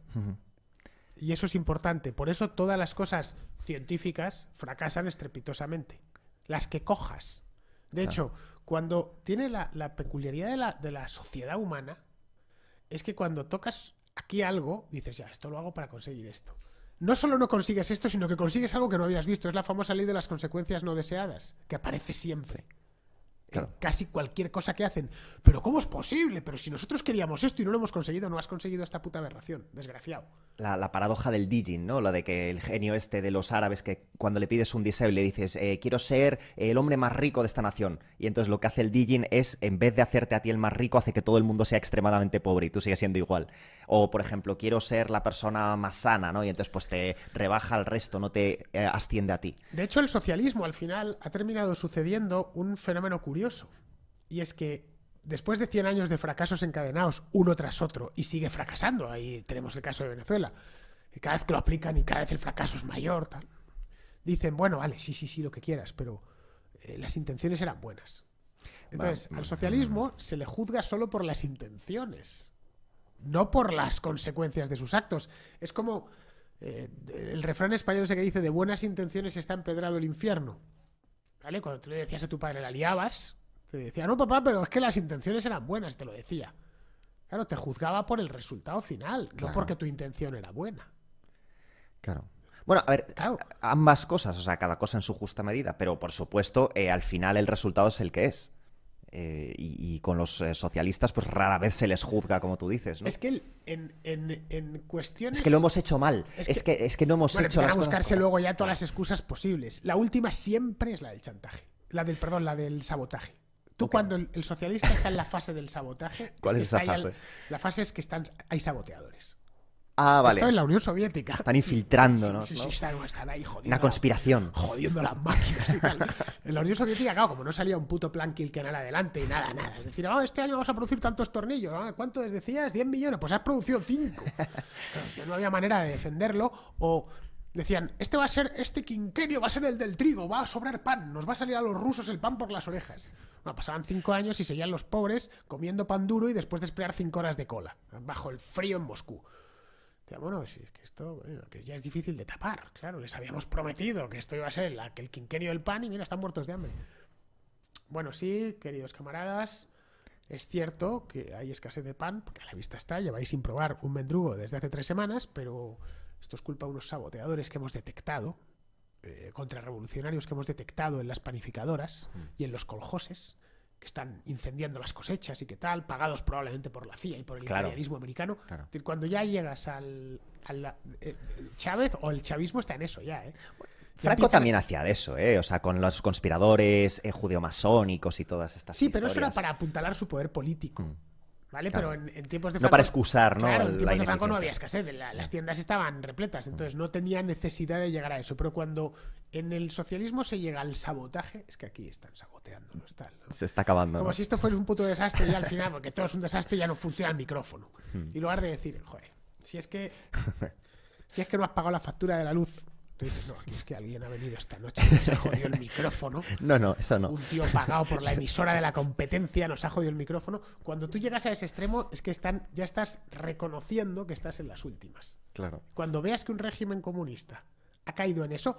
Y eso es importante. Por eso todas las cosas científicas fracasan estrepitosamente. Las que cojas. De hecho, cuando tiene la, peculiaridad de la, sociedad humana, es que cuando tocas aquí algo, dices, ya, esto lo hago para conseguir esto. No solo no consigues esto, sino que consigues algo que no habías visto. Es la famosa ley de las consecuencias no deseadas, que aparece siempre. Claro. casi cualquier cosa que hacen. Pero ¿cómo es posible? Pero si nosotros queríamos esto y no lo hemos conseguido, no has conseguido esta puta aberración, desgraciado. La, paradoja del Dijin, ¿no? La de que el genio este de los árabes que cuando le pides un deseo y le dices, eh, quiero ser el hombre más rico de esta nación. Y entonces lo que hace el Dijin es, en vez de hacerte a ti el más rico, hace que todo el mundo sea extremadamente pobre y tú sigues siendo igual. O, por ejemplo, quiero ser la persona más sana, ¿no? Y entonces pues te rebaja al resto, no te eh, asciende a ti. De hecho, el socialismo al final ha terminado sucediendo un fenómeno curioso y es que después de 100 años de fracasos encadenados uno tras otro y sigue fracasando, ahí tenemos el caso de Venezuela, cada vez que lo aplican y cada vez el fracaso es mayor, dicen, bueno, vale, sí, sí, sí, lo que quieras, pero eh, las intenciones eran buenas. Entonces, al socialismo se le juzga solo por las intenciones, no por las consecuencias de sus actos. Es como eh, el refrán español ese que dice, de buenas intenciones está empedrado el infierno. Cuando tú le decías a tu padre la liabas, te decía, no, papá, pero es que las intenciones eran buenas, te lo decía. Claro, te juzgaba por el resultado final, no porque tu intención era buena. Claro. Bueno, a ver, ambas cosas, o sea, cada cosa en su justa medida, pero por supuesto, eh, al final el resultado es el que es. Eh, y, con los eh, socialistas, pues rara vez se les juzga, como tú dices, ¿no? Es que en, en, en cuestiones. Es que lo hemos hecho mal. Es, que, es que no hemos hecho las a buscarse luego ya todas las excusas posibles. La última siempre es la del chantaje. La del, perdón, la del sabotaje. Tú cuando el, socialista está en la fase del sabotaje. ¿Cuál es, esa fase? la fase es que están, hay saboteadores. Ah, vale. en la Unión Soviética. Están infiltrando, sí, están, ahí jodiendo. Una conspiración. Jodiendo las máquinas y tal. en la Unión Soviética, claro, como no salía un puto plan Kilkenal adelante y nada, nada. Es decir, oh, este año vamos a producir tantos tornillos. ¿Cuántos ¿Cuánto les decías? 10 millones. Pues has producido 5. si no había manera de defenderlo o Decían, este va a ser, este quinquenio va a ser el del trigo, va a sobrar pan, nos va a salir a los rusos el pan por las orejas. pasaban 5 años y seguían los pobres comiendo pan duro y después de esperar cinco horas de cola, bajo el frío en Moscú bueno, es que esto que ya es difícil de tapar, claro, les habíamos prometido que esto iba a ser el quinquenio del pan y mira, están muertos de hambre. Bueno, sí, queridos camaradas, es cierto que hay escasez de pan, porque a la vista está, lleváis sin probar un mendrugo desde hace tres semanas, pero esto es culpa de unos saboteadores que hemos detectado, eh, contrarrevolucionarios que hemos detectado en las panificadoras mm. y en los coljoses, que están incendiando las cosechas y qué tal, pagados probablemente por la CIA y por el imperialismo americano. cuando ya llegas al, eh, Chávez o el chavismo está en eso ya, ¿eh? Franco también hacía de eso, ¿eh? O sea, con los conspiradores eh, judeomasónicos y todas estas cosas. Sí, pero eso era para apuntalar su poder político. Mm. ¿vale? Pero en, tiempos de No para excusar, ¿no? en tiempos de Franco no había escasez, las tiendas estaban repletas, mm. entonces no tenía necesidad de llegar a eso. Pero cuando en el socialismo se llega al sabotaje, es que aquí están saboteando, Se está acabando. Como si esto fuese un puto desastre y al final, porque todo es un desastre, ya no funciona el micrófono. Mm. Y en lugar de decir, joder, si es que... Si es que no has pagado la factura de la luz, no, es que alguien ha venido esta noche, nos ha jodido el micrófono. No, no, eso no. Un tío pagado por la emisora de la competencia nos ha jodido el micrófono. Cuando tú llegas a ese extremo es que están, ya estás reconociendo que estás en las últimas. Claro. Cuando veas que un régimen comunista ha caído en eso,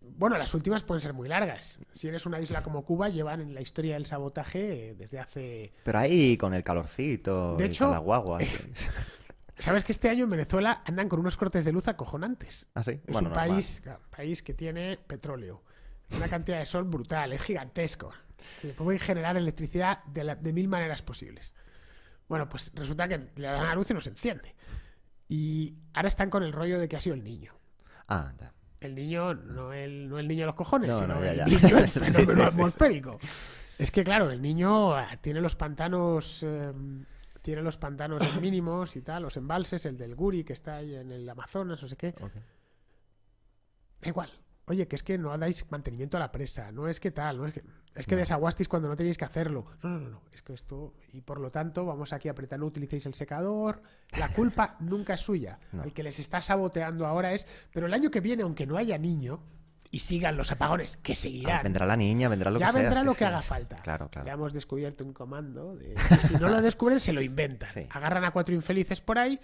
bueno, las últimas pueden ser muy largas. Si eres una isla como Cuba, llevan en la historia del sabotaje eh, desde hace... Pero ahí con el calorcito, de hecho, la guagua. ¿Sabes que este año en Venezuela andan con unos cortes de luz acojonantes? ¿Ah, sí? Es un país, país que tiene petróleo, una cantidad de sol brutal, es gigantesco. Pueden generar electricidad de, mil maneras posibles. Bueno, pues resulta que le dan la luz y no se enciende. Y ahora están con el rollo de que ha sido el niño. Ah, El niño, no el, niño de los cojones, sino el niño atmosférico. es que, claro, el niño ah, tiene los pantanos em, tiene los pantanos mínimos y tal, los embalses, el del Guri que está ahí en el Amazonas, no sé qué. igual. Oye, que es que no dais mantenimiento a la presa, no es que tal, no es que es que desaguasteis cuando no tenéis que hacerlo. No, no, no, no, es que esto y por lo tanto vamos aquí a apretar, no utilicéis el secador. La culpa nunca es suya. El que les está saboteando ahora es, pero el año que viene aunque no haya niño, y sigan los apagones, que seguirán. Ah, vendrá la niña, vendrá lo que sea. Ya vendrá lo que haga falta. Claro, claro. Ya hemos descubierto un comando. Y si no lo descubren, se lo inventan. Agarran a cuatro infelices por ahí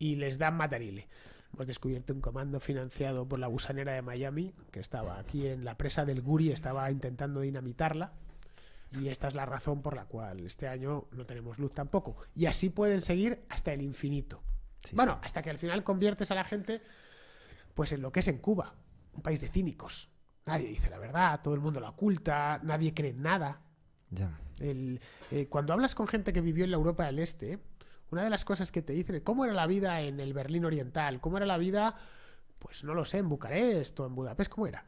y les dan matarile. Hemos descubierto un comando financiado por la gusanera de Miami, que estaba aquí en la presa del Guri, estaba intentando dinamitarla. Y esta es la razón por la cual este año no tenemos luz tampoco. Y así pueden seguir hasta el infinito. bueno, hasta que al final conviertes a la gente pues en lo que es en Cuba un país de cínicos. Nadie dice la verdad, todo el mundo la oculta, nadie cree en nada. Eh, cuando hablas con gente que vivió en la Europa del Este, una de las cosas que te dicen es cómo era la vida en el Berlín Oriental, cómo era la vida, pues no lo sé, en Bucarest o en Budapest, cómo era.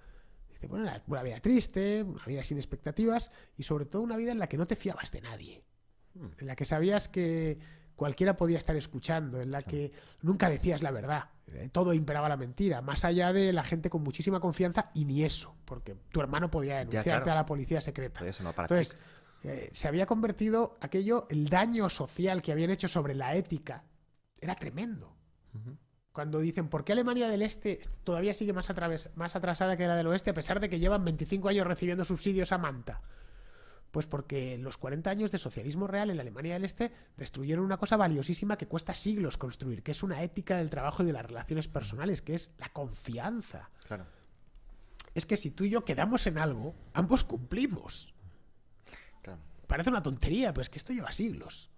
Dice, bueno, era una vida triste, una vida sin expectativas y sobre todo una vida en la que no te fiabas de nadie, hmm. en la que sabías que cualquiera podía estar escuchando, en la que nunca decías la verdad. Eh, todo imperaba la mentira, más allá de la gente con muchísima confianza y ni eso, porque tu hermano podía denunciarte a la policía secreta. Entonces, eh, se había convertido aquello, el daño social que habían hecho sobre la ética, era tremendo. Cuando dicen, ¿por qué Alemania del Este todavía sigue más, más atrasada que la del Oeste, a pesar de que llevan 25 años recibiendo subsidios a Manta? Pues porque los 40 años de socialismo real en la Alemania del Este destruyeron una cosa valiosísima que cuesta siglos construir, que es una ética del trabajo y de las relaciones personales, que es la confianza. Claro. Es que si tú y yo quedamos en algo, ambos cumplimos. Claro. Parece una tontería, pero es que esto lleva siglos.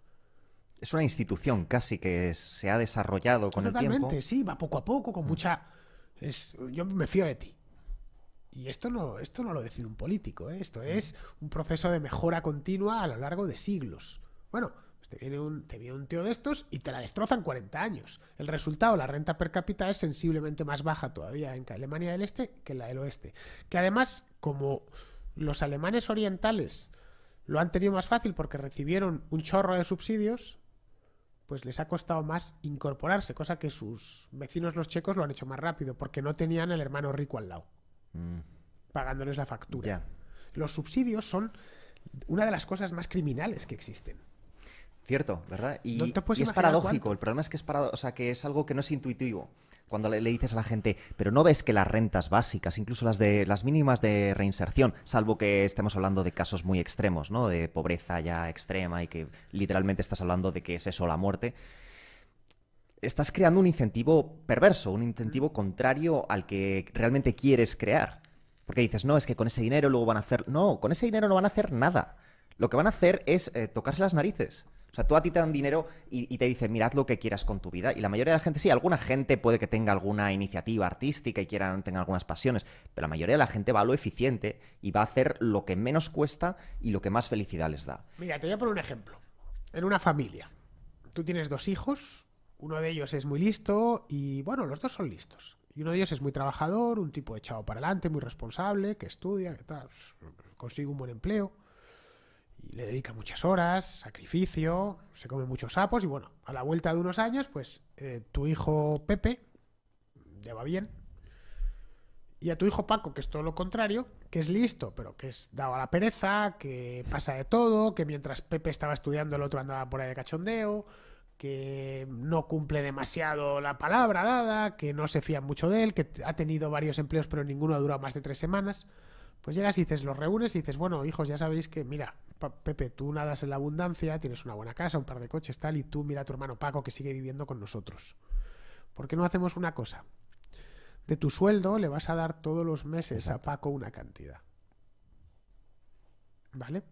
Es una institución casi que se ha desarrollado con el tiempo. Totalmente, sí, va poco a poco, con mm. mucha... yo me fío de ti. Y esto no, esto no lo decide un político, ¿eh? esto es un proceso de mejora continua a lo largo de siglos. Bueno, pues te, viene un, te un tío de estos y te la destrozan 40 años. El resultado, la renta per cápita es sensiblemente más baja todavía en Alemania del Este que en la del Oeste. Que además, como los alemanes orientales lo han tenido más fácil porque recibieron un chorro de subsidios, pues les ha costado más incorporarse, cosa que sus vecinos los checos lo han hecho más rápido porque no tenían el hermano rico al lado pagándoles la factura. Los subsidios son una de las cosas más criminales que existen. Cierto, ¿verdad? Y, es paradójico. El problema es que es parado, o sea, que es algo que no es intuitivo. Cuando le, le, dices a la gente, pero no ves que las rentas básicas, incluso las de las mínimas de reinserción, salvo que estemos hablando de casos muy extremos, ¿no? De pobreza ya extrema y que literalmente estás hablando de que es eso la muerte estás creando un incentivo perverso, un incentivo mm. contrario al que realmente quieres crear. Porque dices, no, es que con ese dinero luego van a hacer... No, con ese dinero no van a hacer nada. Lo que van a hacer es eh, tocarse las narices. O sea, tú a ti te dan dinero y, te dicen, mirad lo que quieras con tu vida. Y la mayoría de la gente, sí, alguna gente puede que tenga alguna iniciativa artística y quieran, tenga algunas pasiones, pero la mayoría de la gente va a lo eficiente y va a hacer lo que menos cuesta y lo que más felicidad les da. Mira, te voy a poner un ejemplo. En una familia, tú tienes dos hijos, uno de ellos es muy listo y bueno, los dos son listos. Y uno de ellos es muy trabajador, un tipo echado para adelante, muy responsable, que estudia, que tal, pues, consigue un buen empleo y le dedica muchas horas, sacrificio, se come muchos sapos y bueno, a la vuelta de unos años, pues eh, tu hijo Pepe ya va bien. Y a tu hijo Paco, que es todo lo contrario, que es listo, pero que es dado a la pereza, que pasa de todo, que mientras Pepe estaba estudiando el otro andaba por ahí de cachondeo, que no cumple demasiado la palabra dada, que no se fía mucho de él, que ha tenido varios empleos pero ninguno ha durado más de tres semanas, pues llegas y dices, los reúnes y dices, bueno, hijos, ya sabéis que, mira, Pepe, tú nadas en la abundancia, tienes una buena casa, un par de coches, tal, y tú mira a tu hermano Paco que sigue viviendo con nosotros. ¿Por qué no hacemos una cosa? De tu sueldo le vas a dar todos los meses a Paco una cantidad. ¿Vale?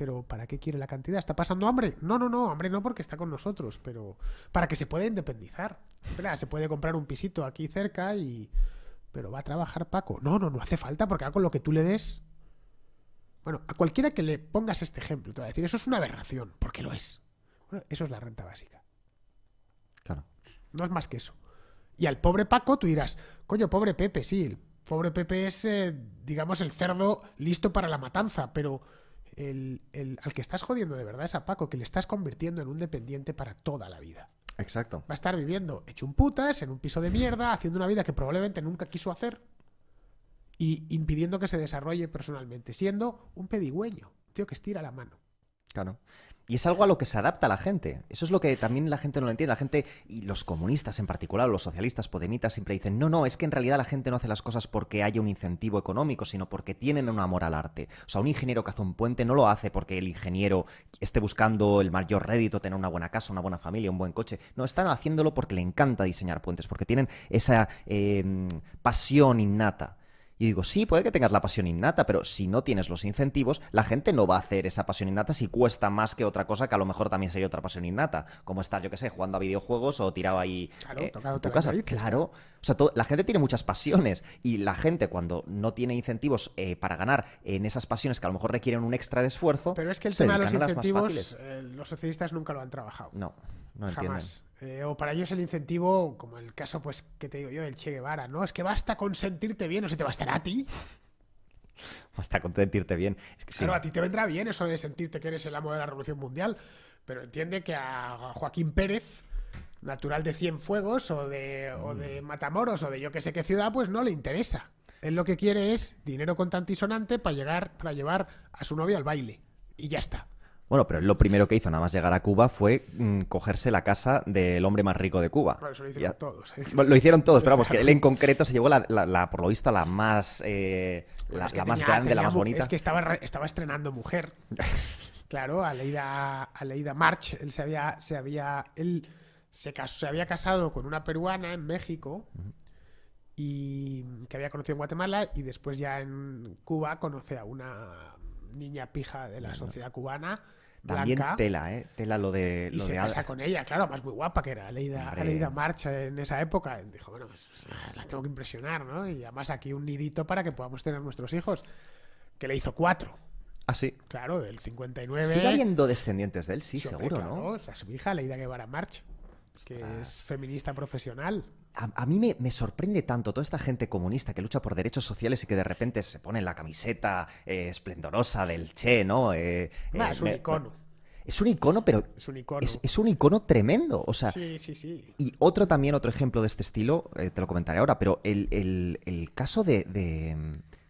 pero ¿para qué quiere la cantidad? ¿Está pasando hambre? No, no, no, hambre no porque está con nosotros, pero para que se pueda independizar. Espera, se puede comprar un pisito aquí cerca y... Pero va a trabajar Paco. No, no, no hace falta porque con lo que tú le des. Bueno, a cualquiera que le pongas este ejemplo, te va a decir, eso es una aberración, porque lo es. Bueno, eso es la renta básica. Claro. No es más que eso. Y al pobre Paco tú dirás, coño, pobre Pepe, sí, el pobre Pepe es, eh, digamos, el cerdo listo para la matanza, pero el, al que estás jodiendo de verdad es a Paco, que le estás convirtiendo en un dependiente para toda la vida. Exacto. Va a estar viviendo hecho un putas, en un piso de mierda, haciendo una vida que probablemente nunca quiso hacer y impidiendo que se desarrolle personalmente, siendo un pedigüeño, un tío que estira la mano. Claro. Y es algo a lo que se adapta la gente. Eso es lo que también la gente no lo entiende. La gente, y los comunistas en particular, los socialistas, podemitas, siempre dicen, no, no, es que en realidad la gente no hace las cosas porque haya un incentivo económico, sino porque tienen un amor al arte. O sea, un ingeniero que hace un puente no lo hace porque el ingeniero esté buscando el mayor rédito, tener una buena casa, una buena familia, un buen coche. No, están haciéndolo porque le encanta diseñar puentes, porque tienen esa eh, pasión innata. Y digo, sí, puede que tengas la pasión innata, pero si no tienes los incentivos, la gente no va a hacer esa pasión innata si cuesta más que otra cosa que a lo mejor también sería otra pasión innata, como estar, yo qué sé, jugando a videojuegos o tirado ahí claro, eh, tocado en tu casa. claro. O sea, la gente tiene muchas pasiones y la gente cuando no tiene incentivos eh, para ganar en esas pasiones que a lo mejor requieren un extra de esfuerzo. Pero es que el tema de los incentivos, eh, los socialistas nunca lo han trabajado. No no Jamás. Eh, o para ellos el incentivo, como el caso pues que te digo yo, del Che Guevara, ¿no? Es que basta con sentirte bien, o se te va a estar a ti. Basta con sentirte bien. claro, a ti te vendrá bien eso de sentirte que eres el amo de la Revolución Mundial, pero entiende que a Joaquín Pérez, natural de Cienfuegos o de, o mm. de Matamoros o de yo que sé qué ciudad, pues no le interesa. Él lo que quiere es dinero contantisonante para, llegar, para llevar a su novia al baile. Y ya está. Bueno, pero lo primero que hizo nada más llegar a Cuba fue mm, cogerse la casa del hombre más rico de Cuba. eso lo hicieron todos. ¿eh? lo hicieron todos, pero vamos, que él en concreto se llevó, la, la, por lo visto, la más, eh, más grande, la más bonita. Es que estaba, estaba estrenando mujer. claro, a leida March, él se había, se había, él se, casó, se había casado con una peruana en México. y que había conocido en Guatemala y después ya en Cuba conoce a una niña pija de la sociedad cubana también tela, ¿eh? Tela lo de. Lo y se casa con ella, claro, más muy guapa que era Leida March Marcha en esa época. Dijo, bueno, pues, las tengo que impresionar, ¿no? Y además aquí un nidito para que podamos tener nuestros hijos, que le hizo cuatro. Ah, sí. Claro, del 59. Sigue habiendo descendientes de él, sí, seguro, ¿no? O su hija, Leida Guevara March, que es feminista profesional a, mí me, sorprende tanto toda esta gente comunista que lucha por derechos sociales y que de repente se pone en la camiseta eh, esplendorosa del Che, ¿no? Eh, eh, es un icono. Es un icono, pero es un icono, tremendo. O sea, sí, sí, sí. Y otro también, otro ejemplo de este estilo, te lo comentaré ahora, pero el, caso de,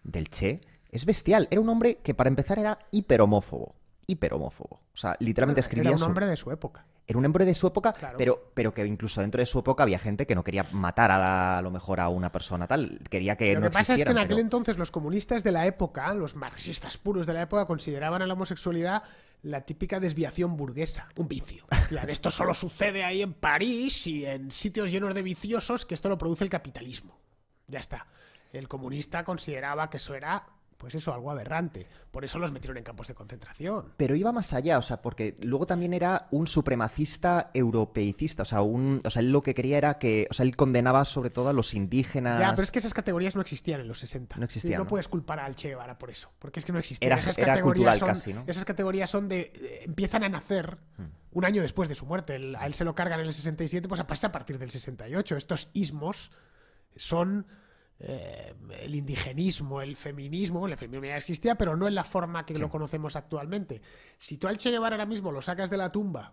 del Che es bestial. Era un hombre que para empezar era hiperhomófobo. Hiperhomófobo. O sea, literalmente escribía... Era un hombre de su época era un hombre de su época, pero, pero que incluso dentro de su época había gente que no quería matar a, lo mejor a una persona tal, quería que no Lo que pasa es que en aquel entonces los comunistas de la época, los marxistas puros de la época, consideraban a la homosexualidad la típica desviación burguesa, un vicio. Claro, esto solo sucede ahí en París y en sitios llenos de viciosos que esto lo produce el capitalismo. Ya está. El comunista consideraba que eso era pues eso, algo aberrante. Por eso los metieron en campos de concentración. Pero iba más allá, o sea, porque luego también era un supremacista europeicista, o sea, un, o sea, él lo que quería era que, o sea, él condenaba sobre todo a los indígenas. Ya, pero es que esas categorías no existían en los 60. No existían. no, puedes culpar al Che Guevara por eso, porque es que no existían. Era, esas cultural casi, ¿no? Esas categorías son de, eh, empiezan a nacer. Hmm. un año después de su muerte. a él se lo cargan en el 67, pues pasa pues a partir del 68. Estos ismos son eh, el indigenismo, el feminismo, el feminismo ya existía, pero no en la forma que lo conocemos actualmente. Si tú al Che Guevara ahora mismo lo sacas de la tumba,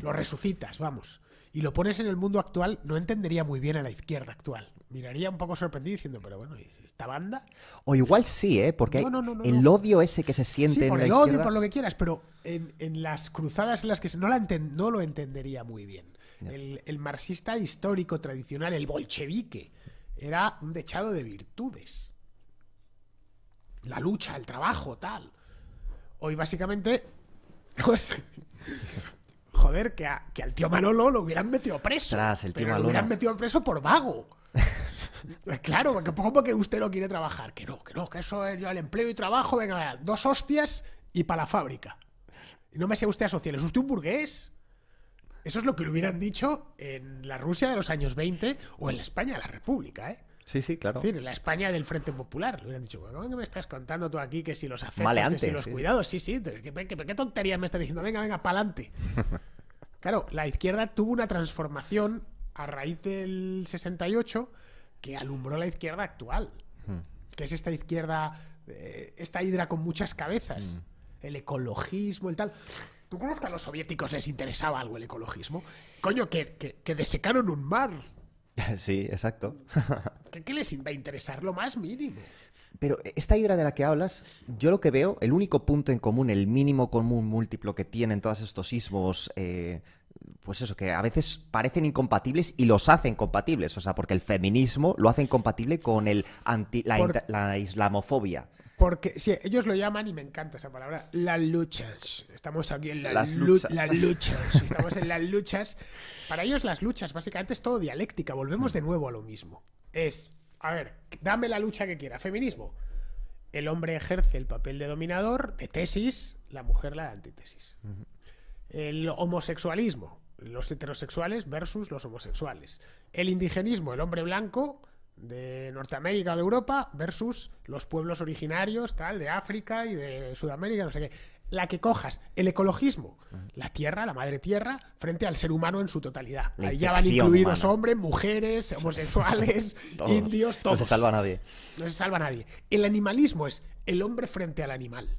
lo resucitas, vamos, y lo pones en el mundo actual, no entendería muy bien a la izquierda actual. Miraría un poco sorprendido diciendo, pero bueno, ¿esta banda? O igual sí, ¿eh? Porque el odio ese que se siente. en la el odio, por lo que quieras, pero en, las cruzadas en las que se... no, lo entendería muy bien. el, marxista histórico tradicional, el bolchevique, era un dechado de virtudes. La lucha, el trabajo, tal. Hoy básicamente... Pues, joder, que, que, al tío Manolo lo hubieran metido preso. el lo hubieran metido preso por vago. claro, porque poco porque usted no quiere trabajar. Que no, que no, que eso es yo El empleo y trabajo, venga, dos hostias y para la fábrica. Y no me sea usted a sociales, usted un burgués eso es lo que le hubieran dicho en la Rusia de los años 20 o en la España de la República, ¿eh? Sí, sí, claro. Es decir, en la España del Frente Popular. Le hubieran dicho, ¿cómo me estás contando tú aquí que si los afectos, que si los cuidados? Sí, sí, ¿qué, tonterías me estás diciendo? Venga, venga, pa'lante. claro, la izquierda tuvo una transformación a raíz del 68 que alumbró la izquierda actual. Hmm. Que es esta izquierda, eh, esta hidra con muchas cabezas. Hmm. El ecologismo, el tal. ¿Tú que a los soviéticos les interesaba algo el ecologismo? Coño, que, que, desecaron un mar. Sí, exacto. ¿Qué, les va a interesar lo más mínimo? Pero esta hidra de la que hablas, yo lo que veo, el único punto en común, el mínimo común múltiplo que tienen todos estos ismos, eh, pues eso, que a veces parecen incompatibles y los hacen compatibles. O sea, porque el feminismo lo hacen compatible con el la, la islamofobia. Porque sí, ellos lo llaman, y me encanta esa palabra, las luchas. Estamos aquí en las, luchas. Estamos en las luchas. Para ellos las luchas básicamente es todo dialéctica. Volvemos de nuevo a lo mismo. Es, a ver, dame la lucha que quiera. Feminismo. El hombre ejerce el papel de dominador, de tesis, la mujer la de antítesis. El homosexualismo. Los heterosexuales versus los homosexuales. El indigenismo, el hombre blanco de Norteamérica o de Europa versus los pueblos originarios, tal, de África y de Sudamérica, no sé qué. La que cojas, el ecologismo, mm. la tierra, la madre tierra, frente al ser humano en su totalidad. Ahí ya van incluidos hombres, mujeres, homosexuales, indios, todos. No se salva a nadie. No se salva a nadie. El animalismo es el hombre frente al animal.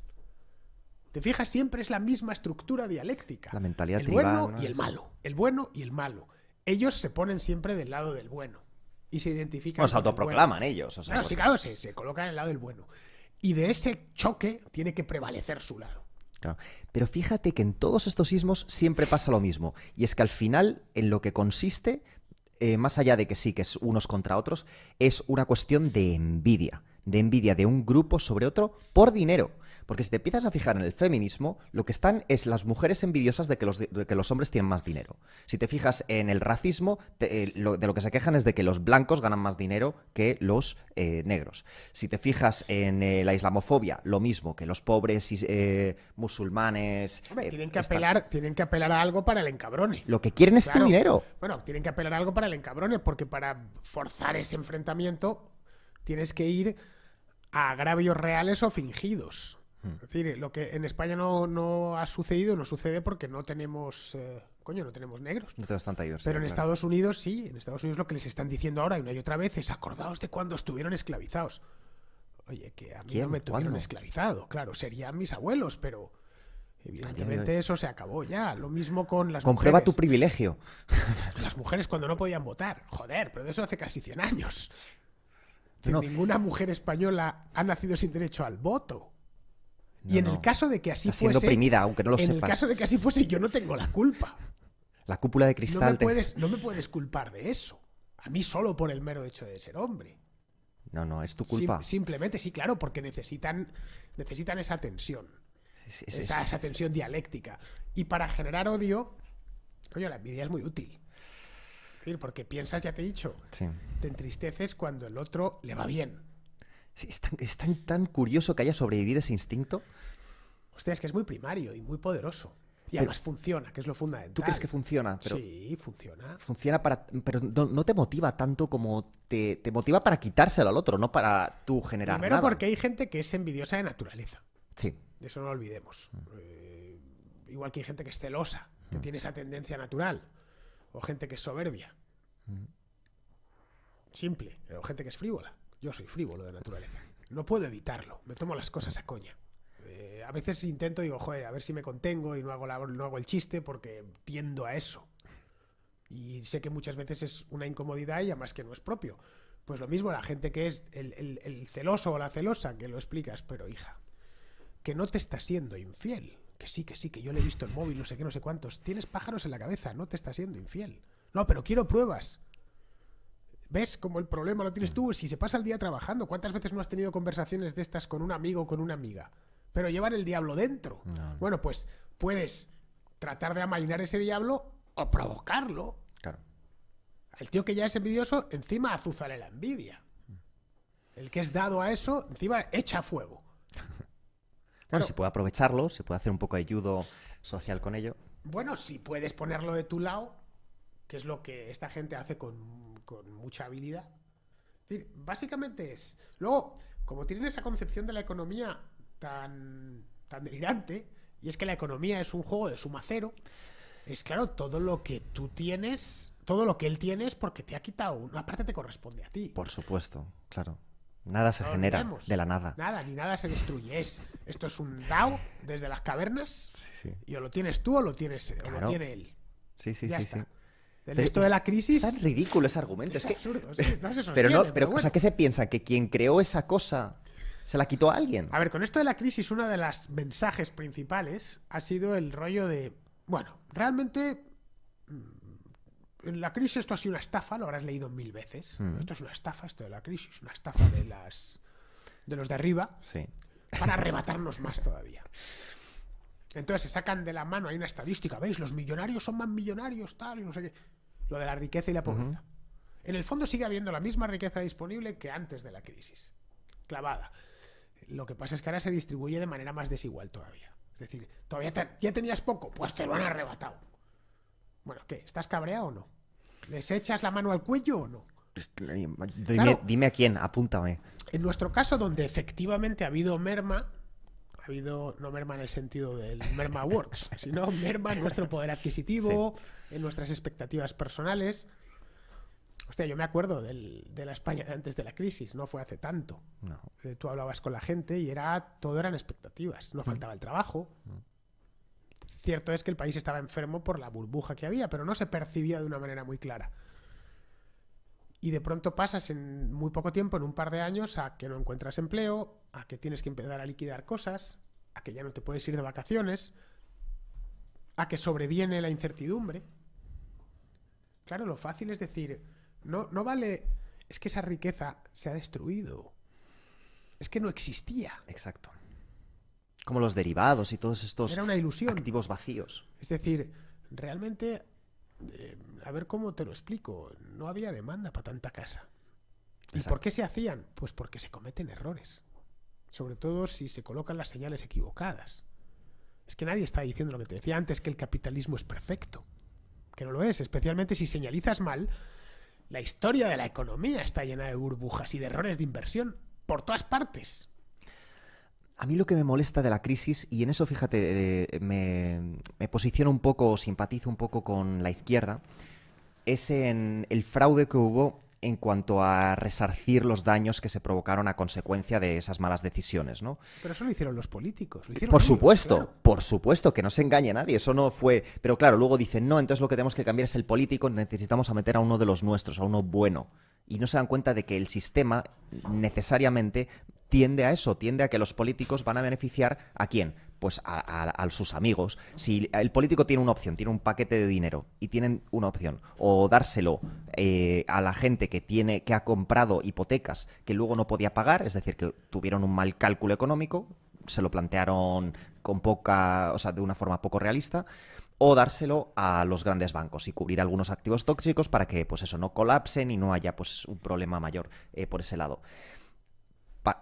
Te fijas, siempre es la misma estructura dialéctica. La mentalidad El bueno y el malo. El bueno y el malo. Ellos se ponen siempre del lado del bueno y se identifican. se autoproclaman ellos. claro, sí, claro, se, se colocan el lado del bueno. Y de ese choque tiene que prevalecer su lado. Pero fíjate que en todos estos sismos siempre pasa lo mismo. Y es que al final, en lo que consiste, eh, más allá de que sí, que es unos contra otros, es una cuestión de envidia. De envidia de un grupo sobre otro por dinero. Porque si te empiezas a fijar en el feminismo, lo que están es las mujeres envidiosas de que los, que los hombres tienen más dinero. Si te fijas en el racismo, eh, de lo que se quejan es de que los blancos ganan más dinero que los eh, negros. Si te fijas en eh, la islamofobia, lo mismo, que los pobres musulmanes... Hombre, tienen, que apelar, tienen que apelar a algo para el encabrone. Lo que quieren es dinero. Bueno, tienen que apelar a algo para el encabrone, porque para forzar ese enfrentamiento tienes que ir a agravios reales o fingidos. Es decir, lo que en España no, ha sucedido, no sucede porque no tenemos, eh, coño, no tenemos negros. Pero en Estados Unidos sí, en Estados Unidos lo que les están diciendo ahora y una y otra vez es acordaos de cuando estuvieron esclavizados. Oye, que a mí no me tuvieron esclavizado, claro, serían mis abuelos, pero evidentemente eso se acabó ya. Lo mismo con las Comprueba tu privilegio. Las mujeres cuando no podían votar. Joder, pero de eso hace casi 100 años. Ninguna mujer española ha nacido sin derecho al voto y en el caso de que así fuese. caso de así fuese, yo no tengo la culpa. La cúpula de cristal. No me, puedes, no me puedes culpar de eso. A mí solo por el mero hecho de ser hombre. No, no, es tu culpa. simplemente, sí, claro, porque necesitan, necesitan esa tensión. esa, tensión dialéctica. Y para generar odio, coño, la envidia es muy útil. Porque piensas, ya te he dicho, te entristeces cuando el otro le va bien. Es tan, curioso que haya sobrevivido ese instinto. Hostia, es que es muy primario y muy poderoso. Y además funciona, que es lo fundamental. ¿Tú crees que funciona? Pero sí, funciona. Funciona para. Pero no, te motiva tanto como te, motiva para quitárselo al otro, no para tú generar Primero porque hay gente que es envidiosa de naturaleza. Sí. De eso no lo olvidemos. Mm. Eh, igual que hay gente que es celosa, que mm. tiene esa tendencia natural. O gente que es soberbia. Mm. Simple. O gente que es frívola. Yo soy frívolo de naturaleza. No puedo evitarlo. Me tomo las cosas a coña. Eh, a veces intento, digo, joder, a ver si me contengo y no hago, hago el chiste porque tiendo a eso. Y sé que muchas veces es una incomodidad y además que no es propio. Pues lo mismo la gente que es el, el celoso o la celosa, que lo explicas, pero hija, que no te está siendo infiel. Que sí, que sí, que yo le he visto el móvil, no sé qué, no sé cuántos. Tienes pájaros en la cabeza, no te está siendo infiel. No, pero quiero pruebas. ¿Ves cómo el problema lo tienes tú? Si se pasa el día trabajando, ¿cuántas veces no has tenido conversaciones de estas con un amigo o con una amiga? Pero llevan el diablo dentro. Bueno, pues puedes tratar de amainar ese diablo o provocarlo. Claro. El tío que ya es envidioso, encima azuzale la envidia. Mm. El que es dado a eso, encima echa fuego. se puede aprovecharlo, se puede hacer un poco de ayudo social con ello. Bueno, si puedes ponerlo de tu lado, que es lo que esta gente hace con con mucha habilidad. Básicamente es. Luego, como tienen esa concepción de la economía tan, tan delirante, y es que la economía es un juego de suma cero, es claro, todo lo que tú tienes, todo lo que él tiene es porque te ha quitado, una parte te corresponde a ti. Por supuesto, claro. Nada se genera de la nada. Nada, ni nada se destruye. esto es un DAO desde las cavernas. Sí, Y o lo tienes tú o lo, tienes, tiene él. Sí, sí, sí esto de la crisis. Es tan ridículo ese argumento. Es, absurdo, Pero no, pero, ¿qué se piensa? ¿Que quien creó esa cosa se la quitó a alguien? A ver, con esto de la crisis, uno de los mensajes principales ha sido el rollo de. Bueno, realmente. Mm, en la crisis esto ha sido una estafa, lo habrás leído mil veces. Mm. Esto es una estafa, esto de la crisis, una estafa de las de los de arriba sí. para arrebatarnos más todavía. Entonces se sacan de la mano, hay una estadística, ¿veis? Los millonarios son más millonarios, tal, y no sé qué lo de la riqueza y la pobreza. En el fondo sigue habiendo la misma riqueza disponible que antes de la crisis, clavada. Lo que pasa es que ahora se distribuye de manera más desigual todavía. Es decir, todavía ya tenías poco, pues te lo han arrebatado. Bueno, ¿qué? ¿Estás cabreado o no? ¿Les echas la mano al cuello o no? Dime, dime a quién, apúntame. En nuestro caso, donde efectivamente ha habido merma, ha habido no merma en el sentido del merma awards, sino merma en nuestro poder adquisitivo, en nuestras expectativas personales. Hostia, yo me acuerdo de la España antes de la crisis, no fue hace tanto. Eh, tú hablabas con la gente y era todo eran expectativas, no mm. faltaba el trabajo. Mm. Cierto es que el país estaba enfermo por la burbuja que había, pero no se percibía de una manera muy clara y de pronto pasas en muy poco tiempo, en un par de años, a que no encuentras empleo, a que tienes que empezar a liquidar cosas, a que ya no te puedes ir de vacaciones, a que sobreviene la incertidumbre. Claro, lo fácil es decir, no, no vale, es que esa riqueza se ha destruido. Es que no existía. Exacto. Como los derivados y todos estos Era una ilusión. activos vacíos. Es decir, realmente eh, a ver cómo te lo explico, no había demanda para tanta casa. ¿Y por qué se hacían? Pues porque se cometen errores, sobre todo si se colocan las señales equivocadas. Es que nadie está diciendo lo que te decía antes, que el capitalismo es perfecto, que no lo es, especialmente si señalizas mal, la historia de la economía está llena de burbujas y de errores de inversión por todas partes. A mí lo que me molesta de la crisis, y en eso fíjate, eh, me, posiciono un poco, simpatizo un poco con la izquierda, es en el fraude que hubo en cuanto a resarcir los daños que se provocaron a consecuencia de esas malas decisiones, ¿no? Pero eso lo hicieron los políticos. por supuesto, por supuesto, que no se engañe nadie, eso no fue... Pero claro, luego dicen, no, entonces lo que tenemos que cambiar es el político, necesitamos a meter a uno de los nuestros, a uno bueno. Y no se dan cuenta de que el sistema necesariamente tiende a eso, tiende a que los políticos van a beneficiar a quién? Pues a, sus amigos. Si el político tiene una opción, tiene un paquete de dinero y tienen una opción, o dárselo eh, a la gente que tiene, que ha comprado hipotecas que luego no podía pagar, es decir, que tuvieron un mal cálculo económico, se lo plantearon con poca, o sea, de una forma poco realista o dárselo a los grandes bancos y cubrir algunos activos tóxicos para que pues eso no colapsen y no haya pues un problema mayor eh, por ese lado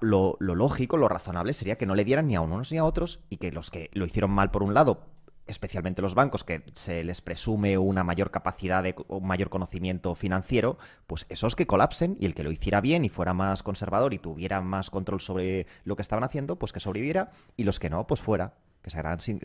lo, lógico, lo razonable sería que no le dieran ni a unos ni a otros y que los que lo hicieron mal por un lado, especialmente los bancos, que se les presume una mayor capacidad de un mayor conocimiento financiero, pues esos que colapsen y el que lo hiciera bien y fuera más conservador y tuviera más control sobre lo que estaban haciendo, pues que sobreviviera y los que no, pues fuera que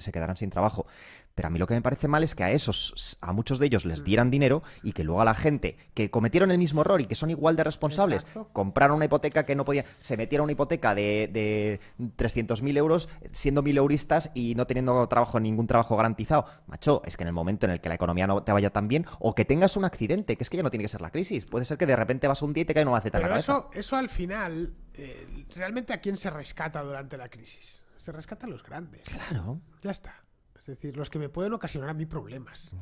se quedarán, sin, trabajo. Pero a mí lo que me parece mal es que a esos, a muchos de ellos les mm. dieran dinero y que luego a la gente que cometieron el mismo error y que son igual de responsables, compraron una hipoteca que no podían, se metieron una hipoteca de, de 300.000 euros siendo mil euristas y no teniendo trabajo, ningún trabajo garantizado. Macho, es que en el momento en el que la economía no te vaya tan bien o que tengas un accidente, que es que ya no tiene que ser la crisis, puede ser que de repente vas a un día y te cae una maceta la Eso, eso al final, eh, realmente a quién se rescata durante la crisis se rescatan los grandes. Claro. Ya está. Es decir, los que me pueden ocasionar a mí problemas.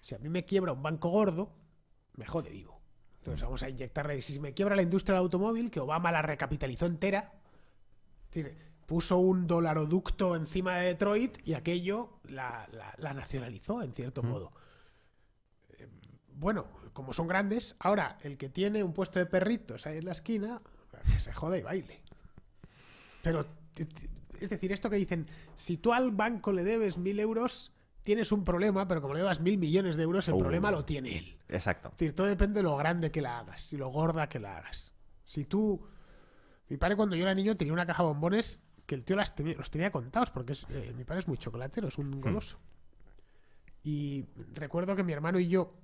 Si a mí me quiebra un banco gordo, me jode vivo. Entonces vamos a inyectarle. Si me quiebra la industria del automóvil, que Obama la recapitalizó entera, es decir, puso un dolaroducto encima de Detroit y aquello la, nacionalizó, en cierto modo. Eh, bueno, como son grandes, ahora el que tiene un puesto de perritos ahí en la esquina, pues, que se jode y baile. Pero es decir, esto que dicen, si tú al banco le debes mil euros, tienes un problema, pero como le debas mil millones de euros, el uh. problema lo tiene él. Exacto. Es decir, todo depende de lo grande que la hagas y lo gorda que la hagas. Si tú... Mi padre cuando yo era niño tenía una caja de bombones que el tío los tenía contados, porque eh, mi padre es muy chocolatero, es un hmm. goloso. Y recuerdo que mi hermano y yo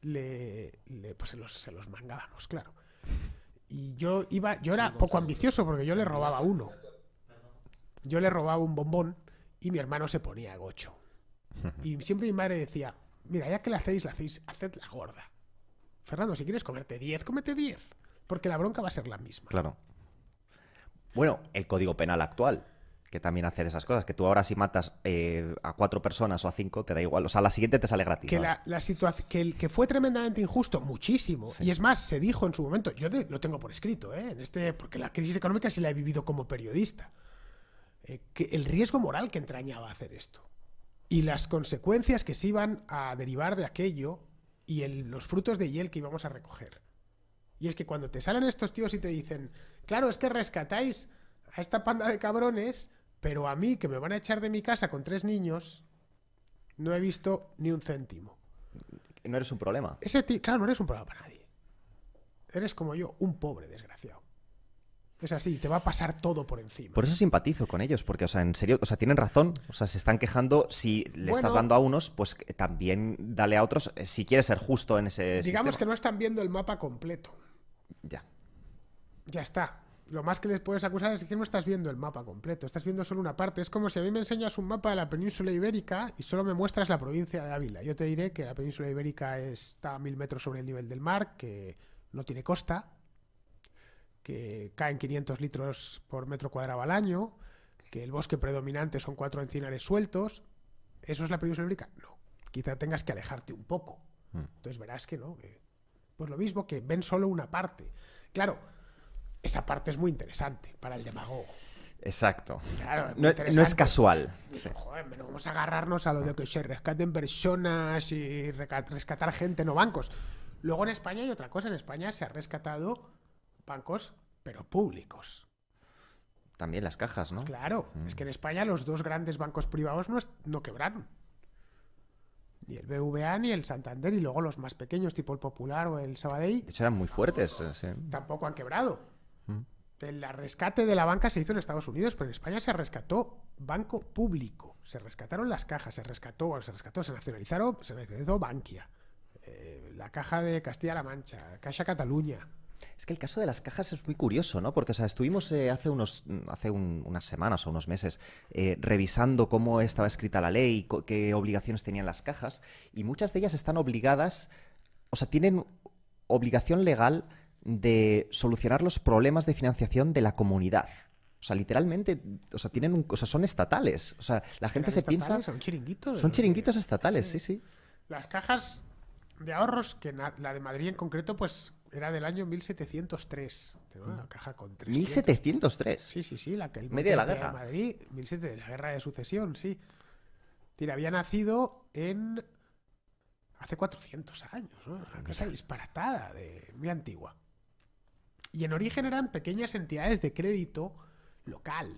le, pues se los, mangábamos, claro. Y yo iba, yo era poco ambicioso porque yo le robaba uno yo le robaba un bombón y mi hermano se ponía gocho. Y siempre mi madre decía, mira, ya que la hacéis, la hacéis, haced la gorda. Fernando, si quieres comerte 10, cómete 10, porque la bronca va a ser la misma. Claro. Bueno, el código penal actual, que también hace de esas cosas, que tú ahora si matas eh, a cuatro personas o a cinco, te da igual, o sea, la siguiente te sale gratis. Que, la, situación, que, el, que fue tremendamente injusto, muchísimo, y es más, se dijo en su momento, yo lo tengo por escrito, ¿eh? en este, porque la crisis económica sí la he vivido como periodista. Eh, el riesgo moral que entrañaba hacer esto y las consecuencias que se iban a derivar de aquello y los frutos de hiel que íbamos a recoger. Y es que cuando te salen estos tíos y te dicen, claro, es que rescatáis a esta panda de cabrones, pero a mí que me van a echar de mi casa con tres niños, no he visto ni un céntimo. No eres un problema. Ese claro, no eres un problema para nadie. Eres como yo, un pobre desgraciado. Es así, te va a pasar todo por encima. Por eso simpatizo con ellos, porque, o sea, en serio, o sea, tienen razón. O sea, se están quejando si le estás dando a unos, pues también dale a otros eh, si quieres ser justo en ese. Digamos que no están viendo el mapa completo. Ya. Ya está. Lo más que les puedes acusar es que no estás viendo el mapa completo, estás viendo solo una parte. Es como si a mí me enseñas un mapa de la península ibérica y solo me muestras la provincia de Ávila. Yo te diré que la península ibérica está a mil metros sobre el nivel del mar, que no tiene costa, que caen 500 litros por metro cuadrado al año, que el bosque predominante son cuatro encinares sueltos. ¿Eso es la previsión única No. Quizá tengas que alejarte un poco. Hmm. Entonces verás que no. Pues lo mismo que ven solo una parte. Claro, esa parte es muy interesante para el demagogo. Exacto. no, es casual. Joder, vamos a agarrarnos a lo de que se rescaten personas y rescatar gente, no bancos. Luego en España hay otra cosa. En España se ha rescatado bancos, pero públicos. También las cajas, ¿no? Claro, mm. es que en España los dos grandes bancos privados no, no quebraron. Ni el BVA ni el Santander, y luego los más pequeños, tipo el Popular o el Sabadell. De eran muy fuertes. Eh, sí. Tampoco han quebrado. Mm. El rescate de la banca se hizo en Estados Unidos, pero en España se rescató banco público. Se rescataron las cajas, se rescató, se rescató, se nacionalizaron, se nacionalizó Bankia, eh, la Caja de Castilla-La Mancha, Caja Cataluña. Es que el caso de las cajas es muy curioso, ¿no? Porque, o sea, estuvimos eh, hace, unos, hace unas semanas o unos meses eh, revisando cómo estaba escrita la ley, qué obligaciones tenían las cajas, y muchas de ellas están obligadas, o sea, tienen obligación legal de solucionar los problemas de financiación de la comunidad. O sea, literalmente, o sea, tienen o sea, son estatales. O sea, la gente se piensa. Son chiringuitos. Son chiringuitos estatales, sí, sí. sí. Las cajas de ahorros, que la de Madrid en concreto, pues era del año 1703. Ah. caja con ¿1703? Sí, sí, sí. La que el Media de la guerra. Madrid, la guerra de sucesión, sí. Tira, había nacido en. Hace 400 años, ¿no? Una ah, cosa disparatada, de, muy antigua. Y en origen eran pequeñas entidades de crédito local,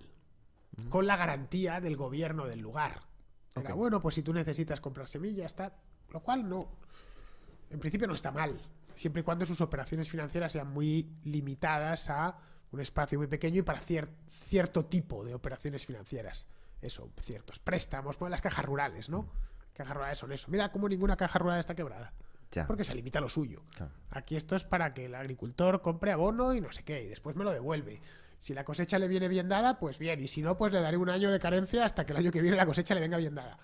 mm. con la garantía del gobierno del lugar. Era bueno, pues si tú necesitas comprar semillas, tal. Lo cual no. En principio no está mal siempre y cuando sus operaciones financieras sean muy limitadas a un espacio muy pequeño y para cierto tipo de operaciones financieras. Eso, ciertos préstamos, pues las cajas rurales, ¿no? Mm. Cajas rurales son eso. Mira cómo ninguna caja rural está quebrada. Porque se limita lo suyo. Aquí esto es para que el agricultor compre abono y no sé qué, y después me lo devuelve. Si la cosecha le viene bien dada, pues bien, y si no, pues le daré un año de carencia hasta que el año que viene la cosecha le venga bien dada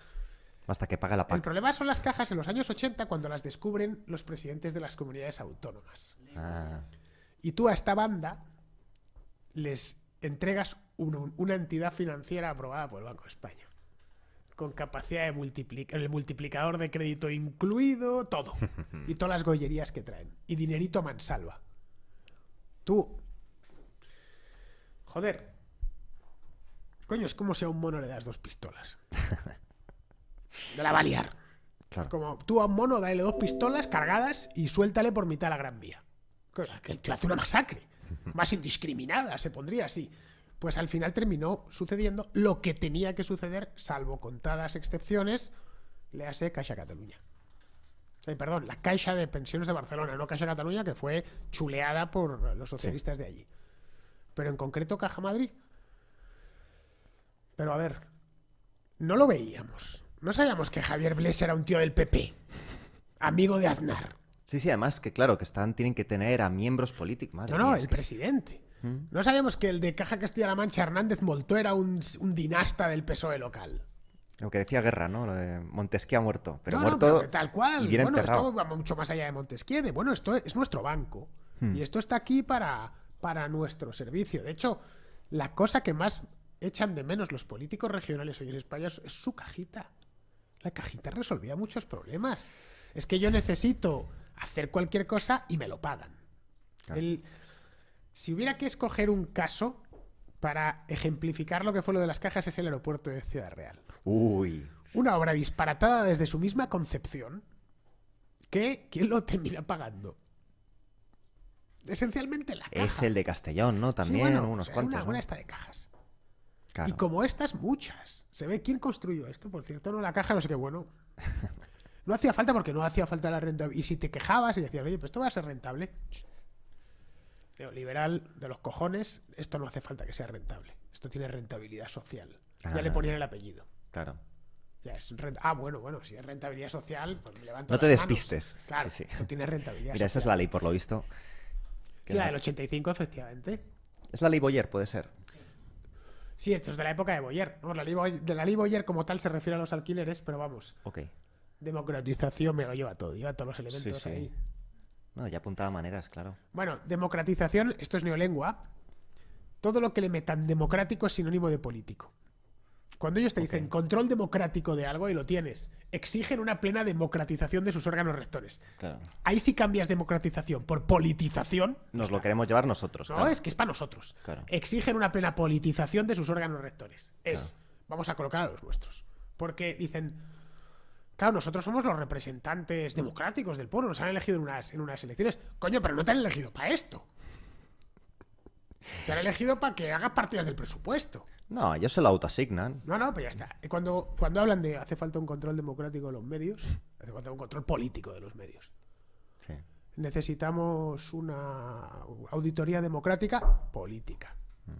hasta que paga la El problema son las cajas en los años 80 cuando las descubren los presidentes de las comunidades autónomas. Ah. Y tú a esta banda les entregas una entidad financiera aprobada por el Banco de España. Con capacidad de multiplicar, el multiplicador de crédito incluido, todo. y todas las gollerías que traen. Y dinerito a mansalva. Tú. Joder. Coño, es como si a un mono le das dos pistolas. de la Balear Como tú a un mono, dale dos pistolas cargadas y suéltale por mitad a la gran vía. Que el ah, tío hace una masacre, más indiscriminada, se pondría así. Pues al final terminó sucediendo lo que tenía que suceder, salvo contadas excepciones, le hace Caixa Cataluña. Eh, perdón, la Caixa de Pensiones de Barcelona, no Caixa Cataluña, que fue chuleada por los socialistas de allí. Pero en concreto Caja Madrid. Pero a ver, no lo veíamos no sabíamos que Javier Bles era un tío del PP, amigo de Aznar. Sí, sí, además que claro, que están, tienen que tener a miembros políticos. no, no, el presidente. Mm. No sabíamos que el de Caja Castilla-La Mancha, Hernández Molto, era un, dinasta del PSOE local. Lo que decía Guerra, ¿no? Lo de Montesquieu ha muerto. Pero muerto. tal cual. bueno, esto va mucho más allá de Montesquieu. bueno, esto es nuestro banco. Hmm. Y esto está aquí para, para nuestro servicio. De hecho, la cosa que más echan de menos los políticos regionales hoy en España es su cajita. La cajita resolvía muchos problemas. Es que yo necesito hacer cualquier cosa y me lo pagan. si hubiera que escoger un caso para ejemplificar lo que fue lo de las cajas, es el aeropuerto de Ciudad Real. Uy. Una obra disparatada desde su misma concepción que ¿quién lo termina pagando? Esencialmente la caja. Es el de Castellón, ¿no? También unos cuantos. Una, esta de cajas. Y como estas, muchas. Se ve quién construyó esto, por cierto, no la caja, no sé qué bueno. No hacía falta porque no hacía falta la renta. Y si te quejabas y decías, oye, pero esto va a ser rentable. Neoliberal de los cojones, esto no hace falta que sea rentable. Esto tiene rentabilidad social. ya le ah. ponían el apellido. Claro. Ah, bueno, bueno, si es rentabilidad social, pues me levanto. No te despistes. Claro, no tiene rentabilidad Mira, esa es la ley, por lo visto. Sí, la del 85, efectivamente. Es la ley Boyer, puede ser. Sí, esto es de la época de Boyer. la de la ley Boyer como tal se refiere a los alquileres, pero vamos. Ok. Democratización me lo lleva todo, lleva todos los elementos ahí. No, ya apuntaba maneras, claro. Bueno, democratización, esto es neolengua. Todo lo que le metan democrático es sinónimo de político. Cuando ellos te dicen control democrático de algo y lo tienes, exigen una plena democratización de sus órganos rectores. Claro. Ahí sí cambias democratización por politización. Nos lo queremos llevar nosotros. No, es que es para nosotros. Exigen una plena politización de sus órganos rectores. Es, vamos a colocar a los nuestros. Porque dicen, claro, nosotros somos los representantes democráticos del pueblo, nos han elegido en unas, en unas elecciones. Coño, pero no te han elegido para esto. Te han elegido para que haga partidas del presupuesto. No, ellos se lo autoasignan. No, no, pues ya está. Cuando, cuando hablan de hace falta un control democrático de los medios, hace falta un control político de los medios. Necesitamos una auditoría democrática política. Mm.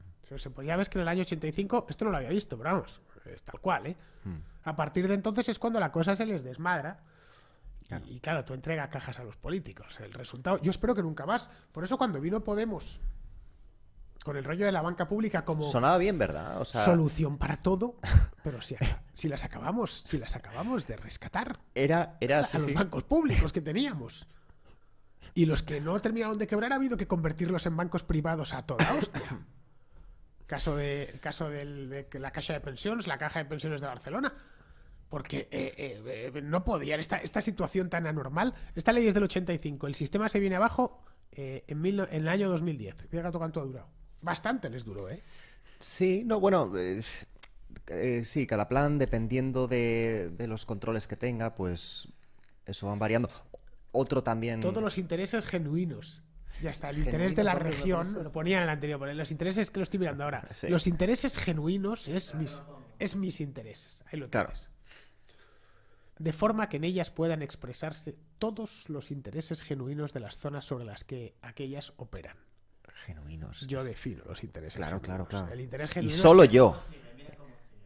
Pues ya ves que en el año 85 esto no lo había visto, pero vamos, es tal cual, ¿eh? Mm. A partir de entonces es cuando la cosa se les desmadra. Y, y claro, tú entregas cajas a los políticos. El resultado, yo espero que nunca más. Por eso cuando vino Podemos con el rollo de la banca pública como... Sonaba bien, ¿verdad? Solución para todo, pero si, las acabamos, si las acabamos de rescatar. Era, era a, los bancos públicos que teníamos. Y los que no terminaron de quebrar ha habido que convertirlos en bancos privados a toda hostia. caso de, caso de la Caja de Pensiones, la Caja de Pensiones de Barcelona. Porque eh, eh, eh, no podían, esta, situación tan anormal. Esta ley es del 85, el sistema se viene abajo en, en el año 2010. Fíjate cuánto ha durado bastante les duro, ¿eh? Sí, no, bueno, eh, eh, sí, cada plan, dependiendo de, los controles que tenga, pues eso van variando. Otro también... Todos los intereses genuinos. Ya está, el interés de la región, lo ponían en el anterior, los intereses que lo estoy mirando ahora, los intereses genuinos es mis, es mis intereses. Ahí lo tienes. De forma que en ellas puedan expresarse todos los intereses genuinos de las zonas sobre las que aquellas operan genuinos. Yo defino los intereses. Claro, claro, claro. El interés genuino y solo yo.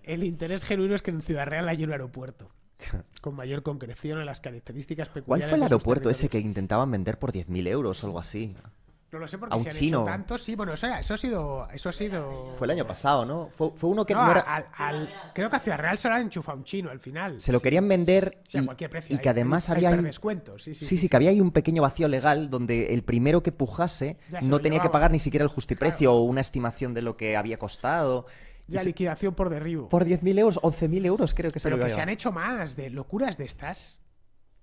El interés genuino es que en Ciudad Real hay un aeropuerto. con mayor concreción en las características peculiares. ¿Cuál fue el aeropuerto ese que intentaban vender por 10.000 euros o algo así? No lo sé porque a un se han chino. Hecho Sí, bueno, eso, eso, ha sido. Eso ha sido. Fue el año pasado, ¿no? Fue, uno que no, era. creo que hacia Ciudad Real se lo han enchufado un chino al final. Se lo querían vender. y, Y que además había. descuentos. Sí, sí, sí, que había ahí un pequeño vacío legal donde el primero que pujase no tenía que pagar ni siquiera el justiprecio o una estimación de lo que había costado. Y la liquidación por derribo. Por 10.000 euros, 11.000 euros creo que se Pero lo que se han hecho más de locuras de estas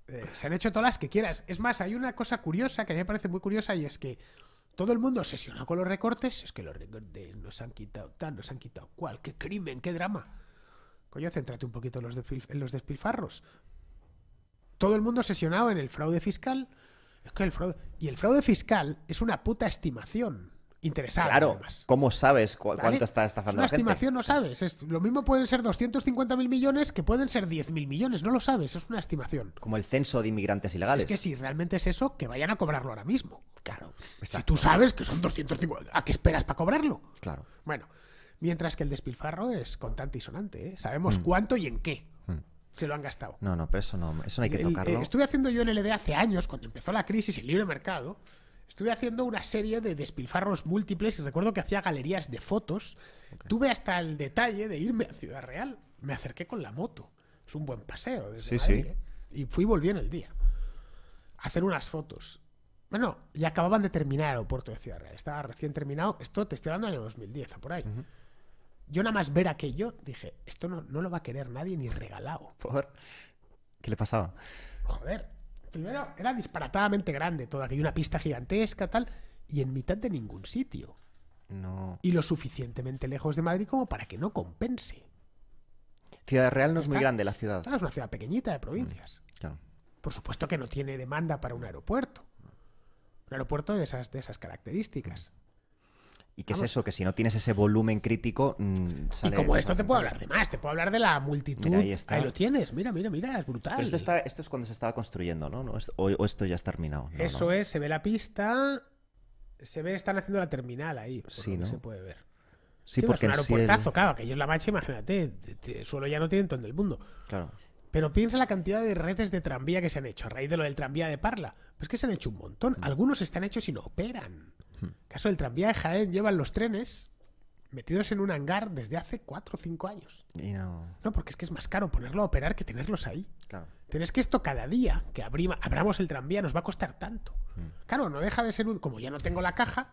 eh, se han hecho todas las que quieras. Es más, hay una cosa curiosa que a mí me parece muy curiosa y es que todo el mundo obsesionado con los recortes. Es que los recortes nos han quitado tal, nos han quitado cual. ¡Qué crimen, qué drama! Coño, céntrate un poquito en los, despilfarros. Todo el mundo obsesionado en el fraude fiscal. Y el fraude fiscal es una puta estimación interesante Claro, ¿cómo sabes cuánto está estafando es una la estimación no sabes. Es, lo mismo pueden ser 250.000 millones que pueden ser 10.000 millones. No lo sabes, es una estimación. Como el censo de inmigrantes ilegales. Es que si realmente es eso, que vayan a cobrarlo ahora mismo. Claro. Si tú sabes que son 250, ¿a qué esperas para cobrarlo? Claro. Bueno, mientras que el despilfarro es contante y sonante. ¿eh? Sabemos mm. cuánto y en qué. Mm. se lo han gastado. No, no, pero eso no, eso hay que tocarlo. estuve haciendo yo en LD hace años, cuando empezó la crisis, el libre mercado, estuve haciendo una serie de despilfarros múltiples y recuerdo que hacía galerías de fotos. Tuve hasta el detalle de irme a Ciudad Real. Me acerqué con la moto. Es un buen paseo desde sí, sí. ¿eh? Y fui y volví en el día. A hacer unas fotos. Bueno, y acababan de terminar el aeropuerto de Ciudad Real. Estaba recién terminado. Esto te estoy hablando del año 2010, por ahí. Yo nada más ver aquello, dije, esto no, no lo va a querer nadie ni regalado. ¿Por? ¿Qué le pasaba? Joder, primero era disparatadamente grande toda, que una pista gigantesca, tal, y en mitad de ningún sitio. No. Y lo suficientemente lejos de Madrid como para que no compense. Ciudad Real no es muy grande la ciudad. es una ciudad pequeñita de provincias. Mm, claro. Por supuesto que no tiene demanda para un aeropuerto. Un aeropuerto de esas, de esas características. Mm. Y que es eso, que si no tienes ese volumen crítico. Mm, y como esto te puedo hablar de más, te puedo hablar de la multitud. ahí, está. ahí, lo tienes, mira, mira, mira, es brutal. esto es cuando se estaba construyendo, ¿no? O, esto ya está terminado. eso es, se ve la pista. Se ve, están haciendo la terminal ahí, sí, ¿no? se puede ver. Sí, porque es un aeropuertazo, claro, que ellos la mancha, imagínate, suelo ya no tienen todo el mundo. Claro. Pero piensa la cantidad de redes de tranvía que se han hecho a raíz de lo del tranvía de Parla. Pues que se han hecho un montón. Mm. Algunos están hechos y no operan. En el caso del tranvía de Jaén, llevan los trenes metidos en un hangar desde hace 4 o 5 años. no... porque es que es más caro ponerlo a operar que tenerlos ahí. Claro. que esto cada día que abramos el tranvía nos va a costar tanto. Mm. Claro, no deja de ser un... Como ya no tengo la caja,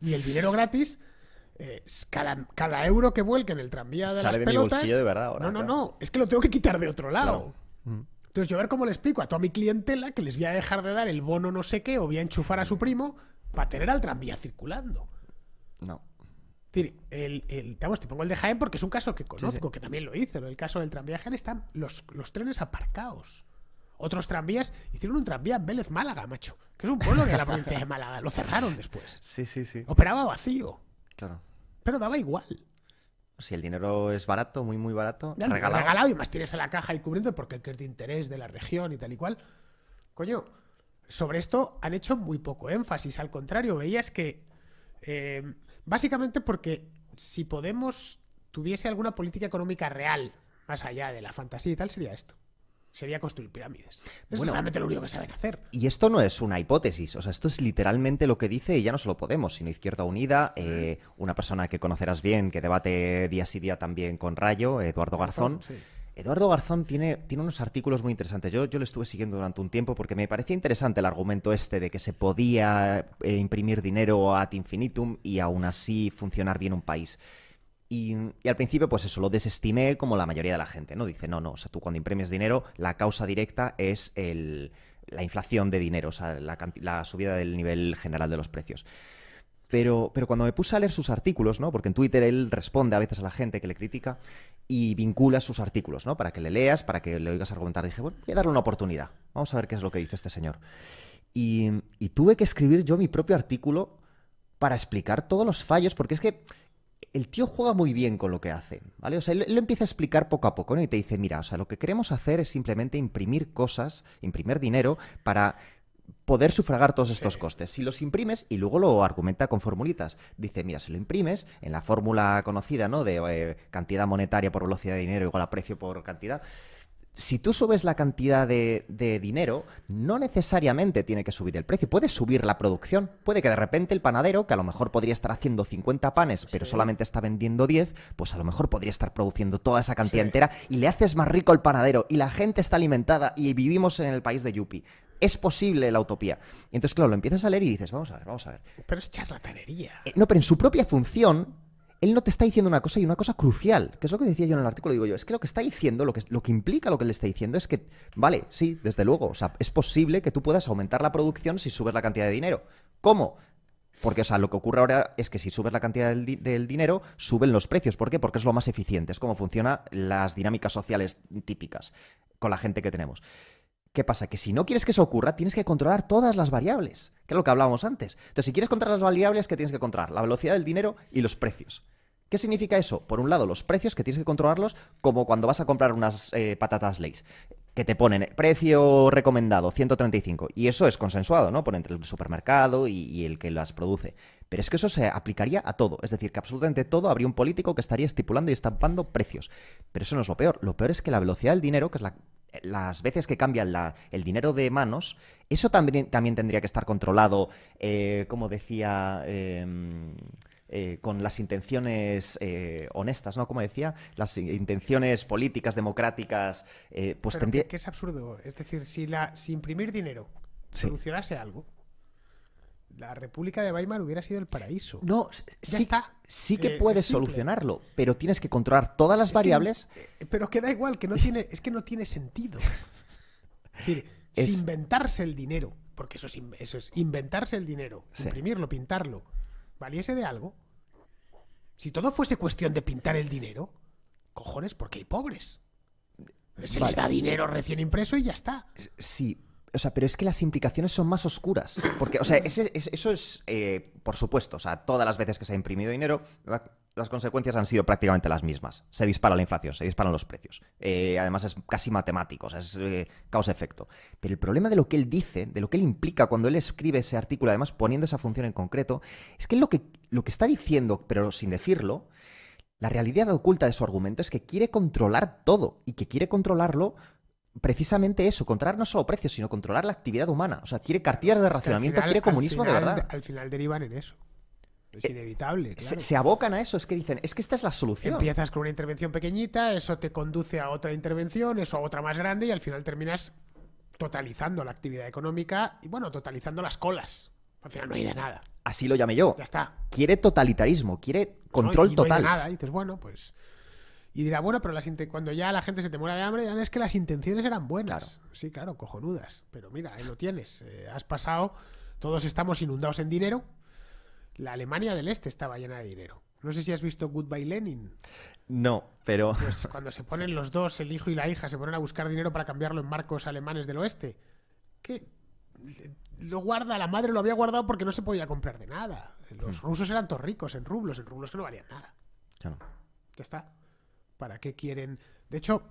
ni el dinero gratis, eh, cada, euro que vuelque en el tranvía de las pelotas... de verdad no, no, no. Es que lo tengo que quitar de otro lado. Mm. Entonces yo a ver cómo le explico a toda mi clientela que les voy a dejar de dar el bono no sé qué o voy a enchufar a su primo para tener al tranvía circulando. No. Es el, te, pongo el de Jaén porque es un caso que conozco, que también lo hice. El caso del tranvía Jaén están los, trenes aparcados. Otros tranvías hicieron un tranvía en Vélez Málaga, macho. Que es un pueblo de la provincia de Málaga. Lo cerraron después. Sí, sí, sí. Operaba vacío. Claro. Pero daba igual. Si el dinero es barato, muy, muy barato, regalado. regalado. y más tienes a la caja y cubriendo porque es de interés de la región y tal y cual. Coño, sobre esto han hecho muy poco énfasis. Al contrario, veías que eh, básicamente porque si Podemos tuviese alguna política económica real, más allá de la fantasía y tal, sería esto. Sería construir pirámides. Es realmente lo único que saben hacer. Y esto no es una hipótesis, o sea, esto es literalmente lo que dice, y ya no solo Podemos, sino Izquierda Unida, eh, una persona que conocerás bien, que debate día sí día también con Rayo, Eduardo Garzón. Eduardo Garzón tiene, tiene unos artículos muy interesantes. Yo, yo lo estuve siguiendo durante un tiempo porque me parecía interesante el argumento este de que se podía eh, imprimir dinero ad infinitum y aún así funcionar bien un país. Y, al principio, pues eso, lo desestimé como la mayoría de la gente, ¿no? Dice, no, no, o sea, tú cuando imprimes dinero, la causa directa es la inflación de dinero, o sea, la, la subida del nivel general de los precios. Pero, pero cuando me puse a leer sus artículos, ¿no? Porque en Twitter él responde a veces a la gente que le critica y vincula sus artículos, ¿no? Para que le leas, para que le oigas argumentar. dije, bueno, voy a darle una oportunidad. Vamos a ver qué es lo que dice este señor. Y, tuve que escribir yo mi propio artículo para explicar todos los fallos, porque es que el tío juega muy bien con lo que hace, ¿vale? O sea, él, lo empieza a explicar poco a poco, ¿no? Y te dice, mira, o sea, lo que queremos hacer es simplemente imprimir cosas, imprimir dinero para poder sufragar todos estos costes. Si los imprimes, y luego lo argumenta con formulitas, dice, mira, si lo imprimes en la fórmula conocida, ¿no? De eh, cantidad monetaria por velocidad de dinero igual a precio por cantidad. Si tú subes la cantidad de, dinero, no necesariamente tiene que subir el precio, puede subir la producción. Puede que de repente el panadero, que a lo mejor podría estar haciendo 50 panes, pero solamente está vendiendo 10, pues a lo mejor podría estar produciendo toda esa cantidad entera y le haces más rico el panadero y la gente está alimentada y vivimos en el país de Yupi es posible la utopía. Y entonces, claro, lo empiezas a leer y dices, vamos a ver, vamos a ver. Pero es charlatanería. Eh, no, pero en su propia función, él no te está diciendo una cosa y una cosa crucial, que es lo que decía yo en el artículo, digo yo, es que lo que está diciendo, lo que, lo que implica lo que le está diciendo es que, vale, sí, desde luego, o sea, es posible que tú puedas aumentar la producción si subes la cantidad de dinero. ¿Cómo? Porque, o sea, lo que ocurre ahora es que si subes la cantidad del, del, dinero, suben los precios. ¿Por qué? Porque es lo más eficiente, es como funcionan las dinámicas sociales típicas con la gente que tenemos. ¿Qué pasa? Que si no quieres que eso ocurra, tienes que controlar todas las variables, que es lo que hablábamos antes. Entonces, si quieres controlar las variables, ¿qué tienes que controlar? La velocidad del dinero y los precios. ¿Qué significa eso? Por un lado, los precios, que tienes que controlarlos, como cuando vas a comprar unas eh, patatas Lays, que te ponen precio recomendado, 135. Y eso es consensuado, ¿no? Por entre el supermercado y, y el que las produce. Pero es que eso se aplicaría a todo. Es decir, que absolutamente todo habría un político que estaría estipulando y estampando precios. Pero eso no es lo peor. Lo peor es que la velocidad del dinero, que es la las veces que cambian el dinero de manos, eso también, también tendría que estar controlado, eh, como decía, em, eh, con las intenciones eh, honestas, ¿no? Como decía, las intenciones políticas, democráticas, pues Que es absurdo, es decir, si, la, si imprimir dinero solucionase algo, la República de Weimar hubiera sido el paraíso. No, ya sí, que eh, puedes solucionarlo, pero tienes que controlar todas las variables. Eh, pero queda da igual, que no tiene, es que no tiene sentido. Es decir, inventarse el dinero, porque eso es, inventarse el dinero, imprimirlo, pintarlo, valiese de algo. Si todo fuese cuestión de pintar el dinero, cojones, porque hay pobres. Se les da dinero recién impreso y ya está. Sí, o sea, pero es que las implicaciones son más oscuras. Porque, o sea, eso es, eh, por supuesto, o sea, todas las veces que se ha imprimido dinero, las consecuencias han sido prácticamente las mismas. Se dispara la inflación, se disparan los precios. Eh, además, es casi matemático, o sea, es eh, causa-efecto. Pero el problema de lo que él dice, de lo que él implica cuando él escribe ese artículo, además poniendo esa función en concreto, es que lo que, lo que está diciendo, pero sin decirlo, la realidad oculta de su argumento es que quiere controlar todo y que quiere controlarlo precisamente eso, controlar no solo precios, sino controlar la actividad humana. O sea, quiere cartillas de racionamiento, quiere comunismo de verdad. Al final derivan en eso. Es eh, inevitable. Se, abocan a eso, es que dicen, es que esta es la solución. Empiezas con una intervención pequeñita, eso te conduce a otra intervención, eso a otra más grande y al final terminas totalizando la actividad económica y bueno, totalizando las colas. Al final no hay de nada. Así lo llamé yo. Ya está. Quiere totalitarismo, quiere control no total. Hay de nada, dices, bueno, pues y dirá, bueno, pero cuando ya la gente se te muera de hambre, ya es que las intenciones eran buenas. Sí, claro, cojonudas. Pero mira, ahí lo tienes. Eh, has pasado, todos estamos inundados en dinero. La Alemania del Este estaba llena de dinero. No sé si has visto Goodbye Lenin. No, pero. Pues cuando se ponen los dos, el hijo y la hija, se ponen a buscar dinero para cambiarlo en marcos alemanes del oeste. Que lo guarda, la madre lo había guardado porque no se podía comprar de nada. Los hmm. rusos eran todos ricos en rublos, en rublos que no valían nada. Claro. Ya está. ¿Para qué quieren? De hecho,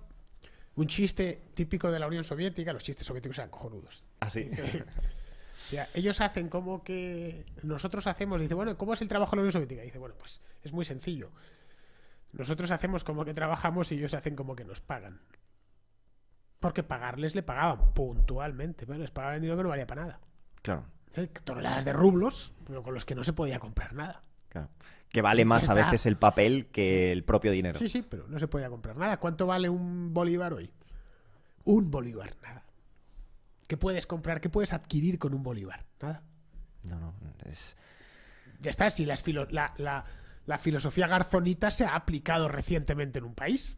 un chiste típico de la Unión Soviética, los chistes soviéticos eran cojonudos. Así. Ah, ellos hacen como que nosotros hacemos, dice, bueno, ¿cómo es el trabajo de la Unión Soviética? dice, bueno, pues es muy sencillo. Nosotros hacemos como que trabajamos y ellos hacen como que nos pagan. Porque pagarles le pagaban puntualmente, pero les pagaban dinero que no valía para nada. Claro. toneladas de rublos, pero con los que no se podía comprar nada. Que vale más a veces el papel que el propio dinero. Sí, sí, pero no se podía comprar nada. ¿Cuánto vale un bolívar hoy? Un bolívar, nada. ¿Qué puedes comprar? ¿Qué puedes adquirir con un bolívar? Nada. No, no. Ya está, si la, filosofía garzonita se ha aplicado recientemente en un país.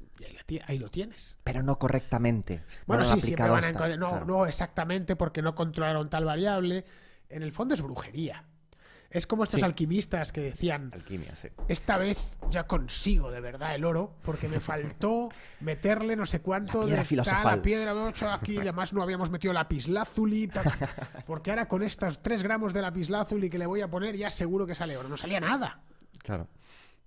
ahí, lo tienes. Pero no correctamente. Bueno, sí, siempre van a No, no exactamente porque no controlaron tal variable. En el fondo es brujería. Es como estos alquimistas que decían, esta vez ya consigo de verdad el oro, porque me faltó meterle no sé cuánto de la piedra aquí, además no habíamos metido lapislázuli, porque ahora con estos 3 gramos de lapislázuli que le voy a poner ya seguro que sale oro, no salía nada. Claro.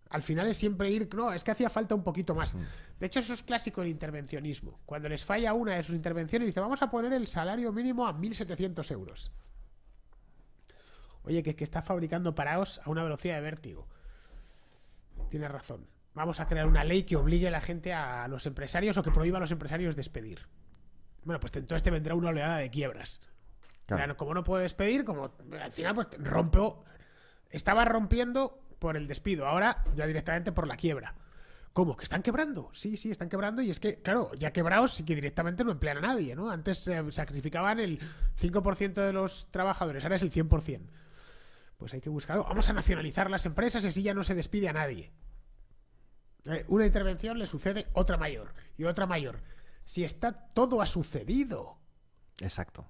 Al final es siempre ir, no, es que hacía falta un poquito más. Mm. De hecho, eso es clásico el intervencionismo. Cuando les falla una de sus intervenciones, dice, vamos a poner el salario mínimo a 1.700 euros. Oye, que es que está fabricando paraos a una velocidad de vértigo. Tienes razón. Vamos a crear una ley que obligue a la gente a los empresarios o que prohíba a los empresarios despedir. Bueno, pues entonces te vendrá una oleada de quiebras. como no puedo despedir, como al final pues rompo. Estaba rompiendo por el despido, ahora ya directamente por la quiebra. ¿Cómo? ¿Que están quebrando? Sí, sí, están quebrando y es que, claro, ya quebrados sí que directamente no emplean a nadie, ¿no? Antes eh, sacrificaban el 5% de los trabajadores, ahora es el 100% pues hay que buscarlo. vamos a nacionalizar las empresas y así ya no se despide a nadie. Eh, una intervención le sucede otra mayor y otra mayor. Si está todo ha sucedido. Exacto.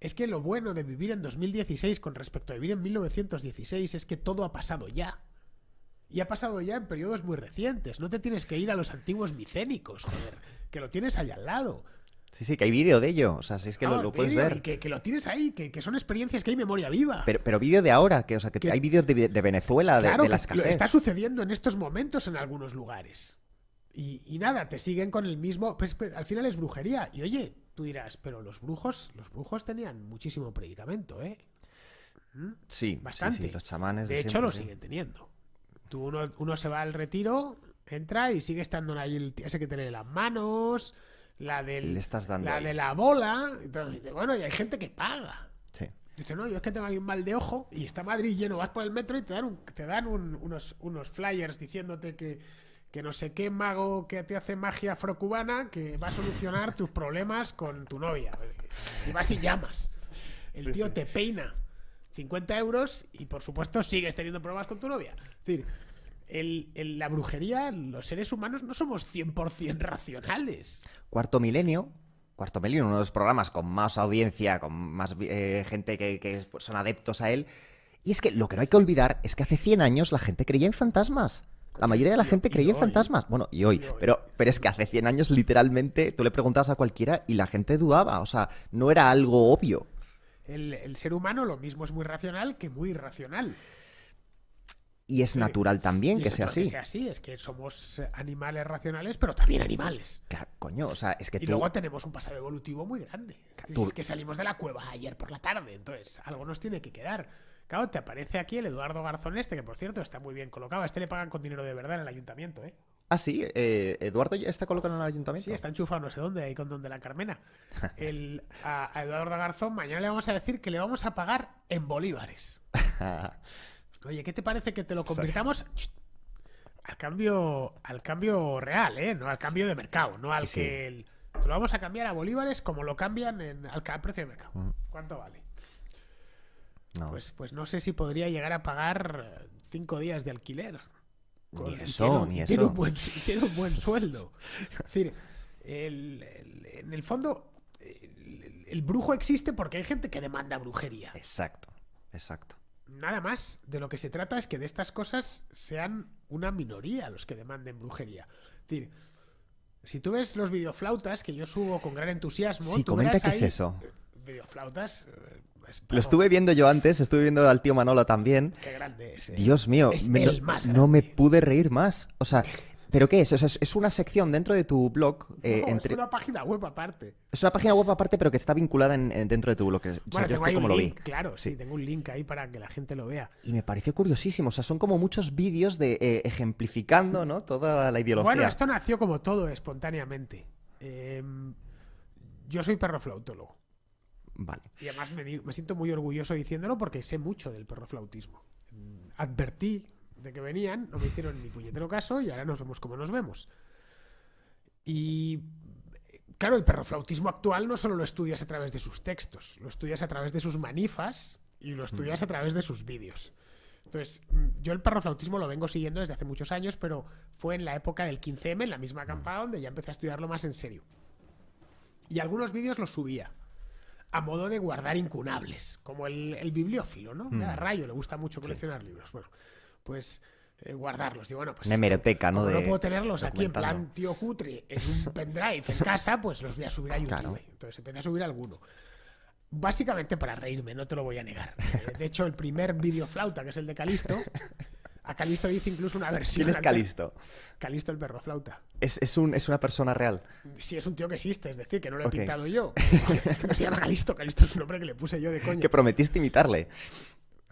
Es que lo bueno de vivir en 2016 con respecto a vivir en 1916 es que todo ha pasado ya. Y ha pasado ya en periodos muy recientes. No te tienes que ir a los antiguos micénicos, joder, que lo tienes allá al lado. Sí, sí, que hay vídeo de ello. O sea, si es que lo, ah, puedes ver. Y que, lo tienes ahí, que, son experiencias que hay memoria viva. Pero, pero vídeo de ahora, que, o sea, que, hay vídeos de, Venezuela, de, de las casas. Está sucediendo en estos momentos en algunos lugares. Y, nada, te siguen con el mismo. Pues, al final es brujería. Y oye, tú dirás, pero los brujos, los brujos tenían muchísimo predicamento, ¿eh? ¿Mm? Sí, bastante. los chamanes. De, hecho, lo siguen teniendo. Tú uno, uno se va al retiro, entra y sigue estando ahí el, ese que tiene las manos la la de la bola. bueno, y hay gente que paga. Dice, no, yo es que tengo ahí un mal de ojo y está Madrid lleno, vas por el metro y te dan, te dan unos, unos flyers diciéndote que, no sé qué mago que te hace magia afrocubana que va a solucionar tus problemas con tu novia. Y vas y llamas. El tío te peina 50 euros y por supuesto sigues teniendo problemas con tu novia. Es en la brujería, los seres humanos no somos 100% racionales. Cuarto milenio. Cuarto milenio, uno de los programas con más audiencia, con más eh, gente que, son adeptos a él. Y es que lo que no hay que olvidar es que hace 100 años la gente creía en fantasmas. La mayoría de la gente creía en fantasmas. Bueno, y hoy. Pero, pero es que hace 100 años, literalmente, tú le preguntabas a cualquiera y la gente dudaba. O sea, no era algo obvio. El, el ser humano lo mismo es muy racional que muy irracional y es natural también que sea así. Que sea así, es que somos eh, animales racionales, pero también animales. coño, o sea, es que Y luego tenemos un pasado evolutivo muy grande. Es que salimos de la cueva ayer por la tarde, entonces algo nos tiene que quedar. Claro, te aparece aquí el Eduardo Garzón este, que por cierto está muy bien colocado. A este le pagan con dinero de verdad en el ayuntamiento, ¿eh? Ah, sí, eh, Eduardo ya está colocado en el ayuntamiento. Sí, está enchufado no sé dónde, ahí con donde la Carmena. El, a, a Eduardo Garzón mañana le vamos a decir que le vamos a pagar en bolívares. Oye, ¿qué te parece que te lo convirtamos al cambio, al cambio real, eh? No al cambio de mercado, no al que lo vamos a cambiar a bolívares como lo cambian en, al precio de mercado. ¿Cuánto vale? Pues, pues no sé si podría llegar a pagar eh, cinco días de alquiler. ni eso, ni eso. Tiene un buen, sueldo. es decir, en el fondo, el brujo existe porque hay gente que demanda brujería. Exacto, exacto nada más de lo que se trata es que de estas cosas sean una minoría los que demanden brujería. Es decir, si tú ves los videoflautas que yo subo con gran entusiasmo. Sí, comenta qué es eso. Videoflautas. Eh, lo estuve viendo yo antes, estuve viendo al tío Manolo también. Qué grande es. Eh. Dios mío, más no me pude reír más. O sea, ¿Pero qué es? es una sección dentro de tu blog. Eh, es una página web aparte. Es una página web aparte, pero que está vinculada dentro de tu blog. O yo lo vi. Claro, sí. tengo un link ahí para que la gente lo vea. Y me pareció curiosísimo. O sea, son como muchos vídeos de eh, ejemplificando ¿no? toda la ideología. Bueno, esto nació como todo espontáneamente. Em, yo soy perroflautólogo. Vale. Y además me, me siento muy orgulloso diciéndolo porque sé mucho del perroflautismo. Advertí de que venían, no me hicieron ni puñetero caso y ahora nos vemos como nos vemos. Y claro, el perroflautismo actual no solo lo estudias a través de sus textos, lo estudias a través de sus manifas y lo estudias a través de sus vídeos. Entonces, yo el perroflautismo lo vengo siguiendo desde hace muchos años, pero fue en la época del 15M, en la misma campaña donde ya empecé a estudiarlo más en serio. Y algunos vídeos los subía, a modo de guardar incunables, como el, bibliófilo, ¿no? A Rayo le gusta mucho coleccionar libros. Bueno, pues eh, guardarlos. Digo, bueno, pues. Una ¿no? No puedo tenerlos aquí en plan tío cutre, en un pendrive en casa, pues los voy a subir a ah, YouTube. Entonces empecé a subir alguno. Básicamente para reírme, no te lo voy a negar. Eh, de hecho, el primer video flauta que es el de Calisto, a Calisto le hice incluso una versión. ¿Quién es Calisto? Calisto el perro flauta. ¿Es, es, un, ¿Es, una persona real? Sí, es un tío que existe, es decir, que no lo he pintado yo. No se llama Calisto, Calisto es un nombre que le puse yo de coño. Que prometiste imitarle.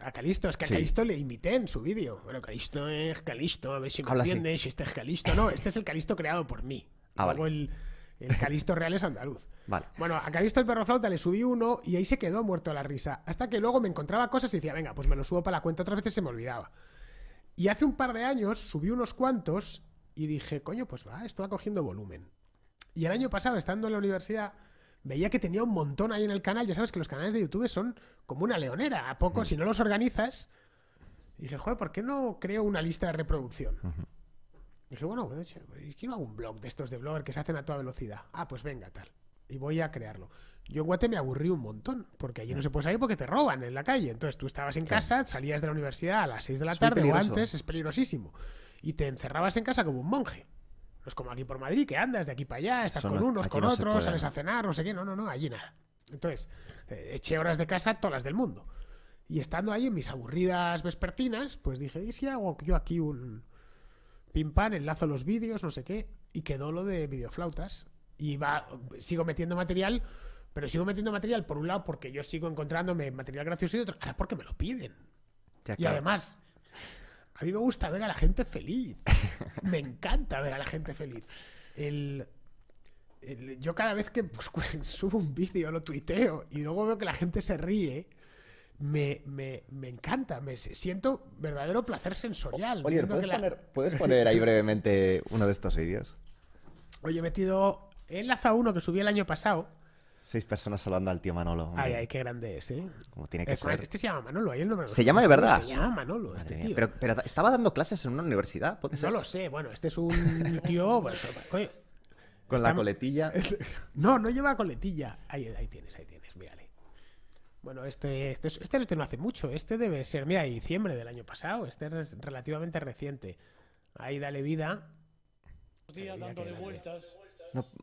A Calisto, es que a Calisto le imité en su vídeo. Bueno, Calisto es Calisto, a ver si me entiendes, si este es Calisto. No, este es el Calisto creado por mí. Ah, el, Calisto real es andaluz. Vale. Bueno, a Calisto el perro flauta le subí uno y ahí se quedó muerto a la risa. Hasta que luego me encontraba cosas y decía, venga, pues me lo subo para la cuenta. Otras veces se me olvidaba. Y hace un par de años subí unos cuantos y dije, coño, pues va, esto va cogiendo volumen. Y el año pasado, estando en la universidad, veía que tenía un montón ahí en el canal. Ya sabes que los canales de YouTube son como una leonera. A poco, mm. si no los organizas, y dije, joder, ¿por qué no creo una lista de reproducción? Uh bueno Dije, bueno, quiero hago un blog de estos de blogger que se hacen a toda velocidad. Ah, pues venga, tal. Y voy a crearlo. Yo en Guate me aburrí un montón, porque allí no mm. se puede salir porque te roban en la calle. Entonces tú estabas en casa, salías de la universidad a las 6 de la tarde o antes, es peligrosísimo. Y te encerrabas en casa como un monje como aquí por Madrid, que andas de aquí para allá, estás con unos, con otros, sales a cenar, no sé qué, no, no, no, allí nada. Entonces, eh, eché horas de casa todas las del mundo. Y estando ahí en mis aburridas vespertinas, pues dije, ¿y si hago yo aquí un pim pam, enlazo los vídeos, no sé qué? Y quedó lo de videoflautas. Y va, sigo metiendo material, pero sigo metiendo material por un lado porque yo sigo encontrándome material gracioso y otro, ahora porque me lo piden. Y además, a mí me gusta ver a la gente feliz. Me encanta ver a la gente feliz. yo cada vez que pues, subo un vídeo, lo tuiteo y luego veo que la gente se ríe, me, encanta. Me siento verdadero placer sensorial. ¿puedes, poner, ahí brevemente uno de estos vídeos? Oye, he metido. He enlazado uno que subí el año pasado Seis personas saludando al tío Manolo. Ay, ay, qué grande es, ¿eh? Como tiene que ser. Este se llama Manolo, el nombre. ¿Se llama de verdad? Se llama Manolo, este tío. Pero, pero, estaba dando clases en una universidad, ¿puede ser? No lo sé, bueno, este es un tío. Pues, Con la coletilla. No, no lleva coletilla. Ahí, ahí tienes, ahí tienes, mírale. Bueno, este, este, este, este, no hace mucho. Este debe ser, mira, diciembre del año pasado. Este es relativamente reciente. Ahí dale vida. días dándole vueltas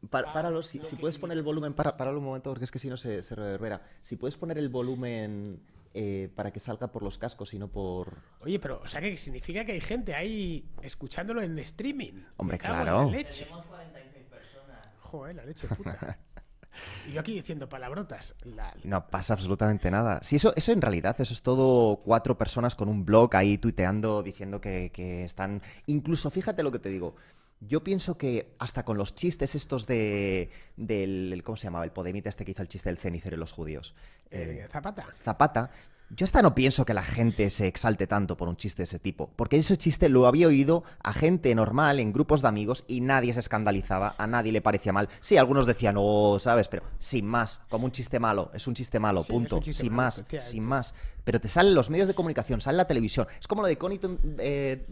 para, páralo, si, puedes poner el volumen, para, páralo un momento, porque es que si no se, reverbera. Si puedes poner el volumen eh, para que salga por los cascos y no por. Oye, pero, o sea, que significa que hay gente ahí escuchándolo en streaming. Hombre, claro. Tenemos 46 personas. Joder, la leche puta. y yo aquí diciendo palabrotas. No pasa absolutamente nada. si eso, eso en realidad, eso es todo cuatro personas con un blog ahí tuiteando, diciendo que están. Incluso, fíjate lo que te digo. Yo pienso que hasta con los chistes estos de. del ¿Cómo se llamaba? El Podemita este que hizo el chiste del cenicero y los judíos. Eh, eh, Zapata. Zapata. Yo hasta no pienso que la gente se exalte tanto por un chiste de ese tipo, porque ese chiste lo había oído a gente normal, en grupos de amigos, y nadie se escandalizaba, a nadie le parecía mal. Sí, algunos decían, oh, ¿sabes? Pero sin más, como un chiste malo, es un chiste malo, punto. sin más, sin más. Pero te salen los medios de comunicación, sale la televisión. Es como lo de Connie 2012, eh,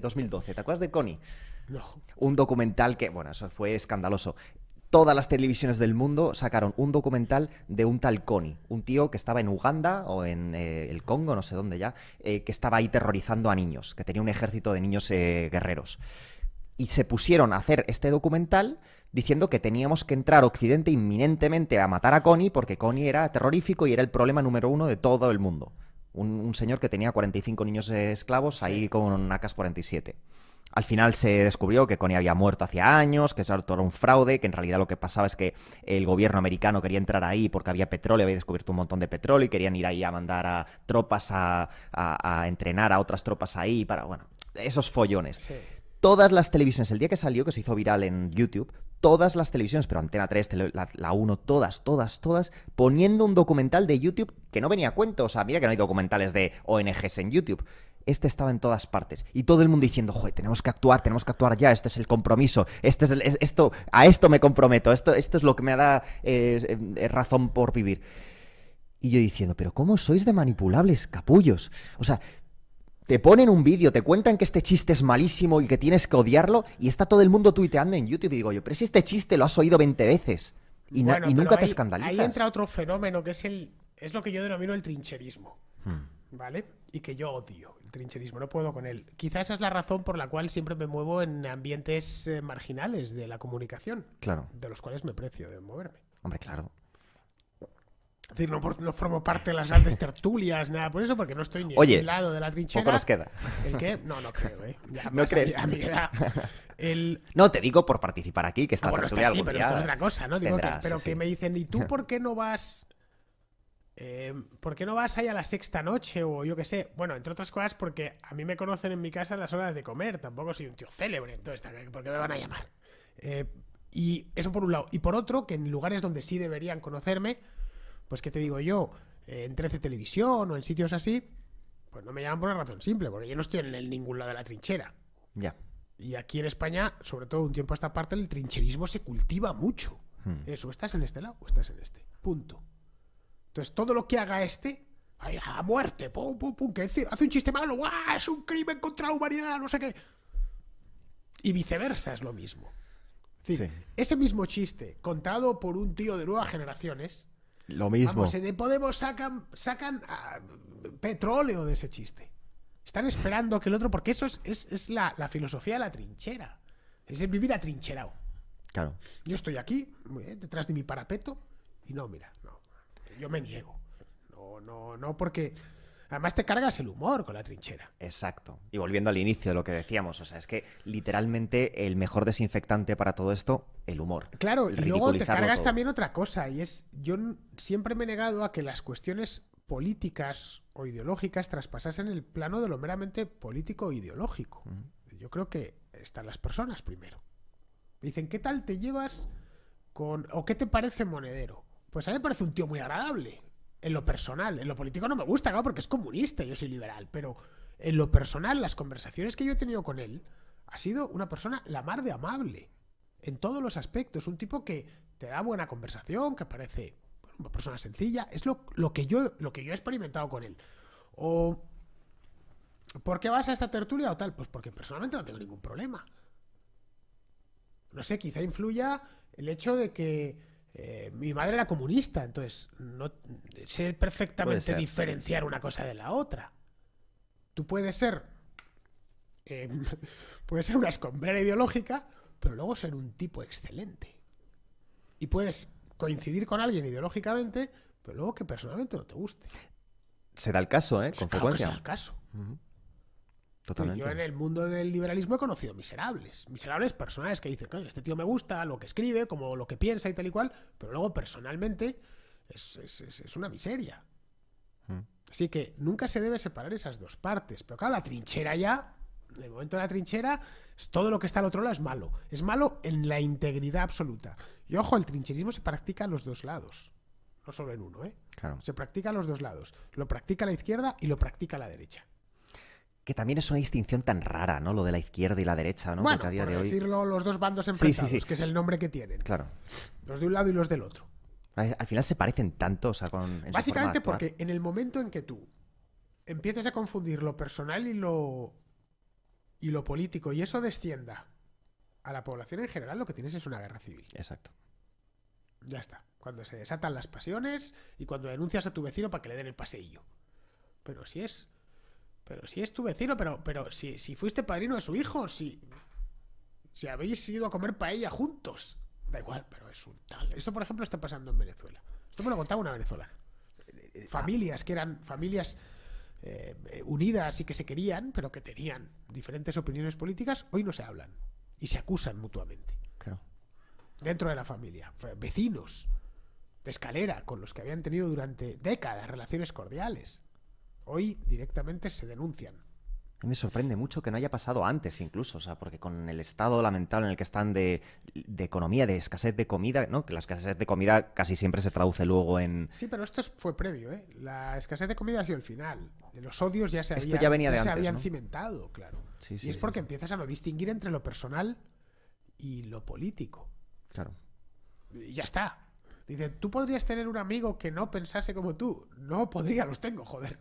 mm, ¿te acuerdas de Connie? Un documental que, bueno, eso fue escandaloso. Todas las televisiones del mundo sacaron un documental de un tal Connie, un tío que estaba en Uganda o en eh, el Congo, no sé dónde ya, eh, que estaba ahí terrorizando a niños, que tenía un ejército de niños eh, guerreros. Y se pusieron a hacer este documental diciendo que teníamos que entrar Occidente inminentemente a matar a Connie porque Connie era terrorífico y era el problema número uno de todo el mundo. Un, señor que tenía 45 niños esclavos ahí con un 47. Al final se descubrió que Connie había muerto hace años, que eso era un fraude, que en realidad lo que pasaba es que el gobierno americano quería entrar ahí porque había petróleo, había descubierto un montón de petróleo y querían ir ahí a mandar a tropas a, entrenar a otras tropas ahí para, bueno, esos follones. Todas las televisiones, el día que salió, que se hizo viral en YouTube, todas las televisiones, pero Antena 3, la, la, 1, todas, todas, todas, poniendo un documental de YouTube que no venía a cuento. O sea, mira que no hay documentales de ONGs en YouTube este estaba en todas partes. Y todo el mundo diciendo, joder, tenemos que actuar, tenemos que actuar ya, este es el compromiso, este es el, esto, a esto me comprometo, esto, esto es lo que me da eh, em, eh, razón por vivir. Y yo diciendo, pero ¿cómo sois de manipulables, capullos? O sea, te ponen un vídeo, te cuentan que este chiste es malísimo y que tienes que odiarlo, y está todo el mundo tuiteando en YouTube y digo yo, pero si este chiste lo has oído 20 veces y, nunca te escandalizas. Ahí entra otro fenómeno que es, el, es lo que yo denomino el trincherismo, hmm. ¿vale? Y que yo odio trincherismo, no puedo con él. Quizás esa es la razón por la cual siempre me muevo en ambientes eh, marginales de la comunicación. Claro. De los cuales me precio de moverme. Hombre, claro. Es decir, no, no, formo parte de las grandes tertulias, nada por eso, porque no estoy ni Oye, lado de la trinchera. nos queda. ¿El qué? No, no creo, ¿eh? no crees. No, te digo por participar aquí, que ah, está bueno, pero Esto es otra cosa, ¿no? que, pero que me dicen, ¿y tú por qué no vas Em, ¿por qué no vas ahí a la sexta noche o yo qué sé? Bueno, entre otras cosas porque a mí me conocen en mi casa las horas de comer, tampoco soy un tío célebre, entonces, ¿por qué me van a llamar? Eh, y eso por un lado. Y por otro, que en lugares donde sí deberían conocerme, pues qué te digo yo, eh, en 13 Televisión o en sitios así, pues no me llaman por una razón simple, porque yo no estoy en, ningún lado de la trinchera. Ya. Y aquí en España, sobre todo un tiempo a esta parte, el trincherismo se cultiva mucho. Hmm. Eso, estás en este lado o estás en este. Punto. Entonces, todo lo que haga este, a muerte, pum, pum, pum, que hace un chiste malo, ¡guau! Es un crimen contra la humanidad, no sé qué. Y viceversa es lo mismo. ese mismo chiste, contado por un tío de nuevas generaciones, lo mismo. Vamos, en el Podemos sacan, ah, petróleo de ese chiste. Están esperando que el otro, porque eso es, la, filosofía de la trinchera. Es el vivir atrincherado. Claro. Yo estoy aquí, detrás de mi parapeto, y no, mira, no, yo me niego. No, no, no, porque además te cargas el humor con la trinchera. Exacto. Y volviendo al inicio de lo que decíamos, o sea, es que literalmente el mejor desinfectante para todo esto, el humor. Claro, y luego te cargas también otra cosa, y es, yo siempre me he negado a que las cuestiones políticas o ideológicas traspasasen el plano de lo meramente político o e ideológico. Yo creo que están las personas primero. Dicen, ¿qué tal te llevas con... o qué te parece monedero? Pues a mí me parece un tío muy agradable. En lo personal. En lo político no me gusta, claro, porque es comunista y yo soy liberal. Pero en lo personal, las conversaciones que yo he tenido con él, ha sido una persona la mar de amable. En todos los aspectos. Un tipo que te da buena conversación, que parece una persona sencilla. Es lo, lo, que yo, lo que yo he experimentado con él. O. ¿Por qué vas a esta tertulia o tal? Pues porque personalmente no tengo ningún problema. No sé, quizá influya el hecho de que eh, mi madre era comunista, entonces no sé perfectamente diferenciar una cosa de la otra. Tú puedes ser. Eh, ser una escombrera ideológica, pero luego ser un tipo excelente. Y puedes coincidir con alguien ideológicamente, pero luego que personalmente no te guste. Se da el caso, ¿eh? Con frecuencia. el caso. Pues yo en el mundo del liberalismo he conocido miserables, miserables personales que dicen, este tío me gusta, lo que escribe, como lo que piensa y tal y cual, pero luego personalmente es, una miseria. Hmm. Así que nunca se debe separar esas dos partes, pero claro, la trinchera ya, en el momento de la trinchera, todo lo que está al otro lado es malo, es malo en la integridad absoluta. Y ojo, el trincherismo se practica a los dos lados, no solo en uno, ¿eh? Se practica a los dos lados, lo practica la izquierda y lo practica la derecha. Que también es una distinción tan rara, ¿no? Lo de la izquierda y la derecha, ¿no? día de hoy... decirlo, los dos bandos enfrentados, que es el nombre que tienen. Claro. Los de un lado y los del otro. Al final se parecen tanto, o sea, con... Básicamente porque en el momento en que tú empiezas a confundir lo personal y lo... y lo político, y eso descienda a la población en general, lo que tienes es una guerra civil. Exacto. Ya está. Cuando se desatan las pasiones y cuando denuncias a tu vecino para que le den el paseillo. Pero si es pero si es tu vecino, pero, pero si, si fuiste padrino de su hijo, si, habéis ido a comer paella juntos. Da igual, pero es un tal. Esto, por ejemplo, está pasando en Venezuela. Esto me lo contaba una venezolana. Familias que eran familias eh, unidas y que se querían, pero que tenían diferentes opiniones políticas, hoy no se hablan y se acusan mutuamente. Claro. Dentro de la familia, vecinos de escalera con los que habían tenido durante décadas relaciones cordiales. Hoy directamente se denuncian. me sorprende mucho que no haya pasado antes incluso, o sea, porque con el estado lamentable en el que están de, economía, de escasez de comida, Que la escasez de comida casi siempre se traduce luego en... Sí, pero esto fue previo, ¿eh? La escasez de comida ha sido el final. los odios ya se, habían cimentado, claro. y es porque empiezas a no distinguir entre lo personal y lo político. Claro. Y ya está. Dice, tú podrías tener un amigo que no pensase como tú. No podría, los tengo, joder.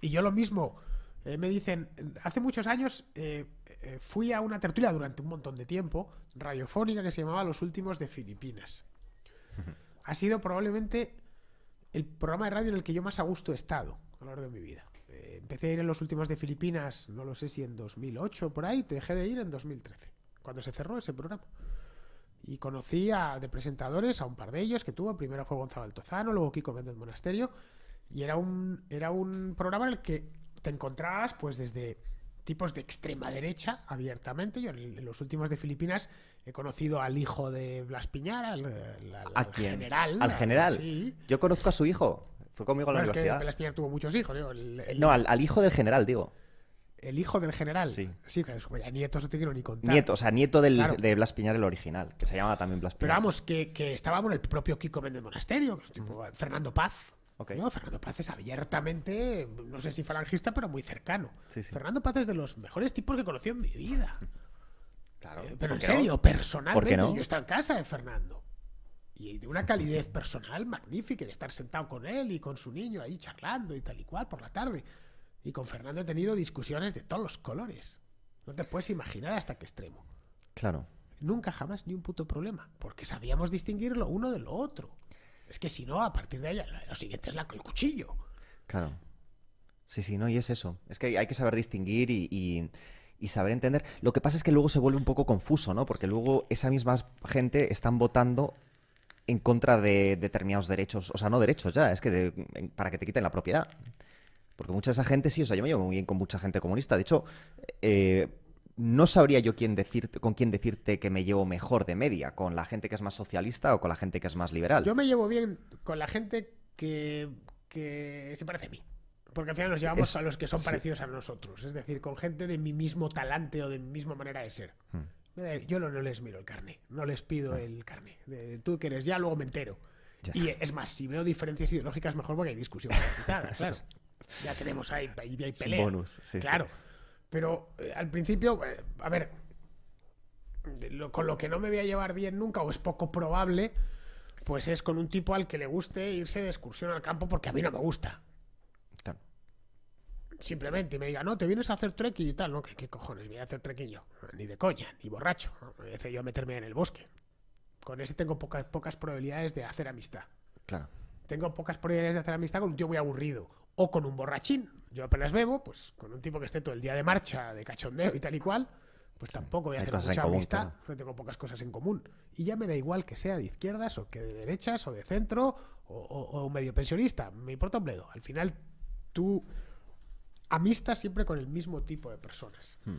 Y yo lo mismo. Eh, me dicen, hace muchos años eh, eh, fui a una tertulia durante un montón de tiempo, radiofónica, que se llamaba Los Últimos de Filipinas. ha sido probablemente el programa de radio en el que yo más a gusto he estado a lo largo de mi vida. empecé a ir en Los Últimos de Filipinas, no lo sé si en 2008 por ahí, te dejé de ir en 2013, cuando se cerró ese programa. Y conocí a, de presentadores a un par de ellos que tuvo. Primero fue Gonzalo Altozano, luego Kiko Méndez Monasterio. Y era un, era un programa en el que te encontrabas pues desde tipos de extrema derecha abiertamente. Yo en, los últimos de Filipinas he conocido al hijo de Blas Piñar al, general. Al general. Yo conozco a su hijo. Fue conmigo la universidad. Blas Piñar tuvo muchos hijos. No, al, hijo del general, digo. El hijo del general. Sí. Sí, a nietos no te quiero ni contar. Nieto, o sea, nieto de Blas Piñar, el original, que se llamaba también Blas Piñar. Pero vamos, que, estábamos en el propio Kiko Méndez Monasterio, Fernando Paz, no, Fernando Paz es abiertamente, no sé si falangista, pero muy cercano. Fernando Paz es de los mejores tipos que conocí en mi vida. Eh, pero en serio, personalmente, yo estaba en casa de Fernando. Y de una calidez personal magnífica, de estar sentado con él y con su niño ahí charlando y tal y cual por la tarde. Y con Fernando he tenido discusiones de todos los colores. No te puedes imaginar hasta qué extremo. Claro. Nunca jamás ni un puto problema, porque sabíamos distinguir lo uno de lo otro. Es que si no, a partir de ahí, lo siguiente es la, el cuchillo. Claro. Sí, sí, no, y es eso. Es que hay que saber distinguir y, saber entender. Lo que pasa es que luego se vuelve un poco confuso, ¿no? Porque luego esa misma gente están votando en contra de determinados derechos. O sea, no derechos ya, es que para que te quiten la propiedad. Porque mucha de esa gente sí, o sea, yo me llevo muy bien con mucha gente comunista. De hecho, eh, no sabría yo quién decirte, con quién decirte que me llevo mejor de media, con la gente que es más socialista o con la gente que es más liberal. Yo me llevo bien con la gente que, se parece a mí. Porque al final nos llevamos a los que son parecidos a nosotros, es decir, con gente de mi mismo talante o de mi misma manera de ser. Hmm. Yo no, les miro el carne, no les pido el carne. tú que eres ya, luego me entero. Y eh, es más, si veo diferencias ideológicas, mejor porque hay discusión claro. Ya tenemos ahí, peleas. claro. Pero eh, al principio, eh, a ver, con lo que no me voy a llevar bien nunca, o es poco probable, pues es con un tipo al que le guste irse de excursión al campo porque a mí no me gusta. Simplemente, y me diga, no, te vienes a hacer trekking y tal. No, ¿qué, cojones voy a hacer trekking yo? Ni de coña, ni borracho. me voy yo meterme en el bosque. Con ese tengo pocas, pocas probabilidades de hacer amistad. Claro. Tengo pocas probabilidades de hacer amistad con un tío muy aburrido o con un borrachín. Yo apenas bebo, pues con un tipo que esté todo el día de marcha, de cachondeo y tal y cual, pues tampoco voy a hacer mucha amistad, tengo pocas cosas en común. Y ya me da igual que sea de izquierdas o que de derechas o de centro o, medio pensionista, me importa un bledo. Al final tú amistas siempre con el mismo tipo de personas hmm.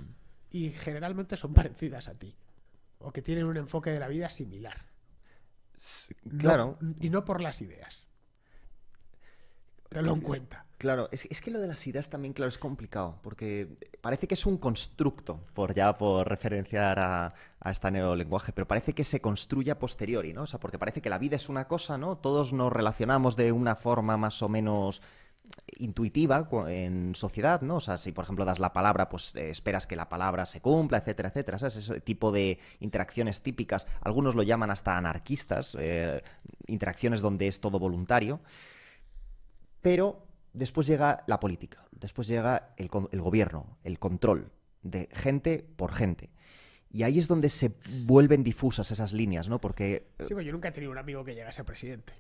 y generalmente son parecidas a ti o que tienen un enfoque de la vida similar. Claro. y no por las ideas en cuenta. Claro, es, que lo de las ideas también, claro, es complicado, porque parece que es un constructo, por ya por referenciar a, a este neolenguaje, pero parece que se construye a posteriori, ¿no? O sea, porque parece que la vida es una cosa, ¿no? Todos nos relacionamos de una forma más o menos intuitiva en sociedad, ¿no? O sea, si por ejemplo das la palabra, pues eh, esperas que la palabra se cumpla, etcétera, etcétera. ¿Sabes? Ese tipo de interacciones típicas, algunos lo llaman hasta anarquistas, eh, interacciones donde es todo voluntario. Pero después llega la política, después llega el, el gobierno, el control de gente por gente. Y ahí es donde se vuelven difusas esas líneas, ¿no? Porque... Eh, sí, pues yo nunca he tenido un amigo que llegase a presidente.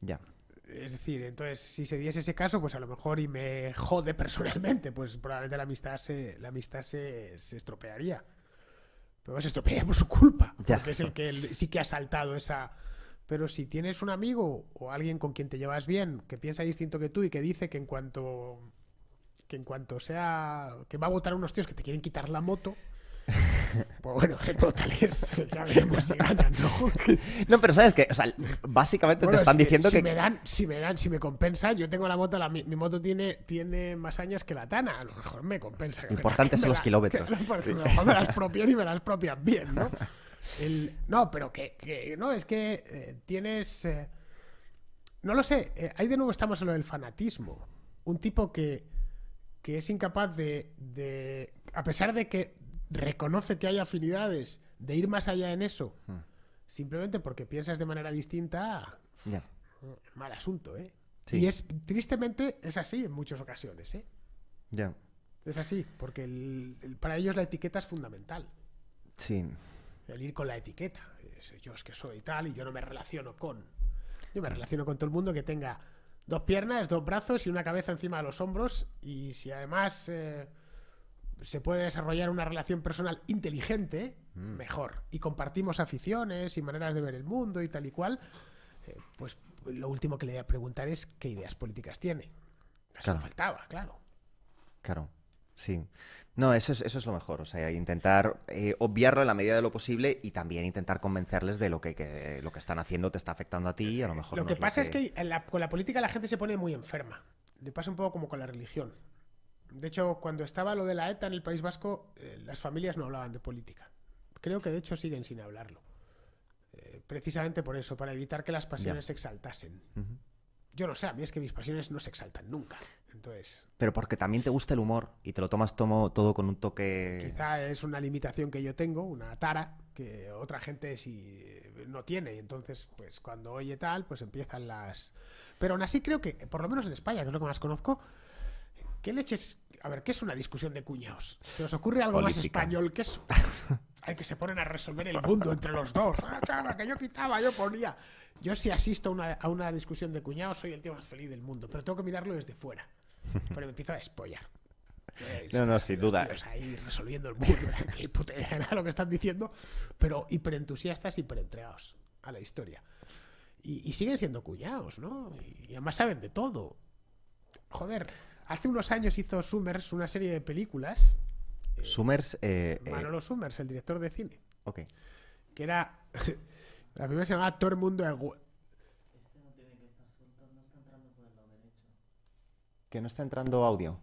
Ya. Es decir, entonces, si se diese ese caso, pues a lo mejor y me jode personalmente, pues probablemente la amistad se, la amistad se, estropearía. Pero se estropearía por su culpa, porque es el que sí que ha saltado esa, pero si tienes un amigo o alguien con quien te llevas bien, que piensa distinto que tú y que dice que en cuanto que en cuanto sea que va a votar unos tíos que te quieren quitar la moto, pues bueno, es Ya veremos ¿no? No, pero sabes que, o sea, básicamente te están diciendo diciendo si Me dan, si me dan, si me compensa, yo tengo la moto, la, mi, moto tiene, tiene más años que la Tana. A lo mejor me compensa. Importantes son los kilómetros. lo sí. me las propias y me las propian bien, ¿no? no, pero que, no, es que eh, tienes. Eh, no lo sé, eh, ahí de nuevo estamos en lo del fanatismo. Un tipo que, es incapaz de, A pesar de que reconoce que hay afinidades, de ir más allá en eso, hmm. simplemente porque piensas de manera distinta. Mm, mal asunto, ¿eh? Y es tristemente es así en muchas ocasiones, ¿eh? Ya. Es así, porque para ellos la etiqueta es fundamental. Sí el ir con la etiqueta. yo es que soy tal y yo no me relaciono con. Yo me relaciono con todo el mundo que tenga dos piernas, dos brazos y una cabeza encima de los hombros. Y si además eh, se puede desarrollar una relación personal inteligente, mm. mejor. Y compartimos aficiones y maneras de ver el mundo y tal y cual. Eh, pues lo último que le voy a preguntar es qué ideas políticas tiene. Eso faltaba, claro. Claro, sí. No, eso es, lo mejor, o sea, intentar eh, obviarlo en la medida de lo posible y también intentar convencerles de lo que, lo que están haciendo te está afectando a ti y a lo eh, mejor... Lo que pasa es que con la política la gente se pone muy enferma, le pasa un poco como con la religión. De hecho, cuando estaba lo de la ETA en el País Vasco, eh, las familias no hablaban de política. Creo que de hecho siguen sin hablarlo. precisamente por eso, para evitar que las pasiones se exaltasen. Yo no sé, a mí es que mis pasiones no se exaltan nunca. Pero porque también te gusta el humor y te lo tomas todo con un toque. Quizá es una limitación que yo tengo, una tara, que otra gente sí eh, no tiene. Entonces, pues cuando oye tal, pues empiezan las. Pero aún así creo que, por lo menos en España, que es lo que más conozco, ¿qué leches? A ver, ¿qué es una discusión de cuñados? ¿Se os ocurre algo más español que eso? Hay que se ponen a resolver el mundo entre los dos. Ah, que yo quitaba, yo ponía. Yo si asisto a una, a una discusión de cuñados soy el tío más feliz del mundo, pero tengo que mirarlo desde fuera. Pero me empiezo a despollar. No, no, sin duda. Ahí resolviendo el mundo, qué lo que están diciendo, pero hiperentusiastas, hiperentreados a la historia. Y, siguen siendo cuñados, ¿no? Y, además saben de todo. Joder, hace unos años hizo Summers una serie de películas. Eh, Summers. Eh, eh, Manolo Summers, el director de cine. Ok. Que era. la primera se llamaba Todo el mundo Que no está entrando audio.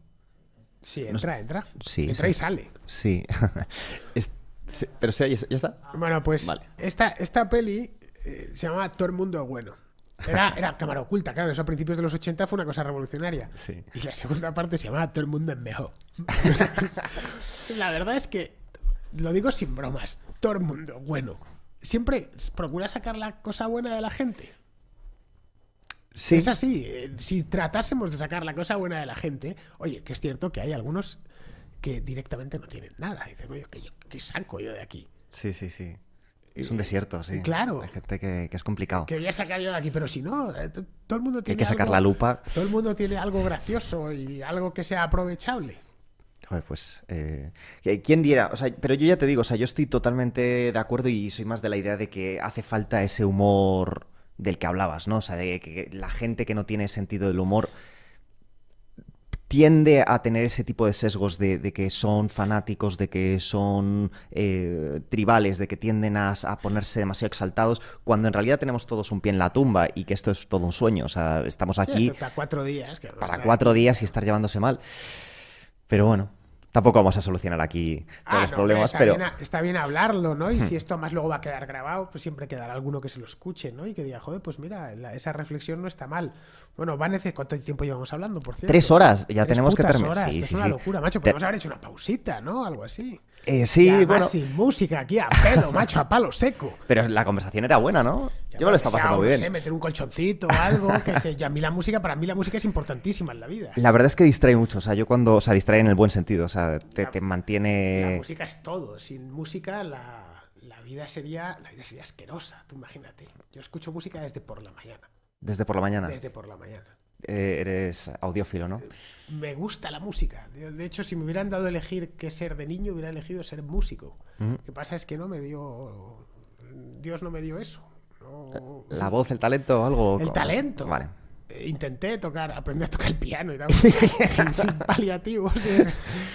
Sí, entra, entra. Sí, entra y sale. Sí. pero sí, ya, está. Bueno, pues esta, peli eh, se llama Todo el mundo bueno. Era, cámara oculta, claro, eso a principios de los 80 fue una cosa revolucionaria. Sí. Y la segunda parte se llamaba Todo el mundo es mejor. la verdad es que, lo digo sin bromas, todo el mundo bueno. Siempre procura sacar la cosa buena de la gente. Es así. Eh, si tratásemos de sacar la cosa buena de la gente, oye, que es cierto que hay algunos que directamente no tienen nada. Dicen, oye, ¿qué, saco yo de aquí? Sí, sí, sí. Es un desierto, sí. Claro. Hay gente que, es complicado. Que voy a sacar yo de aquí, pero si no, eh, todo el mundo tiene. que sacar algo, la lupa. Todo el mundo tiene algo gracioso y algo que sea aprovechable. Joder, pues. Eh, ¿Quién diera? O sea, pero yo ya te digo, o sea, yo estoy totalmente de acuerdo y soy más de la idea de que hace falta ese humor del que hablabas, ¿no? O sea, de que la gente que no tiene sentido del humor tiende a tener ese tipo de sesgos de, que son fanáticos, de que son eh, tribales, de que tienden a, ponerse demasiado exaltados, cuando en realidad tenemos todos un pie en la tumba y que esto es todo un sueño. O sea, estamos aquí para cuatro días. para cuatro días y estar llevándose mal. Pero bueno, Tampoco vamos a solucionar aquí todos los ah, problemas, pero... está bien hablarlo, ¿no? Y si hmm. esto más luego va a quedar grabado, pues siempre quedará alguno que se lo escuche, ¿no? Y que diga, joder, pues mira, esa reflexión no está mal. Bueno, Vanessa, ¿cuánto tiempo llevamos hablando, por cierto? Tres horas, ya tenemos que terminar. Horas, sí, es una locura, macho. Podemos haber hecho una pausita, ¿no? Algo así. Eh, sí, además, sin música aquí, a pelo, macho, a palo seco. Pero la conversación era buena, ¿no? Yo me lo estaba pasando muy bien. No sé, meter un colchoncito, o algo, que sé. Y a mí la música, para mí la música es importantísima en la vida. La verdad es que distrae mucho. O sea, yo cuando. O sea, distrae en el buen sentido. O sea, te, mantiene. La música es todo. Sin música, la, la, vida sería, la vida sería asquerosa. Tú imagínate. Yo escucho música desde por la mañana. Desde por la mañana. Desde por la mañana. Eh, eres audiófilo, ¿no? Eh, me gusta la música. De hecho, si me hubieran dado a elegir qué ser de niño, hubiera elegido ser músico. Lo que pasa es que no me dio. Dios no me dio eso. La voz, el talento, algo. El talento. Vale intenté tocar, aprender a tocar el piano y tal, sin paliativos.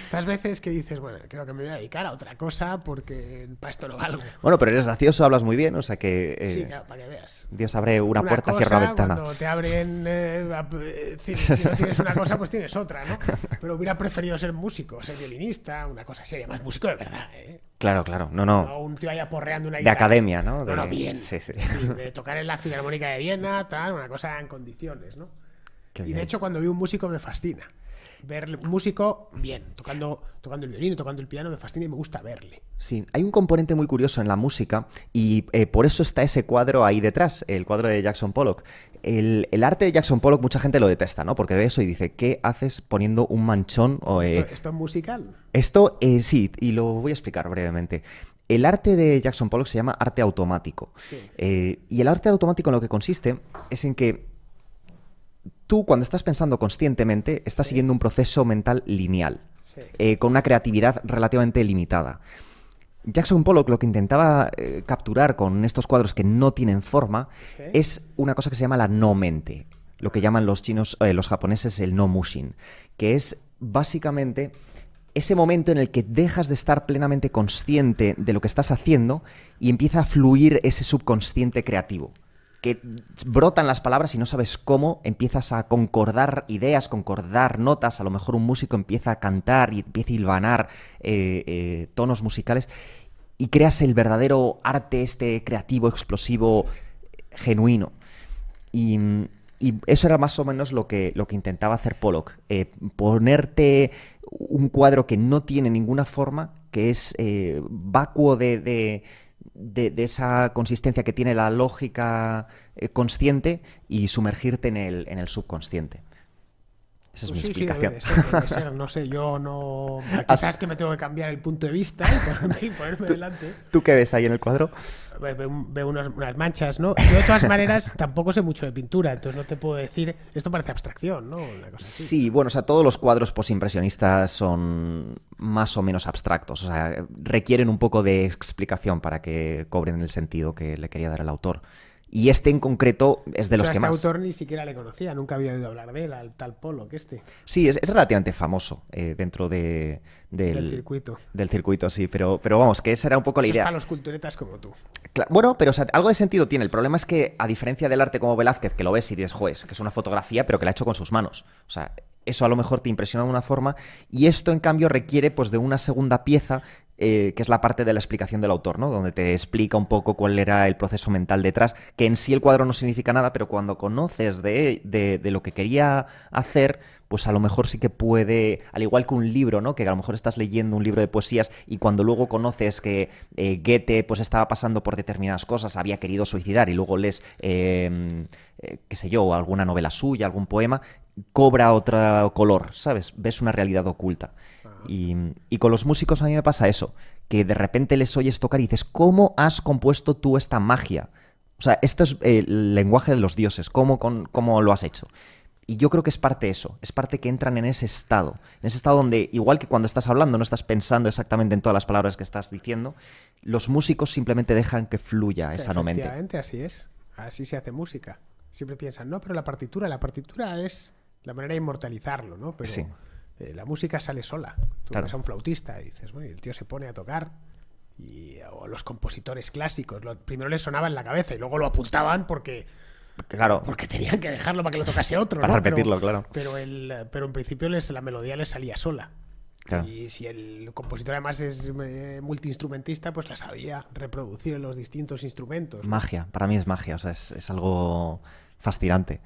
Tantas veces que dices, bueno, creo que me voy a dedicar a otra cosa porque para esto no valgo. Bueno, pero eres gracioso, hablas muy bien, o sea que. Eh, sí, para que veas. Dios abre una, puerta, cierra una ventana. Cuando te abren. Eh, eh, si, si, no tienes una cosa, pues tienes otra, ¿no? Pero hubiera preferido ser músico, ser violinista, una cosa seria, más músico de verdad, ¿eh? Claro, claro. No, no. De academia, ¿no? No, bien. de tocar en la Filarmónica de Viena, tal, una cosa en condiciones, ¿no? y de hecho, cuando vi un músico me fascina verle músico bien, tocando, tocando el violín, tocando el piano, me fascina y me gusta verle. Sí, hay un componente muy curioso en la música y eh, por eso está ese cuadro ahí detrás, el cuadro de Jackson Pollock. El, arte de Jackson Pollock mucha gente lo detesta, ¿no? Porque ve eso y dice, ¿qué haces poniendo un manchón? O, eh, ¿Esto, es musical? Esto eh, sí, y lo voy a explicar brevemente. El arte de Jackson Pollock se llama arte automático. y el arte automático en lo que consiste es en que tú cuando estás pensando conscientemente estás siguiendo un proceso mental lineal, eh, con una creatividad relativamente limitada. Jackson Pollock lo que intentaba eh, capturar con estos cuadros que no tienen forma es una cosa que se llama la no mente, lo que llaman los chinos, eh, los japoneses el no mushin, que es básicamente ese momento en el que dejas de estar plenamente consciente de lo que estás haciendo y empieza a fluir ese subconsciente creativo que brotan las palabras y no sabes cómo, empiezas a concordar ideas, concordar notas, a lo mejor un músico empieza a cantar y empieza a hilvanar eh, eh, tonos musicales y creas el verdadero arte este creativo, explosivo, genuino. Y, eso era más o menos lo que, lo que intentaba hacer Pollock, eh, ponerte un cuadro que no tiene ninguna forma, que es vacuo de de, esa consistencia que tiene la lógica eh, consciente y sumergirte en el subconsciente. Esa es pues mi No sé, yo no. Quizás que me tengo que cambiar el punto de vista y ponerme delante. ¿Tú qué ves ahí en el cuadro? Veo, unas, manchas, ¿no? Yo, de todas maneras, tampoco sé mucho de pintura, entonces no te puedo decir. Esto parece abstracción, ¿no? Sí, bueno, o sea, todos los cuadros posimpresionistas son más o menos abstractos. O sea, requieren un poco de explicación para que cobren el sentido que le quería dar al autor. Y este en concreto es de los que este más. Este autor ni siquiera le conocía, nunca había oído hablar de él, al tal Polo que este. Sí, es, relativamente famoso eh, dentro del, del, circuito. Del circuito, sí, pero, pero vamos, que esa era un poco la idea. para los culturetas como tú. bueno, pero algo de sentido tiene. El problema es que, a diferencia del arte como Velázquez, que lo ves y dices, juez que es una fotografía, pero que la ha hecho con sus manos. O sea, eso a lo mejor te impresiona de una forma y esto en cambio requiere pues de una segunda pieza eh, que es la parte de la explicación del autor, ¿no? Donde te explica un poco cuál era el proceso mental detrás, que en sí el cuadro no significa nada, pero cuando conoces de, lo que quería hacer, pues a lo mejor sí que puede, al igual que un libro, ¿no? Que a lo mejor estás leyendo un libro de poesías y cuando luego conoces que eh, Goethe pues estaba pasando por determinadas cosas, había querido suicidar y luego lees, em, eh, qué sé yo, alguna novela suya, algún poema, cobra otro color, ¿sabes? Ves una realidad oculta. Y, con los músicos a mí me pasa eso, que de repente les oyes tocar y dices, ¿cómo has compuesto tú esta magia? O sea, esto es eh, el lenguaje de los dioses, ¿cómo, cómo lo has hecho? Y yo creo que es parte de eso, es parte que entran en ese estado, en ese estado donde, igual que cuando estás hablando, no estás pensando exactamente en todas las palabras que estás diciendo, los músicos simplemente dejan que fluya esa nomente. Efectivamente, así es, así se hace música. Siempre piensan, no, pero la partitura, la partitura es la manera de inmortalizarlo, ¿no? Eh, la música sale sola. Tú vas a un flautista y dices, bueno, el tío se pone a tocar. Y, o los compositores clásicos, primero les sonaba en la cabeza y luego lo apuntaban porque, Claro. Porque tenían que dejarlo para que lo tocase otro. Para repetirlo, claro. Pero, el, pero en principio les, la melodía les salía sola. Y si el compositor además es eh, multiinstrumentista, pues la sabía reproducir en los distintos instrumentos. Magia, para mí es magia, o sea, es algo fascinante.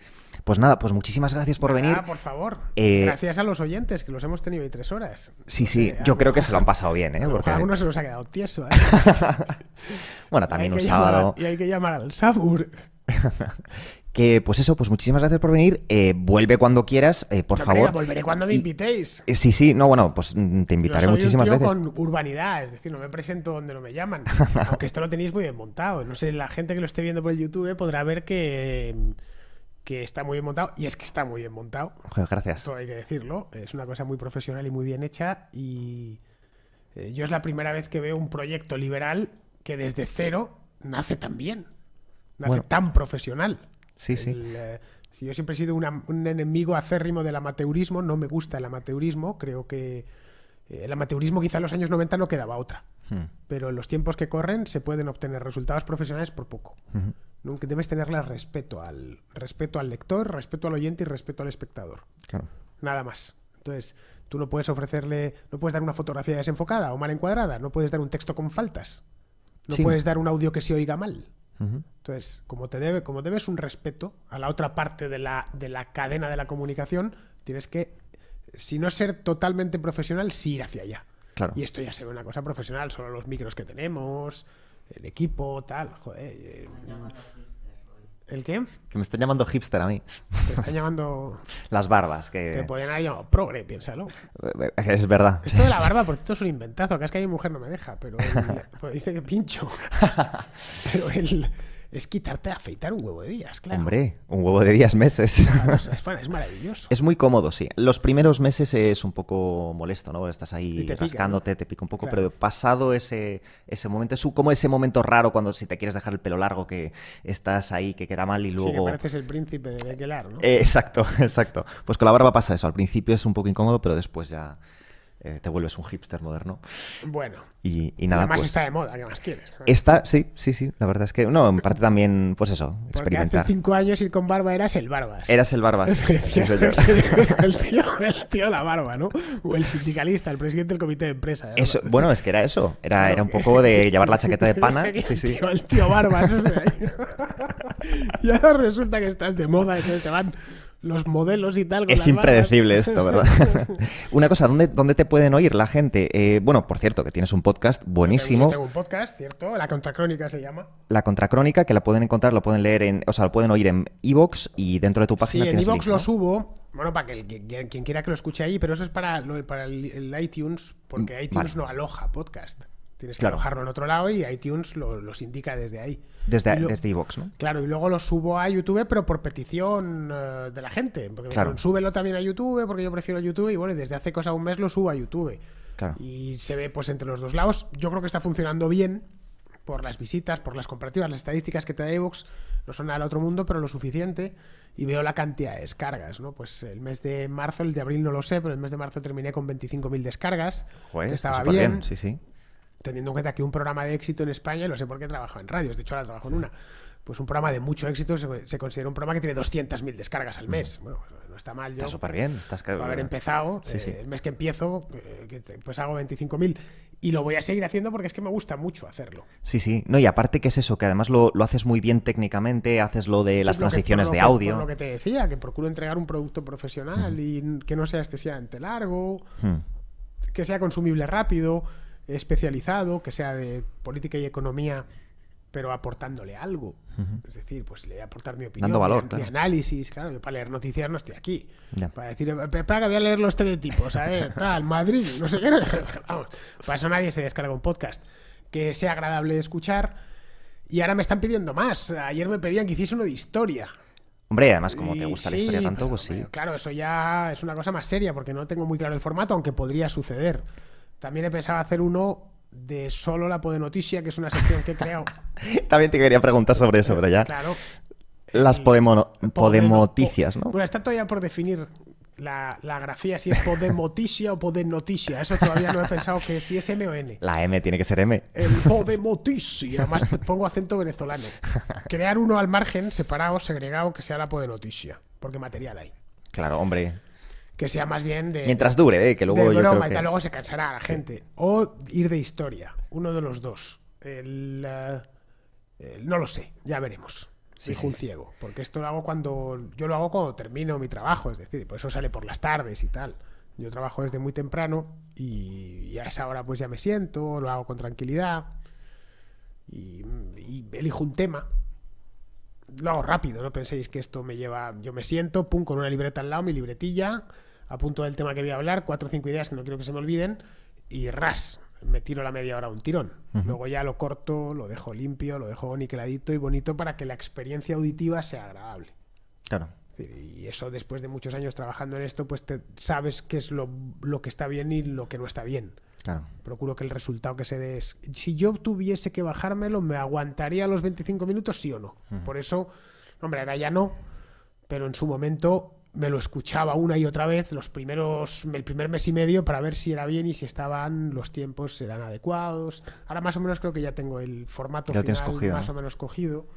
Pues nada, pues muchísimas gracias por nada, venir. por favor. Eh, gracias a los oyentes, que los hemos tenido ahí tres horas. Sí, sí, yo creo que se lo han pasado bien, ¿eh? algunos se los ha quedado tieso, ¿eh? bueno, también un sábado. y hay que llamar al Sabur. que pues eso, pues muchísimas gracias por venir. Eh, vuelve cuando quieras, por favor. volveré cuando me invitéis. sí, sí, no, bueno, pues mm, te invitaré muchísimas un tío Con urbanidad, es decir, no me presento donde no me llaman. aunque esto lo tenéis muy bien montado. No sé, la gente que lo esté viendo por el YouTube podrá ver que que está muy bien montado, y es que está muy bien montado. gracias. hay que decirlo. Es una cosa muy profesional y muy bien hecha. Y eh, yo es la primera vez que veo un proyecto liberal que desde cero nace tan bien, nace tan profesional. Sí, sí. Eh, yo siempre he sido un enemigo acérrimo del amateurismo, no me gusta el amateurismo, creo que eh, el amateurismo quizá en los años 90 no quedaba otra. Hmm. Pero en los tiempos que corren se pueden obtener resultados profesionales por poco. Nunca debes tenerle respeto al respeto al lector, respeto al oyente y respeto al espectador. Claro. Nada más. Entonces, tú no puedes ofrecerle, no puedes dar una fotografía desenfocada o mal encuadrada, no puedes dar un texto con faltas, no puedes dar un audio que se oiga mal. Entonces, como te debe, como debes un respeto a la otra parte de la, de la cadena de la comunicación, tienes que, si no ser totalmente profesional, sí ir hacia allá. Claro. Y esto ya se una cosa profesional, solo los micros que tenemos, el equipo, tal, eh. joder. ¿El qué? Que me están llamando hipster a mí. Te están llamando. Las barbas. Que... Te podrían haber llamado progre, piénsalo. Eh, es verdad. Esto de la barba, por cierto, es un inventazo. Que es que mi mujer no me deja, pero pues dice que pincho. pero él es quitarte a afeitar un huevo de días, claro. Hombre, un huevo de días meses. es, maravilloso. Es muy cómodo, sí. Los primeros meses es un poco molesto, ¿no? Estás ahí te rascándote, te pica un poco, pero pasado ese, ese momento, es como ese momento raro cuando si te quieres dejar el pelo largo que estás ahí, que queda mal y luego... Sí, que pareces el príncipe de Bequelar, ¿no? Eh, exacto, exacto. Pues con la barba pasa eso. Al principio es un poco incómodo, pero después ya... Eh, te vuelves un hipster moderno. Bueno. Y, nada más. Pues está de moda, ¿qué más quieres? Está, sí, sí, sí. La verdad es que, no, en parte también, pues eso, experimentar. cinco años ir con barba eras el Barbas. Eras el Barbas. el, tío, la barba, ¿no? O el sindicalista, el presidente del comité de empresa. ¿eh? Eso, bueno, es que era eso. Era, era un poco de llevar la chaqueta de pana. Sí, sí, el tío Barbas. Ese. y ahora resulta que estás de moda y te van los modelos y tal. es impredecible esto, ¿verdad? Una cosa, ¿dónde, te pueden oír la gente? Eh, bueno, por cierto, que tienes un podcast buenísimo. tengo, un podcast, ¿cierto? La Contracrónica se llama. La Contracrónica, que la pueden encontrar, lo pueden leer en, o sea, lo pueden oír en Evox y dentro de tu página. Sí, en Evox lo subo. Bueno, para que, quien quiera que lo escuche ahí, pero eso es para, para el, iTunes, porque mm, iTunes no aloja podcast. Tienes que alojarlo en otro lado y iTunes los indica desde ahí. Desde, iVoox, ¿no? Claro, y luego lo subo a YouTube, pero por petición eh, de la gente. Porque claro. me súbelo también a YouTube, porque yo prefiero YouTube. Y bueno, desde hace cosa un mes lo subo a YouTube. Claro. Y se ve pues entre los dos lados. Yo creo que está funcionando bien por las visitas, por las comparativas, las estadísticas que te da iVoox. no son al otro mundo, pero lo suficiente. Y veo la cantidad de descargas, ¿no? Pues el mes de marzo, el de abril no lo sé, pero el mes de marzo terminé con 25.000 descargas. Joder, estaba bien. Sí, sí teniendo en cuenta que un programa de éxito en España, no sé por qué trabajo en radios, de hecho ahora trabajo en una, pues un programa de mucho éxito se, considera un programa que tiene 200.000 descargas al mm. mes. Bueno, no está mal. Yo, está bien, estás a haber empezado, eh, el mes que empiezo, eh, pues hago 25.000 y lo voy a seguir haciendo porque es que me gusta mucho hacerlo. Sí, sí, no, y aparte que es eso, que además lo, haces muy bien técnicamente, haces lo de las transiciones de audio. Que, lo que te decía, que procuro entregar un producto profesional y que no sea excesivamente largo, hmm. que sea consumible rápido especializado, que sea de política y economía, pero aportándole algo. Es decir, pues le aportar mi opinión, mi, análisis, claro, yo para leer noticias no estoy aquí. Para decir, que eh, voy a leer los tipos, a ver, tal, Madrid, no sé qué. Vamos, para eso nadie se descarga un podcast. Que sea agradable de escuchar. Y ahora me están pidiendo más. Ayer me pedían que hiciese uno de historia. Hombre, además, como te gusta la historia tanto, pues sí. claro, eso ya es una cosa más seria, porque no tengo muy claro el formato, aunque podría suceder. También he pensado hacer uno de solo la podenoticia, que es una sección que he creado. También te quería preguntar sobre eso, pero ya. Claro. Las podemos podemoticias, ¿no? Bueno, está todavía por definir la, grafía, si es podemoticia o podenoticia. Eso todavía no he pensado que si es M o N. La M tiene que ser M. El podemoticia. Además pongo acento venezolano. Crear uno al margen, separado, segregado, que sea la podenoticia. Porque material hay. Claro, hombre que sea más bien de... Mientras dure, ¿eh? que luego... yo y luego se cansará la gente. O ir de historia, uno de los dos. Eh, no lo sé, ya veremos. Sí, un ciego, porque esto lo hago cuando... Yo lo hago cuando termino mi trabajo, es decir, por eso sale por las tardes y tal. Yo trabajo desde muy temprano y a esa hora pues ya me siento, lo hago con tranquilidad y elijo un tema lo hago rápido, no penséis que esto me lleva, yo me siento, pum, con una libreta al lado, mi libretilla, a punto del tema que voy a hablar, cuatro o cinco ideas que no quiero que se me olviden, y ras, me tiro la media hora un tirón. Luego ya lo corto, lo dejo limpio, lo dejo niqueladito y bonito para que la experiencia auditiva sea agradable. Claro. Y eso después de muchos años trabajando en esto, pues sabes qué es lo, lo que está bien y lo que no está bien. Procuro que el resultado que se dé es. Si yo tuviese que bajármelo, ¿me aguantaría los 25 minutos, sí o no? Por eso, hombre, ahora ya no, pero en su momento me lo escuchaba una y otra vez los primeros el primer mes y medio para ver si era bien y si estaban los tiempos eran adecuados ahora más o menos creo que ya tengo el formato final más o menos cogido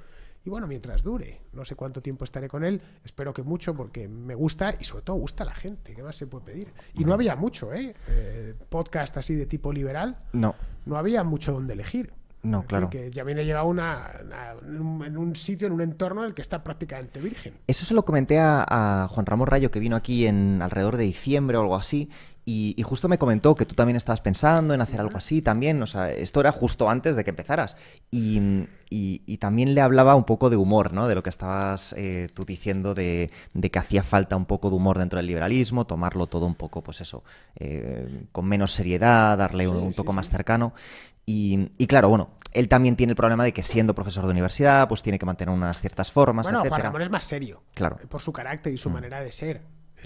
y bueno, mientras dure, no sé cuánto tiempo estaré con él, espero que mucho porque me gusta y sobre todo gusta a la gente, ¿qué más se puede pedir? Y no había mucho, ¿eh? eh podcast así de tipo liberal. No. No había mucho donde elegir. No, claro. Que ya viene llegado una, en un sitio, en un entorno en el que está prácticamente virgen. Eso se lo comenté a, a Juan Ramón Rayo, que vino aquí en alrededor de diciembre o algo así, y, justo me comentó que tú también estabas pensando en hacer algo así también. O sea, esto era justo antes de que empezaras. Y, también le hablaba un poco de humor, ¿no? De lo que estabas eh, tú diciendo de, que hacía falta un poco de humor dentro del liberalismo, tomarlo todo un poco, pues eso, eh, con menos seriedad, darle un, poco toco más cercano. Y, claro, bueno, él también tiene el problema de que siendo profesor de universidad, pues tiene que mantener unas ciertas formas. Bueno, Juan es más serio. Claro. Por su carácter y su mm. manera de ser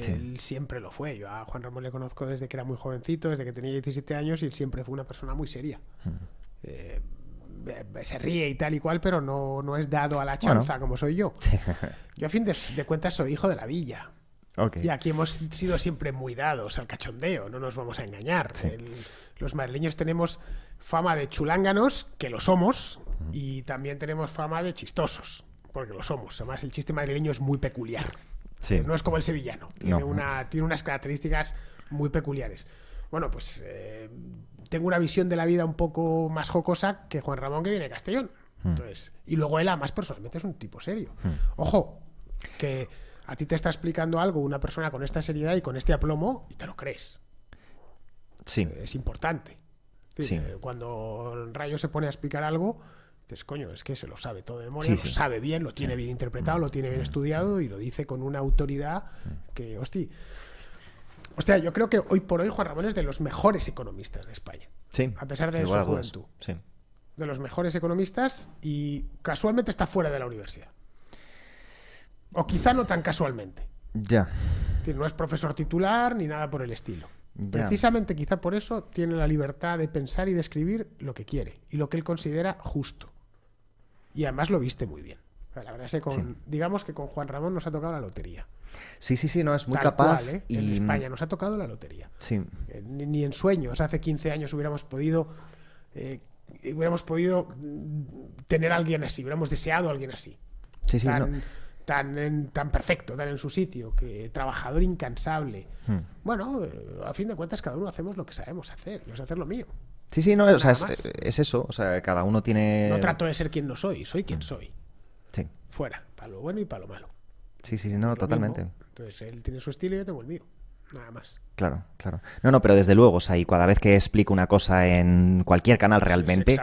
él siempre lo fue. Yo a Juan Ramón le conozco desde que era muy jovencito, desde que tenía 17 años y él siempre fue una persona muy seria. Hmm. Eh, eh, se ríe y tal y cual, pero no, es dado a la chanza como soy yo. Yo a fin de, cuentas soy hijo de la villa. Y aquí hemos sido siempre muy dados al cachondeo, no nos vamos a engañar. los madrileños tenemos fama de chulánganos, que lo somos, hmm. y también tenemos fama de chistosos, porque lo somos. Además, el chiste madrileño es muy peculiar. No es como el sevillano. Tiene, una, tiene unas características muy peculiares. Bueno, pues eh, tengo una visión de la vida un poco más jocosa que Juan Ramón que viene de Castellón. Hmm. Entonces, y luego él, además, personalmente es un tipo serio. Hmm. Ojo, que a ti te está explicando algo una persona con esta seriedad y con este aplomo y te lo crees. Sí. Es importante. Sí. Eh, cuando Rayo se pone a explicar algo, coño, es que se lo sabe todo de memoria, lo sabe bien, lo tiene bien interpretado, lo tiene bien mm. estudiado y lo dice con una autoridad mm. que, hostia. sea yo creo que hoy por hoy Juan Ramón es de los mejores economistas de España. A pesar de su juventud. De los mejores economistas y casualmente está fuera de la universidad. O quizá no tan casualmente. Ya. No es profesor titular ni nada por el estilo. Precisamente quizá por eso tiene la libertad de pensar y de escribir lo que quiere y lo que él considera justo y además lo viste muy bien. La verdad es que con, digamos que con Juan Ramón nos ha tocado la lotería. Sí, sí, sí, no, es muy capaz. ¿eh? y... En España nos ha tocado la lotería. Sí. Eh, ni, en sueños, hace 15 años hubiéramos podido, eh, hubiéramos podido mm, tener a alguien así, hubiéramos deseado a alguien así. Sí, sí, tan, tan, perfecto, tan en su sitio, que trabajador incansable. Hmm. Bueno, a fin de cuentas cada uno hacemos lo que sabemos hacer, yo es hacer lo mío. Sí, sí, no, o sea, es, eso. O sea, cada uno tiene. No trato de ser quien no soy, soy quien ah. soy. Sí. Fuera, para lo bueno y para lo malo. Sí, sí, sí, no, totalmente. Entonces él tiene su estilo y yo tengo el mío nada más. Claro, claro. No, no, pero desde luego, o sea, y cada vez que explico una cosa en cualquier canal realmente,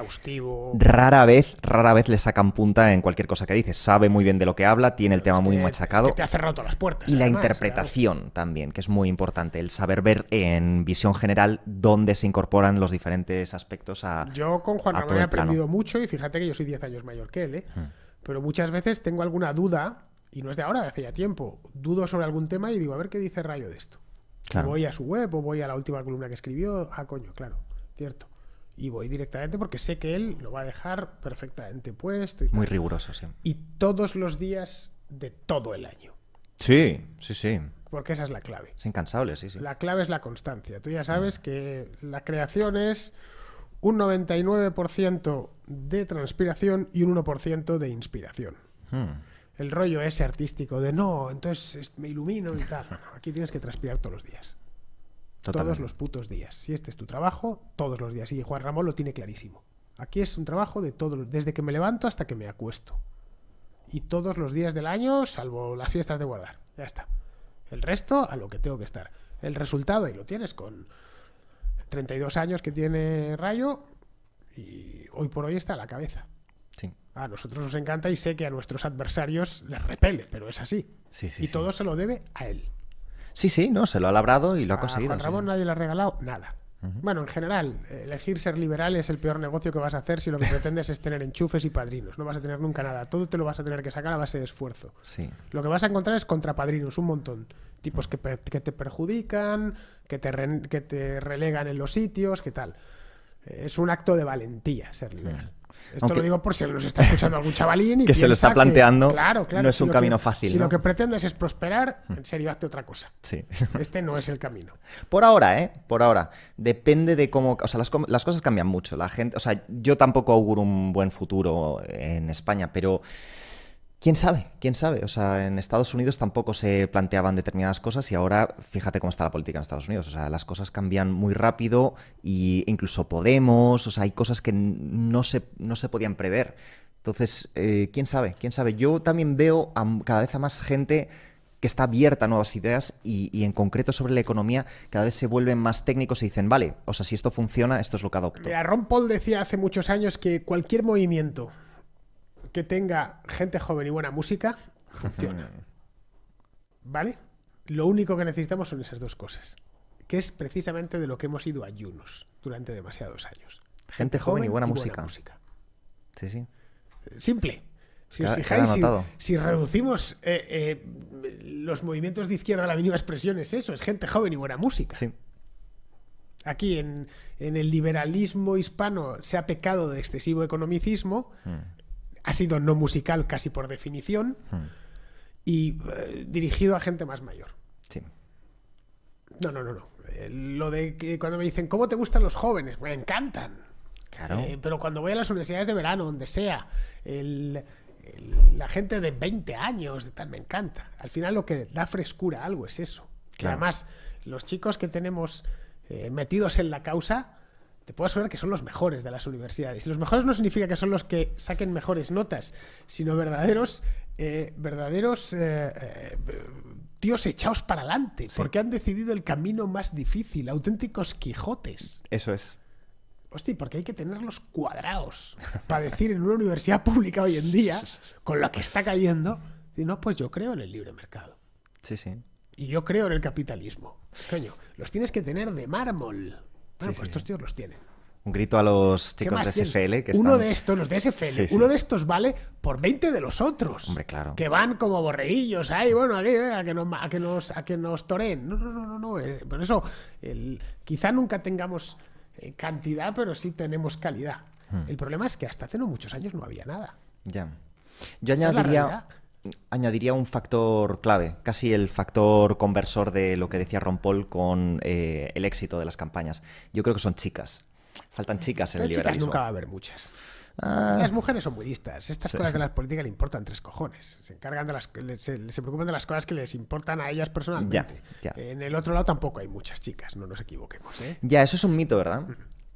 rara vez, rara vez le sacan punta en cualquier cosa que dice. Sabe muy bien de lo que habla, tiene el tema muy machacado. te las puertas. Y la interpretación también, que es muy importante, el saber ver en visión general dónde se incorporan los diferentes aspectos a. Yo con Juan Ramón he aprendido mucho y fíjate que yo soy 10 años mayor que él, ¿eh? Hmm. Pero muchas veces tengo alguna duda, y no es de ahora, de hace ya tiempo, dudo sobre algún tema y digo, a ver qué dice Rayo de esto. Voy a su web o voy a la última columna que escribió. Ah, coño, claro, cierto. Y voy directamente porque sé que él lo va a dejar perfectamente puesto. Y Muy riguroso, sí. Y todos los días de todo el año. Sí, sí, sí. Porque esa es la clave. Es incansable, sí, sí. La clave es la constancia. Tú ya sabes que la creación es un 99% de transpiración y un 1% de inspiración. Hmm el rollo ese artístico de no, entonces me ilumino y tal. aquí tienes que transpirar todos los días. Todos los putos días. Si este es tu trabajo, todos los días. Y Juan Ramón lo tiene clarísimo. Aquí es un trabajo de todos, desde que me levanto hasta que me acuesto. Y todos los días del año, salvo las fiestas de guardar. Ya está. El resto a lo que tengo que estar. El resultado ahí lo tienes con 32 años que tiene Rayo y hoy por hoy está a la cabeza. A nosotros nos encanta y sé que a nuestros adversarios les repele, pero es así. Sí, sí, y todo se lo debe a él. Sí, sí, no, se lo ha labrado y lo ha conseguido. A Ramón nadie le ha regalado nada. Bueno, en general, elegir ser liberal es el peor negocio que vas a hacer si lo que pretendes es tener enchufes y padrinos. No vas a tener nunca nada. Todo te lo vas a tener que sacar a base de esfuerzo. Sí. Lo que vas a encontrar es contrapadrinos, un montón. Tipos que, te perjudican, que te, que te relegan en los sitios, qué tal. Es un acto de valentía ser liberal. Esto lo digo por si nos está escuchando algún chavalín y que se lo está planteando. claro, claro, no es un camino fácil. Si lo que pretendes es prosperar, mm. en serio hazte otra cosa. Sí. Este no es el camino. Por ahora, ¿eh? Por ahora. Depende de cómo, o sea, las, las cosas cambian mucho. La gente, o sea, yo tampoco auguro un buen futuro en España, pero ¿Quién sabe? ¿Quién sabe? O sea, en Estados Unidos tampoco se planteaban determinadas cosas y ahora fíjate cómo está la política en Estados Unidos. O sea, las cosas cambian muy rápido e incluso Podemos, o sea, hay cosas que no se, no se podían prever. Entonces, eh, ¿quién sabe? ¿Quién sabe? Yo también veo cada vez a más gente que está abierta a nuevas ideas y, en concreto sobre la economía cada vez se vuelven más técnicos y dicen, vale, o sea, si esto funciona, esto es lo que adopto. Ron Paul decía hace muchos años que cualquier movimiento que tenga gente joven y buena música funciona. ¿Vale? Lo único que necesitamos son esas dos cosas, que es precisamente de lo que hemos ido ayunos durante demasiados años. Gente joven, y, buena, música. Sí, sí. Simple. Si os fijáis, si, reducimos eh, eh, los movimientos de izquierda a la mínima expresión, es eso, es gente joven y buena música. Sí. Aquí en, el liberalismo hispano se ha pecado de excesivo economicismo. Mm ha sido no musical casi por definición hmm. y eh, dirigido a gente más mayor. Sí. No, no, no, no. Eh, lo de cuando me dicen, ¿cómo te gustan los jóvenes? Me encantan. Eh, pero cuando voy a las universidades de verano, donde sea, la gente de 20 años, me encanta. Al final lo que da frescura a algo es eso. Que además, los chicos que tenemos metidos en la causa, te puedo asegurar que son los mejores de las universidades. Y los mejores no significa que son los que saquen mejores notas, sino verdaderos, eh, verdaderos eh, eh, tíos echados para adelante, porque han decidido el camino más difícil, auténticos Quijotes. Eso es. Hostia, porque hay que tenerlos cuadrados para decir en una universidad pública hoy en día, con lo que está cayendo, no, pues yo creo en el libre mercado. Sí, sí. Y yo creo en el capitalismo. Coño, los tienes que tener de mármol. Bueno, pues estos tíos los tienen. Un grito a los chicos de SFL. Que Uno de estos, los de SFL, uno de estos vale por 20 de los otros. Hombre, claro. Que van como borreillos ahí, bueno, eh, a que, que, nos, a que, nos, a toreen. No, no, no, no. no. Eh, por eso, el, quizá nunca tengamos eh, cantidad, pero sí tenemos calidad. Hmm. El problema es que hasta hace no muchos años no había nada. Ya. Yo añadiría añadiría un factor clave, casi el factor conversor de lo que decía Ron Paul con eh, el éxito de las campañas. Yo creo que son chicas. Faltan chicas en el chicas nunca va a haber muchas. Ah. las mujeres son muy listas. Estas cosas de las políticas le importan tres cojones. Se encargan de las, se, preocupan de las cosas que les importan a ellas personalmente. En el otro lado tampoco hay muchas chicas, no nos equivoquemos. ¿eh? Ya, eso es un mito, ¿verdad?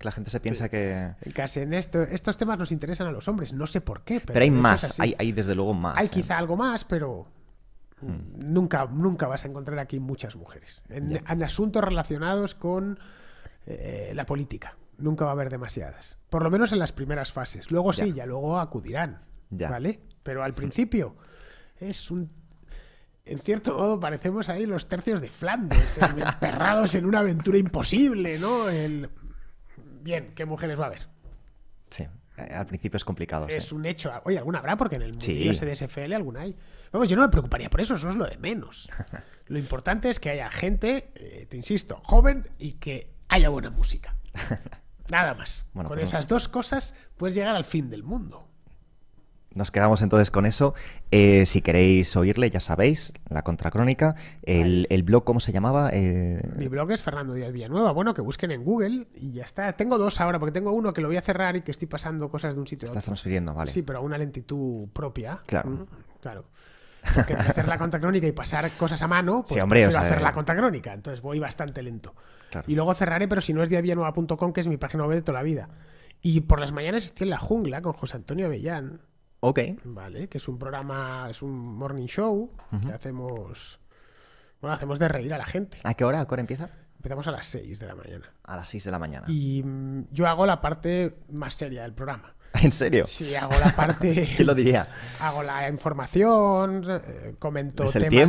la gente se piensa que... Casi en esto, estos temas nos interesan a los hombres, no sé por qué. Pero, hay más, hay, desde luego más. Hay ¿eh? quizá algo más, pero mm. nunca, nunca vas a encontrar aquí muchas mujeres. En, asuntos relacionados con eh, la política, nunca va a haber demasiadas. Por lo menos en las primeras fases. Luego sí, ya luego acudirán. ¿Vale? Pero al principio es un en cierto modo parecemos ahí los tercios de Flandes, emperrados en una aventura imposible, ¿no? El, bien, ¿qué mujeres va a haber? Sí, eh, al principio es complicado. Es un hecho. Oye, alguna habrá, porque en el mundo de SDSFL alguna hay. Vamos, yo no me preocuparía por eso, eso es lo de menos. lo importante es que haya gente, eh, te insisto, joven y que haya buena música. Nada más. Con pues esas dos cosas puedes llegar al fin del mundo. Nos quedamos entonces con eso. Eh, si queréis oírle, ya sabéis, la contracrónica. El, el blog, ¿cómo se llamaba? Eh, mi blog es Fernando Díaz Villanueva. Bueno, que busquen en Google y ya está. Tengo dos ahora, porque tengo uno que lo voy a cerrar y que estoy pasando cosas de un sitio a otro. Estás transfiriendo, vale. Sí, pero a una lentitud propia. Claro. Mm, claro. hacer la contracrónica y pasar cosas a mano, pues sí, hombre, hacer la eh. contracrónica. Entonces voy bastante lento. Y luego cerraré, pero si no es diavillanueva.com, que es mi página web de toda la vida. Y por las mañanas estoy en la jungla con José Antonio Avellán Ok. Vale, que es un programa, es un morning show que hacemos. Bueno, hacemos de reír a la gente. ¿A qué hora? ¿A qué hora empieza? Empezamos a las 6 de la mañana. A las 6 de la mañana. Y mm, yo hago la parte más seria del programa. ¿En serio? Sí, hago la parte. ¿Quién lo diría? Hago la información, eh, comento temas de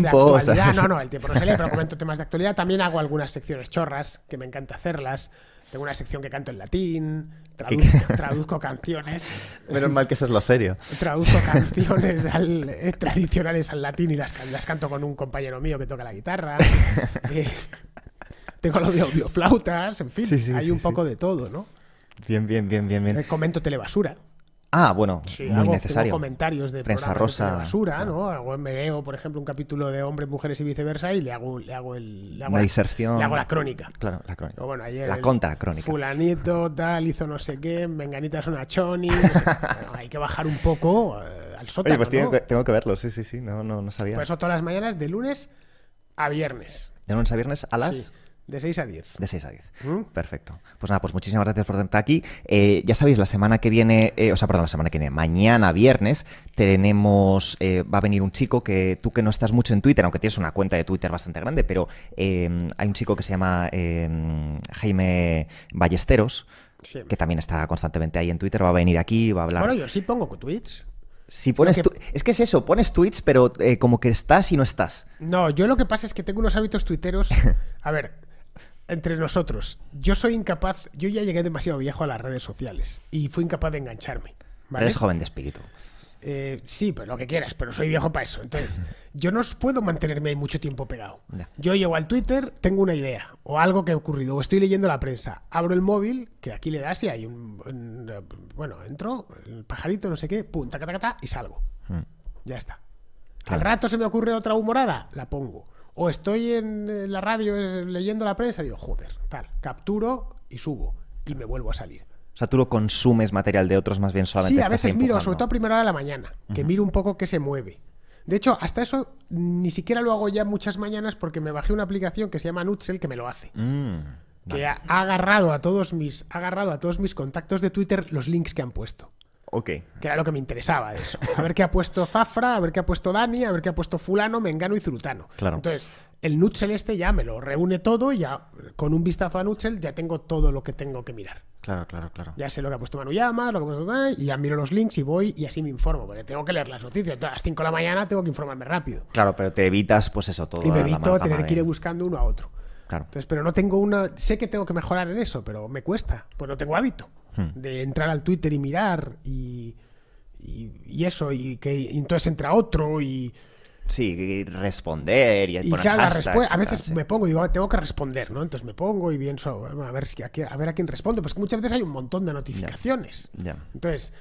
actualidad. No, no, el tiempo no sería, pero comento temas de actualidad. También hago algunas secciones chorras, que me encanta hacerlas. Tengo una sección que canto en latín, traduzco, canciones. Menos mal que eso es lo serio. Traduzco canciones eh, tradicionales al latín y las, canto con un compañero mío que toca la guitarra. Eh, tengo los de audioflautas, en fin, hay un poco de todo, ¿no? Bien, bien, bien, bien, bien. Eh, comento telebasura. Ah, bueno, muy necesario. comentarios de prensa rosa. basura, ¿no? me por ejemplo, un capítulo de hombres, mujeres y viceversa y le hago, hago el, la, crónica. Claro, la crónica. la crónica. Fulanito tal hizo no sé qué, Menganita es una choni. hay que bajar un poco eh, al sótano. Pues tengo, que verlo, sí, sí, sí. No, no, sabía. Por eso todas las mañanas de lunes a viernes. De lunes a viernes a las. De 6 a 10. De 6 a 10. ¿Mm? Perfecto. Pues nada, pues muchísimas gracias por estar aquí. Eh, ya sabéis, la semana que viene, eh, o sea, perdón, la semana que viene, mañana viernes, tenemos, eh, va a venir un chico que tú que no estás mucho en Twitter, aunque tienes una cuenta de Twitter bastante grande, pero em, hay un chico que se llama em, Jaime Ballesteros, que también está constantemente ahí en Twitter, va a venir aquí, va a hablar. Bueno, yo sí pongo tweets. Si pones Es que es eso, pones tweets, pero como que estás y no estás. No, yo lo que pasa es que tengo unos hábitos tuiteros. A ver entre nosotros, yo soy incapaz, yo ya llegué demasiado viejo a las redes sociales y fui incapaz de engancharme. ¿vale? Eres joven de espíritu. Eh, sí, pues lo que quieras, pero soy viejo para eso. Entonces, yo no puedo mantenerme ahí mucho tiempo pegado. Yo llego al Twitter, tengo una idea, o algo que ha ocurrido, o estoy leyendo la prensa, abro el móvil, que aquí le das y hay un. bueno, entro, el pajarito, no sé qué, punta, cataca y salgo. Hmm. Ya está. Al rato se me ocurre otra humorada, la pongo. O estoy en eh, la radio eh, leyendo la prensa y digo, joder, tal, capturo y subo y me vuelvo a salir. O sea, tú lo consumes material de otros más bien solamente. Sí, a veces miro, sobre todo a primera hora de la mañana, que miro un poco qué se mueve. De hecho, hasta eso ni siquiera lo hago ya muchas mañanas porque me bajé una aplicación que se llama Nutsel que me lo hace. Mm, que ha, agarrado a todos mis, ha agarrado a todos mis contactos de Twitter los links que han puesto. Que era lo que me interesaba eso. A ver qué ha puesto Zafra, a ver qué ha puesto Dani, a ver qué ha puesto Fulano, Mengano y Zulutano. Claro. Entonces, el Nutshell este ya me lo reúne todo y ya con un vistazo a Nutshell ya tengo todo lo que tengo que mirar. Claro, claro, claro. Ya sé lo que ha puesto Manuyama, lo que ha puesto y ya miro los links y voy y así me informo, porque tengo que leer las noticias. Entonces, a las 5 de la mañana tengo que informarme rápido. Claro, pero te evitas pues eso todo. Y me evito tener que ir buscando uno a otro. Claro. Entonces, pero no tengo una. Sé que tengo que mejorar en eso, pero me cuesta, pues no tengo hábito. Hmm. de entrar al Twitter y mirar y, y, eso, y que entonces entra otro y Sí, y responder y, y A veces me pongo y digo, ah, tengo que responder, ¿no? Entonces me pongo y pienso, bueno, a ver, si a, a ver a quién respondo. Pues que muchas veces hay un montón de notificaciones. Entonces,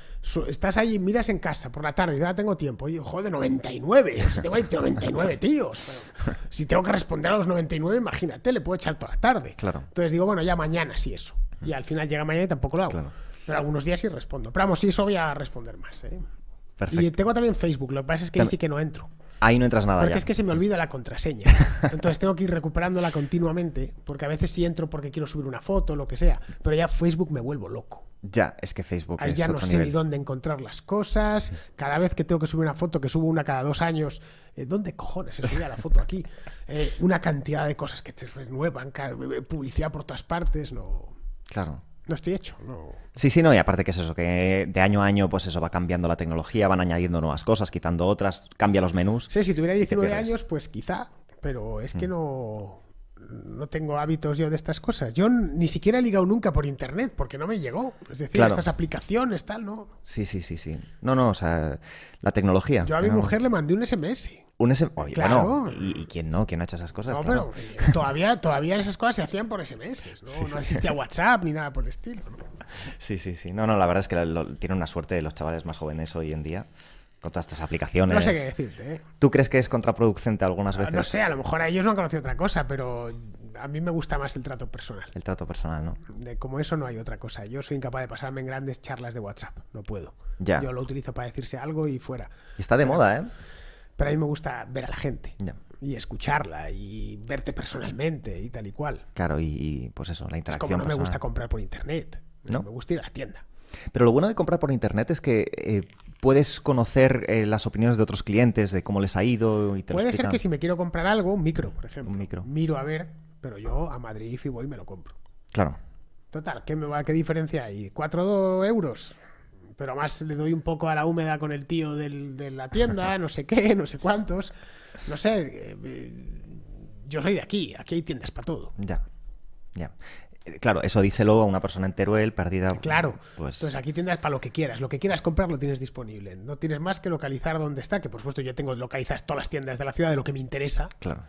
estás ahí, miras en casa por la tarde, ya tengo tiempo. Y digo, joder, 99. Si tengo ahí 99 tíos. si tengo que responder a los 99, imagínate, le puedo echar toda la tarde. Entonces digo, bueno, ya mañana sí eso. Y al final llega mañana y tampoco lo hago. Pero algunos días sí respondo. Pero vamos, sí, eso voy a responder más. ¿eh? Y tengo también Facebook, lo que pasa es que ahí sí que no entro. Ahí no entras nada. Porque es que se me olvida la contraseña. Entonces tengo que ir recuperándola continuamente, porque a veces sí entro porque quiero subir una foto, lo que sea, pero ya Facebook me vuelvo loco. Ya, es que Facebook. Ahí ya no sé ni dónde encontrar las cosas. Cada vez que tengo que subir una foto, que subo una cada dos años, eh, ¿dónde cojones se subía la foto aquí? Eh, una cantidad de cosas que te renuevan, eh, publicidad por todas partes, no. Claro estoy hecho. Sí, sí, no, y aparte que es eso, que de año a año, pues eso, va cambiando la tecnología, van añadiendo nuevas cosas, quitando otras, cambia los menús. Sí, si tuviera 19 años, pues quizá, pero es que mm. no, no tengo hábitos yo de estas cosas. Yo ni siquiera he ligado nunca por internet, porque no me llegó. Es decir, estas aplicaciones, tal, ¿no? Sí, sí, sí, sí. No, no, o sea, la tecnología. Yo a mi mujer le mandé un SMS y, quién no, quién ha hecho esas cosas. Eh, todavía, todavía esas cosas se hacían por SMS, ¿no? existía WhatsApp ni nada por el estilo. Sí, sí, sí. No, no, la verdad es que lo, tienen una suerte de los chavales más jóvenes hoy en día con todas estas aplicaciones. No sé qué decirte. ¿eh? ¿Tú crees que es contraproducente algunas ah, veces? No sé, a lo mejor a ellos no han conocido otra cosa, pero a mí me gusta más el trato personal. El trato personal, ¿no? como eso no hay otra cosa. Yo soy incapaz de pasarme en grandes charlas de WhatsApp, no puedo. Yo lo utilizo para decirse algo y fuera. está de moda, ¿eh? Pero a mí me gusta ver a la gente. Y escucharla y verte personalmente y tal y cual. Claro, y, pues eso, la interacción. Es como no me gusta comprar por internet. No. Me gusta ir a la tienda. Pero lo bueno de comprar por internet es que eh, puedes conocer eh, las opiniones de otros clientes, de cómo les ha ido y te Puede ser que si me quiero comprar algo, un micro, por ejemplo. Un micro. Miro a ver, pero yo a Madrid y voy y me lo compro. Claro. Total, ¿qué, me va, qué diferencia hay? ¿4 euros? pero más le doy un poco a la húmeda con el tío de la tienda, no sé qué, no sé cuántos. No sé, eh, yo soy de aquí, aquí hay tiendas para todo. Ya, ya. Eh, claro, eso díselo a una persona en Teruel, perdida. Claro, pues... entonces aquí tiendas para lo que quieras, lo que quieras comprar lo tienes disponible. No tienes más que localizar dónde está, que por supuesto yo tengo localizadas todas las tiendas de la ciudad de lo que me interesa. Claro.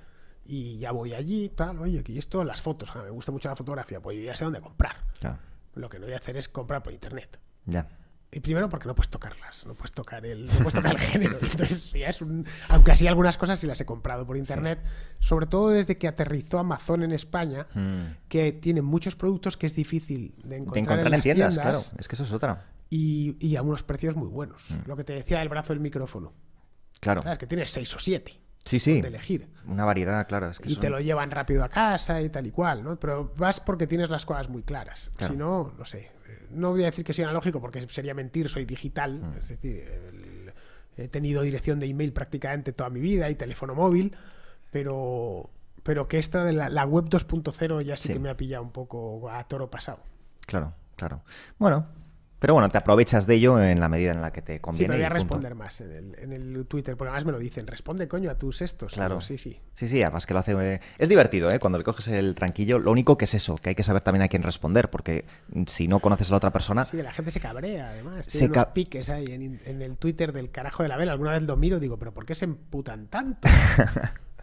Y ya voy allí, tal, oye, aquí esto, las fotos, ah, me gusta mucho la fotografía, pues ya sé dónde comprar. Claro. Lo que no voy a hacer es comprar por internet. Ya. Y primero porque no puedes tocarlas, no puedes tocar el, no puedes tocar el género. Entonces ya es aunque así algunas cosas sí las he comprado por internet, sobre todo desde que aterrizó Amazon en España, hmm. que tiene muchos productos que es difícil de encontrar, de encontrar en, tiendas, claro, es que eso es otra. Y, y a unos precios muy buenos. Hmm. Lo que te decía del brazo del micrófono. Claro. Sabes que tienes seis o siete. Sí, sí. De elegir. Una variedad, claro. Es que y te lo llevan rápido a casa y tal y cual, ¿no? Pero vas porque tienes las cosas muy claras. Si no, no sé no voy a decir que soy analógico porque sería mentir, soy digital, mm. es decir, he tenido dirección de email prácticamente toda mi vida y teléfono móvil, pero, pero que esta de la, web 2.0 ya sí, que me ha pillado un poco a toro pasado. Claro, claro. Bueno, pero bueno, te aprovechas de ello en la medida en la que te conviene. Sí, me voy a responder más en el, Twitter, porque además me lo dicen, responde coño a tus estos. Claro, sí, sí. Sí, sí, además que lo hace... Eh, es divertido, ¿eh? Cuando le coges el tranquillo, lo único que es eso, que hay que saber también a quién responder, porque si no conoces a la otra persona... Sí, la gente se cabrea, además. Tiene se unos piques ahí en, el Twitter del carajo de la vela. Alguna vez lo miro y digo, pero ¿por qué se emputan tanto?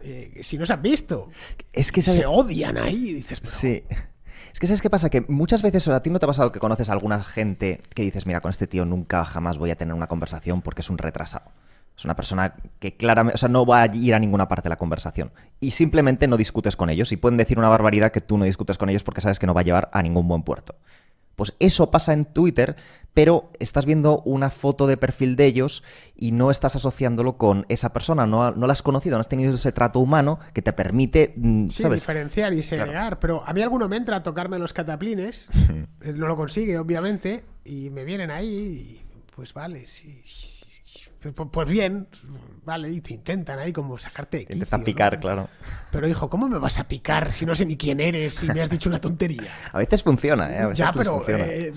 Eh, si no se han visto. Es que... Se, odian ahí, dices, Sí. Es que sabes qué pasa, que muchas veces, o a ti no te ha pasado que conoces a alguna gente que dices, mira, con este tío nunca jamás voy a tener una conversación porque es un retrasado. Es una persona que claramente, o sea, no va a ir a ninguna parte de la conversación. Y simplemente no discutes con ellos. Y pueden decir una barbaridad que tú no discutes con ellos porque sabes que no va a llevar a ningún buen puerto. Pues eso pasa en Twitter, pero estás viendo una foto de perfil de ellos y no estás asociándolo con esa persona, no, no la has conocido, no has tenido ese trato humano que te permite mm, diferenciar y segregar. Pero a mí alguno me entra a tocarme los cataplines, eh, no lo consigue, obviamente, y me vienen ahí y pues vale, sí, sí pues, pues, pues bien, vale, y te intentan ahí como sacarte de quicio, picar, claro. Pero hijo, ¿cómo me vas a picar si no sé ni quién eres, si me has dicho una tontería? a veces funciona, ¿eh? ya, pero eh,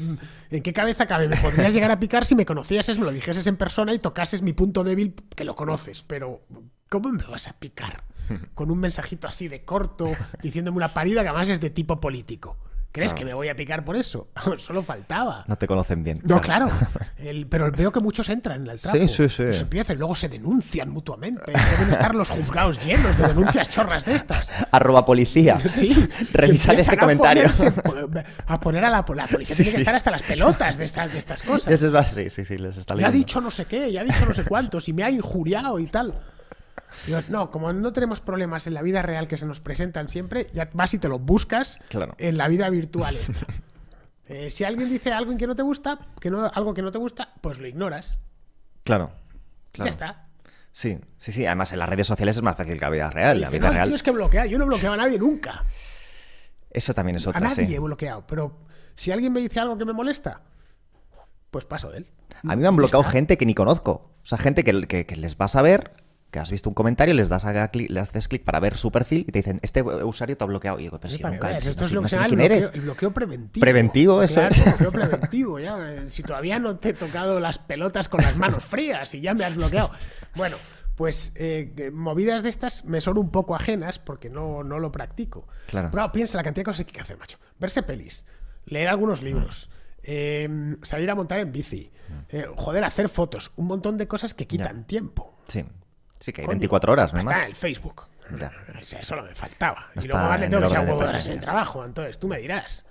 ¿en qué cabeza cabe? Me podrías llegar a picar si me conocieses, me lo dijeses en persona y tocases mi punto débil, que lo conoces, pero ¿cómo me vas a picar? Con un mensajito así de corto, diciéndome una parida que además es de tipo político. ¿Crees que me voy a picar por eso? Solo faltaba. No te conocen bien. No, claro. pero veo que muchos entran en el trapo. Sí, sí, sí. Se empiezan, luego se denuncian mutuamente. Deben estar los juzgados llenos de denuncias chorras de estas. Arroba policía. Sí. Revisar este comentario. a poner a la, policía. tiene que estar hasta las pelotas de, estas, de estas cosas. Eso es sí, sí, les está Ya ha dicho no sé qué, ya ha dicho no sé cuántos y me ha injuriado y tal no, como no tenemos problemas en la vida real que se nos presentan siempre, ya vas y te lo buscas en la vida virtual esta. Eh, si alguien dice algo que no te gusta, que no, algo que no te gusta, pues lo ignoras. Claro. claro. Ya está. Sí, sí, sí. Además, en las redes sociales es más fácil que la vida real. La no, tienes que bloquear. Yo no bloqueo a nadie nunca. Eso también es otra. A nadie he bloqueado. Pero si alguien me dice algo que me molesta, pues paso de él. A mí me han bloqueado gente que ni conozco. O sea, gente que, que les vas a ver que has visto un comentario, les das le haces clic para ver su perfil y te dicen, este usuario te ha bloqueado. Y digo, pero si sí, esto es lo que sé quién eres. El bloqueo preventivo. Preventivo, eso El bloqueo preventivo, ya. Eh, si todavía no te he tocado las pelotas con las manos frías y ya me has bloqueado. Bueno, pues eh, movidas de estas me son un poco ajenas porque no, lo practico. Claro. Pero piensa la cantidad de cosas que hay que hacer, macho. Verse pelis, leer algunos ah. libros. Em, salir a montar en bici, ah. eh, joder, hacer fotos, un montón de cosas que quitan tiempo. Sí, Sí, que hay 24 horas, ¿no? Está el Facebook. Eso lo me faltaba. y luego le tengo que echar huevo de horas en el trabajo. Entonces, tú me dirás.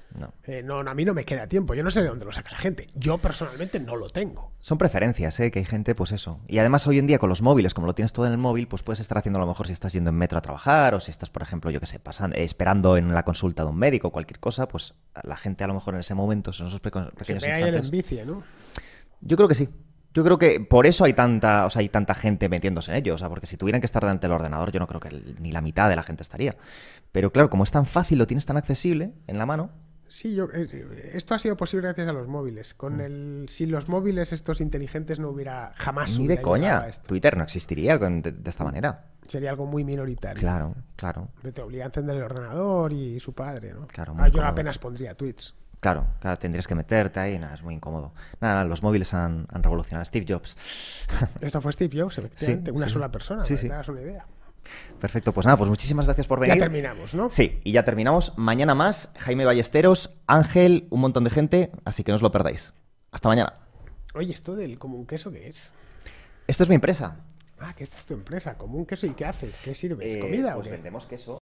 Eh, no. a mí no me queda tiempo. Yo no sé de dónde lo saca la gente. Yo personalmente no lo tengo. Son preferencias, ¿eh? Que hay gente, pues eso. Y además, hoy en día, con los móviles, como lo tienes todo en el móvil, pues puedes estar haciendo a lo mejor si estás yendo en metro a trabajar o si estás, por ejemplo, yo qué sé, pasando, eh, esperando en la consulta de un médico o cualquier cosa, pues la gente a lo mejor en ese momento, son esos pequeños Se en ¿no? Yo creo que sí. Yo creo que por eso hay tanta, o sea, hay tanta gente metiéndose en ello, o sea, porque si tuvieran que estar delante del ordenador, yo no creo que ni la mitad de la gente estaría. Pero claro, como es tan fácil, lo tienes tan accesible en la mano. Sí, yo, eh, esto ha sido posible gracias a los móviles. Con mm. el, sin los móviles estos inteligentes no hubiera jamás. Ni de coña. Twitter no existiría de, esta manera sería algo muy minoritario. Claro, claro. Te obliga a encender el ordenador y su padre, ¿no? Claro, ah, yo apenas pondría tweets. Claro, tendrías que meterte ahí, nada, es muy incómodo. Nada, los móviles han, revolucionado. Steve Jobs. Esto fue Steve Jobs, efectivamente, una sola persona, sí, te una idea. Perfecto, pues nada, pues muchísimas gracias por venir. Ya terminamos, ¿no? Sí, y ya terminamos. Mañana más, Jaime Ballesteros, Ángel, un montón de gente, así que no os lo perdáis. Hasta mañana. Oye, ¿esto del común queso qué es? Esto es mi empresa. Ah, que esta es tu empresa, común queso. ¿Y qué haces? ¿Qué sirve? Eh, ¿Comida? Pues o vendemos queso.